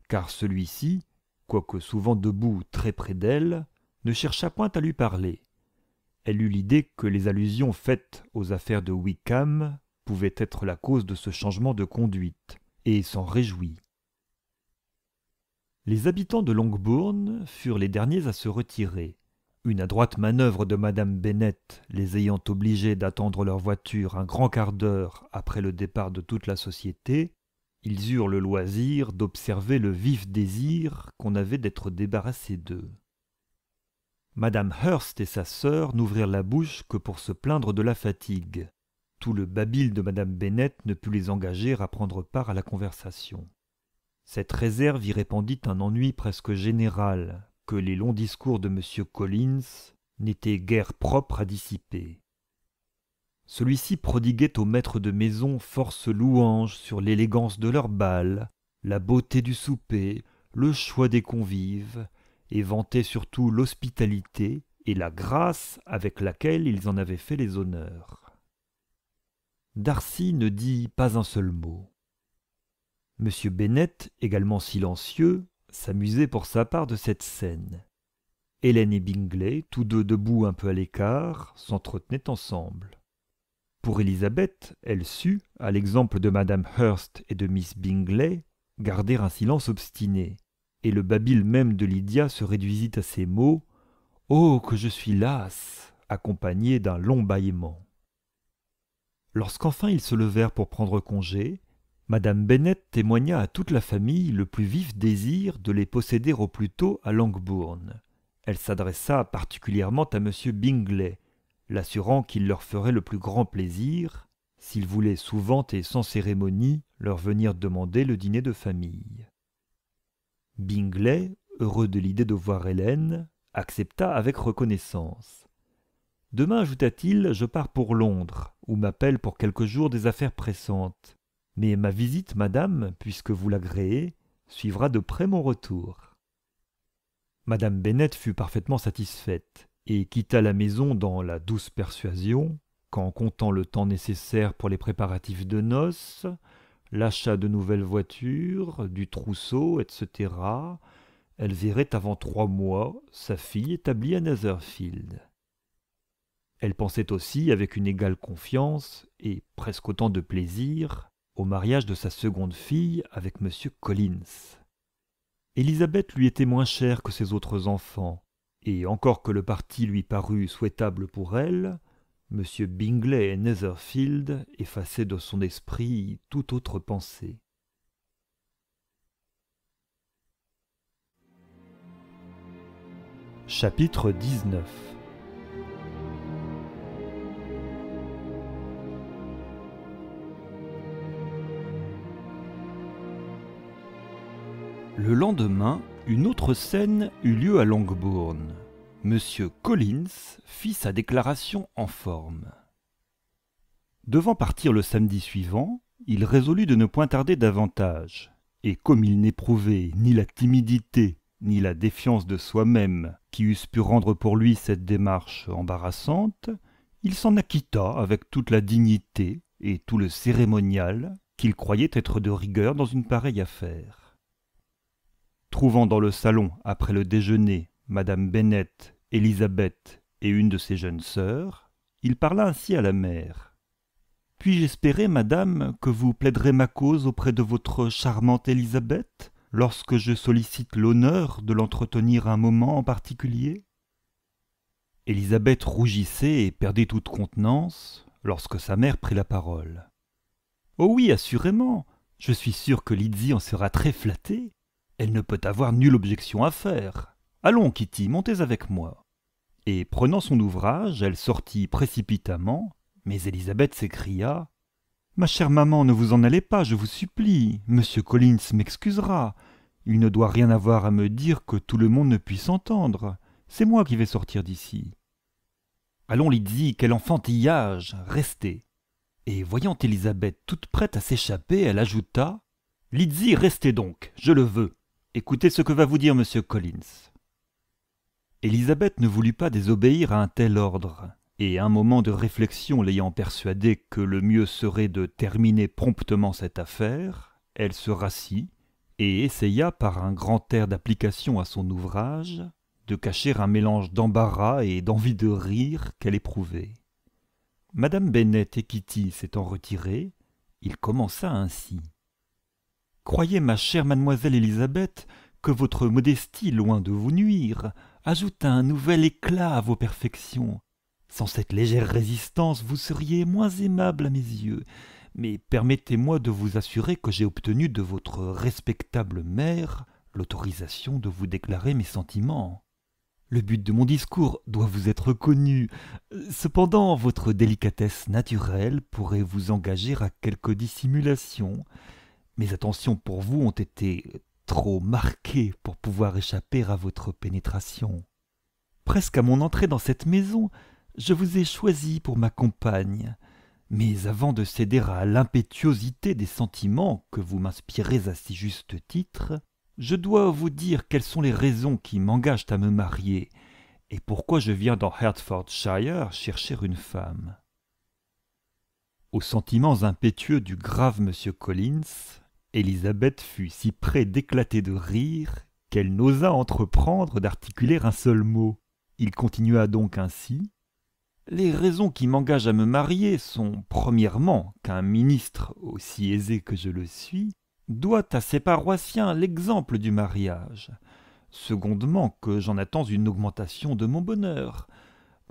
car celui-ci, quoique souvent debout très près d'elle, ne chercha point à lui parler. Elle eut l'idée que les allusions faites aux affaires de Wickham pouvaient être la cause de ce changement de conduite, et s'en réjouit. Les habitants de Longbourn furent les derniers à se retirer, une adroite manœuvre de Madame Bennett, les ayant obligés d'attendre leur voiture un grand quart d'heure après le départ de toute la société, ils eurent le loisir d'observer le vif désir qu'on avait d'être débarrassés d'eux. Madame Hurst et sa sœur n'ouvrirent la bouche que pour se plaindre de la fatigue. Tout le babil de Madame Bennett ne put les engager à prendre part à la conversation. Cette réserve y répandit un ennui presque général, que les longs discours de M. Collins n'étaient guère propres à dissiper. Celui-ci prodiguait aux maîtres de maison force louanges sur l'élégance de leur bal, la beauté du souper, le choix des convives, et vantait surtout l'hospitalité et la grâce avec laquelle ils en avaient fait les honneurs. Darcy ne dit pas un seul mot. M. Bennett, également silencieux, s'amusait pour sa part de cette scène. Hélène et Bingley, tous deux debout un peu à l'écart, s'entretenaient ensemble. Pour Élisabeth, elle sut, à l'exemple de Madame Hurst et de Miss Bingley, garder un silence obstiné, et le babil même de Lydia se réduisit à ces mots Oh, que je suis lasse accompagné d'un long bâillement. Lorsqu'enfin ils se levèrent pour prendre congé, Madame Bennett témoigna à toute la famille le plus vif désir de les posséder au plus tôt à Langbourne. Elle s'adressa particulièrement à M. Bingley, l'assurant qu'il leur ferait le plus grand plaisir, s'il voulait, souvent et sans cérémonie leur venir demander le dîner de famille. Bingley, heureux de l'idée de voir Hélène, accepta avec reconnaissance. Demain, ajouta-t-il, je pars pour Londres, où m'appelle pour quelques jours des affaires pressantes. Mais ma visite, madame, puisque vous l'agréez, suivra de près mon retour. Madame Bennett fut parfaitement satisfaite, et quitta la maison dans la douce persuasion qu'en comptant le temps nécessaire pour les préparatifs de noces, l'achat de nouvelles voitures, du trousseau, etc., elle verrait avant trois mois sa fille établie à Netherfield. Elle pensait aussi avec une égale confiance et presque autant de plaisir au mariage de sa seconde fille avec M. Collins. Élisabeth lui était moins chère que ses autres enfants, et encore que le parti lui parût souhaitable pour elle, M. Bingley et Netherfield effaçaient de son esprit toute autre pensée. Chapitre 19 Le lendemain, une autre scène eut lieu à Longbourn. Monsieur Collins fit sa déclaration en forme. Devant partir le samedi suivant, il résolut de ne point tarder davantage, et comme il n'éprouvait ni la timidité ni la défiance de soi-même qui eussent pu rendre pour lui cette démarche embarrassante, il s'en acquitta avec toute la dignité et tout le cérémonial qu'il croyait être de rigueur dans une pareille affaire. Trouvant dans le salon, après le déjeuner, madame Bennett, Elisabeth et une de ses jeunes sœurs, il parla ainsi à la mère. Puis-je espérer, madame, que vous plaiderez ma cause auprès de votre charmante Élisabeth, lorsque je sollicite l'honneur de l'entretenir un moment en particulier Élisabeth rougissait et perdait toute contenance lorsque sa mère prit la parole. Oh oui, assurément, je suis sûre que Lizzie en sera très flattée. Elle ne peut avoir nulle objection à faire. Allons, Kitty, montez avec moi. Et prenant son ouvrage, elle sortit précipitamment, mais Elisabeth s'écria Ma chère maman, ne vous en allez pas, je vous supplie. Monsieur Collins m'excusera. Il ne doit rien avoir à me dire que tout le monde ne puisse entendre. C'est moi qui vais sortir d'ici. Allons, Lydie, quel enfantillage Restez. Et voyant Elisabeth toute prête à s'échapper, elle ajouta Lydie, restez donc, je le veux. Écoutez ce que va vous dire M. Collins. Élisabeth ne voulut pas désobéir à un tel ordre, et un moment de réflexion l'ayant persuadée que le mieux serait de terminer promptement cette affaire, elle se rassit et essaya par un grand air d'application à son ouvrage de cacher un mélange d'embarras et d'envie de rire qu'elle éprouvait. Madame Bennett et Kitty s'étant retirées, il commença ainsi. Croyez, ma chère mademoiselle Élisabeth, que votre modestie, loin de vous nuire, ajoute un nouvel éclat à vos perfections. Sans cette légère résistance, vous seriez moins aimable à mes yeux, mais permettez-moi de vous assurer que j'ai obtenu de votre respectable mère l'autorisation de vous déclarer mes sentiments. Le but de mon discours doit vous être connu. Cependant, votre délicatesse naturelle pourrait vous engager à quelque dissimulation. Mes attentions pour vous ont été trop marquées pour pouvoir échapper à votre pénétration. Presque à mon entrée dans cette maison, je vous ai choisi pour ma compagne. Mais avant de céder à l'impétuosité des sentiments que vous m'inspirez à si juste titre, je dois vous dire quelles sont les raisons qui m'engagent à me marier et pourquoi je viens dans Hertfordshire chercher une femme. Aux sentiments impétueux du grave monsieur Collins, Élisabeth fut si près d'éclater de rire qu'elle n'osa entreprendre d'articuler un seul mot. Il continua donc ainsi. Les raisons qui m'engagent à me marier sont, premièrement, qu'un ministre, aussi aisé que je le suis, doit à ses paroissiens l'exemple du mariage. Secondement, que j'en attends une augmentation de mon bonheur.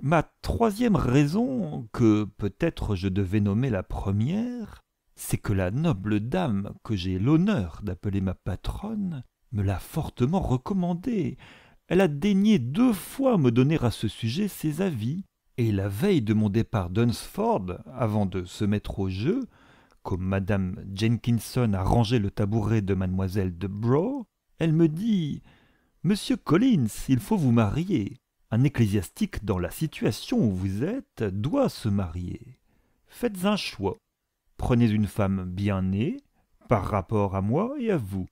Ma troisième raison, que peut-être je devais nommer la première, c'est que la noble dame que j'ai l'honneur d'appeler ma patronne me l'a fortement recommandée. Elle a daigné deux fois me donner à ce sujet ses avis, et la veille de mon départ d'Unsford, avant de se mettre au jeu, comme madame Jenkinson a rangé le tabouret de mademoiselle de Brough, elle me dit Monsieur Collins, il faut vous marier. Un ecclésiastique dans la situation où vous êtes doit se marier. Faites un choix. Prenez une femme bien née, par rapport à moi et à vous,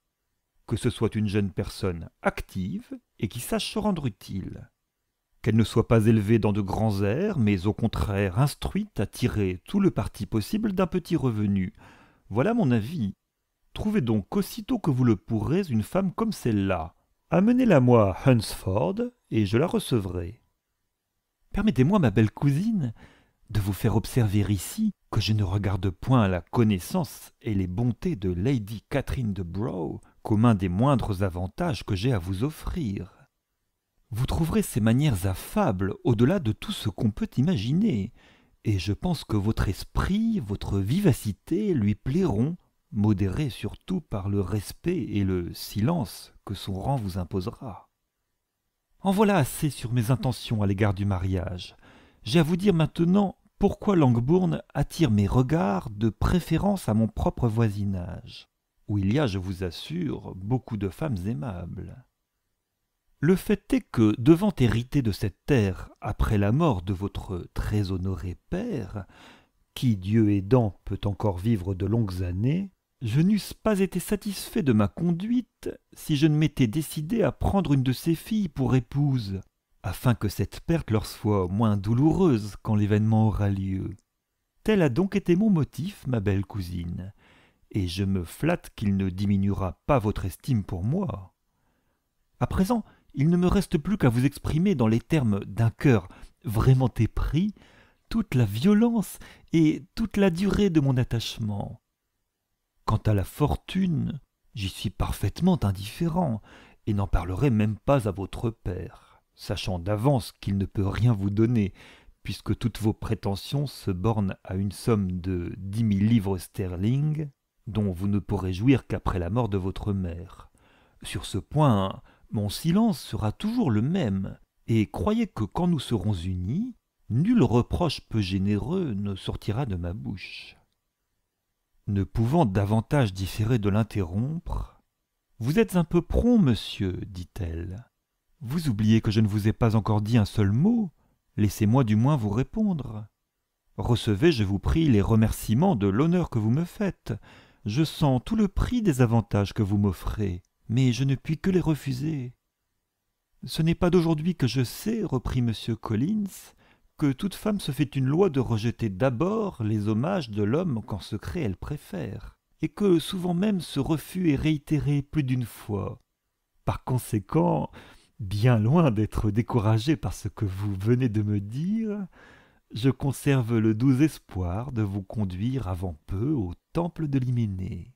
que ce soit une jeune personne active et qui sache se rendre utile, qu'elle ne soit pas élevée dans de grands airs, mais au contraire instruite à tirer tout le parti possible d'un petit revenu. Voilà mon avis. Trouvez donc aussitôt que vous le pourrez une femme comme celle-là. Amenez-la moi à Hunsford, et je la recevrai. Permettez-moi, ma belle cousine, de vous faire observer ici que je ne regarde point la connaissance et les bontés de Lady Catherine de Brough comme un des moindres avantages que j'ai à vous offrir. Vous trouverez ses manières affables au-delà de tout ce qu'on peut imaginer, et je pense que votre esprit, votre vivacité lui plairont, modérés surtout par le respect et le silence que son rang vous imposera. En voilà assez sur mes intentions à l'égard du mariage. J'ai à vous dire maintenant pourquoi Langbourne attire mes regards de préférence à mon propre voisinage, où il y a, je vous assure, beaucoup de femmes aimables. Le fait est que, devant hériter de cette terre après la mort de votre très honoré père, qui, Dieu aidant, peut encore vivre de longues années, je n'eusse pas été satisfait de ma conduite si je ne m'étais décidé à prendre une de ses filles pour épouse, afin que cette perte leur soit moins douloureuse quand l'événement aura lieu. Tel a donc été mon motif, ma belle cousine, et je me flatte qu'il ne diminuera pas votre estime pour moi. À présent, il ne me reste plus qu'à vous exprimer dans les termes d'un cœur vraiment épris toute la violence et toute la durée de mon attachement. Quant à la fortune, j'y suis parfaitement indifférent, et n'en parlerai même pas à votre père sachant d'avance qu'il ne peut rien vous donner, puisque toutes vos prétentions se bornent à une somme de dix mille livres sterling, dont vous ne pourrez jouir qu'après la mort de votre mère. Sur ce point, mon silence sera toujours le même, et croyez que quand nous serons unis, nul reproche peu généreux ne sortira de ma bouche. Ne pouvant davantage différer de l'interrompre, Vous êtes un peu prompt, monsieur, dit-elle. Vous oubliez que je ne vous ai pas encore dit un seul mot. Laissez-moi du moins vous répondre. Recevez, je vous prie, les remerciements de l'honneur que vous me faites. Je sens tout le prix des avantages que vous m'offrez, mais je ne puis que les refuser. Ce n'est pas d'aujourd'hui que je sais, reprit M. Collins, que toute femme se fait une loi de rejeter d'abord les hommages de l'homme qu'en secret elle préfère, et que souvent même ce refus est réitéré plus d'une fois. Par conséquent, Bien loin d'être découragé par ce que vous venez de me dire, je conserve le doux espoir de vous conduire avant peu au temple de l'hyménée.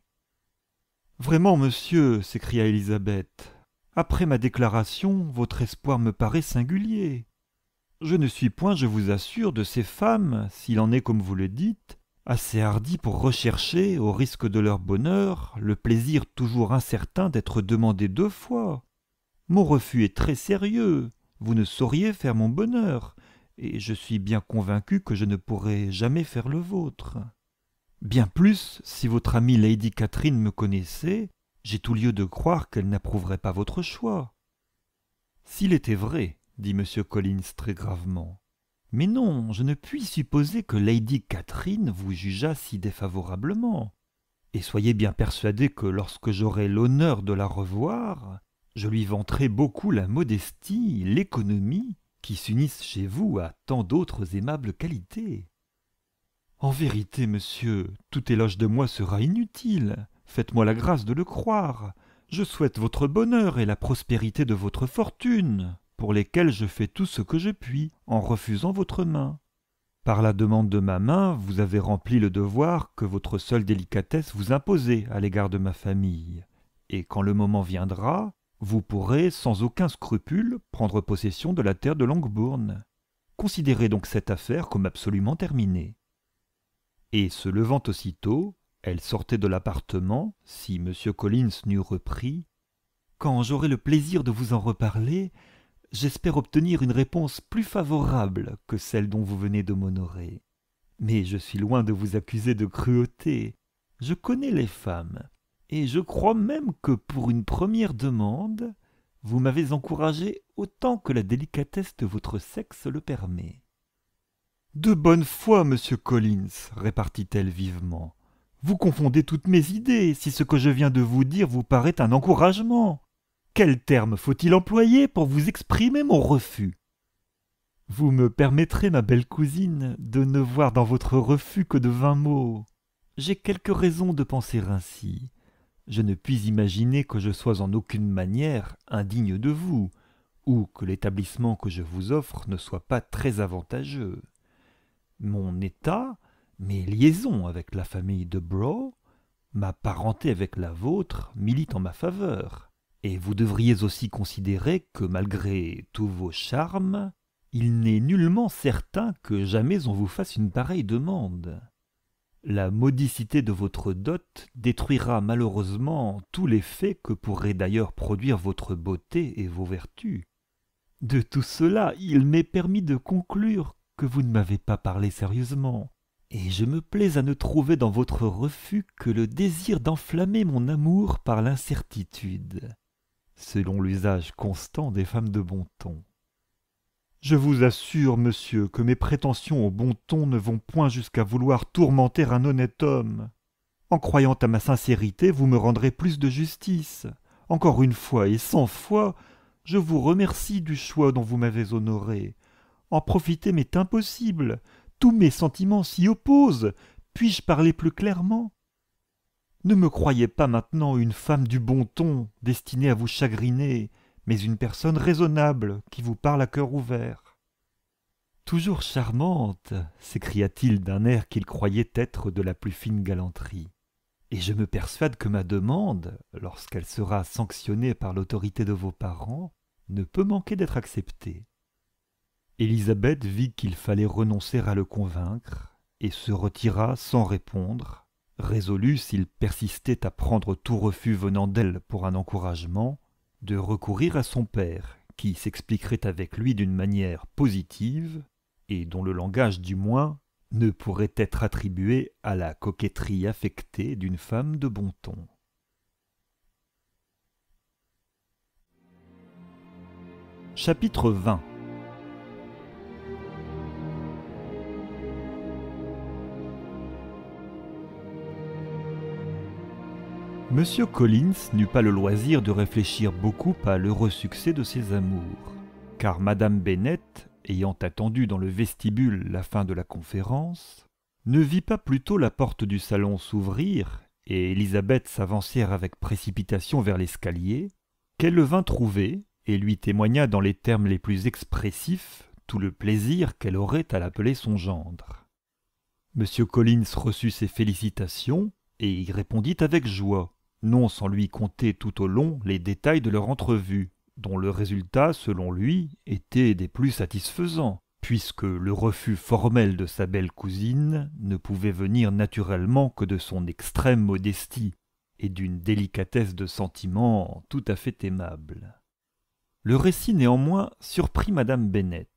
Vraiment, monsieur, s'écria Élisabeth, après ma déclaration, votre espoir me paraît singulier. Je ne suis point, je vous assure, de ces femmes, s'il en est comme vous le dites, assez hardies pour rechercher, au risque de leur bonheur, le plaisir toujours incertain d'être demandé deux fois. Mon refus est très sérieux. Vous ne sauriez faire mon bonheur, et je suis bien convaincu que je ne pourrai jamais faire le vôtre. Bien plus, si votre amie Lady Catherine me connaissait, j'ai tout lieu de croire qu'elle n'approuverait pas votre choix. S'il était vrai, dit M. Collins très gravement. Mais non, je ne puis supposer que Lady Catherine vous jugeât si défavorablement. Et soyez bien persuadé que lorsque j'aurai l'honneur de la revoir, je lui vanterai beaucoup la modestie, l'économie, qui s'unissent chez vous à tant d'autres aimables qualités. En vérité, monsieur, tout éloge de moi sera inutile. Faites-moi la grâce de le croire. Je souhaite votre bonheur et la prospérité de votre fortune, pour lesquelles je fais tout ce que je puis, en refusant votre main. Par la demande de ma main, vous avez rempli le devoir que votre seule délicatesse vous imposait à l'égard de ma famille. Et quand le moment viendra, vous pourrez sans aucun scrupule prendre possession de la terre de Longbourn. Considérez donc cette affaire comme absolument terminée. Et se levant aussitôt, elle sortait de l'appartement, si M. Collins n'eût repris. Quand j'aurai le plaisir de vous en reparler, j'espère obtenir une réponse plus favorable que celle dont vous venez de m'honorer. Mais je suis loin de vous accuser de cruauté. Je connais les femmes et je crois même que pour une première demande, vous m'avez encouragé autant que la délicatesse de votre sexe le permet. De bonne foi, monsieur Collins, répartit-elle vivement. Vous confondez toutes mes idées si ce que je viens de vous dire vous paraît un encouragement. Quel terme faut-il employer pour vous exprimer mon refus Vous me permettrez, ma belle cousine, de ne voir dans votre refus que de vains mots. J'ai quelque raison de penser ainsi je ne puis imaginer que je sois en aucune manière indigne de vous, ou que l'établissement que je vous offre ne soit pas très avantageux. Mon état, mes liaisons avec la famille de Bro, ma parenté avec la vôtre militent en ma faveur, et vous devriez aussi considérer que malgré tous vos charmes, il n'est nullement certain que jamais on vous fasse une pareille demande. La modicité de votre dot détruira malheureusement tous les faits que pourraient d'ailleurs produire votre beauté et vos vertus. De tout cela, il m'est permis de conclure que vous ne m'avez pas parlé sérieusement, et je me plais à ne trouver dans votre refus que le désir d'enflammer mon amour par l'incertitude, selon l'usage constant des femmes de bon ton. Je vous assure, monsieur, que mes prétentions au bon ton ne vont point jusqu'à vouloir tourmenter un honnête homme. En croyant à ma sincérité, vous me rendrez plus de justice. Encore une fois et cent fois, je vous remercie du choix dont vous m'avez honoré. En profiter m'est impossible. Tous mes sentiments s'y opposent. Puis-je parler plus clairement Ne me croyez pas maintenant une femme du bon ton, destinée à vous chagriner mais une personne raisonnable qui vous parle à cœur ouvert. Toujours charmante, s'écria-t-il d'un air qu'il croyait être de la plus fine galanterie. Et je me persuade que ma demande, lorsqu'elle sera sanctionnée par l'autorité de vos parents, ne peut manquer d'être acceptée. Élisabeth vit qu'il fallait renoncer à le convaincre, et se retira sans répondre, résolue, s'il persistait à prendre tout refus venant d'elle pour un encouragement, de recourir à son père, qui s'expliquerait avec lui d'une manière positive, et dont le langage du moins ne pourrait être attribué à la coquetterie affectée d'une femme de bon ton. Chapitre 20 Monsieur Collins n'eut pas le loisir de réfléchir beaucoup à l'heureux succès de ses amours, car Madame Bennett, ayant attendu dans le vestibule la fin de la conférence, ne vit pas plutôt la porte du salon s'ouvrir et Elisabeth s'avancer avec précipitation vers l'escalier, qu'elle le vint trouver et lui témoigna dans les termes les plus expressifs tout le plaisir qu'elle aurait à l'appeler son gendre. Monsieur Collins reçut ses félicitations et y répondit avec joie non sans lui conter tout au long les détails de leur entrevue, dont le résultat, selon lui, était des plus satisfaisants, puisque le refus formel de sa belle cousine ne pouvait venir naturellement que de son extrême modestie et d'une délicatesse de sentiment tout à fait aimable. Le récit néanmoins surprit madame Bennett.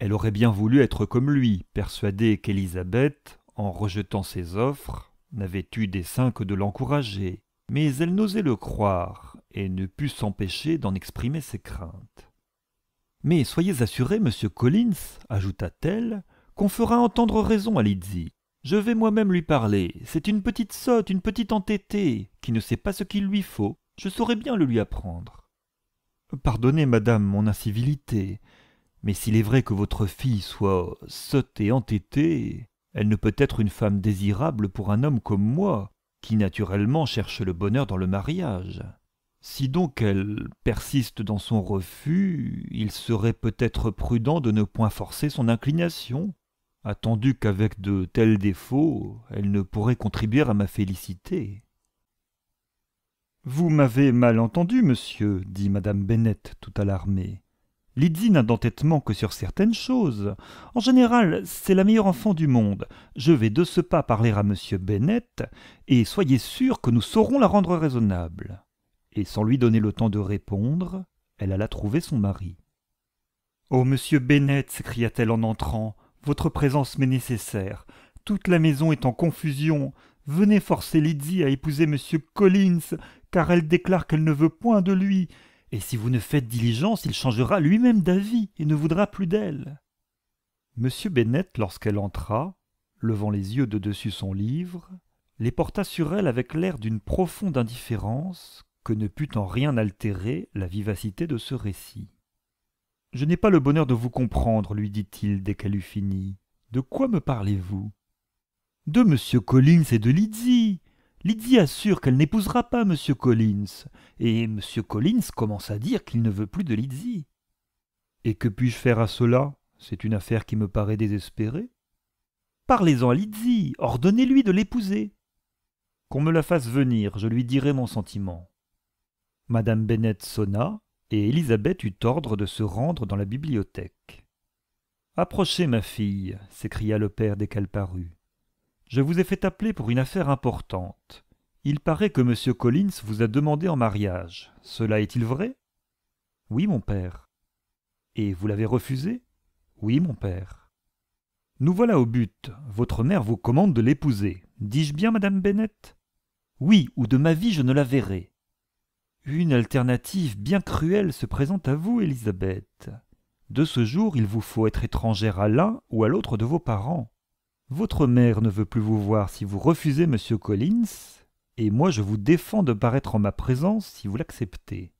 Elle aurait bien voulu être comme lui, persuadée qu'Elisabeth, en rejetant ses offres, n'avait eu dessein que de l'encourager, mais elle n'osait le croire et ne put s'empêcher d'en exprimer ses craintes. Mais soyez assuré, monsieur Collins, ajouta-t-elle, qu'on fera entendre raison à Lizzie. Je vais moi-même lui parler. C'est une petite sotte, une petite entêtée, qui ne sait pas ce qu'il lui faut. Je saurai bien le lui apprendre. Pardonnez, madame, mon incivilité, mais s'il est vrai que votre fille soit sotte et entêtée, elle ne peut être une femme désirable pour un homme comme moi, qui naturellement cherche le bonheur dans le mariage. Si donc elle persiste dans son refus, il serait peut-être prudent de ne point forcer son inclination, attendu qu'avec de tels défauts elle ne pourrait contribuer à ma félicité. Vous m'avez mal entendu, monsieur, dit madame Bennett tout alarmée. Lydie n'a d'entêtement que sur certaines choses. En général, c'est la meilleure enfant du monde. Je vais de ce pas parler à M. Bennett, et soyez sûr que nous saurons la rendre raisonnable. Et sans lui donner le temps de répondre, elle alla trouver son mari. Oh, monsieur Bennett, s'écria-t-elle en entrant, votre présence m'est nécessaire. Toute la maison est en confusion. Venez forcer Lydie à épouser monsieur Collins, car elle déclare qu'elle ne veut point de lui et si vous ne faites diligence, il changera lui-même d'avis et ne voudra plus d'elle. M. Bennett, lorsqu'elle entra, levant les yeux de dessus son livre, les porta sur elle avec l'air d'une profonde indifférence que ne put en rien altérer la vivacité de ce récit. Je n'ai pas le bonheur de vous comprendre, lui dit-il dès qu'elle eut fini. De quoi me parlez-vous De M. Collins et de Lydie Lydie assure qu'elle n'épousera pas M. Collins, et M. Collins commence à dire qu'il ne veut plus de Lydie. Et que puis-je faire à cela C'est une affaire qui me paraît désespérée. Parlez-en à Lydie, ordonnez-lui de l'épouser. Qu'on me la fasse venir, je lui dirai mon sentiment. Madame Bennett sonna, et Élisabeth eut ordre de se rendre dans la bibliothèque. Approchez, ma fille, s'écria le père dès qu'elle parut. Je vous ai fait appeler pour une affaire importante. Il paraît que M. Collins vous a demandé en mariage. Cela est-il vrai Oui, mon père. Et vous l'avez refusé Oui, mon père. Nous voilà au but. Votre mère vous commande de l'épouser. Dis-je bien, madame Bennett Oui, ou de ma vie je ne la verrai. Une alternative bien cruelle se présente à vous, Elisabeth. De ce jour, il vous faut être étrangère à l'un ou à l'autre de vos parents. Votre mère ne veut plus vous voir si vous refusez Monsieur Collins, et moi je vous défends de paraître en ma présence si vous l'acceptez.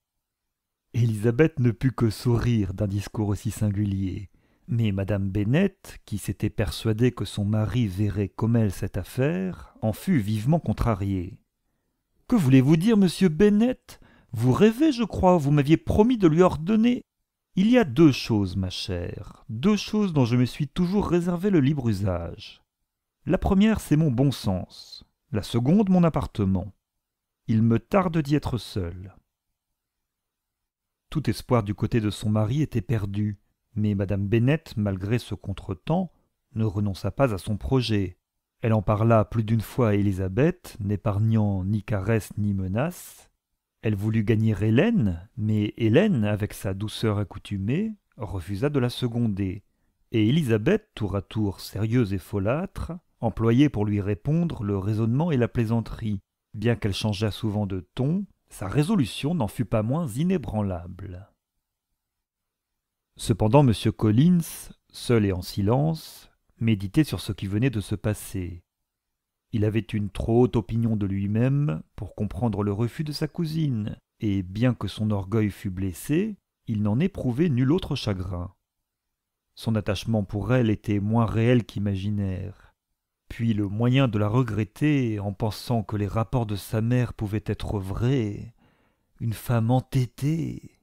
Élisabeth ne put que sourire d'un discours aussi singulier, mais Madame Bennett, qui s'était persuadée que son mari verrait comme elle cette affaire, en fut vivement contrariée. Que voulez-vous dire, monsieur Bennett Vous rêvez, je crois, vous m'aviez promis de lui ordonner. Il y a deux choses, ma chère, deux choses dont je me suis toujours réservé le libre usage. La première, c'est mon bon sens, la seconde, mon appartement. Il me tarde d'y être seul. Tout espoir du côté de son mari était perdu, mais madame Bennett, malgré ce contretemps, ne renonça pas à son projet. Elle en parla plus d'une fois à Élisabeth, n'épargnant ni caresses ni menaces, elle voulut gagner Hélène, mais Hélène, avec sa douceur accoutumée, refusa de la seconder, et Élisabeth, tour à tour sérieuse et folâtre, employait pour lui répondre le raisonnement et la plaisanterie. Bien qu'elle changeât souvent de ton, sa résolution n'en fut pas moins inébranlable. Cependant M. Collins, seul et en silence, méditait sur ce qui venait de se passer. Il avait une trop haute opinion de lui-même pour comprendre le refus de sa cousine, et bien que son orgueil fût blessé, il n'en éprouvait nul autre chagrin. Son attachement pour elle était moins réel qu'imaginaire. Puis le moyen de la regretter en pensant que les rapports de sa mère pouvaient être vrais, une femme entêtée,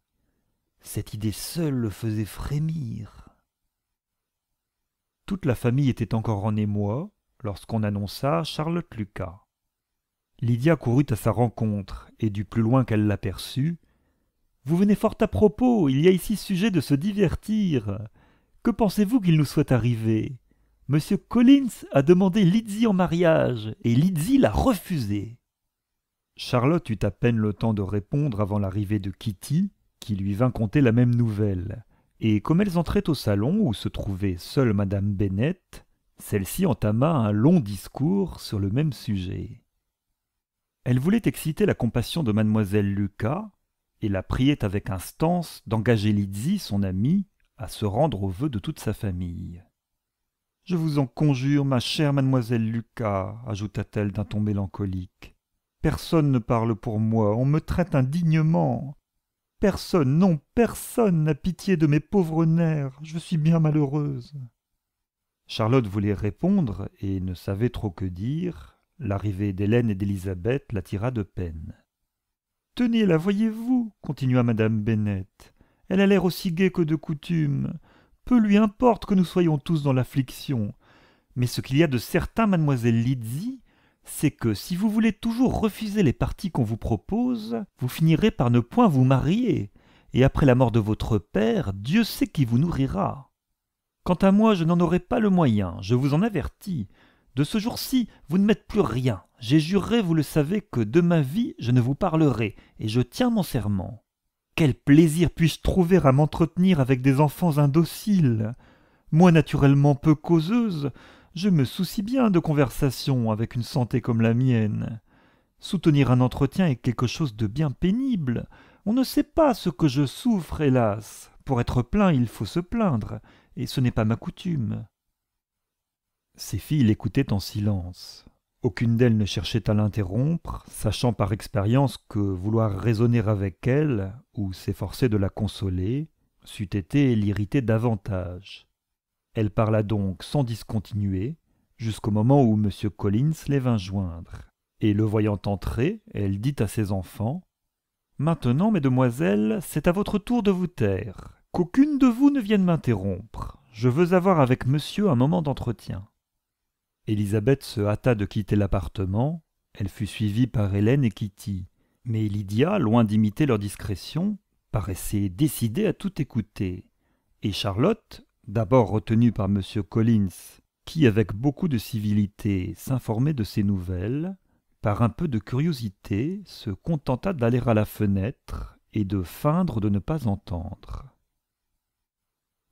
cette idée seule le faisait frémir. Toute la famille était encore en émoi, lorsqu'on annonça Charlotte Lucas. Lydia courut à sa rencontre, et du plus loin qu'elle l'aperçut Vous venez fort à propos, il y a ici sujet de se divertir. Que pensez-vous qu'il nous soit arrivé Monsieur Collins a demandé Lizzie en mariage, et Lizzie l'a refusé. Charlotte eut à peine le temps de répondre avant l'arrivée de Kitty, qui lui vint conter la même nouvelle. Et comme elles entraient au salon où se trouvait seule madame Bennett, celle-ci entama un long discours sur le même sujet. Elle voulait exciter la compassion de mademoiselle Lucas et la priait avec instance d'engager Lizzie, son amie, à se rendre aux vœux de toute sa famille. Je vous en conjure, ma chère mademoiselle Lucas, ajouta-t-elle d'un ton mélancolique. Personne ne parle pour moi, on me traite indignement. Personne, non, personne n'a pitié de mes pauvres nerfs, je suis bien malheureuse. Charlotte voulait répondre et ne savait trop que dire. L'arrivée d'Hélène et d'Élisabeth tira de peine. Tenez, la voyez-vous continua Madame Bennett. Elle a l'air aussi gaie que de coutume. Peu lui importe que nous soyons tous dans l'affliction. Mais ce qu'il y a de certain, mademoiselle Lizzie, c'est que si vous voulez toujours refuser les parties qu'on vous propose, vous finirez par ne point vous marier, et après la mort de votre père, Dieu sait qui vous nourrira. Quant à moi, je n'en aurai pas le moyen, je vous en avertis. De ce jour-ci, vous ne m'êtes plus rien. J'ai juré, vous le savez, que de ma vie, je ne vous parlerai, et je tiens mon serment. Quel plaisir puis-je trouver à m'entretenir avec des enfants indociles Moi, naturellement peu causeuse, je me soucie bien de conversation avec une santé comme la mienne. Soutenir un entretien est quelque chose de bien pénible. On ne sait pas ce que je souffre, hélas. Pour être plein, il faut se plaindre, et ce n'est pas ma coutume. Ses filles l'écoutaient en silence. Aucune d'elles ne cherchait à l'interrompre, sachant par expérience que vouloir raisonner avec elle, ou s'efforcer de la consoler, c'eût été l'irriter davantage. Elle parla donc sans discontinuer, jusqu'au moment où M. Collins les vint joindre. Et le voyant entrer, elle dit à ses enfants Maintenant, mesdemoiselles, c'est à votre tour de vous taire. Qu'aucune de vous ne vienne m'interrompre. Je veux avoir avec monsieur un moment d'entretien. Élisabeth se hâta de quitter l'appartement. Elle fut suivie par Hélène et Kitty. Mais Lydia, loin d'imiter leur discrétion, paraissait décidée à tout écouter. Et Charlotte, d'abord retenue par M. Collins, qui, avec beaucoup de civilité, s'informait de ses nouvelles, par un peu de curiosité, se contenta d'aller à la fenêtre et de feindre de ne pas entendre.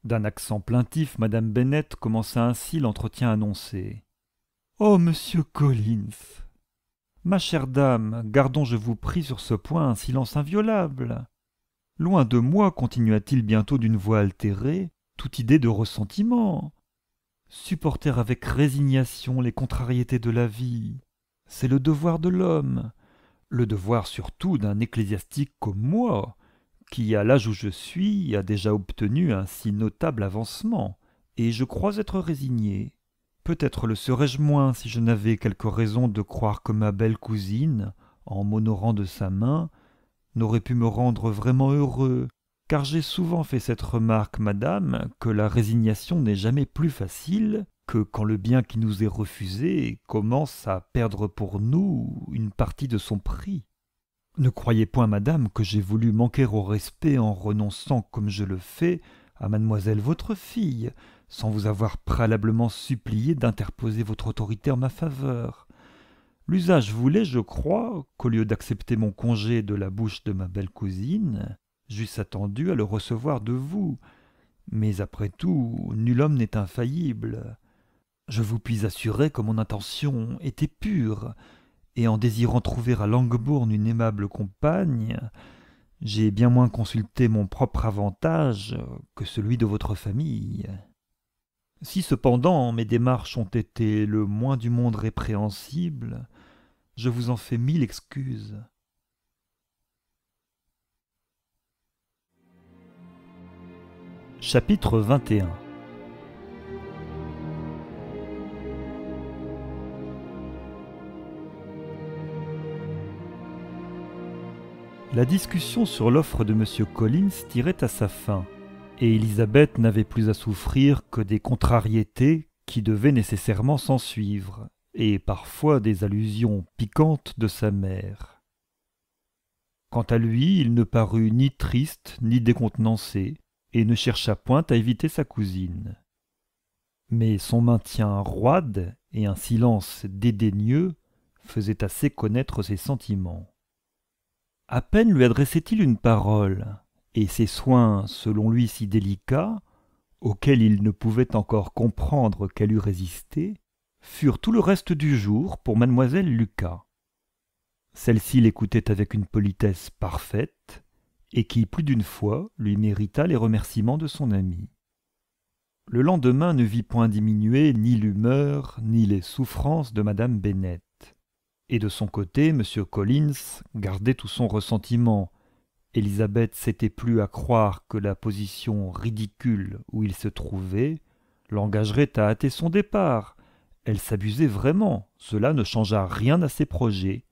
D'un accent plaintif, Madame Bennett commença ainsi l'entretien annoncé. Oh, monsieur Collins Ma chère dame, gardons, je vous prie, sur ce point un silence inviolable. Loin de moi, continua-t-il bientôt d'une voix altérée, toute idée de ressentiment. Supporter avec résignation les contrariétés de la vie, c'est le devoir de l'homme, le devoir surtout d'un ecclésiastique comme moi, qui, à l'âge où je suis, a déjà obtenu un si notable avancement, et je crois être résigné. Peut-être le serais-je moins si je n'avais quelque raison de croire que ma belle cousine, en m'honorant de sa main, n'aurait pu me rendre vraiment heureux, car j'ai souvent fait cette remarque, madame, que la résignation n'est jamais plus facile que quand le bien qui nous est refusé commence à perdre pour nous une partie de son prix. Ne croyez point, madame, que j'ai voulu manquer au respect en renonçant, comme je le fais, à mademoiselle votre fille, sans vous avoir préalablement supplié d'interposer votre autorité en ma faveur. L'usage voulait, je crois, qu'au lieu d'accepter mon congé de la bouche de ma belle cousine, j'eusse attendu à le recevoir de vous. Mais après tout, nul homme n'est infaillible. Je vous puis assurer que mon intention était pure et en désirant trouver à Langbourne une aimable compagne, j'ai bien moins consulté mon propre avantage que celui de votre famille. Si cependant mes démarches ont été le moins du monde répréhensibles, je vous en fais mille excuses. Chapitre 21 La discussion sur l'offre de M. Collins tirait à sa fin, et Elisabeth n'avait plus à souffrir que des contrariétés qui devaient nécessairement s'ensuivre, et parfois des allusions piquantes de sa mère. Quant à lui, il ne parut ni triste ni décontenancé, et ne chercha point à éviter sa cousine. Mais son maintien roide et un silence dédaigneux faisaient assez connaître ses sentiments. À peine lui adressait-il une parole, et ses soins, selon lui si délicats, auxquels il ne pouvait encore comprendre qu'elle eût résisté, furent tout le reste du jour pour mademoiselle Lucas. Celle-ci l'écoutait avec une politesse parfaite, et qui plus d'une fois lui mérita les remerciements de son ami. Le lendemain ne vit point diminuer ni l'humeur ni les souffrances de madame Bennett. Et de son côté, M. Collins gardait tout son ressentiment. Elisabeth s'était plus à croire que la position ridicule où il se trouvait l'engagerait à hâter son départ. Elle s'abusait vraiment, cela ne changea rien à ses projets,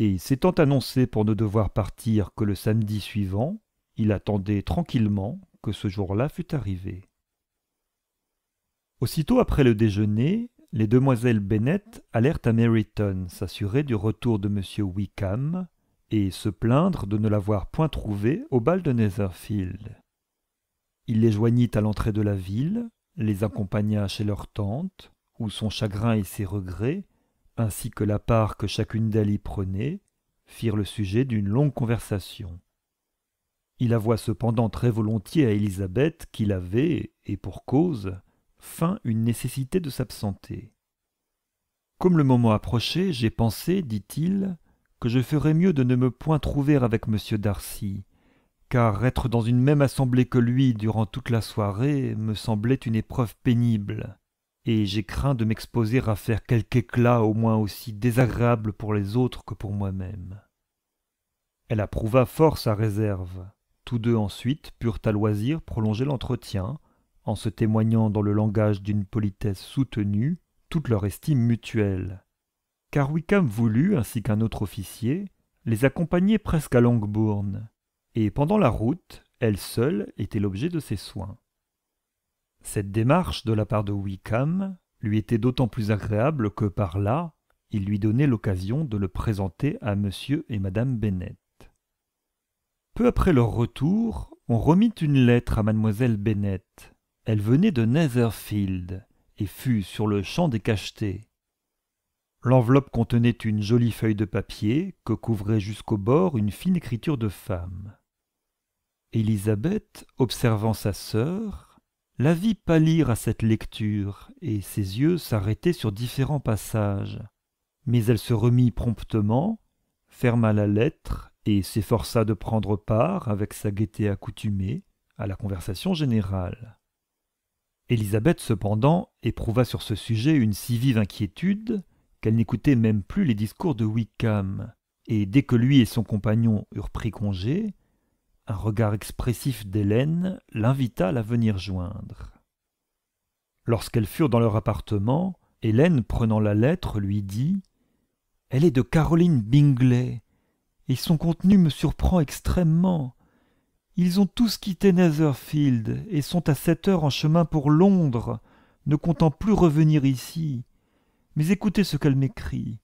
et s'étant annoncé pour ne devoir partir que le samedi suivant, il attendait tranquillement que ce jour-là fût arrivé. Aussitôt après le déjeuner, les demoiselles Bennet allèrent à Meryton s'assurer du retour de M. Wickham et se plaindre de ne l'avoir point trouvé au bal de Netherfield. Il les joignit à l'entrée de la ville, les accompagna chez leur tante, où son chagrin et ses regrets, ainsi que la part que chacune d'elles y prenait, firent le sujet d'une longue conversation. Il avoua cependant très volontiers à Élisabeth qu'il avait, et pour cause, fin une nécessité de s'absenter. Comme le moment approchait, j'ai pensé, dit-il, que je ferais mieux de ne me point trouver avec M. Darcy, car être dans une même assemblée que lui durant toute la soirée me semblait une épreuve pénible, et j'ai craint de m'exposer à faire quelque éclat au moins aussi désagréable pour les autres que pour moi-même. Elle approuva fort sa réserve. Tous deux ensuite purent à loisir prolonger l'entretien, en se témoignant dans le langage d'une politesse soutenue toute leur estime mutuelle. Car Wickham voulut, ainsi qu'un autre officier, les accompagner presque à Longbourn, et pendant la route, elle seule était l'objet de ses soins. Cette démarche de la part de Wickham lui était d'autant plus agréable que par là, il lui donnait l'occasion de le présenter à monsieur et madame Bennett Peu après leur retour, on remit une lettre à mademoiselle Bennet, elle venait de Netherfield et fut sur le champ décachetée. L'enveloppe contenait une jolie feuille de papier que couvrait jusqu'au bord une fine écriture de femme. Élisabeth, observant sa sœur, la vit pâlir à cette lecture et ses yeux s'arrêtaient sur différents passages. Mais elle se remit promptement, ferma la lettre et s'efforça de prendre part, avec sa gaieté accoutumée, à la conversation générale. Élisabeth cependant éprouva sur ce sujet une si vive inquiétude qu'elle n'écoutait même plus les discours de Wickham, et dès que lui et son compagnon eurent pris congé, un regard expressif d'Hélène l'invita à la venir joindre. Lorsqu'elles furent dans leur appartement, Hélène, prenant la lettre, lui dit Elle est de Caroline Bingley, et son contenu me surprend extrêmement. Ils ont tous quitté Netherfield et sont à sept heures en chemin pour Londres, ne comptant plus revenir ici. Mais écoutez ce qu'elle m'écrit.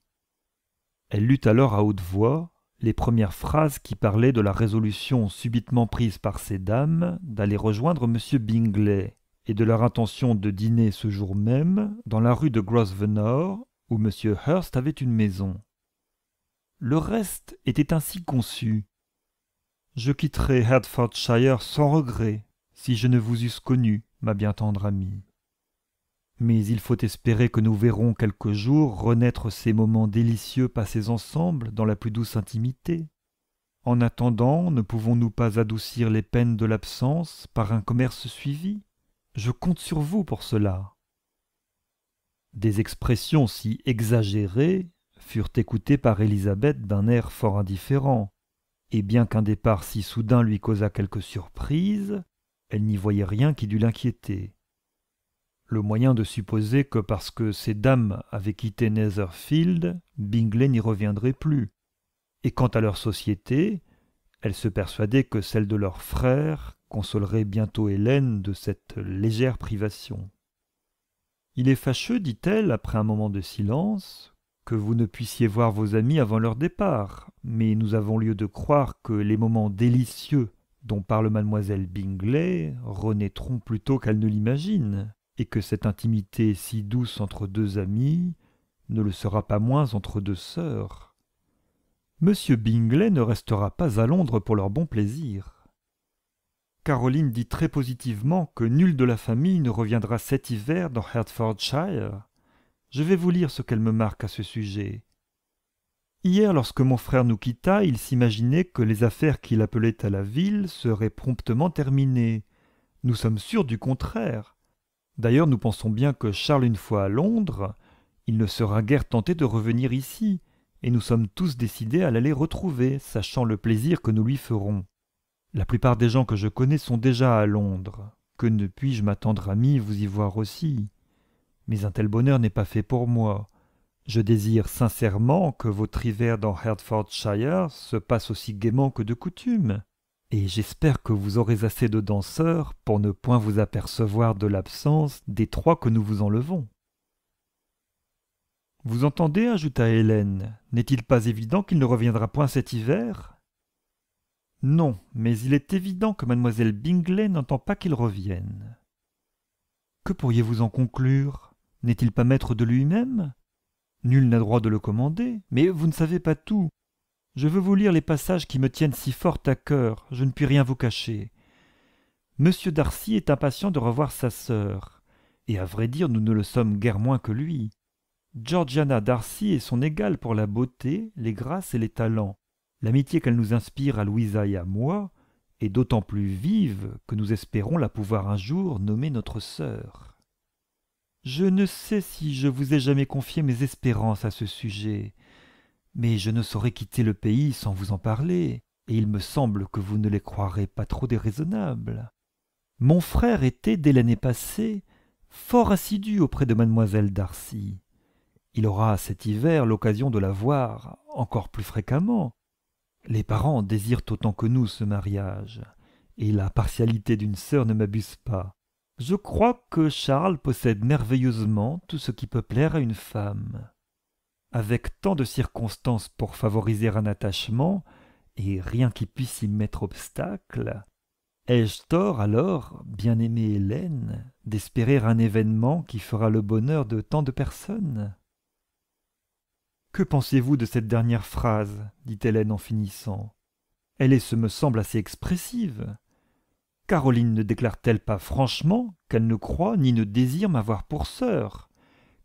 Elle lut alors à haute voix les premières phrases qui parlaient de la résolution subitement prise par ces dames d'aller rejoindre M. Bingley et de leur intention de dîner ce jour même dans la rue de Grosvenor où M. Hurst avait une maison. Le reste était ainsi conçu. Je quitterai Hertfordshire sans regret si je ne vous eusse connu, ma bien tendre amie. Mais il faut espérer que nous verrons quelque jour renaître ces moments délicieux passés ensemble dans la plus douce intimité. En attendant, ne pouvons-nous pas adoucir les peines de l'absence par un commerce suivi Je compte sur vous pour cela. Des expressions si exagérées furent écoutées par Élisabeth d'un air fort indifférent, et bien qu'un départ si soudain lui causât quelque surprise, elle n'y voyait rien qui dût l'inquiéter. Le moyen de supposer que parce que ces dames avaient quitté Netherfield, Bingley n'y reviendrait plus. Et quant à leur société, elle se persuadait que celle de leur frère consolerait bientôt Hélène de cette légère privation. Il est fâcheux, dit-elle, après un moment de silence, que vous ne puissiez voir vos amis avant leur départ, mais nous avons lieu de croire que les moments délicieux dont parle mademoiselle Bingley renaîtront plus tôt qu'elle ne l'imagine, et que cette intimité si douce entre deux amis ne le sera pas moins entre deux sœurs. Monsieur Bingley ne restera pas à Londres pour leur bon plaisir. Caroline dit très positivement que nul de la famille ne reviendra cet hiver dans Hertfordshire, je vais vous lire ce qu'elle me marque à ce sujet. Hier, lorsque mon frère nous quitta, il s'imaginait que les affaires qu'il appelait à la ville seraient promptement terminées. Nous sommes sûrs du contraire. D'ailleurs, nous pensons bien que Charles, une fois à Londres, il ne sera guère tenté de revenir ici, et nous sommes tous décidés à l'aller retrouver, sachant le plaisir que nous lui ferons. La plupart des gens que je connais sont déjà à Londres. Que ne puis-je m'attendre, ami, vous y voir aussi mais un tel bonheur n'est pas fait pour moi. Je désire sincèrement que votre hiver dans Hertfordshire se passe aussi gaiement que de coutume, et j'espère que vous aurez assez de danseurs pour ne point vous apercevoir de l'absence des trois que nous vous enlevons. Vous entendez, ajouta Hélène, n'est-il pas évident qu'il ne reviendra point cet hiver Non, mais il est évident que mademoiselle Bingley n'entend pas qu'il revienne. Que pourriez-vous en conclure n'est-il pas maître de lui-même Nul n'a droit de le commander, mais vous ne savez pas tout. Je veux vous lire les passages qui me tiennent si fort à cœur, je ne puis rien vous cacher. Monsieur Darcy est impatient de revoir sa sœur, et à vrai dire nous ne le sommes guère moins que lui. Georgiana Darcy est son égale pour la beauté, les grâces et les talents. L'amitié qu'elle nous inspire à Louisa et à moi est d'autant plus vive que nous espérons la pouvoir un jour nommer notre sœur. Je ne sais si je vous ai jamais confié mes espérances à ce sujet, mais je ne saurais quitter le pays sans vous en parler, et il me semble que vous ne les croirez pas trop déraisonnables. Mon frère était, dès l'année passée, fort assidu auprès de mademoiselle Darcy. Il aura cet hiver l'occasion de la voir encore plus fréquemment. Les parents désirent autant que nous ce mariage, et la partialité d'une sœur ne m'abuse pas. Je crois que Charles possède merveilleusement tout ce qui peut plaire à une femme. Avec tant de circonstances pour favoriser un attachement, et rien qui puisse y mettre obstacle, ai-je tort alors, bien-aimée Hélène, d'espérer un événement qui fera le bonheur de tant de personnes Que pensez-vous de cette dernière phrase dit Hélène en finissant. Elle est, ce me semble, assez expressive. Caroline ne déclare-t-elle pas franchement qu'elle ne croit ni ne désire m'avoir pour sœur,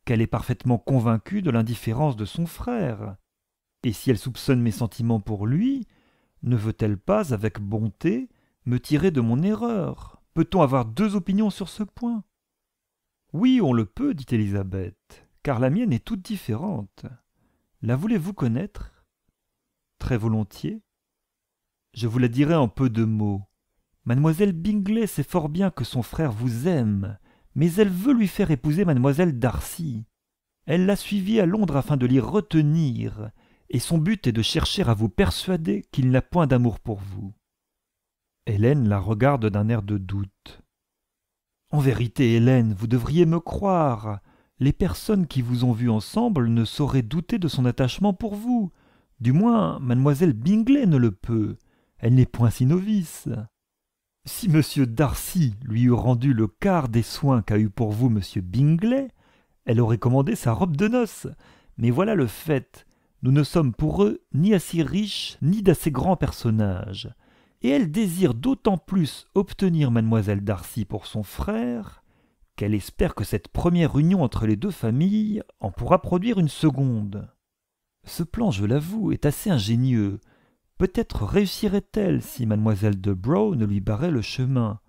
qu'elle est parfaitement convaincue de l'indifférence de son frère Et si elle soupçonne mes sentiments pour lui, ne veut-elle pas, avec bonté, me tirer de mon erreur Peut-on avoir deux opinions sur ce point Oui, on le peut, dit Élisabeth, car la mienne est toute différente. La voulez-vous connaître Très volontiers. Je vous la dirai en peu de mots, Mademoiselle Bingley sait fort bien que son frère vous aime, mais elle veut lui faire épouser mademoiselle Darcy. Elle l'a suivi à Londres afin de l'y retenir, et son but est de chercher à vous persuader qu'il n'a point d'amour pour vous. Hélène la regarde d'un air de doute. En vérité, Hélène, vous devriez me croire. Les personnes qui vous ont vues ensemble ne sauraient douter de son attachement pour vous. Du moins, mademoiselle Bingley ne le peut. Elle n'est point si novice. Si M. Darcy lui eût rendu le quart des soins qu'a eu pour vous M. Bingley, elle aurait commandé sa robe de noces. Mais voilà le fait. Nous ne sommes pour eux ni assez riches, ni d'assez grands personnages. Et elle désire d'autant plus obtenir Mademoiselle Darcy pour son frère qu'elle espère que cette première union entre les deux familles en pourra produire une seconde. Ce plan, je l'avoue, est assez ingénieux, Peut-être réussirait-elle si mademoiselle de Brow ne lui barrait le chemin.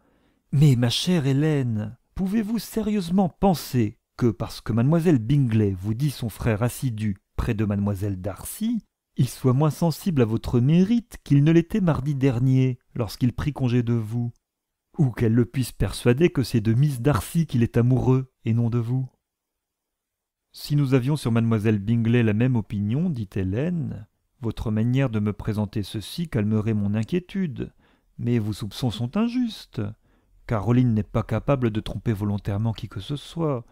Mais ma chère Hélène, pouvez-vous sérieusement penser que parce que mademoiselle Bingley vous dit son frère assidu près de mademoiselle Darcy, il soit moins sensible à votre mérite qu'il ne l'était mardi dernier lorsqu'il prit congé de vous, ou qu'elle le puisse persuader que c'est de Miss Darcy qu'il est amoureux et non de vous. Si nous avions sur mademoiselle Bingley la même opinion, dit Hélène, votre manière de me présenter ceci calmerait mon inquiétude, mais vos soupçons sont injustes. Caroline n'est pas capable de tromper volontairement qui que ce soit,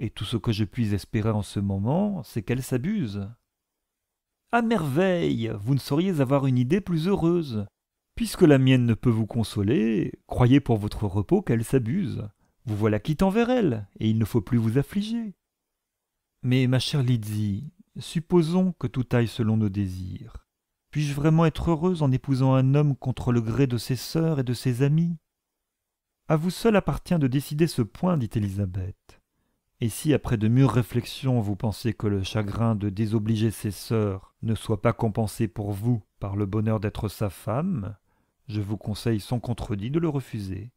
et tout ce que je puis espérer en ce moment, c'est qu'elle s'abuse. À merveille, vous ne sauriez avoir une idée plus heureuse. Puisque la mienne ne peut vous consoler, croyez pour votre repos qu'elle s'abuse. Vous voilà quitte envers elle, et il ne faut plus vous affliger. Mais ma chère Lydie, Supposons que tout aille selon nos désirs. Puis-je vraiment être heureuse en épousant un homme contre le gré de ses sœurs et de ses amis À vous seul appartient de décider ce point, dit Élisabeth. Et si, après de mûres réflexions, vous pensez que le chagrin de désobliger ses sœurs ne soit pas compensé pour vous par le bonheur d'être sa femme, je vous conseille sans contredit de le refuser.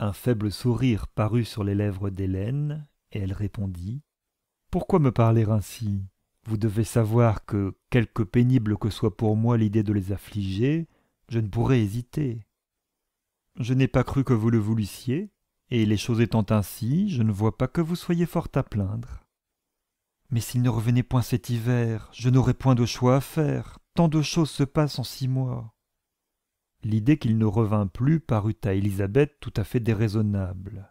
Un faible sourire parut sur les lèvres d'Hélène, et elle répondit pourquoi me parler ainsi Vous devez savoir que, quelque pénible que soit pour moi l'idée de les affliger, je ne pourrais hésiter. Je n'ai pas cru que vous le voulussiez, et les choses étant ainsi, je ne vois pas que vous soyez fort à plaindre. Mais s'il ne revenait point cet hiver, je n'aurais point de choix à faire, tant de choses se passent en six mois. L'idée qu'il ne revint plus parut à Élisabeth tout à fait déraisonnable.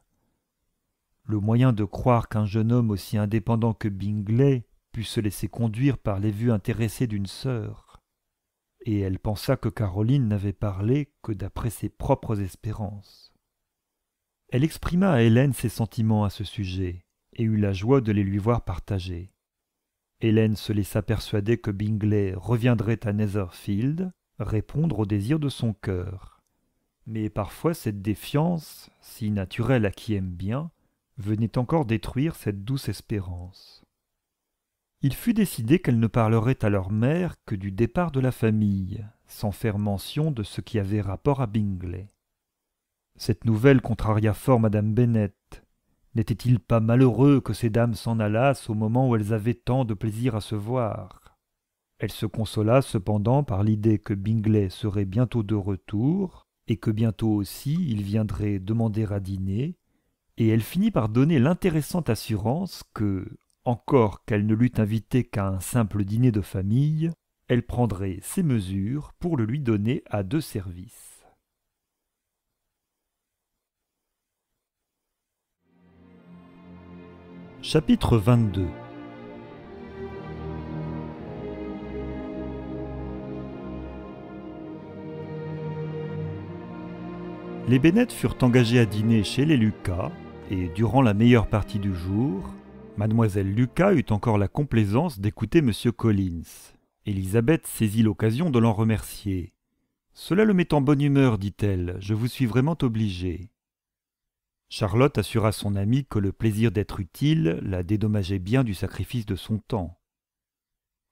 Le moyen de croire qu'un jeune homme aussi indépendant que Bingley pût se laisser conduire par les vues intéressées d'une sœur. Et elle pensa que Caroline n'avait parlé que d'après ses propres espérances. Elle exprima à Hélène ses sentiments à ce sujet, et eut la joie de les lui voir partager. Hélène se laissa persuader que Bingley reviendrait à Netherfield, répondre aux désirs de son cœur. Mais parfois cette défiance, si naturelle à qui aime bien, venait encore détruire cette douce espérance. Il fut décidé qu'elle ne parlerait à leur mère que du départ de la famille, sans faire mention de ce qui avait rapport à Bingley. Cette nouvelle contraria fort Madame Bennet. N'était-il pas malheureux que ces dames s'en allassent au moment où elles avaient tant de plaisir à se voir Elle se consola cependant par l'idée que Bingley serait bientôt de retour et que bientôt aussi il viendrait demander à dîner et elle finit par donner l'intéressante assurance que, encore qu'elle ne l'eût invité qu'à un simple dîner de famille, elle prendrait ses mesures pour le lui donner à deux services. Chapitre 22 Les Bennett furent engagés à dîner chez les Lucas, et durant la meilleure partie du jour, mademoiselle Lucas eut encore la complaisance d'écouter M. Collins. Élisabeth saisit l'occasion de l'en remercier. Cela le met en bonne humeur, dit-elle, je vous suis vraiment obligée. Charlotte assura son amie que le plaisir d'être utile la dédommageait bien du sacrifice de son temps.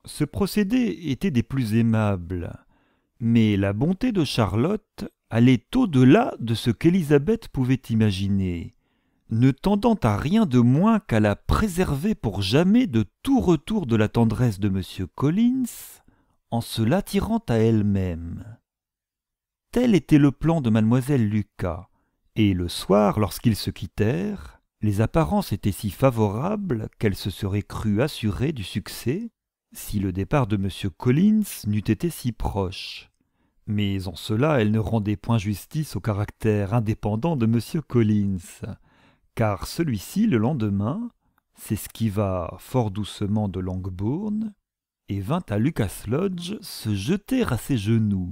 Ce procédé était des plus aimables, mais la bonté de Charlotte allait au-delà de ce qu'Élisabeth pouvait imaginer ne tendant à rien de moins qu'à la préserver pour jamais de tout retour de la tendresse de M. Collins, en se l'attirant à elle-même. Tel était le plan de mademoiselle Lucas, et le soir, lorsqu'ils se quittèrent, les apparences étaient si favorables qu'elle se serait crue assurée du succès si le départ de M. Collins n'eût été si proche. Mais en cela, elle ne rendait point justice au caractère indépendant de M. Collins, car celui-ci, le lendemain, s'esquiva fort doucement de Langbourne et vint à Lucas Lodge se jeter à ses genoux.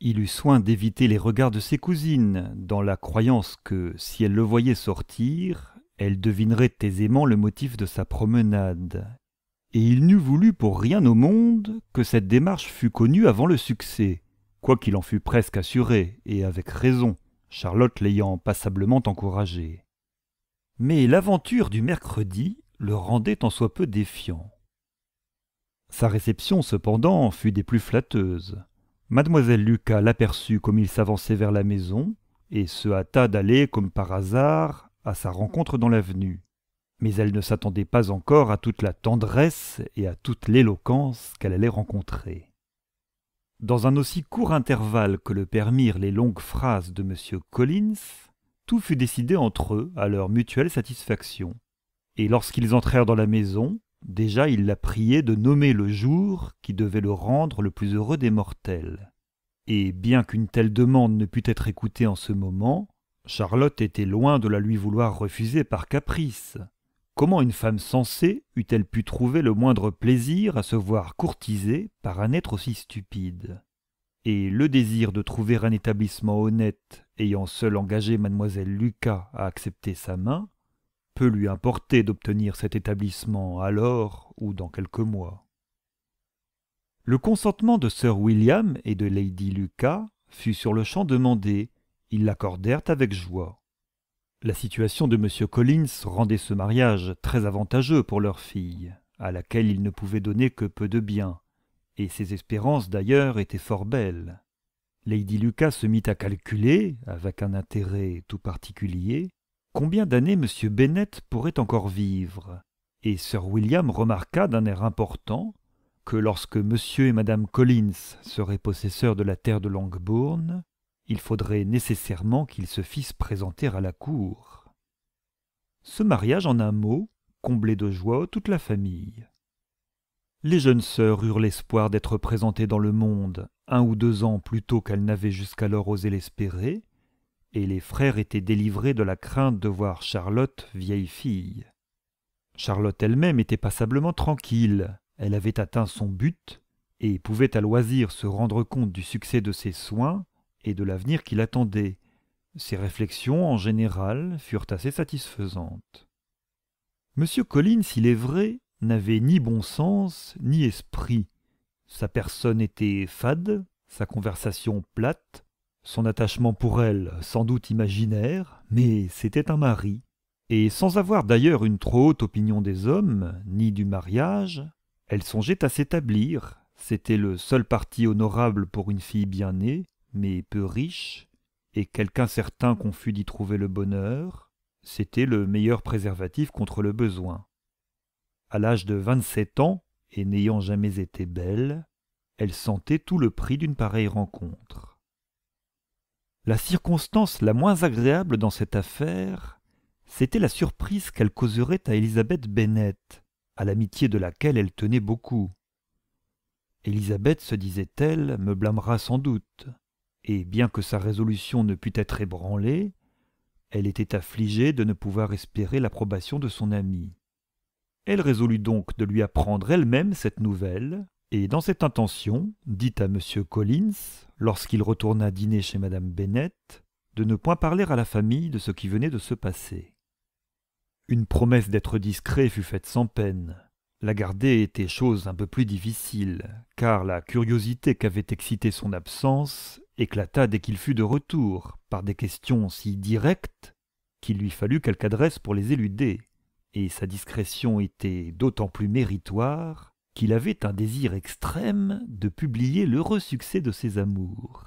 Il eut soin d'éviter les regards de ses cousines, dans la croyance que, si elles le voyaient sortir, elles devineraient aisément le motif de sa promenade. Et il n'eût voulu pour rien au monde que cette démarche fût connue avant le succès, quoiqu'il en fût presque assuré, et avec raison, Charlotte l'ayant passablement encouragé mais l'aventure du mercredi le rendait en soi peu défiant. Sa réception, cependant, fut des plus flatteuses. Mademoiselle Lucas l'aperçut comme il s'avançait vers la maison, et se hâta d'aller, comme par hasard, à sa rencontre dans l'avenue. Mais elle ne s'attendait pas encore à toute la tendresse et à toute l'éloquence qu'elle allait rencontrer. Dans un aussi court intervalle que le permirent les longues phrases de M. Collins, tout fut décidé entre eux, à leur mutuelle satisfaction. Et lorsqu'ils entrèrent dans la maison, déjà ils la priaient de nommer le jour qui devait le rendre le plus heureux des mortels. Et bien qu'une telle demande ne pût être écoutée en ce moment, Charlotte était loin de la lui vouloir refuser par caprice. Comment une femme sensée eût-elle pu trouver le moindre plaisir à se voir courtisée par un être aussi stupide et le désir de trouver un établissement honnête ayant seul engagé mademoiselle Lucas à accepter sa main, peu lui importait d'obtenir cet établissement alors ou dans quelques mois. Le consentement de sir William et de lady Lucas fut sur-le-champ demandé, ils l'accordèrent avec joie. La situation de M. Collins rendait ce mariage très avantageux pour leur fille, à laquelle il ne pouvait donner que peu de biens et ses espérances d'ailleurs étaient fort belles. Lady Lucas se mit à calculer, avec un intérêt tout particulier, combien d'années M. Bennett pourrait encore vivre, et Sir William remarqua d'un air important que lorsque M. et Mme Collins seraient possesseurs de la terre de Longbourn, il faudrait nécessairement qu'ils se fissent présenter à la cour. Ce mariage, en un mot, comblait de joie toute la famille les jeunes sœurs eurent l'espoir d'être présentées dans le monde un ou deux ans plus tôt qu'elles n'avaient jusqu'alors osé l'espérer, et les frères étaient délivrés de la crainte de voir Charlotte vieille fille. Charlotte elle-même était passablement tranquille, elle avait atteint son but, et pouvait à loisir se rendre compte du succès de ses soins et de l'avenir qui l'attendait. Ses réflexions, en général, furent assez satisfaisantes. Monsieur Collins, il est vrai, n'avait ni bon sens ni esprit. Sa personne était fade, sa conversation plate, son attachement pour elle sans doute imaginaire, mais c'était un mari. Et sans avoir d'ailleurs une trop haute opinion des hommes, ni du mariage, elle songeait à s'établir. C'était le seul parti honorable pour une fille bien née, mais peu riche, et quelqu'un certain qu'on fût d'y trouver le bonheur, c'était le meilleur préservatif contre le besoin. À l'âge de vingt-sept ans, et n'ayant jamais été belle, elle sentait tout le prix d'une pareille rencontre. La circonstance la moins agréable dans cette affaire, c'était la surprise qu'elle causerait à Elisabeth Bennet, à l'amitié de laquelle elle tenait beaucoup. Elisabeth, se disait-elle, me blâmera sans doute, et bien que sa résolution ne pût être ébranlée, elle était affligée de ne pouvoir espérer l'approbation de son amie. Elle résolut donc de lui apprendre elle-même cette nouvelle, et dans cette intention, dit à M. Collins, lorsqu'il retourna dîner chez Mme Bennett, de ne point parler à la famille de ce qui venait de se passer. Une promesse d'être discret fut faite sans peine. La garder était chose un peu plus difficile, car la curiosité qu'avait excité son absence éclata dès qu'il fut de retour, par des questions si directes qu'il lui fallut quelque adresse pour les éluder et sa discrétion était d'autant plus méritoire qu'il avait un désir extrême de publier l'heureux succès de ses amours.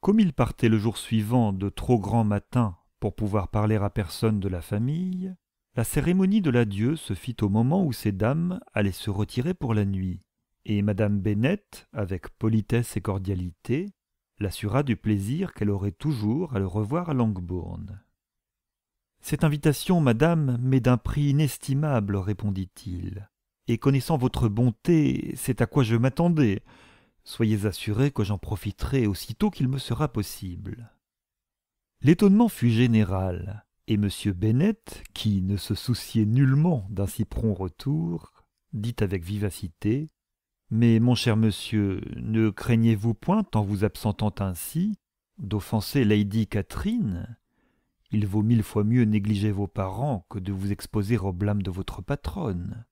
Comme il partait le jour suivant de trop grand matin pour pouvoir parler à personne de la famille, la cérémonie de l'adieu se fit au moment où ces dames allaient se retirer pour la nuit, et madame Bennett, avec politesse et cordialité, l'assura du plaisir qu'elle aurait toujours à le revoir à Langbourne. Cette invitation, madame, m'est d'un prix inestimable, répondit-il. Et connaissant votre bonté, c'est à quoi je m'attendais. Soyez assuré que j'en profiterai aussitôt qu'il me sera possible. L'étonnement fut général, et M. Bennett, qui ne se souciait nullement d'un si prompt retour, dit avec vivacité Mais mon cher monsieur, ne craignez-vous point, en vous absentant ainsi, d'offenser Lady Catherine il vaut mille fois mieux négliger vos parents que de vous exposer au blâme de votre patronne.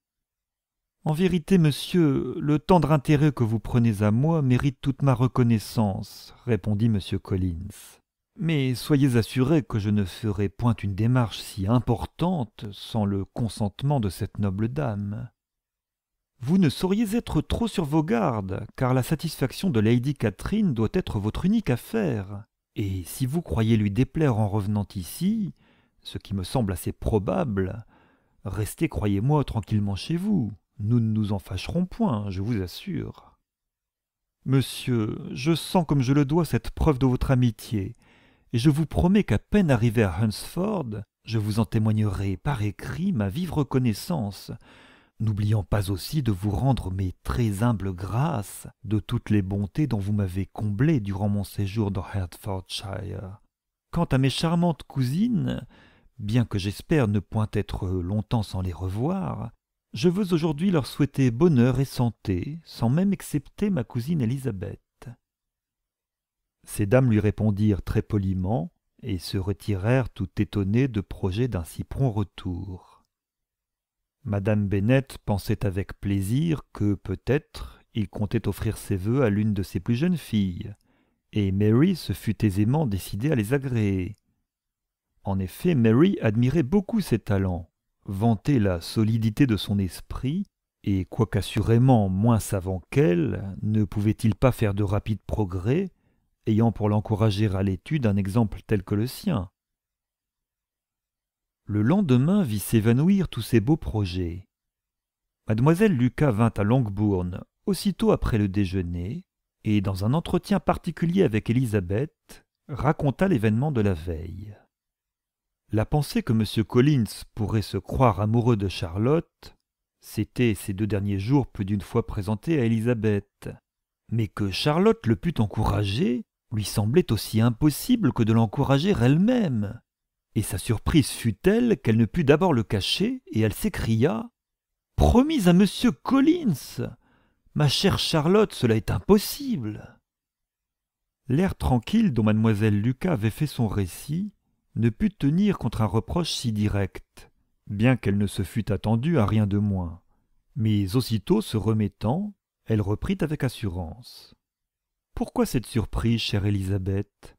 En vérité, monsieur, le tendre intérêt que vous prenez à moi mérite toute ma reconnaissance, répondit M. Collins. Mais soyez assuré que je ne ferai point une démarche si importante sans le consentement de cette noble dame. Vous ne sauriez être trop sur vos gardes, car la satisfaction de Lady Catherine doit être votre unique affaire. Et si vous croyez lui déplaire en revenant ici, ce qui me semble assez probable, restez, croyez-moi, tranquillement chez vous. Nous ne nous en fâcherons point, je vous assure. Monsieur, je sens comme je le dois cette preuve de votre amitié, et je vous promets qu'à peine arrivé à Hunsford, je vous en témoignerai par écrit ma vive reconnaissance, n'oubliant pas aussi de vous rendre mes très humbles grâces de toutes les bontés dont vous m'avez comblé durant mon séjour dans Hertfordshire. Quant à mes charmantes cousines, bien que j'espère ne point être longtemps sans les revoir, je veux aujourd'hui leur souhaiter bonheur et santé, sans même excepter ma cousine Élisabeth. Ces dames lui répondirent très poliment, et se retirèrent tout étonnées de projets d'un si prompt retour. Madame Bennett pensait avec plaisir que peut-être il comptait offrir ses vœux à l'une de ses plus jeunes filles, et Mary se fut aisément décidée à les agréer. En effet, Mary admirait beaucoup ses talents, vantait la solidité de son esprit, et quoiqu'assurément moins savant qu'elle, ne pouvait-il pas faire de rapides progrès, ayant pour l'encourager à l'étude un exemple tel que le sien le lendemain vit s'évanouir tous ses beaux projets. Mademoiselle Lucas vint à Longbourn aussitôt après le déjeuner, et dans un entretien particulier avec Élisabeth, raconta l'événement de la veille. La pensée que M. Collins pourrait se croire amoureux de Charlotte c'était, ces deux derniers jours plus d'une fois présentée à Élisabeth, mais que Charlotte le pût encourager lui semblait aussi impossible que de l'encourager elle-même et sa surprise fut telle qu'elle ne put d'abord le cacher, et elle s'écria Promise à monsieur Collins Ma chère Charlotte, cela est impossible L'air tranquille dont mademoiselle Lucas avait fait son récit ne put tenir contre un reproche si direct, bien qu'elle ne se fût attendue à rien de moins. Mais aussitôt se remettant, elle reprit avec assurance. Pourquoi cette surprise, chère Élisabeth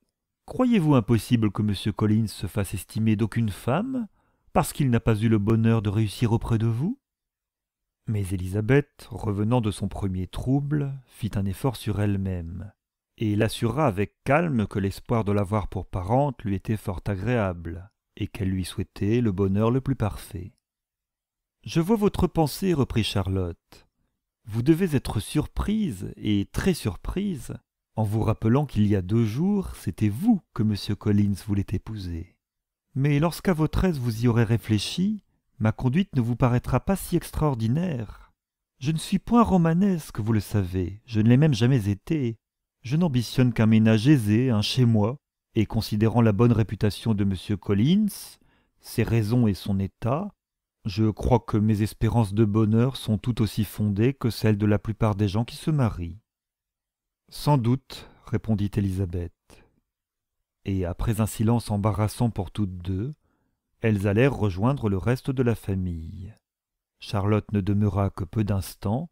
Croyez-vous impossible que M. Collins se fasse estimer d'aucune femme parce qu'il n'a pas eu le bonheur de réussir auprès de vous Mais Élisabeth, revenant de son premier trouble, fit un effort sur elle-même, et l'assura avec calme que l'espoir de l'avoir pour parente lui était fort agréable, et qu'elle lui souhaitait le bonheur le plus parfait. Je vois votre pensée, reprit Charlotte. Vous devez être surprise, et très surprise, en vous rappelant qu'il y a deux jours, c'était vous que M. Collins voulait épouser. Mais lorsqu'à votre aise vous y aurez réfléchi, ma conduite ne vous paraîtra pas si extraordinaire. Je ne suis point romanesque, vous le savez, je ne l'ai même jamais été. Je n'ambitionne qu'un ménage aisé, un chez moi, et considérant la bonne réputation de M. Collins, ses raisons et son état, je crois que mes espérances de bonheur sont tout aussi fondées que celles de la plupart des gens qui se marient. Sans doute, répondit Élisabeth. Et après un silence embarrassant pour toutes deux, elles allèrent rejoindre le reste de la famille. Charlotte ne demeura que peu d'instants,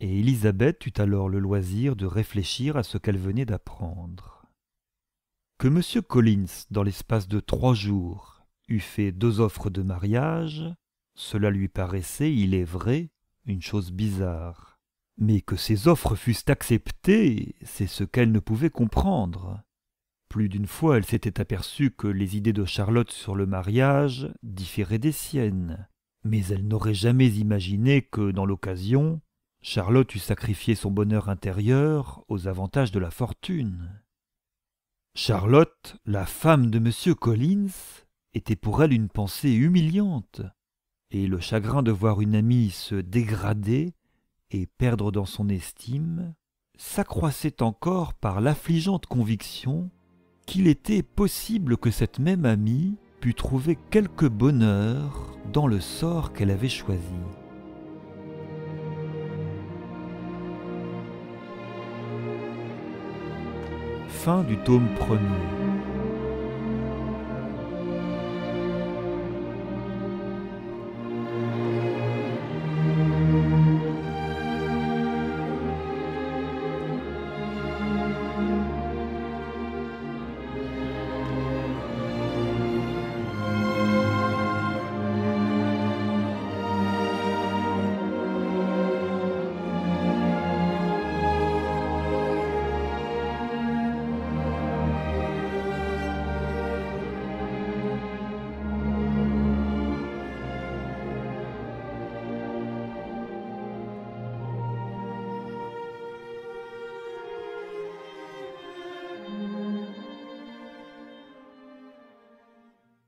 et Élisabeth eut alors le loisir de réfléchir à ce qu'elle venait d'apprendre. Que M. Collins, dans l'espace de trois jours, eût fait deux offres de mariage, cela lui paraissait, il est vrai, une chose bizarre. Mais que ces offres fussent acceptées, c'est ce qu'elle ne pouvait comprendre. Plus d'une fois elle s'était aperçue que les idées de Charlotte sur le mariage différaient des siennes, mais elle n'aurait jamais imaginé que, dans l'occasion, Charlotte eût sacrifié son bonheur intérieur aux avantages de la fortune. Charlotte, la femme de M. Collins, était pour elle une pensée humiliante, et le chagrin de voir une amie se dégrader et perdre dans son estime s'accroissait encore par l'affligeante conviction qu'il était possible que cette même amie pût trouver quelque bonheur dans le sort qu'elle avait choisi. Fin du tome premier.